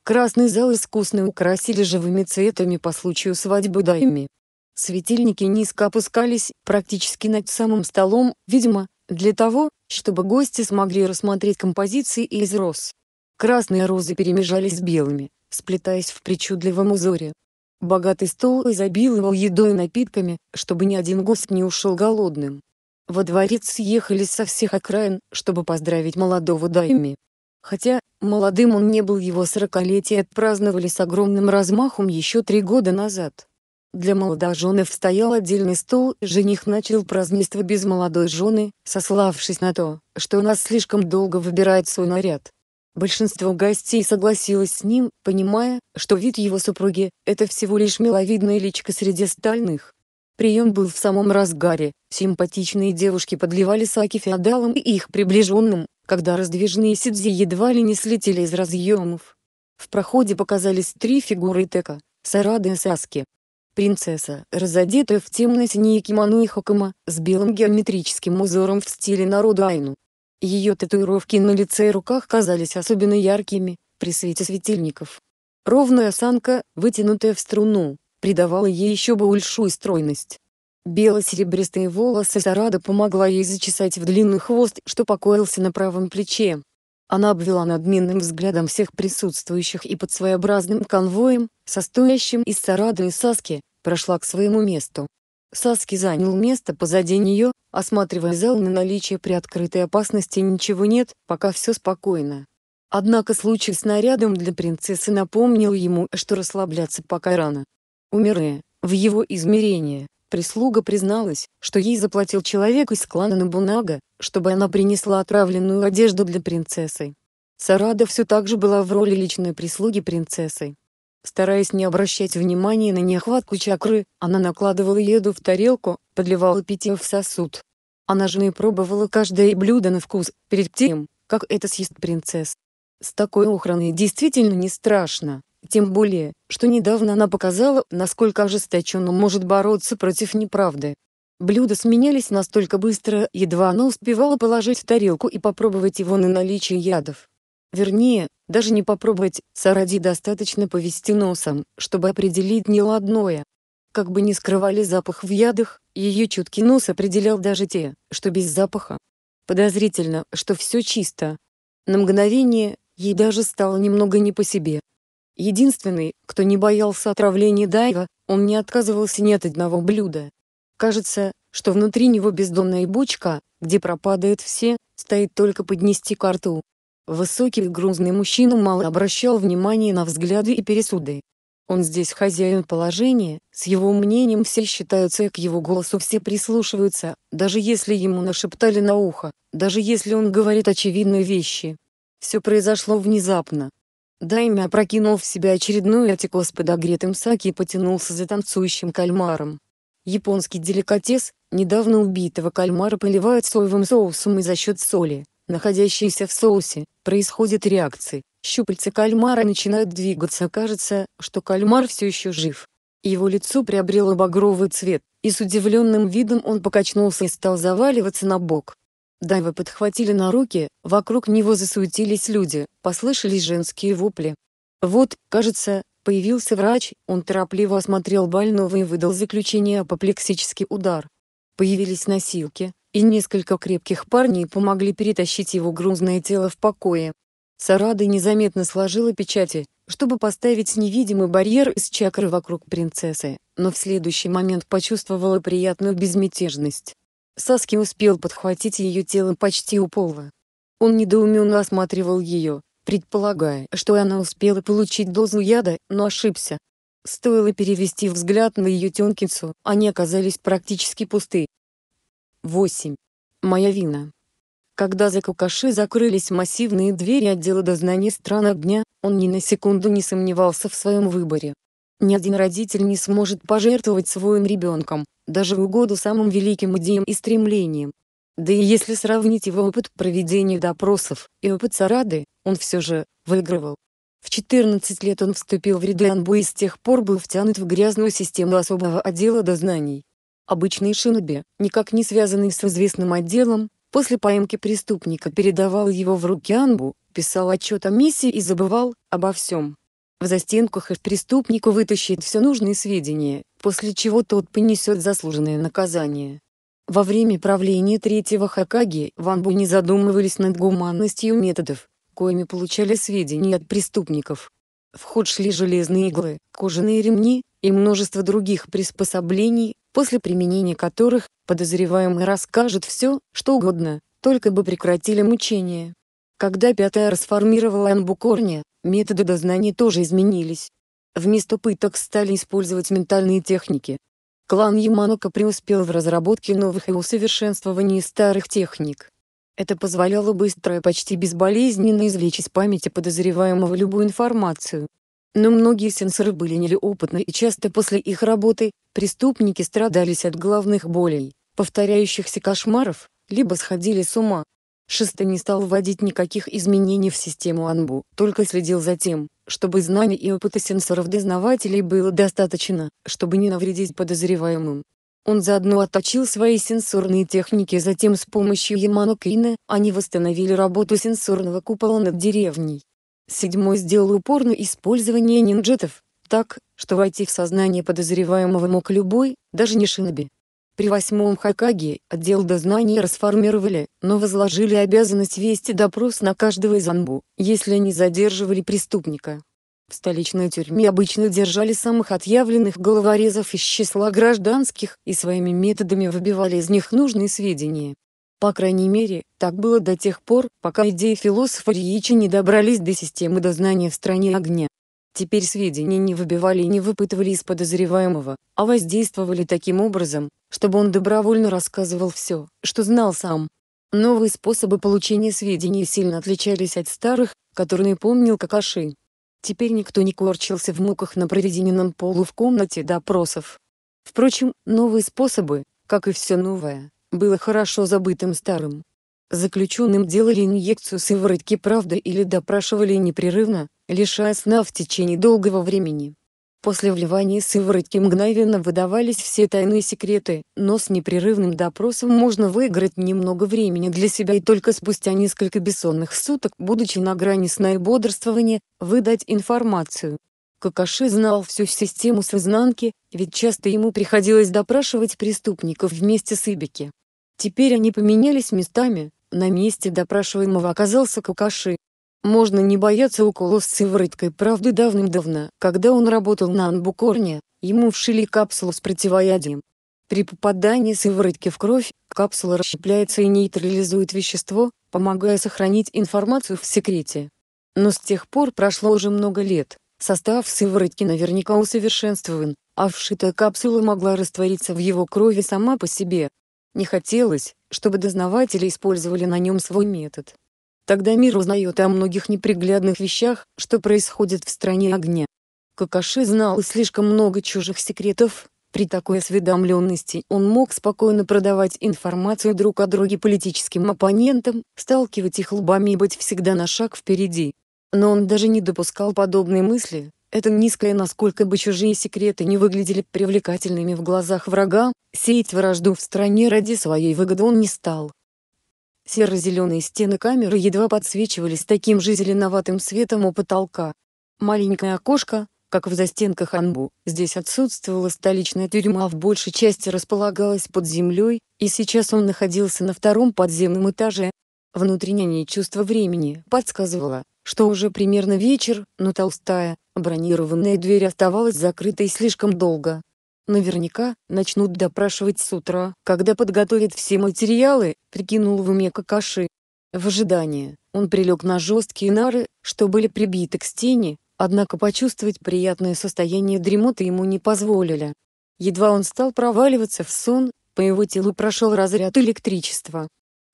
Красный зал искусно украсили живыми цветами по случаю свадьбы Дайми. Светильники низко опускались, практически над самым столом, видимо, для того, чтобы гости смогли рассмотреть композиции из роз. Красные розы перемежались с белыми, сплетаясь в причудливом узоре. Богатый стол изобиловал едой и напитками, чтобы ни один гость не ушел голодным. Во дворец съехались со всех окраин, чтобы поздравить молодого Дайми. Хотя, молодым он не был его сорокалетие отпраздновали с огромным размахом еще три года назад. Для молодоженов стоял отдельный стол, жених начал празднество без молодой жены, сославшись на то, что она слишком долго выбирает свой наряд. Большинство гостей согласилось с ним, понимая, что вид его супруги – это всего лишь миловидная личка среди стальных. Прием был в самом разгаре, симпатичные девушки подливали саки феодалам и их приближенным, когда раздвижные сидзи едва ли не слетели из разъемов. В проходе показались три фигуры Тека, Сарады и Саски. Принцесса, разодетая в темно-синие кимоно и хокома, с белым геометрическим узором в стиле народа Айну, ее татуировки на лице и руках казались особенно яркими при свете светильников. Ровная осанка, вытянутая в струну, придавала ей еще большую стройность. Бело-серебристые волосы Сарада помогла ей зачесать в длинный хвост, что покоился на правом плече. Она обвела надменным взглядом всех присутствующих и под своеобразным конвоем, состоящим из Сарады и Саски, прошла к своему месту. Саски занял место позади нее, осматривая зал на наличие приоткрытой опасности ничего нет, пока все спокойно. Однако случай с нарядом для принцессы напомнил ему, что расслабляться пока рано. Умирая, в его измерение, прислуга призналась, что ей заплатил человек из клана Набунага, чтобы она принесла отравленную одежду для принцессы. Сарада все так же была в роли личной прислуги принцессы. Стараясь не обращать внимания на нехватку чакры, она накладывала еду в тарелку, подливала питье в сосуд. Она же и пробовала каждое блюдо на вкус, перед тем, как это съест принцесс. С такой охраной действительно не страшно, тем более, что недавно она показала, насколько ожесточенно может бороться против неправды. Блюда сменялись настолько быстро, едва она успевала положить в тарелку и попробовать его на наличие ядов. Вернее, даже не попробовать, Саради достаточно повести носом, чтобы определить неладное. Как бы ни скрывали запах в ядах, ее чуткий нос определял даже те, что без запаха. Подозрительно, что все чисто. На мгновение ей даже стало немного не по себе. Единственный, кто не боялся отравления дайва, он не отказывался ни от одного блюда. Кажется, что внутри него бездонная бочка, где пропадают все, стоит только поднести карту. Высокий грузный мужчина мало обращал внимания на взгляды и пересуды. Он здесь хозяин положения, с его мнением все считаются и к его голосу все прислушиваются, даже если ему нашептали на ухо, даже если он говорит очевидные вещи. Все произошло внезапно. Дайми опрокинул в себя очередной атико с подогретым саки и потянулся за танцующим кальмаром. Японский деликатес, недавно убитого кальмара поливают соевым соусом и за счет соли. Находящиеся в соусе, происходят реакции. Щупальца кальмара начинают двигаться, кажется, что кальмар все еще жив. Его лицо приобрело багровый цвет, и с удивленным видом он покачнулся и стал заваливаться на бок. Дайва подхватили на руки, вокруг него засуетились люди, послышались женские вопли. Вот, кажется, появился врач, он торопливо осмотрел больного и выдал заключение апоплексический удар. Появились носилки, и несколько крепких парней помогли перетащить его грузное тело в покое. Сарада незаметно сложила печати, чтобы поставить невидимый барьер из чакры вокруг принцессы, но в следующий момент почувствовала приятную безмятежность. Саски успел подхватить ее тело почти у пола. Он недоуменно осматривал ее, предполагая, что она успела получить дозу яда, но ошибся. Стоило перевести взгляд на ее тенкицу, они оказались практически пусты. 8. Моя вина. Когда за Кукаши закрылись массивные двери отдела дознания страна огня, он ни на секунду не сомневался в своем выборе. Ни один родитель не сможет пожертвовать своим ребенком, даже в угоду самым великим идеям и стремлениям. Да и если сравнить его опыт проведения допросов и опыт Сарады, он все же выигрывал. В 14 лет он вступил в ряды Анбу и с тех пор был втянут в грязную систему особого отдела дознаний. Обычный шиноби, никак не связанный с известным отделом, после поимки преступника передавал его в руки Анбу, писал отчет о миссии и забывал обо всем. В застенках их преступнику вытащит все нужные сведения, после чего тот понесет заслуженное наказание. Во время правления третьего Хакаги анбу не задумывались над гуманностью методов, коими получали сведения от преступников. В ход шли железные иглы, кожаные ремни и множество других приспособлений, после применения которых подозреваемый расскажет все, что угодно, только бы прекратили мучения. Когда пятая расформировала анбу корня, методы дознания тоже изменились. Вместо пыток стали использовать ментальные техники. Клан Яманока преуспел в разработке новых и усовершенствовании старых техник. Это позволяло быстро и почти безболезненно извлечь из памяти подозреваемого любую информацию, но многие сенсоры были нелеопытны и часто после их работы преступники страдались от главных болей, повторяющихся кошмаров, либо сходили с ума. Шесты не стал вводить никаких изменений в систему Анбу, только следил за тем, чтобы знаний и опыта сенсоров дознавателей было достаточно, чтобы не навредить подозреваемым. Он заодно отточил свои сенсорные техники, затем с помощью Ямано они восстановили работу сенсорного купола над деревней. Седьмой сделал упор на использование нинджетов, так, что войти в сознание подозреваемого мог любой, даже не шиноби. При восьмом Хакаге отдел дознания расформировали, но возложили обязанность вести допрос на каждого из анбу, если они задерживали преступника. В столичной тюрьме обычно держали самых отъявленных головорезов из числа гражданских и своими методами выбивали из них нужные сведения. По крайней мере, так было до тех пор, пока идеи философа Риичи не добрались до системы дознания в стране огня. Теперь сведения не выбивали и не выпытывали из подозреваемого, а воздействовали таким образом, чтобы он добровольно рассказывал все, что знал сам. Новые способы получения сведений сильно отличались от старых, которые помнил Какаши. Теперь никто не корчился в муках на проведенном полу в комнате допросов. Впрочем, новые способы, как и все новое, было хорошо забытым старым. Заключенным делали инъекцию сыворотки правды или допрашивали непрерывно, лишая сна в течение долгого времени. После вливания сыворотки мгновенно выдавались все тайные секреты, но с непрерывным допросом можно выиграть немного времени для себя и только спустя несколько бессонных суток, будучи на грани сна и бодрствования, выдать информацию. Какаши знал всю систему с изнанки, ведь часто ему приходилось допрашивать преступников вместе с Ибики. Теперь они поменялись местами, на месте допрашиваемого оказался Какаши. Можно не бояться укола с сывороткой правды давным-давно, когда он работал на анбукорне, ему вшили капсулу с противоядием. При попадании сыворотки в кровь, капсула расщепляется и нейтрализует вещество, помогая сохранить информацию в секрете. Но с тех пор прошло уже много лет, состав сыворотки наверняка усовершенствован, а вшитая капсула могла раствориться в его крови сама по себе, не хотелось, чтобы дознаватели использовали на нем свой метод. Тогда мир узнает о многих неприглядных вещах, что происходит в стране огня. Какаши знал слишком много чужих секретов, при такой осведомленности он мог спокойно продавать информацию друг о друге политическим оппонентам, сталкивать их лбами и быть всегда на шаг впереди. Но он даже не допускал подобной мысли, это низкое, насколько бы чужие секреты не выглядели привлекательными в глазах врага, сеять вражду в стране ради своей выгоды он не стал. Серо-зеленые стены камеры едва подсвечивались таким же зеленоватым светом у потолка. Маленькое окошко, как в застенках Анбу, здесь отсутствовала столичная тюрьма, а в большей части располагалась под землей, и сейчас он находился на втором подземном этаже. Внутреннее чувство времени подсказывало, что уже примерно вечер, но толстая, бронированная дверь оставалась закрытой слишком долго. Наверняка, начнут допрашивать с утра, когда подготовят все материалы, прикинул в уме Какаши. В ожидании, он прилег на жесткие нары, что были прибиты к стене, однако почувствовать приятное состояние дремоты ему не позволили. Едва он стал проваливаться в сон, по его телу прошел разряд электричества.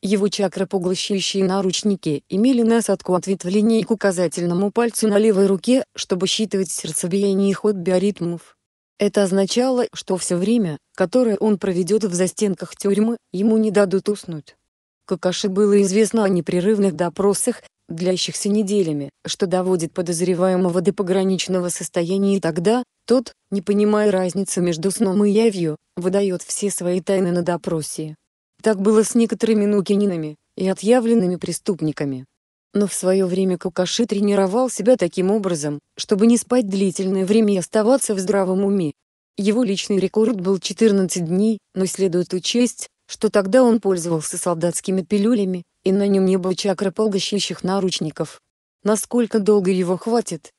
Его чакры поглощающие наручники имели насадку от к указательному пальцу на левой руке, чтобы считывать сердцебиение и ход биоритмов. Это означало, что все время, которое он проведет в застенках тюрьмы, ему не дадут уснуть. Какаши было известно о непрерывных допросах, длящихся неделями, что доводит подозреваемого до пограничного состояния и тогда, тот, не понимая разницы между сном и явью, выдает все свои тайны на допросе. Так было с некоторыми нукининами и отъявленными преступниками. Но в свое время Кукаши тренировал себя таким образом, чтобы не спать длительное время и оставаться в здравом уме. Его личный рекорд был 14 дней, но следует учесть, что тогда он пользовался солдатскими пилюлями, и на нем не было чакропалгащущих наручников. Насколько долго его хватит?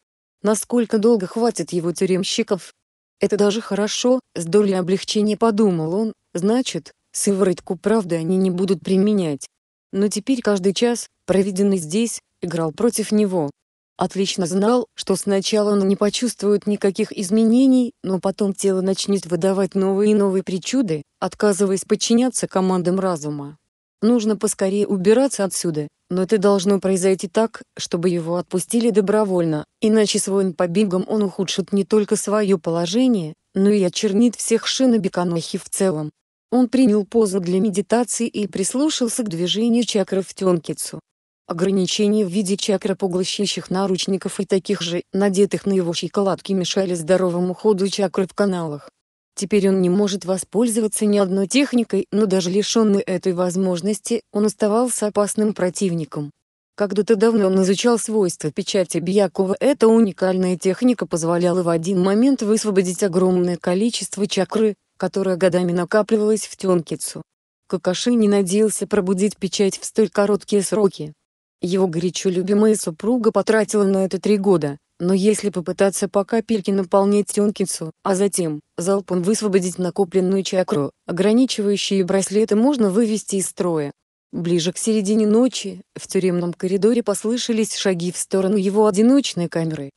Насколько долго хватит его тюремщиков? Это даже хорошо, с долей облегчения подумал он, значит, Сыворотку правда они не будут применять. Но теперь каждый час, проведенный здесь, играл против него. Отлично знал, что сначала он не почувствует никаких изменений, но потом тело начнет выдавать новые и новые причуды, отказываясь подчиняться командам разума. Нужно поскорее убираться отсюда, но это должно произойти так, чтобы его отпустили добровольно, иначе своим побегом он ухудшит не только свое положение, но и очернит всех шинобеканохи в целом. Он принял позу для медитации и прислушался к движению чакры в тёнкицу. Ограничения в виде чакропоглощающих наручников и таких же, надетых на его щиколотки, мешали здоровому ходу чакры в каналах. Теперь он не может воспользоваться ни одной техникой, но даже лишенный этой возможности, он оставался опасным противником. Когда-то давно он изучал свойства печати Бьякова. Эта уникальная техника позволяла в один момент высвободить огромное количество чакры, которая годами накапливалась в тонкицу. Какаши не надеялся пробудить печать в столь короткие сроки. Его горячо любимая супруга потратила на это три года, но если попытаться по капельке наполнять тенкицу, а затем, залпом высвободить накопленную чакру, ограничивающие браслеты можно вывести из строя. Ближе к середине ночи, в тюремном коридоре послышались шаги в сторону его одиночной камеры.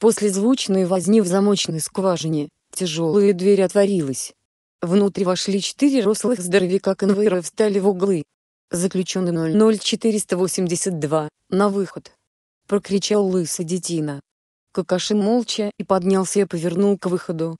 После звучной возни в замочной скважине, тяжелая дверь отворилась. Внутрь вошли четыре рослых здоровяка конвейера встали в углы. Заключенный 00482, на выход. Прокричал лысый детина. Какаши молча и поднялся и повернул к выходу.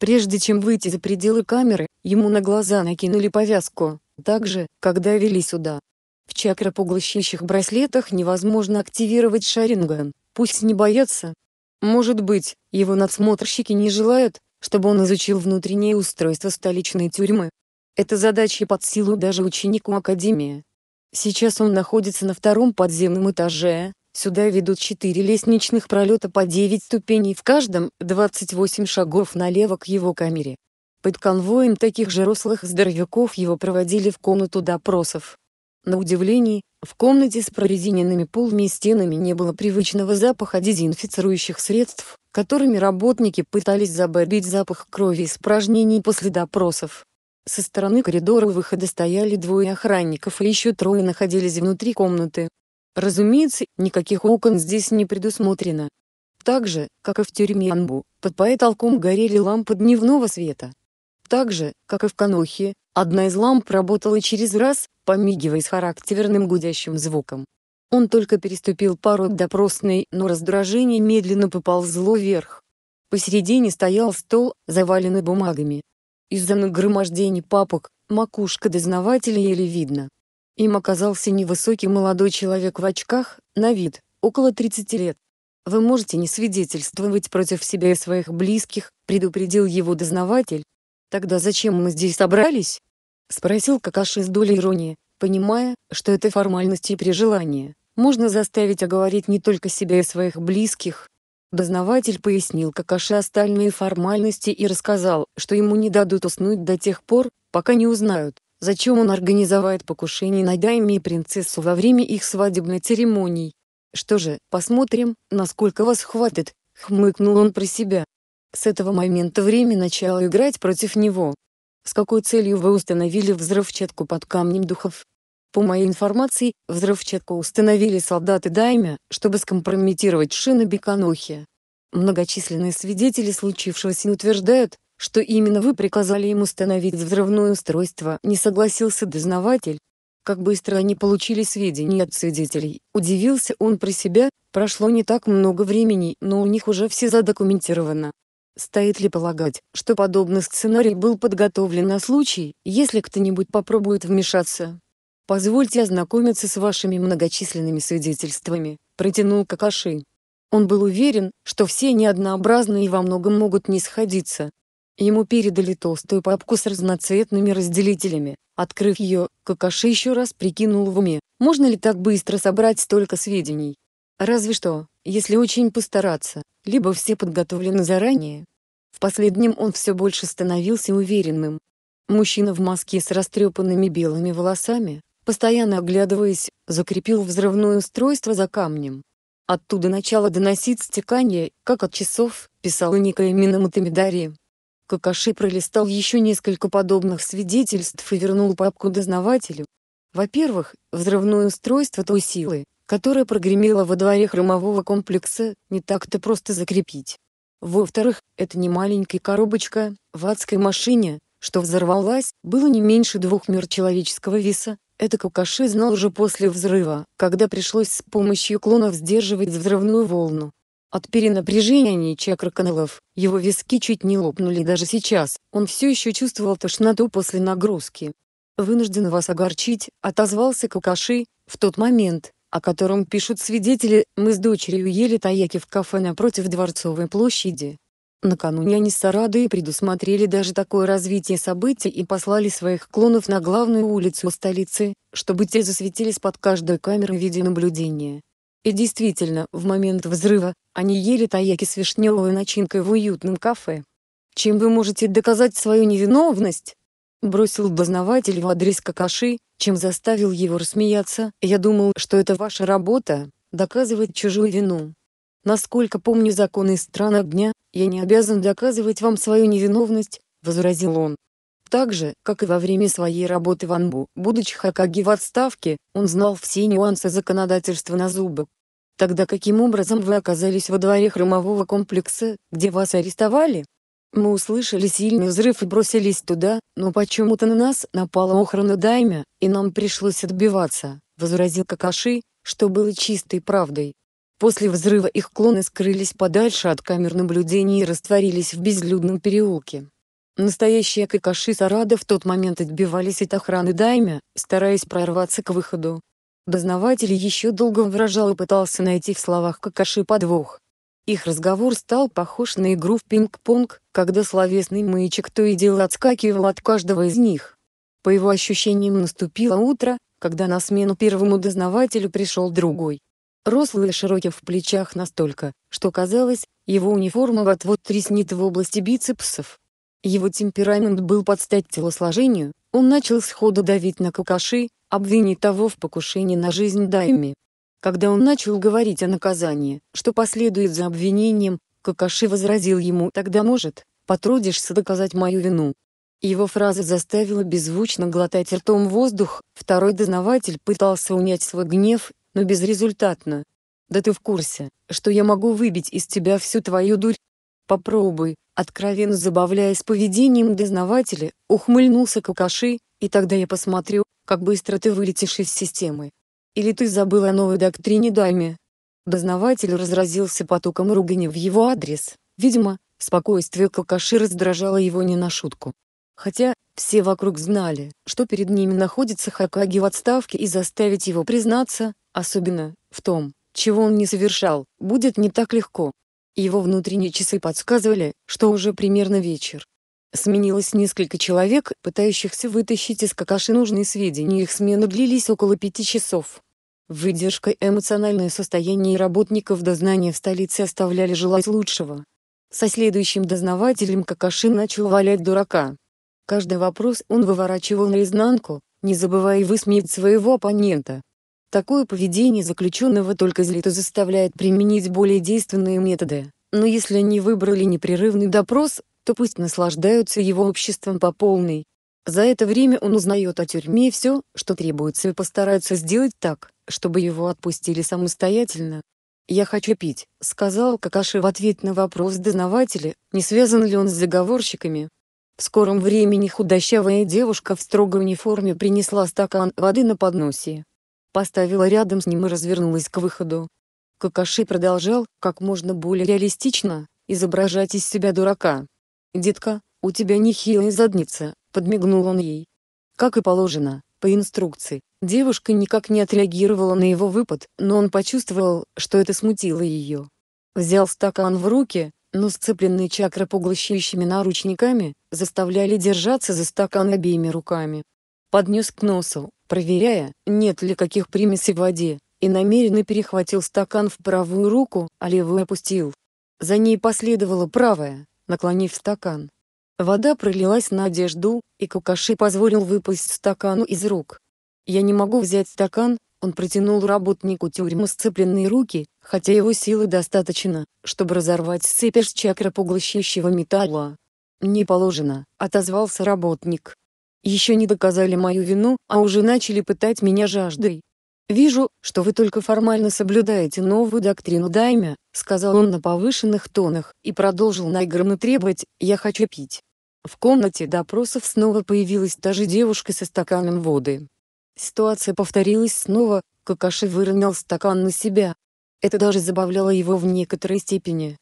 Прежде чем выйти за пределы камеры, ему на глаза накинули повязку, также, когда вели сюда, в чакропоглощающих браслетах невозможно активировать шаринган, пусть не боятся. Может быть, его надсмотрщики не желают, чтобы он изучил внутреннее устройство столичной тюрьмы. Это задача под силу даже ученику Академии. Сейчас он находится на втором подземном этаже, сюда ведут четыре лестничных пролета по 9 ступеней в каждом, 28 шагов налево к его камере. Под конвоем таких же рослых здоровяков его проводили в комнату допросов. На удивление, в комнате с прорезиненными полами и стенами не было привычного запаха дезинфицирующих средств, которыми работники пытались заборить запах крови и испражнений после допросов. Со стороны коридора у выхода стояли двое охранников и еще трое находились внутри комнаты. Разумеется, никаких окон здесь не предусмотрено. Так же, как и в тюрьме Анбу, под потолком горели лампы дневного света. Так же, как и в Канохе, одна из ламп работала через раз, помигивая с характерным гудящим звуком. Он только переступил порог допросной, но раздражение медленно поползло вверх. Посередине стоял стол, заваленный бумагами. Из-за нагромождений папок, макушка дознавателя еле видно. Им оказался невысокий молодой человек в очках, на вид, около 30 лет. «Вы можете не свидетельствовать против себя и своих близких», предупредил его дознаватель, «Тогда зачем мы здесь собрались?» — спросил Какаши с долей иронии, понимая, что это формальности и при желании. Можно заставить оговорить не только себя и своих близких. Дознаватель пояснил Какаши остальные формальности и рассказал, что ему не дадут уснуть до тех пор, пока не узнают, зачем он организовает покушение на Дайми и принцессу во время их свадебной церемонии. «Что же, посмотрим, насколько вас хватит», — хмыкнул он про себя. С этого момента время начало играть против него. С какой целью вы установили взрывчатку под камнем духов? По моей информации, взрывчатку установили солдаты Даймя, чтобы скомпрометировать шины Беканохи. Многочисленные свидетели случившегося утверждают, что именно вы приказали им установить взрывное устройство, не согласился дознаватель. Как быстро они получили сведения от свидетелей, удивился он про себя, прошло не так много времени, но у них уже все задокументировано. Стоит ли полагать, что подобный сценарий был подготовлен на случай, если кто-нибудь попробует вмешаться? «Позвольте ознакомиться с вашими многочисленными свидетельствами», — протянул Какаши. Он был уверен, что все они однообразны и во многом могут не сходиться. Ему передали толстую папку с разноцветными разделителями. Открыв ее, Какаши еще раз прикинул в уме, можно ли так быстро собрать столько сведений. Разве что, если очень постараться, либо все подготовлены заранее. В последнем он все больше становился уверенным. Мужчина в маске с растрепанными белыми волосами, постоянно оглядываясь, закрепил взрывное устройство за камнем. Оттуда начало доносить стекание, как от часов, писал некая Мина Матамидари. Какаши пролистал еще несколько подобных свидетельств и вернул папку дознавателю. Во-первых, взрывное устройство той силы, которая прогремела во дворе хромового комплекса, не так-то просто закрепить. Во-вторых, это не маленькая коробочка, в адской машине, что взорвалась, было не меньше двух мер человеческого веса, это Какаши знал уже после взрыва, когда пришлось с помощью клонов сдерживать взрывную волну. От перенапряжения чакр каналов, его виски чуть не лопнули даже сейчас, он все еще чувствовал тошноту после нагрузки. «Вынужден вас огорчить», — отозвался Какаши, в тот момент, о котором пишут свидетели, мы с дочерью ели таяки в кафе напротив Дворцовой площади. Накануне они с Арадой предусмотрели даже такое развитие событий и послали своих клонов на главную улицу столицы, чтобы те засветились под каждой камерой видеонаблюдения. И действительно, в момент взрыва, они ели таяки с вишневой начинкой в уютном кафе. Чем вы можете доказать свою невиновность? бросил дознаватель в адрес Какаши, чем заставил его рассмеяться. Я думал, что это ваша работа доказывать чужую вину. Насколько помню законы стран огня, я не обязан доказывать вам свою невиновность, возразил он. Так же, как и во время своей работы в Анбу, будучи Хакаги в отставке, он знал все нюансы законодательства на зубы. Тогда каким образом вы оказались во дворе хромового комплекса, где вас арестовали? Мы услышали сильный взрыв и бросились туда, но почему-то на нас напала охрана Дайме, и нам пришлось отбиваться, возразил Какаши, что было чистой правдой. После взрыва их клоны скрылись подальше от камер наблюдения и растворились в безлюдном переулке. Настоящие Какаши Сарада в тот момент отбивались от охраны Дайме, стараясь прорваться к выходу. Дознаватель еще долго выражал и пытался найти в словах Какаши подвох. Их разговор стал похож на игру в пинг-понг, когда словесный маячок то и дело отскакивал от каждого из них. По его ощущениям наступило утро, когда на смену первому дознавателю пришел другой. Рослый и широкий в плечах настолько, что казалось, его униформа вот-вот треснет в области бицепсов. Его темперамент был под стать телосложению, он начал сходу давить на Какаши, обвинить того в покушении на жизнь Дайми. Когда он начал говорить о наказании, что последует за обвинением, Какаши возразил ему «Тогда, может, потрудишься доказать мою вину». Его фраза заставила беззвучно глотать ртом воздух, второй дознаватель пытался унять свой гнев, но безрезультатно. «Да ты в курсе, что я могу выбить из тебя всю твою дурь? Попробуй», откровенно забавляясь поведением дознавателя, ухмыльнулся Какаши, «и тогда я посмотрю, как быстро ты вылетишь из системы. Или ты забыл о новой доктрине Дайме?» Дознаватель разразился потоком ругани в его адрес. Видимо, спокойствие Калкаши раздражало его не на шутку. Хотя, все вокруг знали, что перед ними находится Хакаги в отставке и заставить его признаться, особенно, в том, чего он не совершал, будет не так легко. Его внутренние часы подсказывали, что уже примерно вечер. Сменилось несколько человек, пытающихся вытащить из какаши нужные сведения. Их смены длились около пяти часов. Выдержка, эмоциональное состояние работников дознания в столице оставляли желать лучшего. Со следующим дознавателем Какашин начал валять дурака. Каждый вопрос он выворачивал наизнанку, не забывая высмеять своего оппонента. Такое поведение заключенного только злит заставляет применить более действенные методы, но если они выбрали непрерывный допрос, то пусть наслаждаются его обществом по полной, за это время он узнает о тюрьме все, что требуется и постарается сделать так, чтобы его отпустили самостоятельно. «Я хочу пить», — сказал Какаши в ответ на вопрос дознавателя, не связан ли он с заговорщиками. В скором времени худощавая девушка в строгой униформе принесла стакан воды на подносе. Поставила рядом с ним и развернулась к выходу. Какаши продолжал, как можно более реалистично, изображать из себя дурака. «Детка, у тебя нехилая задница, подмигнул он ей. Как и положено, по инструкции, девушка никак не отреагировала на его выпад, но он почувствовал, что это смутило ее. Взял стакан в руки, но сцепленные чакропоглощающими наручниками, заставляли держаться за стакан обеими руками. Поднес к носу, проверяя, нет ли каких примесей в воде, и намеренно перехватил стакан в правую руку, а левую опустил. За ней последовала правая, наклонив стакан. Вода пролилась на одежду, и Какаши позволил выпасть стакану из рук. «Я не могу взять стакан», он протянул работнику тюрьмы сцепленные руки, хотя его силы достаточно, чтобы разорвать цепь с чакра поглощающего металла. «Не положено», — отозвался работник. «Еще не доказали мою вину, а уже начали пытать меня жаждой». «Вижу, что вы только формально соблюдаете новую доктрину Даймя», — сказал он на повышенных тонах, и продолжил наигранно требовать «я хочу пить». В комнате допросов снова появилась та же девушка со стаканом воды. Ситуация повторилась снова, Какаши выронил стакан на себя. Это даже забавляло его в некоторой степени.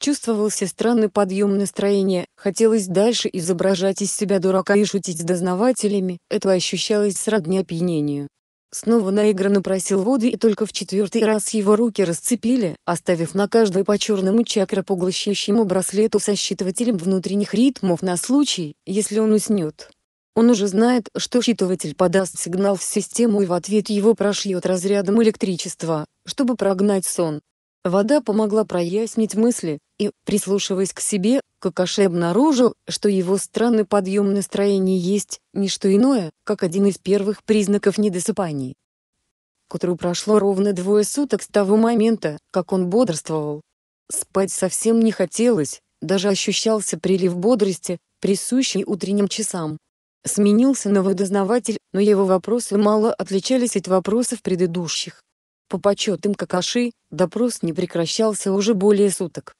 Чувствовался странный подъем настроения, хотелось дальше изображать из себя дурака и шутить с дознавателями, это ощущалось сродни опьянению. Снова наигранно просил воды и только в четвертый раз его руки расцепили, оставив на каждой по черному чакропоглощающему браслету со считывателем внутренних ритмов на случай, если он уснет. Он уже знает, что считыватель подаст сигнал в систему и в ответ его прошьет разрядом электричества, чтобы прогнать сон. Вода помогла прояснить мысли, и, прислушиваясь к себе, Какаши обнаружил, что его странный подъем настроения есть не что иное, как один из первых признаков недосыпания. К утру прошло ровно двое суток с того момента, как он бодрствовал. Спать совсем не хотелось, даже ощущался прилив бодрости, присущий утренним часам. Сменился новый дознаватель, но его вопросы мало отличались от вопросов предыдущих. По подсчетам Какаши, допрос не прекращался уже более суток.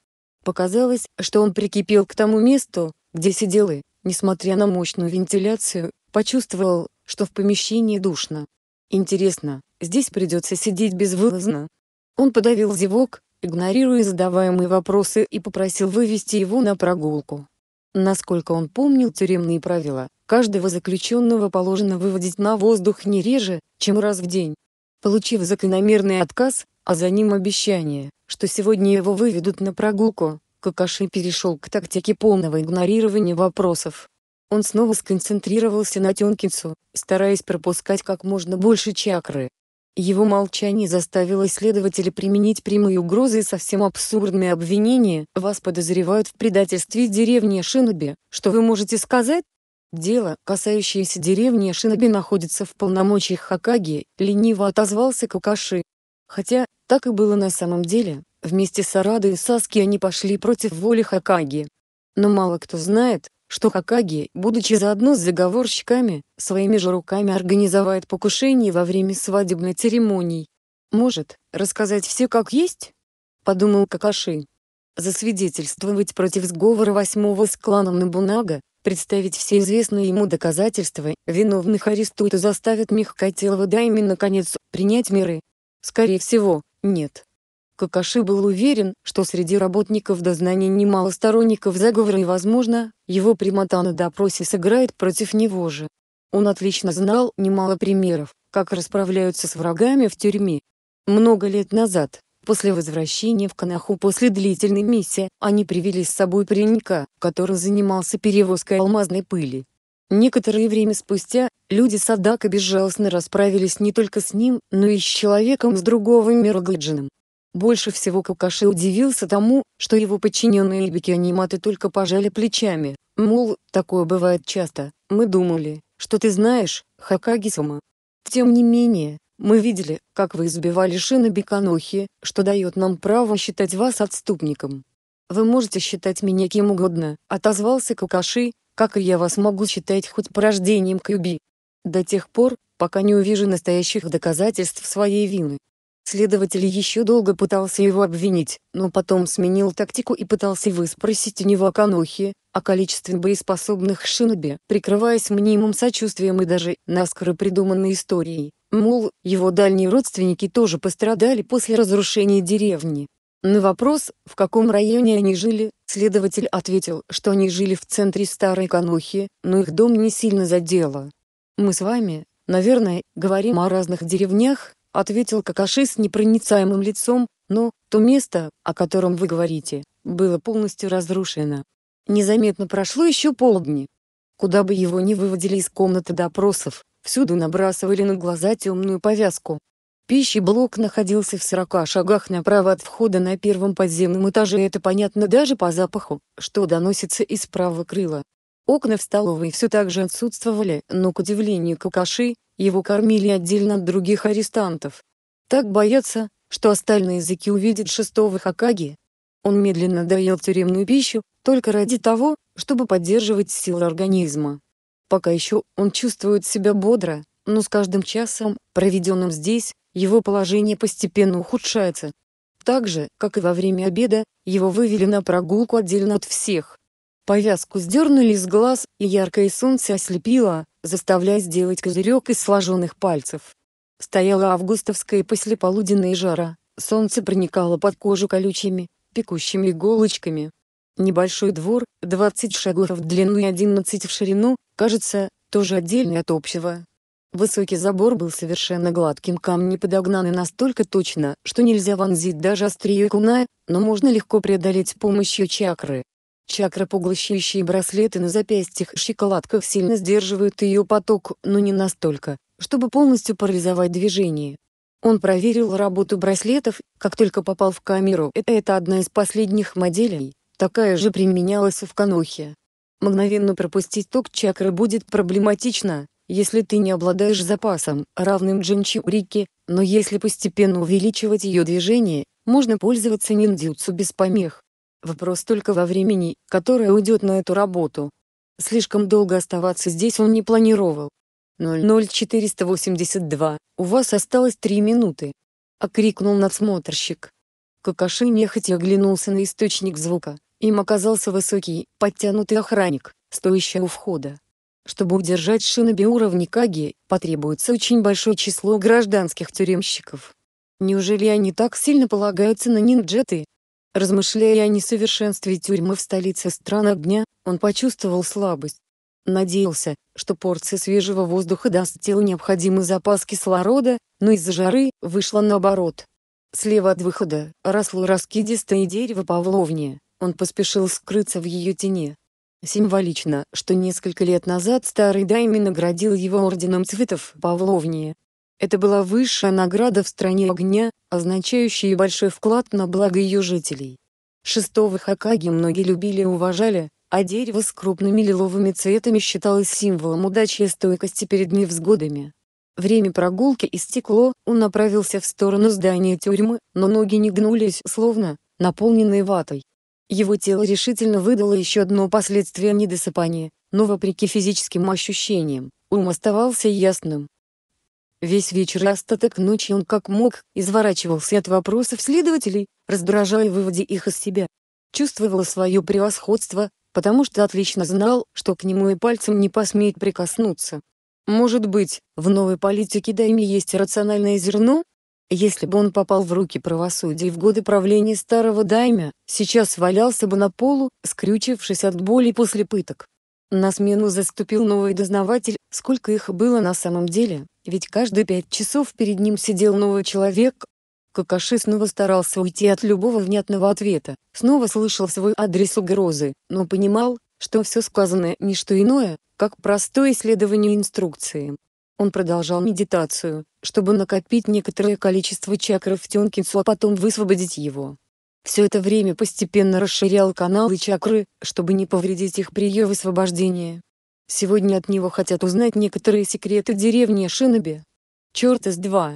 Показалось, что он прикипел к тому месту, где сидел и, несмотря на мощную вентиляцию, почувствовал, что в помещении душно. Интересно, здесь придется сидеть безвылазно. Он подавил зевок, игнорируя задаваемые вопросы и попросил вывести его на прогулку. Насколько он помнил тюремные правила, каждого заключенного положено выводить на воздух не реже, чем раз в день, Получив закономерный отказ, а за ним обещание, что сегодня его выведут на прогулку, Какаши перешел к тактике полного игнорирования вопросов. Он снова сконцентрировался на Тёнкинсу, стараясь пропускать как можно больше чакры. Его молчание заставило следователя применить прямые угрозы и совсем абсурдные обвинения. «Вас подозревают в предательстве деревни Шиноби. Что вы можете сказать?» Дело, касающееся деревни Шиноби находится в полномочиях Хакаги, лениво отозвался Какаши. Хотя, так и было на самом деле, вместе с Арадой и Саски они пошли против воли Хакаги. Но мало кто знает, что Хакаги, будучи заодно с заговорщиками, своими же руками организовает покушение во время свадебной церемонии. «Может, рассказать все как есть?» — подумал Какаши засвидетельствовать против сговора восьмого с кланом Набунага, представить все известные ему доказательства, виновных арестуют и заставят Михкотилова Дайми наконец принять меры? Скорее всего, нет. Какаши был уверен, что среди работников дознания немало сторонников заговора и, возможно, его прямота на допросе сыграет против него же. Он отлично знал немало примеров, как расправляются с врагами в тюрьме. Много лет назад, После возвращения в Канаху после длительной миссии, они привели с собой паренька, который занимался перевозкой алмазной пыли. Некоторое время спустя, люди Садака безжалостно расправились не только с ним, но и с человеком с другого мира Глэджином. Больше всего Какаши удивился тому, что его подчиненные Ибики аниматы только пожали плечами, мол, такое бывает часто, мы думали, что ты знаешь, Хакагисума. Тем не менее, мы видели, как вы избивали шины Беконохи, что дает нам право считать вас отступником. Вы можете считать меня кем угодно, отозвался Какаши, как и я вас могу считать хоть порождением Кюби. До тех пор, пока не увижу настоящих доказательств своей вины. Следователь еще долго пытался его обвинить, но потом сменил тактику и пытался выспросить у него о Канохе, о количестве боеспособных шиноби, прикрываясь мнимым сочувствием и даже наскоро придуманной историей. Мол, его дальние родственники тоже пострадали после разрушения деревни. На вопрос, в каком районе они жили, следователь ответил, что они жили в центре Старой Канухи, но их дом не сильно задело. «Мы с вами, наверное, говорим о разных деревнях», ответил Какаши с непроницаемым лицом, но, то место, о котором вы говорите, было полностью разрушено. Незаметно прошло еще полдня, Куда бы его ни выводили из комнаты допросов, Всюду набрасывали на глаза темную повязку. Пищеблок находился в сорока шагах направо от входа на первом подземном этаже, и это понятно даже по запаху, что доносится из правого крыла. Окна в столовой все так же отсутствовали, но, к удивлению Какаши, его кормили отдельно от других арестантов. Так боятся, что остальные языки увидят шестого Хакаги. Он медленно доел тюремную пищу, только ради того, чтобы поддерживать силы организма. Пока еще он чувствует себя бодро, но с каждым часом, проведенным здесь, его положение постепенно ухудшается. Так же, как и во время обеда, его вывели на прогулку отдельно от всех. Повязку сдернули с глаз, и яркое солнце ослепило, заставляя сделать козырек из сложенных пальцев. Стояла августовская послеполуденная жара, солнце проникало под кожу колючими, пекущими иголочками. Небольшой двор, 20 шагов в длину и 11 в ширину, кажется, тоже отдельный от общего. Высокий забор был совершенно гладким, камни подогнаны настолько точно, что нельзя вонзить даже острие куна, но можно легко преодолеть с помощью чакры. Чакра поглощающие браслеты на запястьях и шоколадках сильно сдерживают ее поток, но не настолько, чтобы полностью парализовать движение. Он проверил работу браслетов, как только попал в камеру. Это одна из последних моделей. Такая же применялась и в Канохе. Мгновенно пропустить ток чакры будет проблематично, если ты не обладаешь запасом, равным джинчурики, но если постепенно увеличивать ее движение, можно пользоваться ниндзюцу без помех. Вопрос только во времени, которое уйдет на эту работу. Слишком долго оставаться здесь он не планировал. 00482, у вас осталось три минуты. Окрикнул надсмотрщик. Какаши нехотя оглянулся на источник звука. Им оказался высокий, подтянутый охранник, стоящий у входа. Чтобы удержать шиноби уровня Каги, потребуется очень большое число гражданских тюремщиков. Неужели они так сильно полагаются на нинджеты? Размышляя о несовершенстве тюрьмы в столице стран огня, он почувствовал слабость. Надеялся, что порция свежего воздуха даст телу необходимый запас кислорода, но из-за жары вышло наоборот. Слева от выхода росло раскидистое дерево павловни, он поспешил скрыться в ее тени. Символично, что несколько лет назад старый Дайми наградил его орденом цветов Павловнии. Это была высшая награда в стране огня, означающая большой вклад на благо ее жителей. Шестого Хакаги многие любили и уважали, а дерево с крупными лиловыми цветами считалось символом удачи и стойкости перед невзгодами. Время прогулки истекло, он направился в сторону здания тюрьмы, но ноги не гнулись, словно наполненные ватой. Его тело решительно выдало еще одно последствие недосыпания, но вопреки физическим ощущениям, ум оставался ясным. Весь вечер и остаток ночи он как мог изворачивался от вопросов следователей, раздражая выводе их из себя. Чувствовал свое превосходство, потому что отлично знал, что к нему и пальцем не посмеет прикоснуться. Может быть, в новой политике Дайми есть рациональное зерно, если бы он попал в руки правосудия в годы правления старого даймя, сейчас валялся бы на полу, скрючившись от боли после пыток. На смену заступил новый дознаватель, сколько их было на самом деле, ведь каждые пять часов перед ним сидел новый человек. Какаши снова старался уйти от любого внятного ответа, снова слышал свой адрес угрозы, но понимал, что все сказанное – не что иное, как простое исследование инструкции. Он продолжал медитацию, чтобы накопить некоторое количество чакры в Тёнкинсу, а потом высвободить его. Все это время постепенно расширял каналы чакры, чтобы не повредить их при ее высвобождении. Сегодня от него хотят узнать некоторые секреты деревни Шиноби. Черт из два.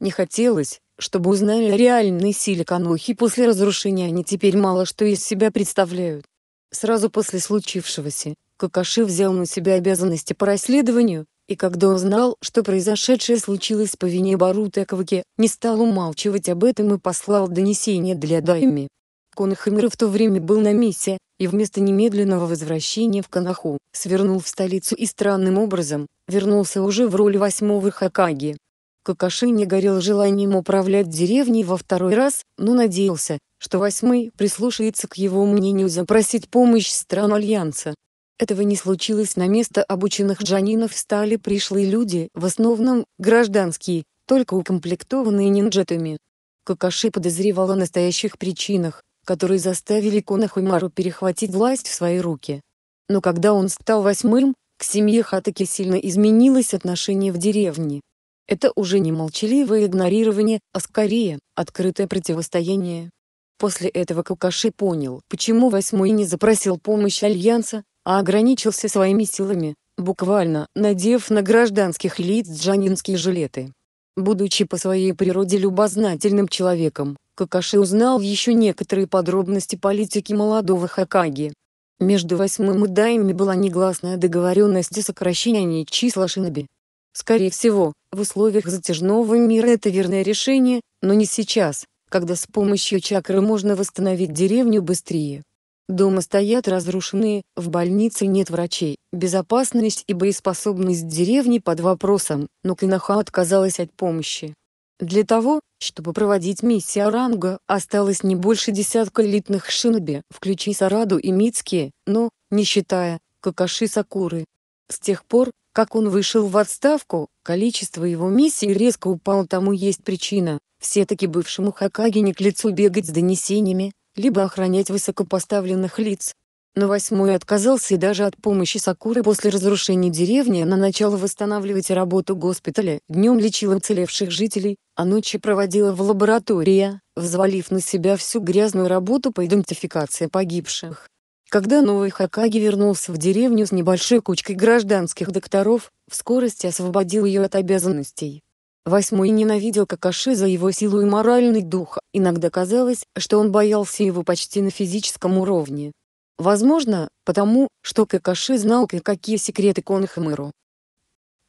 Не хотелось, чтобы узнали о реальной силе Канохи после разрушения они теперь мало что из себя представляют. Сразу после случившегося, Какаши взял на себя обязанности по расследованию, и когда узнал, что произошедшее случилось по вине Барута Кваке, не стал умалчивать об этом и послал донесение для Дайми. Конахамир в то время был на миссии, и вместо немедленного возвращения в Канаху, свернул в столицу и странным образом, вернулся уже в роли восьмого Хакаги. Какаши не горел желанием управлять деревней во второй раз, но надеялся, что восьмой прислушается к его мнению запросить помощь стран Альянса. Этого не случилось на место обученных джанинов стали пришлые люди, в основном, гражданские, только укомплектованные нинджетами. Какаши подозревал о настоящих причинах, которые заставили Конахумару перехватить власть в свои руки. Но когда он стал восьмым, к семье Хатаки сильно изменилось отношение в деревне. Это уже не молчаливое игнорирование, а скорее, открытое противостояние. После этого Какаши понял, почему Восьмой не запросил помощь Альянса, а ограничился своими силами, буквально надев на гражданских лиц джанинские жилеты. Будучи по своей природе любознательным человеком, Какаши узнал еще некоторые подробности политики молодого Хакаги. Между восьмым и дайми была негласная договоренность о сокращении числа шиноби. Скорее всего, в условиях затяжного мира это верное решение, но не сейчас, когда с помощью чакры можно восстановить деревню быстрее. Дома стоят разрушенные, в больнице нет врачей. Безопасность и боеспособность деревни под вопросом, но Кинаха отказалась от помощи. Для того, чтобы проводить миссию Ранга, осталось не больше десятка элитных шиноби, включая Сараду и Мицки, но, не считая, Какаши Сакуры. С тех пор, как он вышел в отставку, количество его миссий резко упало тому есть причина, все-таки бывшему Хакаге к лицу бегать с донесениями, либо охранять высокопоставленных лиц. Но восьмой отказался и даже от помощи Сакуры после разрушения деревни на начало восстанавливать работу госпиталя. Днем лечила уцелевших жителей, а ночи проводила в лаборатории, взвалив на себя всю грязную работу по идентификации погибших. Когда новый Хакаги вернулся в деревню с небольшой кучкой гражданских докторов, в скорости освободил ее от обязанностей. Восьмой ненавидел Какаши за его силу и моральный дух, иногда казалось, что он боялся его почти на физическом уровне. Возможно, потому, что Какаши знал кое-какие секреты Конхамыру.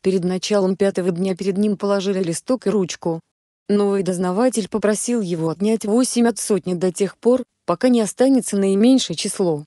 Перед началом пятого дня перед ним положили листок и ручку. Новый дознаватель попросил его отнять восемь от сотни до тех пор, пока не останется наименьшее число.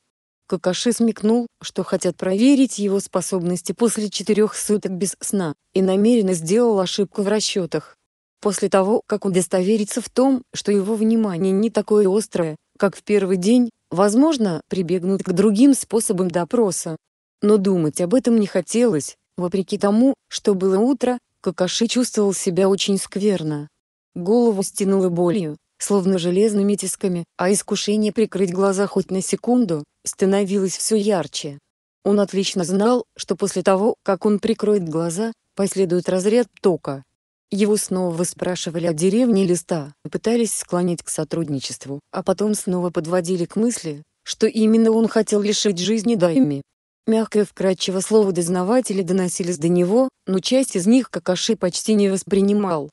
Какаши смекнул, что хотят проверить его способности после четырех суток без сна, и намеренно сделал ошибку в расчетах. После того, как удостоверится в том, что его внимание не такое острое, как в первый день, возможно, прибегнут к другим способам допроса. Но думать об этом не хотелось, вопреки тому, что было утро, Какаши чувствовал себя очень скверно. Голову стянуло болью, словно железными тисками, а искушение прикрыть глаза хоть на секунду, становилось все ярче. Он отлично знал, что после того, как он прикроет глаза, последует разряд тока. Его снова спрашивали о деревне Листа, пытались склонить к сотрудничеству, а потом снова подводили к мысли, что именно он хотел лишить жизни Дайми. Мягко и вкрадчиво слово дознавателя доносились до него, но часть из них Какаши почти не воспринимал.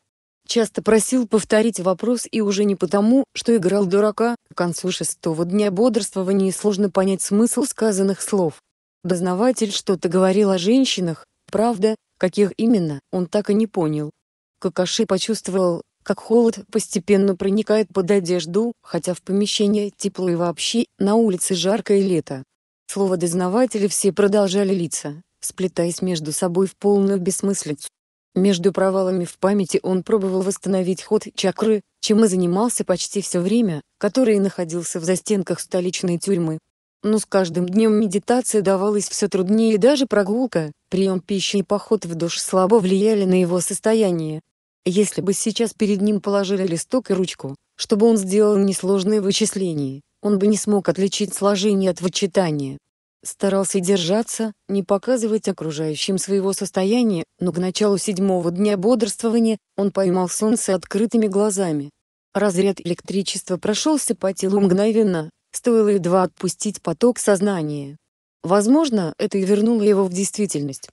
Часто просил повторить вопрос и уже не потому, что играл дурака, к концу шестого дня бодрствования сложно понять смысл сказанных слов. Дознаватель что-то говорил о женщинах, правда, каких именно, он так и не понял. Какаши почувствовал, как холод постепенно проникает под одежду, хотя в помещении тепло и вообще, на улице жаркое лето. Слово дознавателя все продолжали лица, сплетаясь между собой в полную бессмыслицу. Между провалами в памяти он пробовал восстановить ход чакры, чем и занимался почти все время, которое находился в застенках столичной тюрьмы. Но с каждым днем медитация давалась все труднее и даже прогулка, прием пищи и поход в душ слабо влияли на его состояние. Если бы сейчас перед ним положили листок и ручку, чтобы он сделал несложные вычисления, он бы не смог отличить сложение от вычитания. Старался держаться, не показывать окружающим своего состояния, но к началу седьмого дня бодрствования он поймал солнце открытыми глазами. Разряд электричества прошелся по телу мгновенно, стоило едва отпустить поток сознания. Возможно, это и вернуло его в действительность.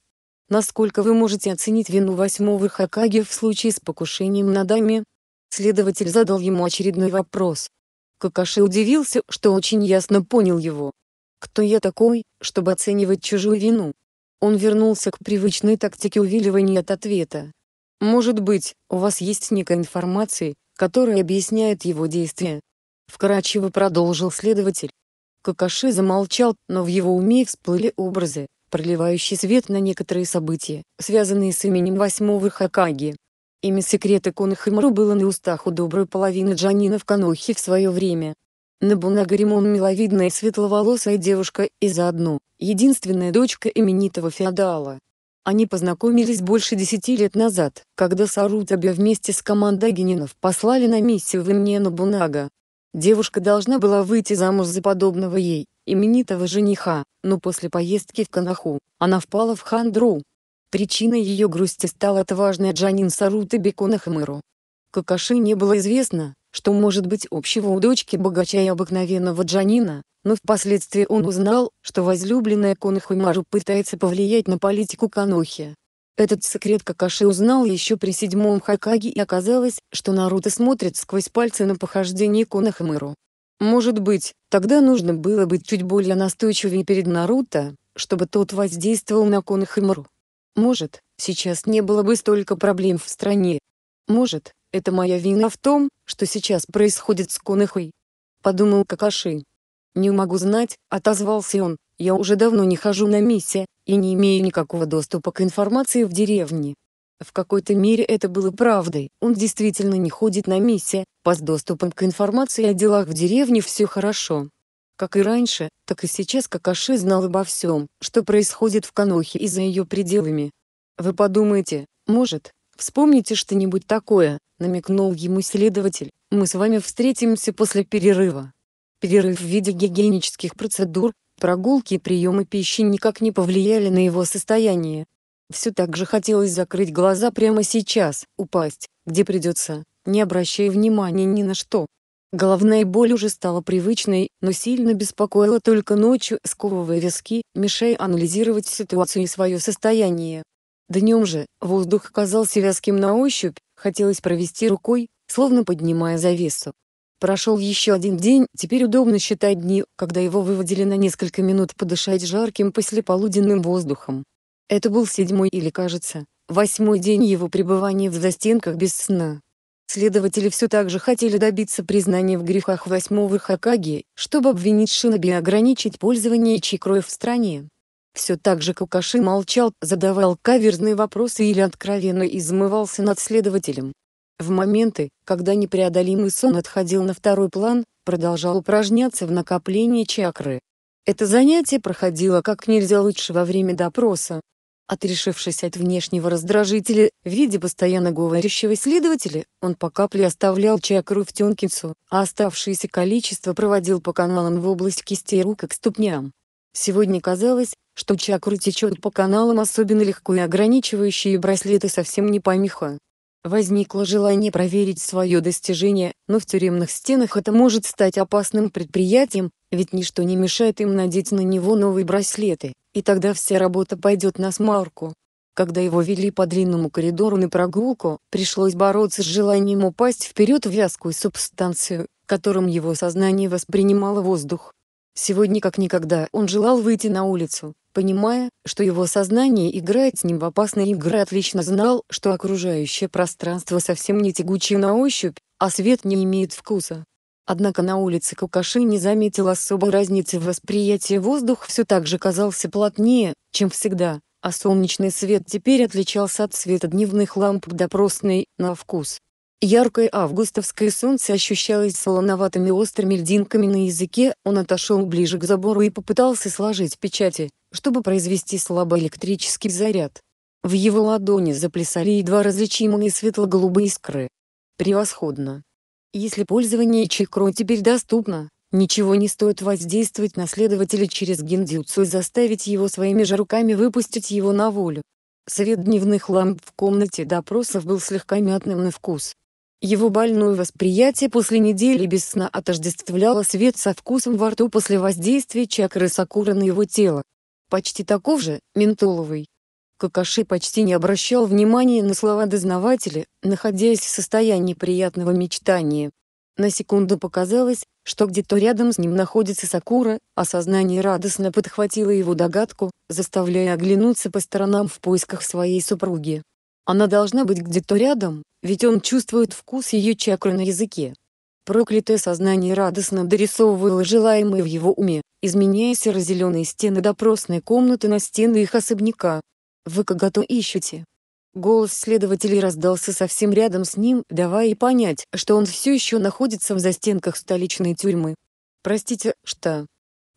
Насколько вы можете оценить вину восьмого Хакаги в случае с покушением на даме? Следователь задал ему очередной вопрос. Какаши удивился, что очень ясно понял его кто я такой, чтобы оценивать чужую вину? Он вернулся к привычной тактике увиливания от ответа. Может быть, у вас есть некая информация, которая объясняет его действия? Вкратчиво продолжил следователь. Какаши замолчал, но в его уме всплыли образы, проливающие свет на некоторые события, связанные с именем восьмого Хакаги. Имя секрета Конахамару было на устах у доброй половины Джанина в Канохе в свое время, на Бунагаримон миловидная светловолосая девушка и заодно, единственная дочка именитого феодала. Они познакомились больше десяти лет назад, когда Сарутабе вместе с командой Генинов послали на миссию в имне Набунага. Девушка должна была выйти замуж за подобного ей, именитого жениха, но после поездки в Канаху, она впала в хандру. Причиной ее грусти стал отважный Джанин Сарутабе Конахмыру. Какаши не было известно, что может быть общего у дочки богача и обыкновенного Джанина, но впоследствии он узнал, что возлюбленная Конохумару пытается повлиять на политику Канохи. Этот секрет Какаши узнал еще при седьмом Хакаге и оказалось, что Наруто смотрит сквозь пальцы на похождение Конахамыру. Может быть, тогда нужно было быть чуть более настойчивее перед Наруто, чтобы тот воздействовал на Конахамыру. Может, сейчас не было бы столько проблем в стране. Может, это моя вина в том, что сейчас происходит с Конахой. Подумал Какаши. Не могу знать, отозвался он, я уже давно не хожу на миссия, и не имею никакого доступа к информации в деревне. В какой-то мере это было правдой, он действительно не ходит на миссия, по с доступом к информации о делах в деревне все хорошо. Как и раньше, так и сейчас Какаши знал обо всем, что происходит в Канохе и за ее пределами. Вы подумаете, может, Вспомните что-нибудь такое», — намекнул ему следователь. «Мы с вами встретимся после перерыва». Перерыв в виде гигиенических процедур, прогулки и приемы пищи никак не повлияли на его состояние. Все так же хотелось закрыть глаза прямо сейчас, упасть, где придется, не обращая внимания ни на что. Головная боль уже стала привычной, но сильно беспокоила только ночью, сковывая виски, мешая анализировать ситуацию и свое состояние. Днем же воздух казался вязким на ощупь, хотелось провести рукой, словно поднимая завесу. Прошел еще один день, теперь удобно считать дни, когда его выводили на несколько минут подышать жарким послеполуденным воздухом. Это был седьмой или, кажется, восьмой день его пребывания в застенках без сна. Следователи все так же хотели добиться признания в грехах восьмого Хакаги, чтобы обвинить Шиноби и ограничить пользование чикроев в стране. Все так же Кукаши молчал, задавал каверзные вопросы или откровенно измывался над следователем. В моменты, когда непреодолимый сон отходил на второй план, продолжал упражняться в накоплении чакры. Это занятие проходило как нельзя лучше во время допроса. Отрешившись от внешнего раздражителя в виде постоянно говорящего следователя, он по капле оставлял чакру в тёнкинцу, а оставшееся количество проводил по каналам в область кистей рук и к ступням. Сегодня казалось, что чакры течет по каналам особенно легко и ограничивающие браслеты совсем не помеха. Возникло желание проверить свое достижение, но в тюремных стенах это может стать опасным предприятием, ведь ничто не мешает им надеть на него новые браслеты, и тогда вся работа пойдет на смарку. Когда его вели по длинному коридору на прогулку, пришлось бороться с желанием упасть вперед в вязкую субстанцию, которым его сознание воспринимало воздух. Сегодня как никогда он желал выйти на улицу, Понимая, что его сознание играет с ним в опасные игры, отлично знал, что окружающее пространство совсем не тягучее на ощупь, а свет не имеет вкуса. Однако на улице Кукаши не заметил особой разницы в восприятии воздух все так же казался плотнее, чем всегда, а солнечный свет теперь отличался от света дневных ламп допросной, на вкус. Яркое августовское солнце ощущалось солоноватыми острыми льдинками на языке, он отошел ближе к забору и попытался сложить печати, чтобы произвести слабоэлектрический заряд. В его ладони заплясали едва различимые светло-голубые искры. Превосходно! Если пользование чекро теперь доступно, ничего не стоит воздействовать на следователя через гиндзюцу и заставить его своими же руками выпустить его на волю. Свет дневных ламп в комнате допросов был слегка мятным на вкус. Его больное восприятие после недели без сна отождествляло свет со вкусом во рту после воздействия чакры Сакуры на его тело. Почти таков же, ментоловый. Какаши почти не обращал внимания на слова дознавателя, находясь в состоянии приятного мечтания. На секунду показалось, что где-то рядом с ним находится Сакура, а сознание радостно подхватило его догадку, заставляя оглянуться по сторонам в поисках своей супруги. Она должна быть где-то рядом, ведь он чувствует вкус ее чакры на языке. Проклятое сознание радостно дорисовывало желаемое в его уме, изменяя серо-зеленые стены допросной комнаты на стены их особняка. «Вы кого-то ищете?» Голос следователей раздался совсем рядом с ним, давая и понять, что он все еще находится в застенках столичной тюрьмы. «Простите, что?»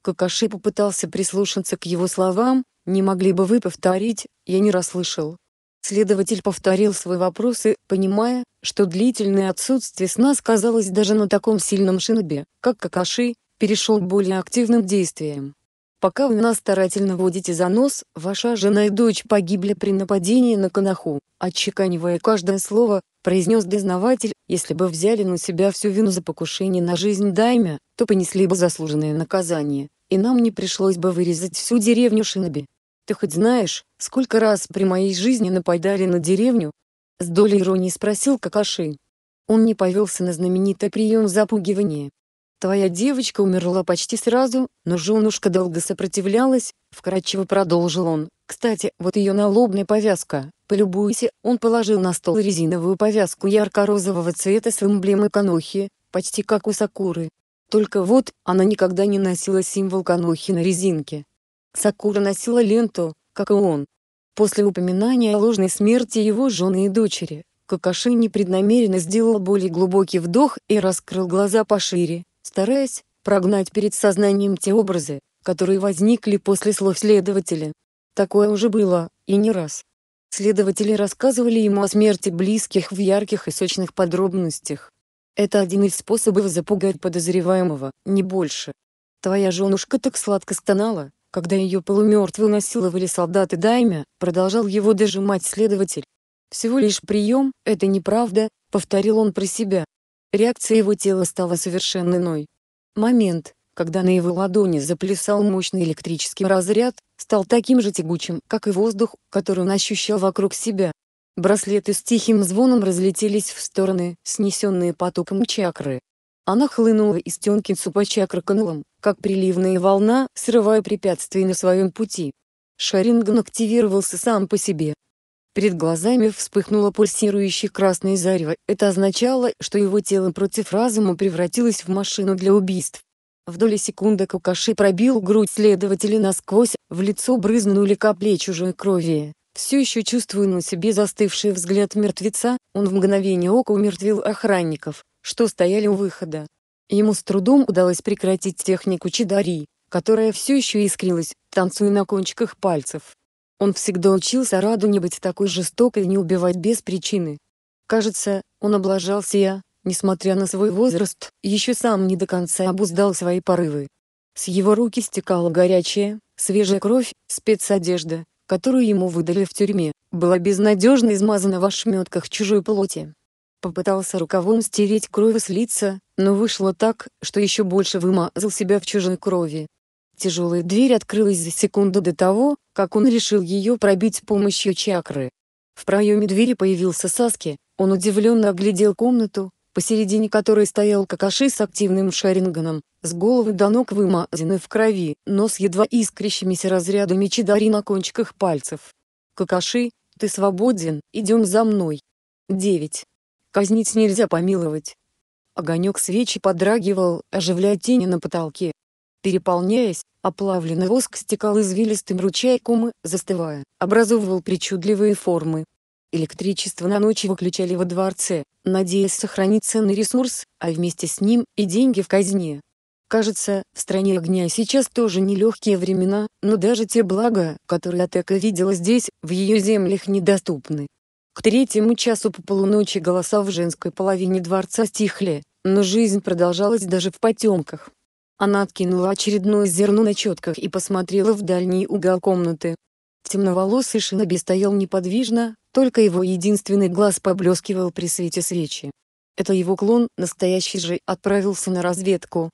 Какаши попытался прислушаться к его словам, «Не могли бы вы повторить, я не расслышал». Следователь повторил свой вопрос и, понимая, что длительное отсутствие сна сказалось даже на таком сильном шинобе, как Какаши, перешел к более активным действиям. Пока вы нас старательно водите за нос, ваша жена и дочь погибли при нападении на Канаху, отчеканивая каждое слово, произнес дознаватель, если бы взяли на себя всю вину за покушение на жизнь Даймя, то понесли бы заслуженное наказание, и нам не пришлось бы вырезать всю деревню Шиноби. Ты хоть знаешь, сколько раз при моей жизни нападали на деревню? С долей иронии спросил Какаши. Он не повелся на знаменитый прием запугивания. Твоя девочка умерла почти сразу, но женушка долго сопротивлялась, вкратчиво продолжил он. Кстати, вот ее налобная повязка, полюбуйся, он положил на стол резиновую повязку ярко-розового цвета с эмблемой Канохи, почти как у Сакуры. Только вот, она никогда не носила символ Канохи на резинке. Сакура носила ленту, как и он. После упоминания о ложной смерти его жены и дочери, Какаши непреднамеренно сделал более глубокий вдох и раскрыл глаза пошире, стараясь прогнать перед сознанием те образы, которые возникли после слов следователя. Такое уже было, и не раз. Следователи рассказывали ему о смерти близких в ярких и сочных подробностях. Это один из способов запугать подозреваемого, не больше. Твоя женушка так сладко стонала, когда ее полумертвую насиловали солдаты Даймя, продолжал его дожимать следователь. «Всего лишь прием, это неправда», — повторил он про себя. Реакция его тела стала совершенно иной. Момент, когда на его ладони заплясал мощный электрический разряд, стал таким же тягучим, как и воздух, который он ощущал вокруг себя. Браслеты с тихим звоном разлетелись в стороны, снесенные потоком чакры. Она хлынула из Тёнкинсупа чакраканулом, как приливная волна, срывая препятствия на своем пути. Шаринган активировался сам по себе. Перед глазами вспыхнуло пульсирующее красное зарево, это означало, что его тело против разума превратилось в машину для убийств. В доли секунды Какаши пробил грудь следователя насквозь, в лицо брызнули капли чужой крови. Все еще чувствуя на себе застывший взгляд мертвеца, он в мгновение ока умертвил охранников что стояли у выхода. Ему с трудом удалось прекратить технику чидари, которая все еще искрилась, танцуя на кончиках пальцев. Он всегда учился Раду не быть такой жестокой и не убивать без причины. Кажется, он облажался я, несмотря на свой возраст, еще сам не до конца обуздал свои порывы. С его руки стекала горячая, свежая кровь, спецодежда, которую ему выдали в тюрьме, была безнадежно измазана в ошметках чужой плоти попытался рукавом стереть кровь с лица, но вышло так, что еще больше вымазал себя в чужой крови. Тяжелая дверь открылась за секунду до того, как он решил ее пробить с помощью чакры. В проеме двери появился Саски, он удивленно оглядел комнату, посередине которой стоял Какаши с активным шаринганом, с головы до ног вымазанный в крови, но с едва искрящимися разрядами чидари на кончиках пальцев. «Какаши, ты свободен, идем за мной». 9. Казнить нельзя помиловать. Огонек свечи подрагивал, оживляя тени на потолке. Переполняясь, оплавленный воск стекал извилистым ручейком и, застывая, образовывал причудливые формы. Электричество на ночь выключали во дворце, надеясь сохранить ценный ресурс, а вместе с ним и деньги в казне. Кажется, в стране огня сейчас тоже нелегкие времена, но даже те блага, которые Атека видела здесь, в ее землях недоступны. К третьему часу по полуночи голоса в женской половине дворца стихли, но жизнь продолжалась даже в потемках. Она откинула очередное зерно на четках и посмотрела в дальний угол комнаты. Темноволосый шиноби стоял неподвижно, только его единственный глаз поблескивал при свете свечи. Это его клон, настоящий же, отправился на разведку.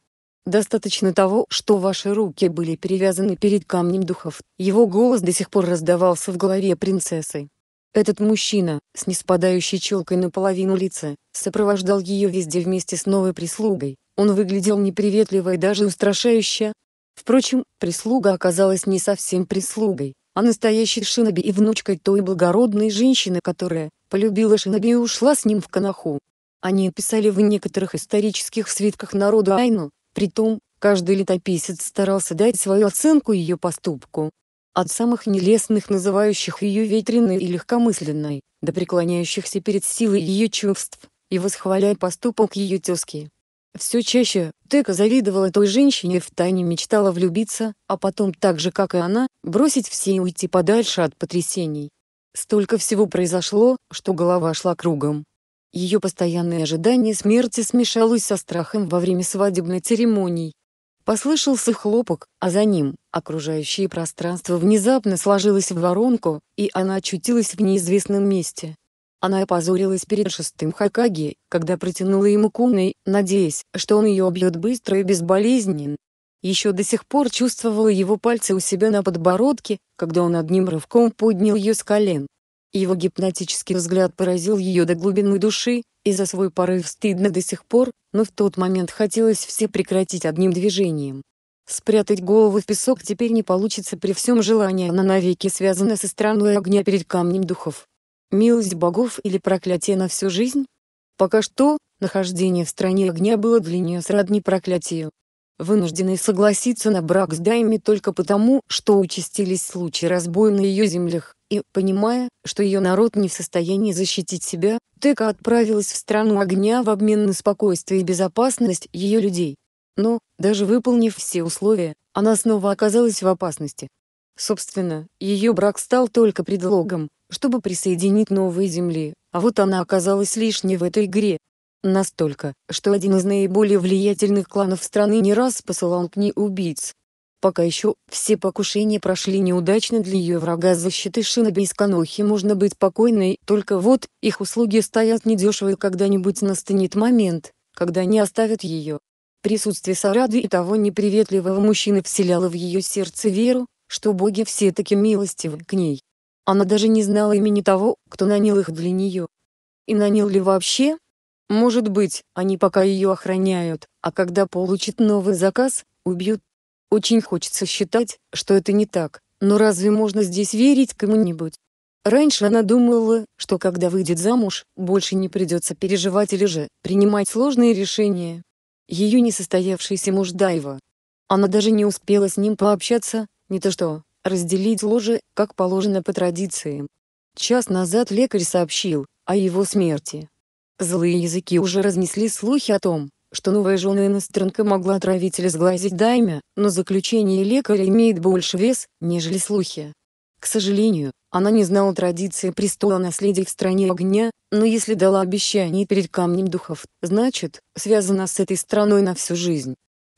Достаточно того, что ваши руки были перевязаны перед камнем духов. Его голос до сих пор раздавался в голове принцессы. Этот мужчина, с неспадающей челкой наполовину лица, сопровождал ее везде вместе с новой прислугой, он выглядел неприветливо и даже устрашающе. Впрочем, прислуга оказалась не совсем прислугой, а настоящей шиноби и внучкой той благородной женщины, которая полюбила шиноби и ушла с ним в Канаху. Они писали в некоторых исторических свитках народу Айну, притом, каждый летописец старался дать свою оценку ее поступку. От самых нелестных, называющих ее ветреной и легкомысленной, до преклоняющихся перед силой ее чувств, и восхваляя поступок ее тески. Все чаще Тека завидовала той женщине и втайне мечтала влюбиться, а потом так же, как и она, бросить все и уйти подальше от потрясений. Столько всего произошло, что голова шла кругом. Ее постоянное ожидание смерти смешалось со страхом во время свадебной церемонии, Послышался хлопок, а за ним окружающее пространство внезапно сложилось в воронку, и она очутилась в неизвестном месте. Она опозорилась перед шестым Хакаги, когда протянула ему куной, надеясь, что он ее обьет быстро и безболезненно. Еще до сих пор чувствовала его пальцы у себя на подбородке, когда он одним рывком поднял ее с колен, его гипнотический взгляд поразил ее до глубины души, и за свой порыв стыдно до сих пор, но в тот момент хотелось все прекратить одним движением. Спрятать голову в песок теперь не получится при всем желании, она навеки связана со страной огня перед камнем духов. Милость богов или проклятие на всю жизнь? Пока что, нахождение в стране огня было для нее сродни проклятию. Вынужденной согласиться на брак с Дайми только потому, что участились случаи разбоя на ее землях, и, понимая, что ее народ не в состоянии защитить себя, Тека отправилась в страну огня в обмен на спокойствие и безопасность ее людей. Но, даже выполнив все условия, она снова оказалась в опасности. Собственно, ее брак стал только предлогом, чтобы присоединить новые земли, а вот она оказалась лишней в этой игре. Настолько, что один из наиболее влиятельных кланов страны не раз посылал к ней убийц, Пока еще все покушения прошли неудачно для ее врага защиты Шиноби из Канохи можно быть спокойной, только вот, их услуги стоят недешево и когда-нибудь настанет момент, когда они оставят ее. Присутствие Сарады и того неприветливого мужчины вселяло в ее сердце веру, что боги все таки милостивы к ней. Она даже не знала имени того, кто нанял их для нее. И нанял ли вообще? Может быть, они пока ее охраняют, а когда получат новый заказ, убьют очень хочется считать, что это не так, но разве можно здесь верить кому-нибудь? Раньше она думала, что когда выйдет замуж, больше не придется переживать или же принимать сложные решения. Ее несостоявшийся муж Дайва. Она даже не успела с ним пообщаться, не то что разделить ложе, как положено по традициям. Час назад лекарь сообщил о его смерти. Злые языки уже разнесли слухи о том, что новая жена иностранка могла отравить или сглазить Даймя, но заключение лекаря имеет больше вес, нежели слухи. К сожалению, она не знала традиции престола наследия в стране огня, но если дала обещание перед камнем духов, значит, связана с этой страной на всю жизнь.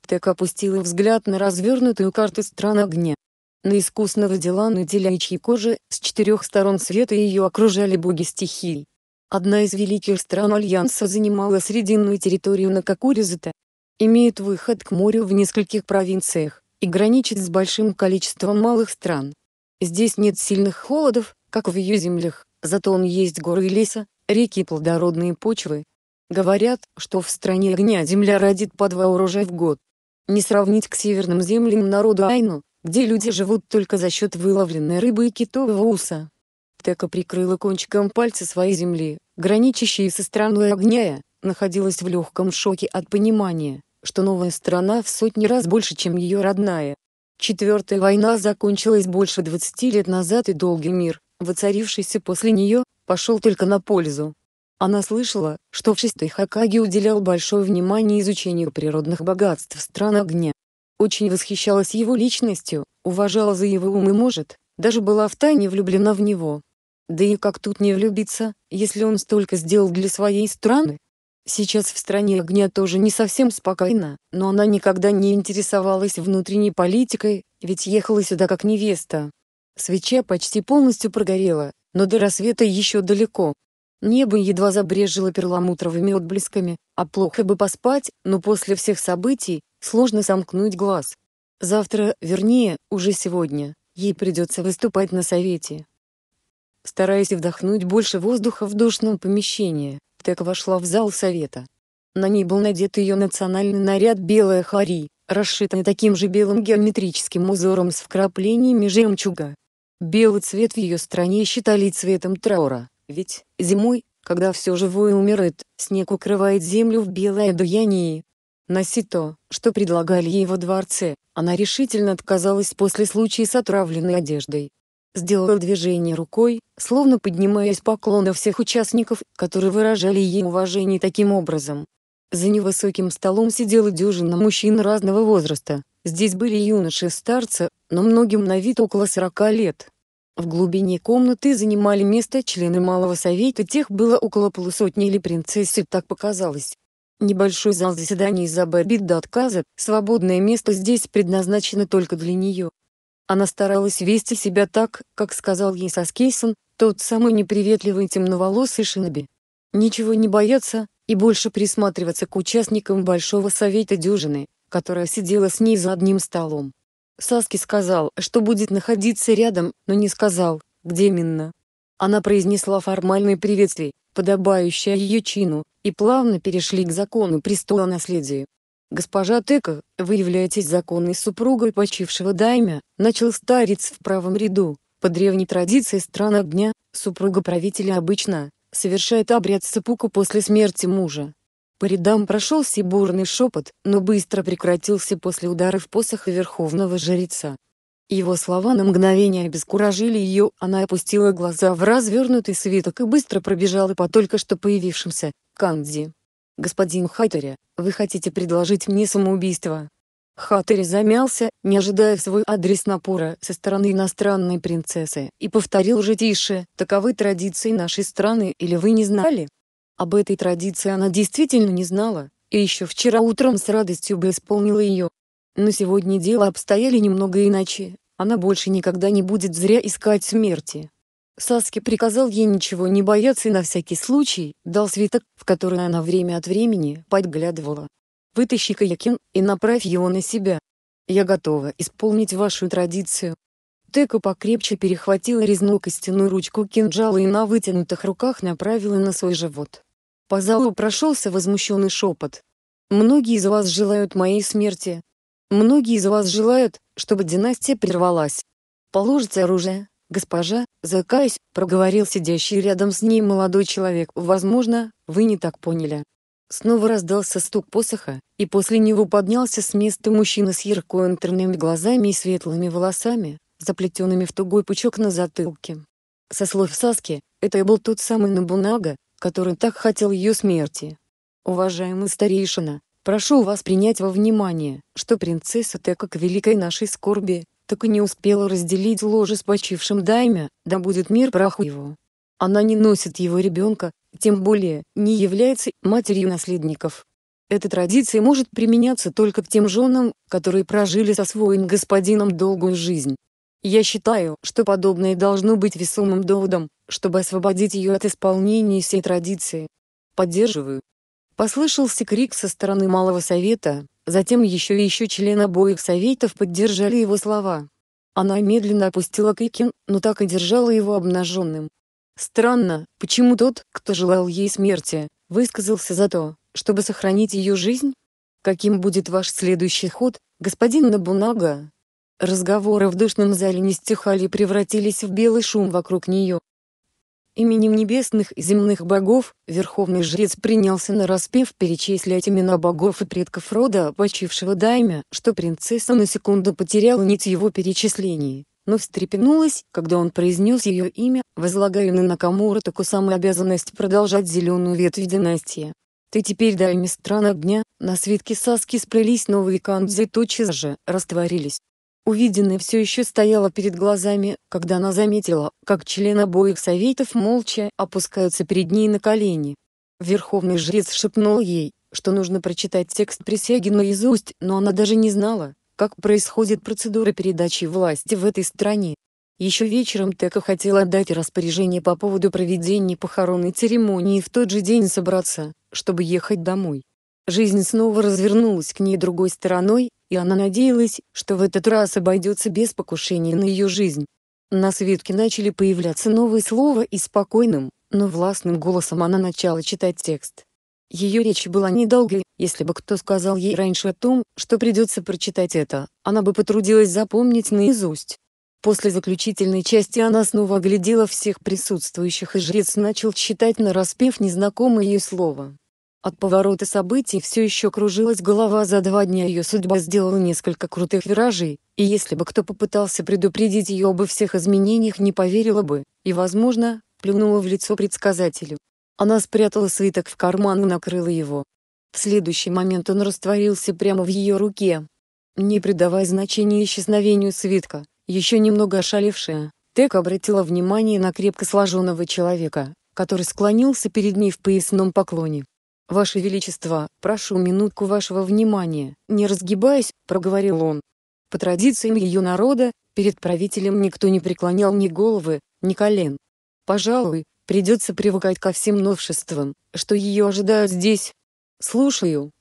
Так опустила взгляд на развернутую карту стран огня. На искусно выделанной телячьей коже с четырех сторон света ее окружали боги стихий одна из великих стран Альянса занимала срединную территорию на Кокуризата, имеет выход к морю в нескольких провинциях и граничит с большим количеством малых стран. Здесь нет сильных холодов, как в ее землях, зато он есть горы и леса, реки и плодородные почвы. Говорят, что в стране огня земля родит по два урожая в год. Не сравнить к северным землям народу Айну, где люди живут только за счет выловленной рыбы и китового уса. Тека прикрыла кончиком пальца своей земли, граничащие со страной огня, находилась в легком шоке от понимания, что новая страна в сотни раз больше, чем ее родная. Четвертая война закончилась больше 20 лет назад и долгий мир, воцарившийся после нее, пошел только на пользу. Она слышала, что в шестой Хакаге уделял большое внимание изучению природных богатств стран огня. Очень восхищалась его личностью, уважала за его ум и может, даже была втайне влюблена в него. Да и как тут не влюбиться, если он столько сделал для своей страны? Сейчас в стране огня тоже не совсем спокойно, но она никогда не интересовалась внутренней политикой, ведь ехала сюда как невеста. Свеча почти полностью прогорела, но до рассвета еще далеко. Небо едва забрежило перламутровыми отблесками, а плохо бы поспать, но после всех событий сложно сомкнуть глаз. Завтра, вернее, уже сегодня, ей придется выступать на совете стараясь вдохнуть больше воздуха в душном помещении. Тек вошла в зал совета. На ней был надет ее национальный наряд белая хари, расшитая таким же белым геометрическим узором с вкраплениями жемчуга. Белый цвет в ее стране считали цветом траура, ведь, зимой, когда все живое умирает, снег укрывает землю в белое одеяние. Носить то, что предлагали ей во дворце, она решительно отказалась после случая с отравленной одеждой, сделал движение рукой, словно поднимаясь поклона всех участников, которые выражали ей уважение таким образом. За невысоким столом сидела дюжина мужчин разного возраста, здесь были юноши и старцы, но многим на вид около 40 лет. В глубине комнаты занимали место члены малого совета, тех было около полусотни или принцессы, так показалось. Небольшой зал заседаний за забит до отказа, свободное место здесь предназначено только для нее. Она старалась вести себя так, как сказал ей Саскейсон, тот самый неприветливый темноволосый шиноби. Ничего не бояться, и больше присматриваться к участникам Большого Совета Дюжины, которая сидела с ней за одним столом. Саски сказал, что будет находиться рядом, но не сказал, где именно. Она произнесла формальное приветствие, подобающее ее чину, и плавно перешли к закону престола наследия, «Госпожа Тека, вы являетесь законной супругой почившего даймя», начал старец в правом ряду. По древней традиции стран огня, супруга правителя обычно совершает обряд сапуку после смерти мужа. По рядам прошелся бурный шепот, но быстро прекратился после удара в посох верховного жреца. Его слова на мгновение обескуражили ее, она опустила глаза в развернутый свиток и быстро пробежала по только что появившимся, Канди. «Господин Хаттери, вы хотите предложить мне самоубийство?» Хаттери замялся, не ожидая в свой адрес напора со стороны иностранной принцессы, и повторил уже тише, «Таковы традиции нашей страны, или вы не знали?» Об этой традиции она действительно не знала, и еще вчера утром с радостью бы исполнила ее. Но сегодня дело обстояли немного иначе, она больше никогда не будет зря искать смерти. Саски приказал ей ничего не бояться и на всякий случай дал свиток, в который она время от времени подглядывала. «Вытащи Каякин и направь его на себя. Я готова исполнить вашу традицию». Тека покрепче перехватила резную костяную ручку кинжала и на вытянутых руках направила на свой живот. По залу прошелся возмущенный шепот. «Многие из вас желают моей смерти. Многие из вас желают, чтобы династия прервалась. Положите оружие, «Госпожа», заикаясь, проговорил сидящий рядом с ней молодой человек, «возможно, вы не так поняли». Снова раздался стук посоха, и после него поднялся с места мужчина с ярко интерными глазами и светлыми волосами, заплетенными в тугой пучок на затылке. Со слов Саски, это и был тот самый Набунага, который так хотел ее смерти. «Уважаемый старейшина, прошу вас принять во внимание, что принцесса Тека к великой нашей скорби так и не успела разделить ложе с почившим Дайме, да будет мир проху его. Она не носит его ребенка, тем более, не является матерью наследников. Эта традиция может применяться только к тем женам, которые прожили со своим господином долгую жизнь. Я считаю, что подобное должно быть весомым доводом, чтобы освободить ее от исполнения всей традиции. Поддерживаю. Послышался крик со стороны Малого Совета, Затем еще и еще член обоих советов поддержали его слова. Она медленно опустила Кейкин, но так и держала его обнаженным. Странно, почему тот, кто желал ей смерти, высказался за то, чтобы сохранить ее жизнь? Каким будет ваш следующий ход, господин Набунага? Разговоры в душном зале не стихали и превратились в белый шум вокруг нее, Именем небесных и земных богов, верховный жрец принялся на распев перечислять имена богов и предков рода почившего даймя, что принцесса на секунду потеряла нить его перечислений, но встрепенулась, когда он произнес ее имя, возлагая на Накамура такую самую обязанность продолжать зеленую ветвь династии. «Ты теперь дайми стран огня», на свитке Саски сплелись новые канзы тотчас же, растворились. Увиденное все еще стояло перед глазами, когда она заметила, как члены обоих советов молча опускаются перед ней на колени. Верховный жрец шепнул ей, что нужно прочитать текст присяги наизусть, но она даже не знала, как происходит процедура передачи власти в этой стране. Еще вечером Тека хотела отдать распоряжение по поводу проведения похоронной церемонии и в тот же день собраться, чтобы ехать домой. Жизнь снова развернулась к ней другой стороной, и она надеялась, что в этот раз обойдется без покушений на ее жизнь. На свитке начали появляться новые слова и спокойным, но властным голосом она начала читать текст. Ее речь была недолгой, если бы кто сказал ей раньше о том, что придется прочитать это, она бы потрудилась запомнить наизусть. После заключительной части она снова оглядела всех присутствующих и жрец начал читать нараспев незнакомое ей слово. От поворота событий все еще кружилась голова за два дня ее судьба сделала несколько крутых виражей, и если бы кто попытался предупредить ее обо всех изменениях не поверила бы, и возможно, плюнула в лицо предсказателю. Она спрятала свиток в карман и накрыла его. В следующий момент он растворился прямо в ее руке. Не придавая значения исчезновению свитка, еще немного ошалевшая, Тек обратила внимание на крепко сложенного человека, который склонился перед ней в поясном поклоне. «Ваше Величество, прошу минутку вашего внимания», не разгибаясь, проговорил он. По традициям ее народа, перед правителем никто не преклонял ни головы, ни колен. Пожалуй, придется привыкать ко всем новшествам, что ее ожидают здесь. Слушаю.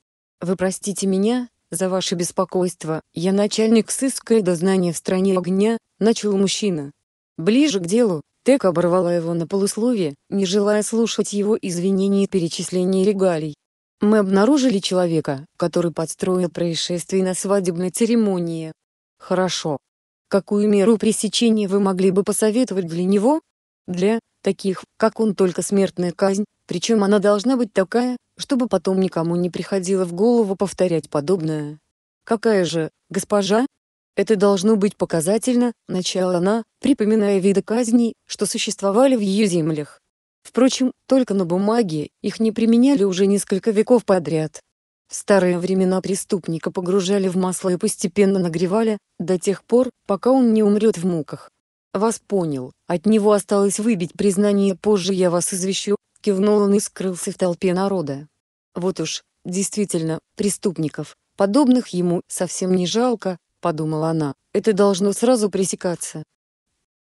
Вы простите меня, за ваше беспокойство, я начальник сыска и дознания в стране огня, начал мужчина. Ближе к делу, Тек оборвала его на полусловие, не желая слушать его извинений и перечисления регалий. «Мы обнаружили человека, который подстроил происшествие на свадебной церемонии. Хорошо. Какую меру пресечения вы могли бы посоветовать для него? Для таких, как он, только смертная казнь, причем она должна быть такая, чтобы потом никому не приходило в голову повторять подобное. Какая же, госпожа, это должно быть показательно, начала она, припоминая виды казней, что существовали в ее землях. Впрочем, только на бумаге, их не применяли уже несколько веков подряд. В старые времена преступника погружали в масло и постепенно нагревали, до тех пор, пока он не умрет в муках. «Вас понял, от него осталось выбить признание, позже я вас извещу», — кивнул он и скрылся в толпе народа. Вот уж, действительно, преступников, подобных ему, совсем не жалко, подумала она. Это должно сразу пресекаться.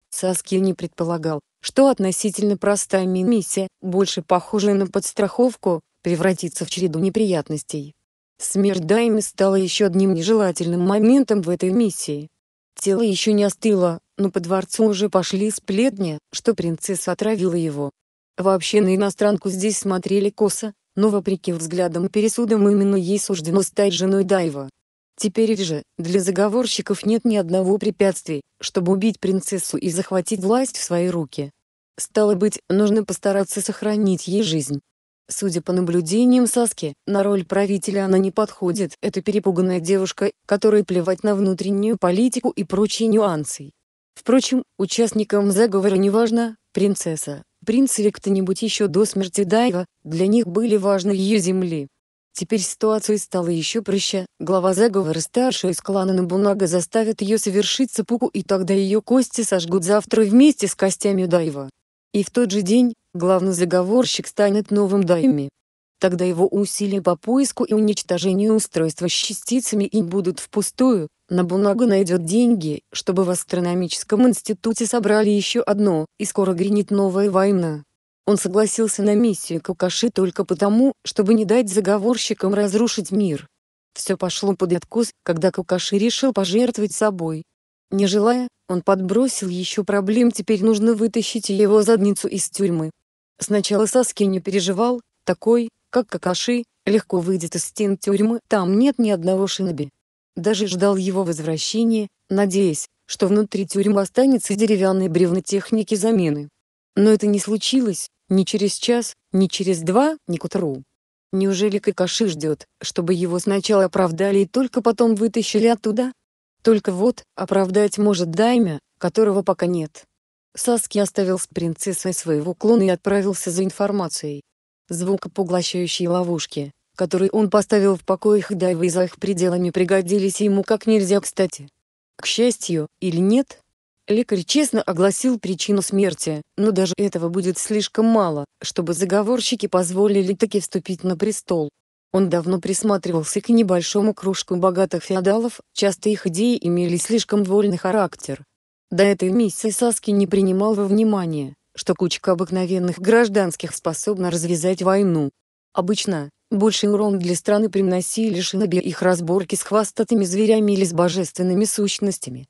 Саскил не предполагал, что относительно простая миссия, больше похожая на подстраховку, превратится в череду неприятностей. Смерть Дайми стала еще одним нежелательным моментом в этой миссии. Тело еще не остыло, но по дворцу уже пошли сплетни, что принцесса отравила его. Вообще на иностранку здесь смотрели косо, но вопреки взглядам и пересудам именно ей суждено стать женой Дайва. Теперь же, для заговорщиков нет ни одного препятствий, чтобы убить принцессу и захватить власть в свои руки. Стало быть, нужно постараться сохранить ей жизнь. Судя по наблюдениям Саски, на роль правителя она не подходит. Это перепуганная девушка, которой плевать на внутреннюю политику и прочие нюансы. Впрочем, участникам заговора неважно, принцесса, принц или кто-нибудь еще до смерти Дайва, для них были важны ее земли. Теперь ситуация стала еще проще, глава заговора старшего из клана Набунага заставит ее совершить сапуку и тогда ее кости сожгут завтра вместе с костями Дайва. И в тот же день, главный заговорщик станет новым Дайми. Тогда его усилия по поиску и уничтожению устройства с частицами им будут впустую, Набунага найдет деньги, чтобы в астрономическом институте собрали еще одно, и скоро грянет новая война. Он согласился на миссию Кукаши только потому, чтобы не дать заговорщикам разрушить мир. Все пошло под откос, когда Кукаши решил пожертвовать собой. Не желая, он подбросил еще проблем, теперь нужно вытащить его задницу из тюрьмы. Сначала Саски не переживал, такой, как Какаши, легко выйдет из стен тюрьмы, там нет ни одного шиноби. Даже ждал его возвращения, надеясь, что внутри тюрьмы останется деревянное бревно техники замены. Но это не случилось, ни через час, ни через два, ни к утру. Неужели Кокоши ждет, чтобы его сначала оправдали и только потом вытащили оттуда? Только вот, оправдать может Даймя, которого пока нет. Саски оставил с принцессой своего клона и отправился за информацией. Звукопоглощающие ловушки, которые он поставил в покоях Дайвы за их пределами пригодились ему как нельзя кстати. К счастью, или нет, Лекарь честно огласил причину смерти, но даже этого будет слишком мало, чтобы заговорщики позволили таки вступить на престол. Он давно присматривался к небольшому кружку богатых феодалов, часто их идеи имели слишком вольный характер. До этой миссии Саски не принимал во внимание, что кучка обыкновенных гражданских способна развязать войну. Обычно, больший урон для страны приносили шиноби их разборки с хвастатыми зверями или с божественными сущностями.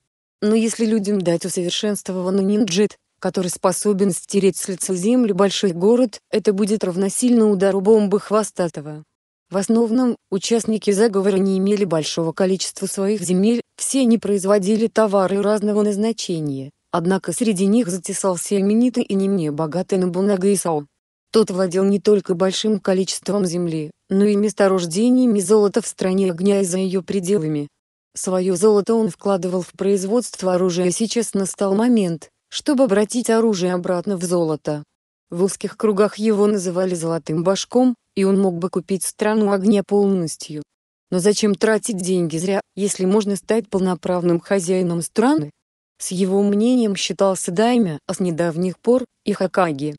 Но если людям дать усовершенствованный нинджит, который способен стереть с лица земли большой город, это будет равносильно удару бомбы Хвостатого. В основном, участники заговора не имели большого количества своих земель, все они производили товары разного назначения, однако среди них затесался именитый и не менее богатый Набунага Исао. Тот владел не только большим количеством земли, но и месторождениями золота в стране огня и за ее пределами. Свое золото он вкладывал в производство оружия и сейчас настал момент, чтобы обратить оружие обратно в золото. В узких кругах его называли «золотым башком», и он мог бы купить страну огня полностью. Но зачем тратить деньги зря, если можно стать полноправным хозяином страны? С его мнением считался Даймя, а с недавних пор – и Хакаги.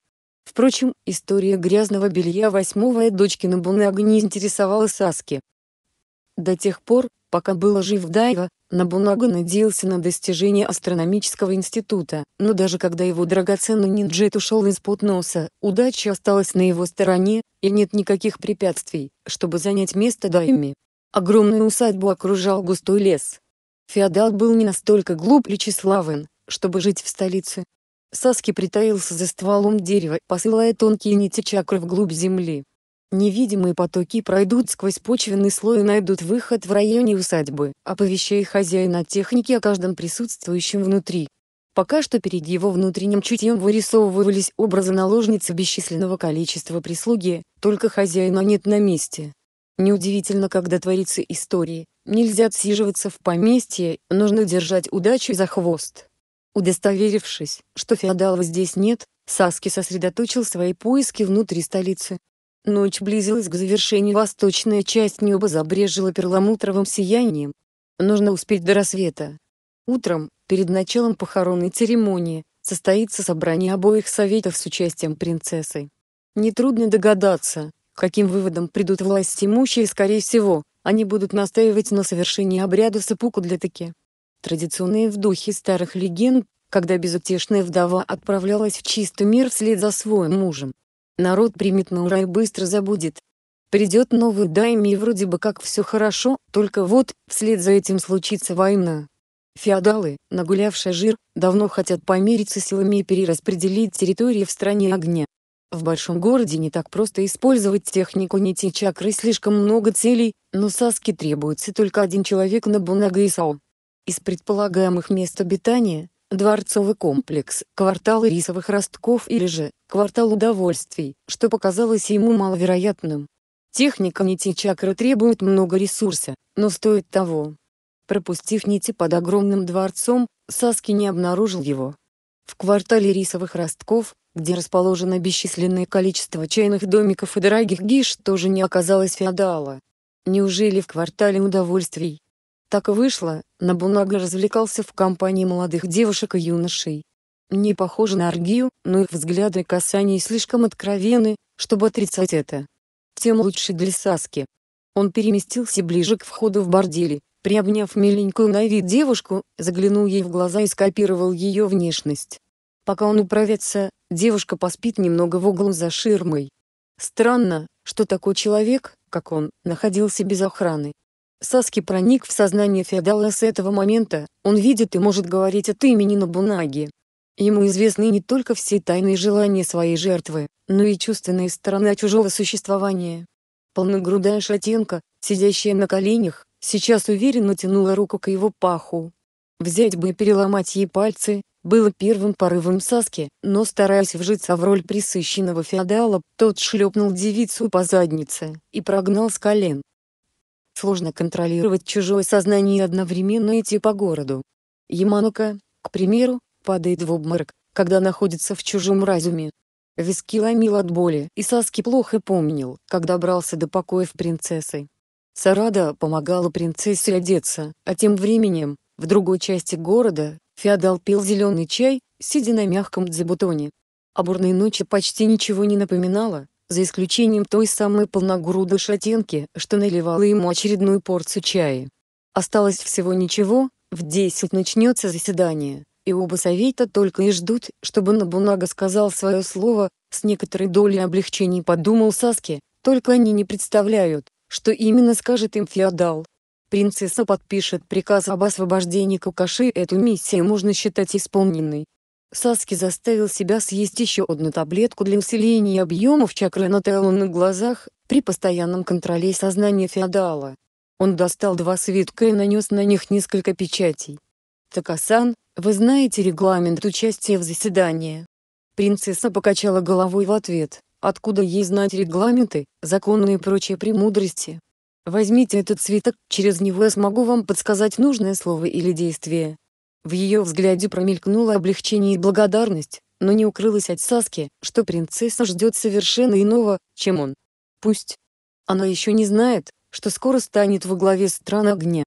Впрочем, история грязного белья восьмого и дочки Набунаги не интересовала Саски. До тех пор, пока был жив Дайва, Набунага надеялся на достижение астрономического института, но даже когда его драгоценный Нинджет ушел из-под носа, удача осталась на его стороне, и нет никаких препятствий, чтобы занять место Дайми. Огромную усадьбу окружал густой лес. Феодал был не настолько глуп и тщеславен, чтобы жить в столице. Саски притаился за стволом дерева, посылая тонкие нити чакры вглубь земли. Невидимые потоки пройдут сквозь почвенный слой и найдут выход в районе усадьбы, оповещая хозяина техники о каждом присутствующем внутри. Пока что перед его внутренним чутьем вырисовывались образы наложницы бесчисленного количества прислуги, только хозяина нет на месте. Неудивительно, когда творится истории, нельзя отсиживаться в поместье, нужно держать удачу за хвост. Удостоверившись, что феодалов здесь нет, Саски сосредоточил свои поиски внутри столицы, Ночь близилась к завершению, восточная часть неба забрежила перламутровым сиянием. Нужно успеть до рассвета. Утром, перед началом похоронной церемонии, состоится собрание обоих советов с участием принцессы. Нетрудно догадаться, каким выводом придут власть имущие, скорее всего, они будут настаивать на совершении обряда сапуку для таки. Традиционные в духе старых легенд, когда безутешная вдова отправлялась в чистый мир вслед за своим мужем, Народ примет на ура и быстро забудет. Придет новый дайми и вроде бы как все хорошо, только вот, вслед за этим случится война. Феодалы, нагулявшие жир, давно хотят помириться силами и перераспределить территории в стране огня. В большом городе не так просто использовать технику нити чакры слишком много целей, но Саске требуется только один человек на Бунага и Сао. Из предполагаемых мест обитания, дворцовый комплекс, кварталы рисовых ростков или же квартал удовольствий, что показалось ему маловероятным. Техника нити чакры требует много ресурса, но стоит того. Пропустив нити под огромным дворцом, Саски не обнаружил его. В квартале рисовых ростков, где расположено бесчисленное количество чайных домиков и дорогих гиш, тоже не оказалось феодала. Неужели в квартале удовольствий? Так и вышло, Набунага развлекался в компании молодых девушек и юношей, не похожа на аргию, но их взгляды и касания слишком откровенны, чтобы отрицать это. Тем лучше для Саски. Он переместился ближе к входу в бордели, приобняв миленькую на вид девушку, заглянул ей в глаза и скопировал ее внешность. Пока он управится, девушка поспит немного в углу за ширмой. Странно, что такой человек, как он, находился без охраны. Саски проник в сознание феодала с этого момента, он видит и может говорить от имени Набунаги. Ему известны не только все тайные желания своей жертвы, но и чувственная сторона чужого существования. Полногрудая шатенка, сидящая на коленях, сейчас уверенно тянула руку к его паху. Взять бы и переломать ей пальцы, было первым порывом Саски, но стараясь вжиться в роль присыщенного феодала, тот шлепнул девицу по заднице и прогнал с колен. Сложно контролировать чужое сознание и одновременно идти по городу. Яманока, к примеру, падает в обморок, когда находится в чужом разуме. Виски ломил от боли, и Саски плохо помнил, как добрался до покоев принцессы. Сарада помогала принцессе одеться, а тем временем, в другой части города, Феодал пил зеленый чай, сидя на мягком дзебутоне. О бурной ночи почти ничего не напоминало, за исключением той самой полногрудой шатенки, что наливала ему очередную порцию чая. Осталось всего ничего, в 10 начнется заседание, и оба совета только и ждут, чтобы Набунага сказал свое слово, с некоторой долей облегчений подумал Саски, только они не представляют, что именно скажет им феодал. Принцесса подпишет приказ об освобождении Какаши, эту миссию можно считать исполненной. Саски заставил себя съесть еще одну таблетку для усиления объемов чакры на на глазах, при постоянном контроле сознания феодала. Он достал два свитка и нанес на них несколько печатей. Такасан, вы знаете регламент участия в заседании? Принцесса покачала головой в ответ. Откуда ей знать регламенты, законы и прочие премудрости? Возьмите этот свиток, через него я смогу вам подсказать нужное слово или действие. В ее взгляде промелькнуло облегчение и благодарность, но не укрылась от Саски, что принцесса ждет совершенно иного, чем он. Пусть. Она еще не знает, что скоро станет во главе стран огня.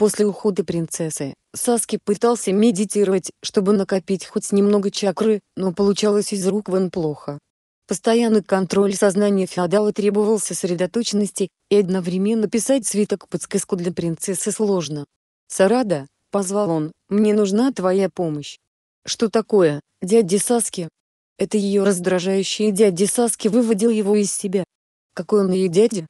После ухода принцессы, Саски пытался медитировать, чтобы накопить хоть немного чакры, но получалось из рук вон плохо. Постоянный контроль сознания феодала требовал сосредоточенности, и одновременно писать свиток подсказку для принцессы сложно. «Сарада», — позвал он, — «мне нужна твоя помощь». «Что такое, дядя Саски?» Это ее раздражающий дядя Саски выводил его из себя. Какой он ее дядя?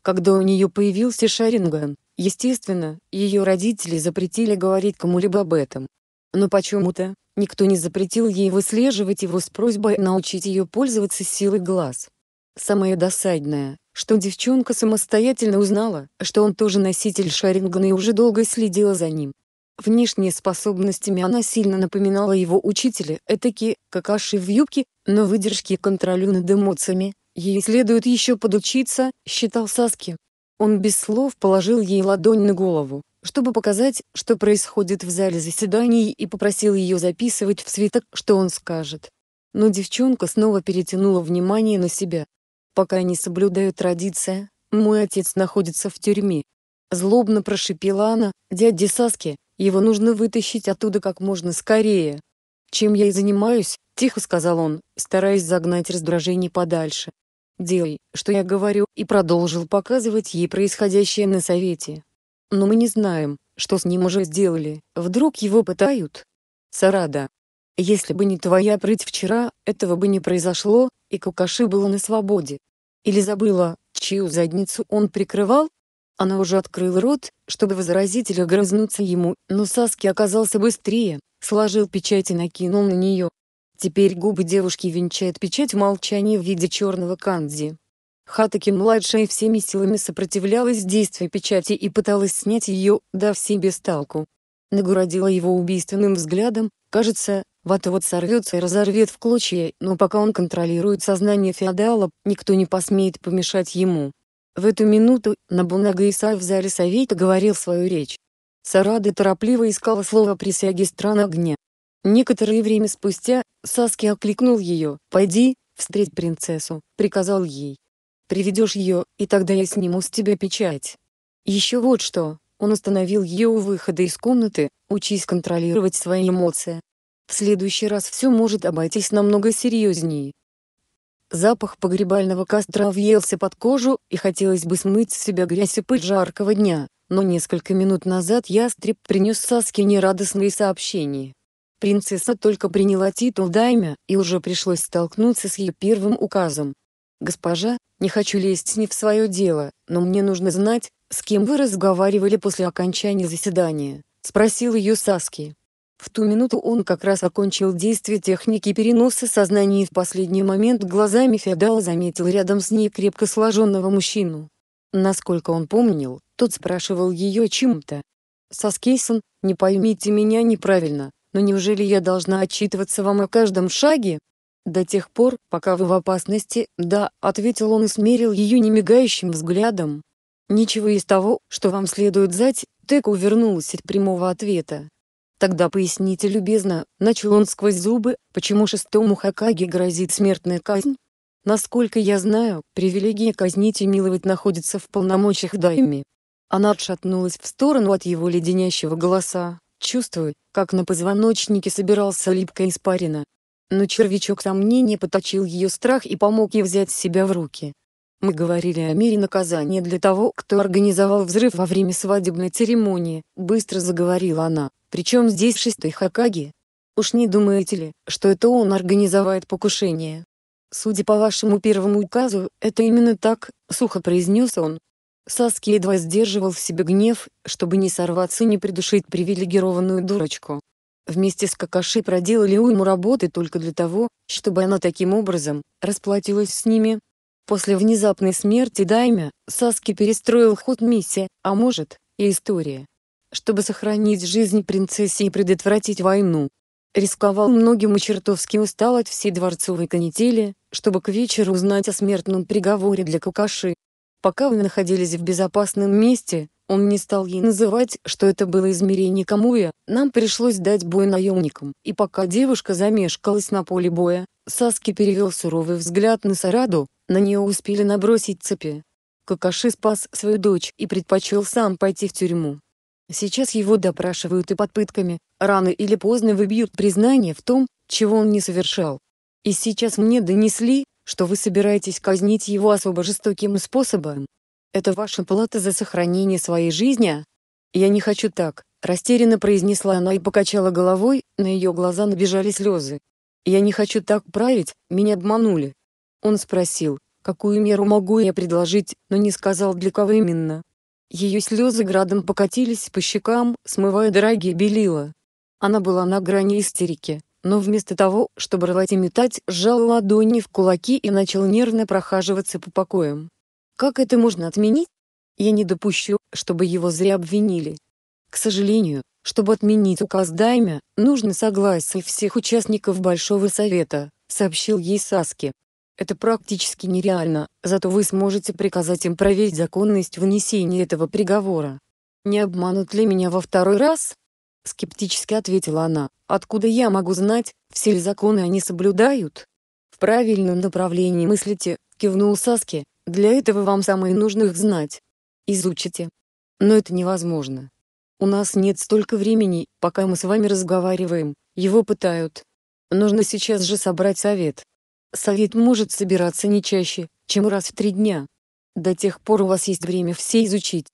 Когда у нее появился Шаринган, Естественно, ее родители запретили говорить кому-либо об этом. Но почему-то, никто не запретил ей выслеживать его с просьбой научить ее пользоваться силой глаз. Самое досадное, что девчонка самостоятельно узнала, что он тоже носитель Шарингана и уже долго следила за ним. Внешне способностями она сильно напоминала его учителя, этаки, какаши в юбке, но выдержки контролю над эмоциями, ей следует еще подучиться, считал Саски. Он без слов положил ей ладонь на голову, чтобы показать, что происходит в зале заседаний и попросил ее записывать в свиток, что он скажет. Но девчонка снова перетянула внимание на себя. «Пока не соблюдаю традиция, мой отец находится в тюрьме». Злобно прошипела она, «Дяде Саске, его нужно вытащить оттуда как можно скорее». «Чем я и занимаюсь», — тихо сказал он, стараясь загнать раздражение подальше делай, что я говорю, и продолжил показывать ей происходящее на совете. Но мы не знаем, что с ним уже сделали, вдруг его пытают. Сарада. Если бы не твоя прыть вчера, этого бы не произошло, и Кукаши была на свободе. Или забыла, чью задницу он прикрывал? Она уже открыла рот, чтобы возразить или грознуться ему, но Саски оказался быстрее, сложил печать и накинул на нее. Теперь губы девушки венчает печать молчания в виде черного кандзи. Хатаки-младшая всеми силами сопротивлялась действию печати и пыталась снять ее, дав себе сталку. Нагородила его убийственным взглядом, кажется, вот-вот сорвется и разорвет в клочья, но пока он контролирует сознание феодала, никто не посмеет помешать ему. В эту минуту Набунага Исай в зале совета говорил свою речь. Сарада торопливо искала слово присяги стран огня. Некоторое время спустя Саски окликнул ее. «Пойди, встреть принцессу», — приказал ей. «Приведешь ее, и тогда я сниму с тебя печать». Еще вот что, он остановил ее у выхода из комнаты, учись контролировать свои эмоции. В следующий раз все может обойтись намного серьезнее. Запах погребального костра въелся под кожу, и хотелось бы смыть с себя грязь и пыль жаркого дня, но несколько минут назад ястреб принес Саске нерадостные сообщения. Принцесса только приняла титул дайме и уже пришлось столкнуться с ее первым указом. «Госпожа, не хочу лезть не в свое дело, но мне нужно знать, с кем вы разговаривали после окончания заседания», — спросил ее Саски. В ту минуту он как раз окончил действие техники переноса сознания и в последний момент глазами Феодала заметил рядом с ней крепко сложенного мужчину. Насколько он помнил, тот спрашивал ее чем-то. «Саскейсон, не поймите меня неправильно, но неужели я должна отчитываться вам о каждом шаге? До тех пор, пока вы в опасности, да, ответил он и смерил ее немигающим взглядом. Ничего из того, что вам следует знать, Тек увернулась от прямого ответа. Тогда поясните любезно, начал он сквозь зубы, почему шестому Хакаге грозит смертная казнь? Насколько я знаю, привилегия казнить и миловать находится в полномочиях Дайми. Она отшатнулась в сторону от его леденящего голоса. Чувствую, как на позвоночнике собирался липкая испарина. Но червячок сомнений поточил ее страх и помог ей взять себя в руки. Мы говорили о мере наказания для того, кто организовал взрыв во время свадебной церемонии, быстро заговорила она, причем здесь шестой Хакаги. Уж не думаете ли, что это он организовает покушение? Судя по вашему первому указу, это именно так, сухо произнес он, Саски едва сдерживал в себе гнев, чтобы не сорваться и не придушить привилегированную дурочку. Вместе с Какаши проделали уйму работы только для того, чтобы она таким образом расплатилась с ними. После внезапной смерти Даймя, Саски перестроил ход миссии, а может, и история. Чтобы сохранить жизнь принцессе и предотвратить войну. Рисковал многим и чертовски устал от всей дворцовой канители, чтобы к вечеру узнать о смертном приговоре для Какаши. Пока вы находились в безопасном месте, он не стал ей называть, что это было измерение Камуя, нам пришлось дать бой наемникам. И пока девушка замешкалась на поле боя, Саски перевел суровый взгляд на Сараду, на нее успели набросить цепи. Какаши спас свою дочь и предпочел сам пойти в тюрьму. Сейчас его допрашивают и под пытками, рано или поздно выбьют признание в том, чего он не совершал. И сейчас мне донесли, что вы собираетесь казнить его особо жестоким способом? Это ваша плата за сохранение своей жизни? Я не хочу так, растерянно произнесла она и покачала головой, на ее глаза набежали слезы. Я не хочу так править, меня обманули. Он спросил, какую меру могу я предложить, но не сказал для кого именно. Ее слезы градом покатились по щекам, смывая дорогие белила. Она была на грани истерики но вместо того, чтобы рвать и метать, сжал ладони в кулаки и начал нервно прохаживаться по покоям. Как это можно отменить? Я не допущу, чтобы его зря обвинили. К сожалению, чтобы отменить указ Дайме, нужно согласие всех участников Большого Совета, сообщил ей Саски. Это практически нереально, зато вы сможете приказать им проверить законность вынесения этого приговора. Не обманут ли меня во второй раз? — скептически ответила она. «Откуда я могу знать, все ли законы они соблюдают?» «В правильном направлении мыслите», — кивнул Саски. «Для этого вам самое нужно их знать. Изучите». «Но это невозможно. У нас нет столько времени, пока мы с вами разговариваем, его пытают. Нужно сейчас же собрать совет. Совет может собираться не чаще, чем раз в три дня. До тех пор у вас есть время все изучить.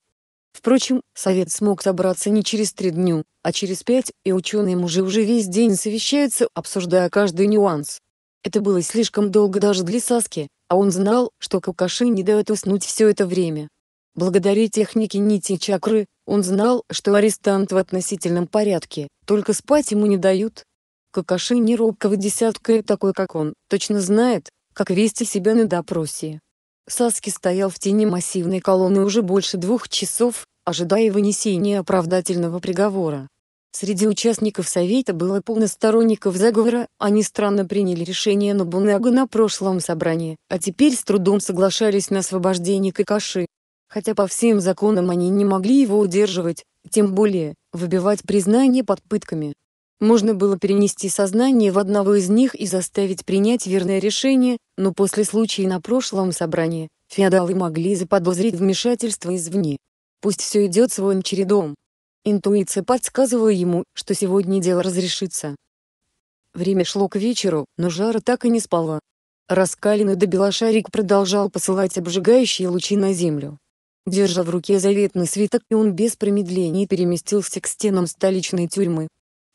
Впрочем, совет смог собраться не через три дня, а через пять, и ученые-мужи уже весь день совещаются, обсуждая каждый нюанс. Это было слишком долго даже для Саски, а он знал, что Какаши не дает уснуть все это время. Благодаря технике нити чакры, он знал, что арестант в относительном порядке, только спать ему не дают. Какаши не робкого десятка и такой как он, точно знает, как вести себя на допросе. Саски стоял в тени массивной колонны уже больше двух часов, ожидая вынесения оправдательного приговора. Среди участников Совета было полно сторонников заговора, они странно приняли решение на Набунага на прошлом собрании, а теперь с трудом соглашались на освобождение Какаши. Хотя по всем законам они не могли его удерживать, тем более, выбивать признание под пытками. Можно было перенести сознание в одного из них и заставить принять верное решение, но после случая на прошлом собрании, феодалы могли заподозрить вмешательство извне. Пусть все идет своим чередом. Интуиция подсказывала ему, что сегодня дело разрешится. Время шло к вечеру, но Жара так и не спала. Раскаленный до белошарик продолжал посылать обжигающие лучи на землю. Держа в руке заветный свиток, он без промедления переместился к стенам столичной тюрьмы,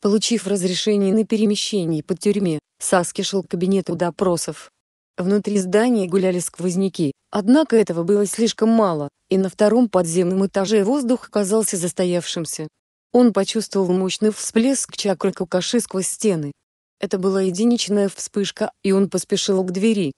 Получив разрешение на перемещение под тюрьме, Саски шел к кабинету допросов. Внутри здания гуляли сквозняки, однако этого было слишком мало, и на втором подземном этаже воздух оказался застоявшимся. Он почувствовал мощный всплеск чакры Кукаши сквозь стены. Это была единичная вспышка, и он поспешил к двери.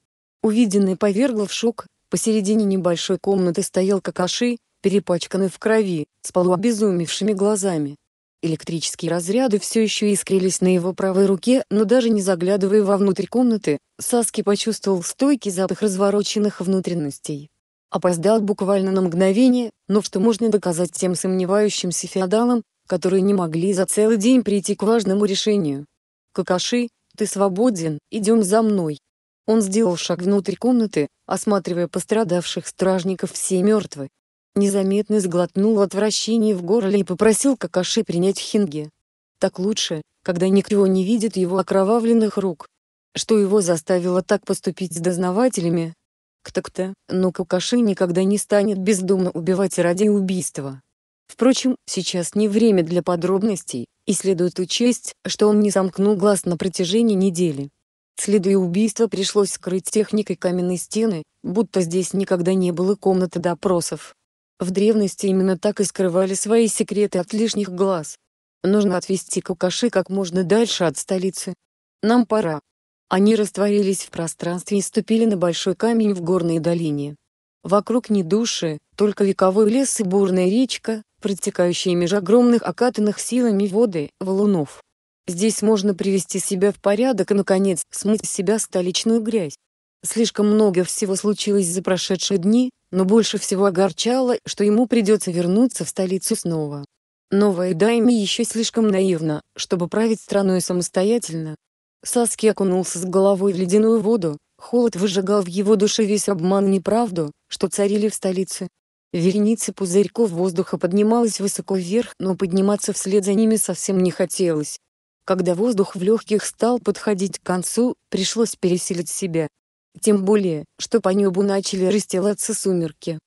Увиденный повергло в шок, посередине небольшой комнаты стоял Какаши, перепачканный в крови, с полуобезумевшими глазами. Электрические разряды все еще искрились на его правой руке, но даже не заглядывая вовнутрь комнаты, Саски почувствовал стойкий запах развороченных внутренностей. Опоздал буквально на мгновение, но что можно доказать тем сомневающимся феодалам, которые не могли за целый день прийти к важному решению. «Какаши, ты свободен, идем за мной». Он сделал шаг внутрь комнаты, осматривая пострадавших стражников все мертвы незаметно сглотнул отвращение в горле и попросил Какаши принять хинги. Так лучше, когда никто не видит его окровавленных рук. Что его заставило так поступить с дознавателями? Кто-кто, но ну, Какаши никогда не станет бездумно убивать ради убийства. Впрочем, сейчас не время для подробностей, и следует учесть, что он не замкнул глаз на протяжении недели. Следы убийства пришлось скрыть техникой каменной стены, будто здесь никогда не было комнаты допросов. В древности именно так и скрывали свои секреты от лишних глаз. Нужно отвезти кукаши как можно дальше от столицы. Нам пора. Они растворились в пространстве и ступили на большой камень в горной долине. Вокруг не души, только вековой лес и бурная речка, протекающая меж огромных окатанных силами воды, валунов. Здесь можно привести себя в порядок и, наконец, смыть с себя столичную грязь. Слишком много всего случилось за прошедшие дни, но больше всего огорчало, что ему придется вернуться в столицу снова. Новая Дайми еще слишком наивна, чтобы править страной самостоятельно. Саски окунулся с головой в ледяную воду, холод выжигал в его душе весь обман и неправду, что царили в столице. Вереница пузырьков воздуха поднималась высоко вверх, но подниматься вслед за ними совсем не хотелось. Когда воздух в легких стал подходить к концу, пришлось пересилить себя. Тем более, что по небу начали расстилаться сумерки.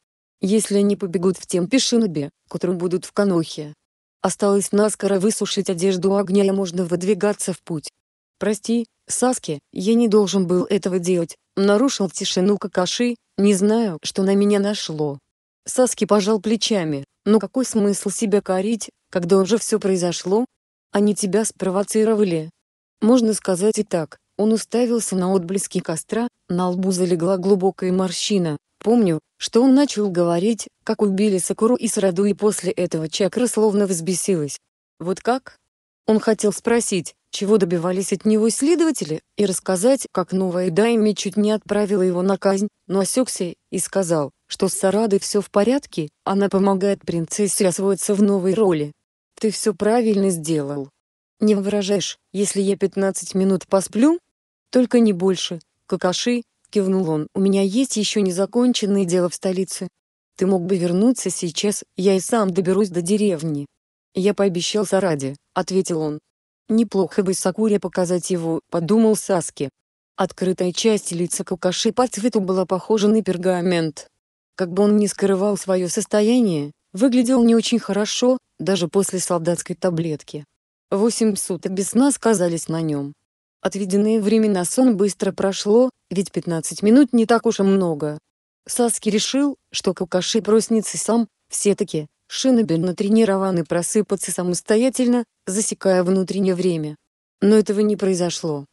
Если они побегут в тем шиноби, к утру будут в Канохе. Осталось наскоро высушить одежду огня и можно выдвигаться в путь. «Прости, Саски, я не должен был этого делать», — нарушил тишину Какаши, «не знаю, что на меня нашло». Саски пожал плечами, «но какой смысл себя корить, когда уже все произошло? Они тебя спровоцировали». «Можно сказать и так, он уставился на отблески костра, на лбу залегла глубокая морщина. Помню, что он начал говорить, как убили Сакуру и Сараду и после этого чакра словно взбесилась. Вот как? Он хотел спросить, чего добивались от него следователи, и рассказать, как новая Дайми чуть не отправила его на казнь, но осекся и сказал, что с Сарадой все в порядке, она помогает принцессе освоиться в новой роли. Ты все правильно сделал. Не выражаешь, если я 15 минут посплю, только не больше. Какаши, кивнул он. У меня есть еще незаконченное дело в столице. Ты мог бы вернуться сейчас, я и сам доберусь до деревни. Я пообещал Сараде, ответил он. Неплохо бы Сакуре показать его, подумал Саске. Открытая часть лица Какаши по цвету была похожа на пергамент. Как бы он ни скрывал свое состояние, выглядел не очень хорошо, даже после солдатской таблетки. Восемь суток без сна сказались на нем. Отведенные времена сон быстро прошло, ведь 15 минут не так уж и много. Саски решил, что Какаши проснется сам, все-таки, Шиноби натренированы просыпаться самостоятельно, засекая внутреннее время. Но этого не произошло.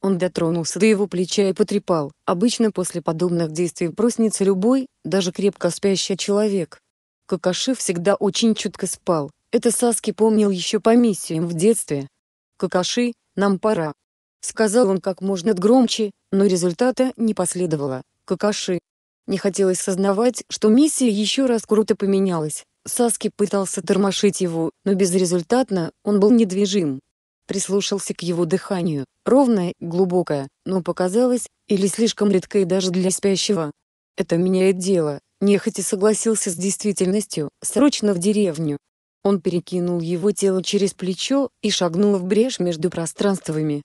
Он дотронулся до его плеча и потрепал. Обычно после подобных действий проснется любой, даже крепко спящий человек. Какаши всегда очень чутко спал. Это Саски помнил еще по миссиям в детстве. «Какаши, нам пора», Сказал он как можно громче, но результата не последовало. Какаши. Не хотелось сознавать, что миссия еще раз круто поменялась. Саски пытался тормошить его, но безрезультатно, он был недвижим. Прислушался к его дыханию, ровное, глубокое, но показалось, или слишком редкое даже для спящего. Это меняет дело, нехотя согласился с действительностью, срочно в деревню. Он перекинул его тело через плечо и шагнул в брешь между пространствами,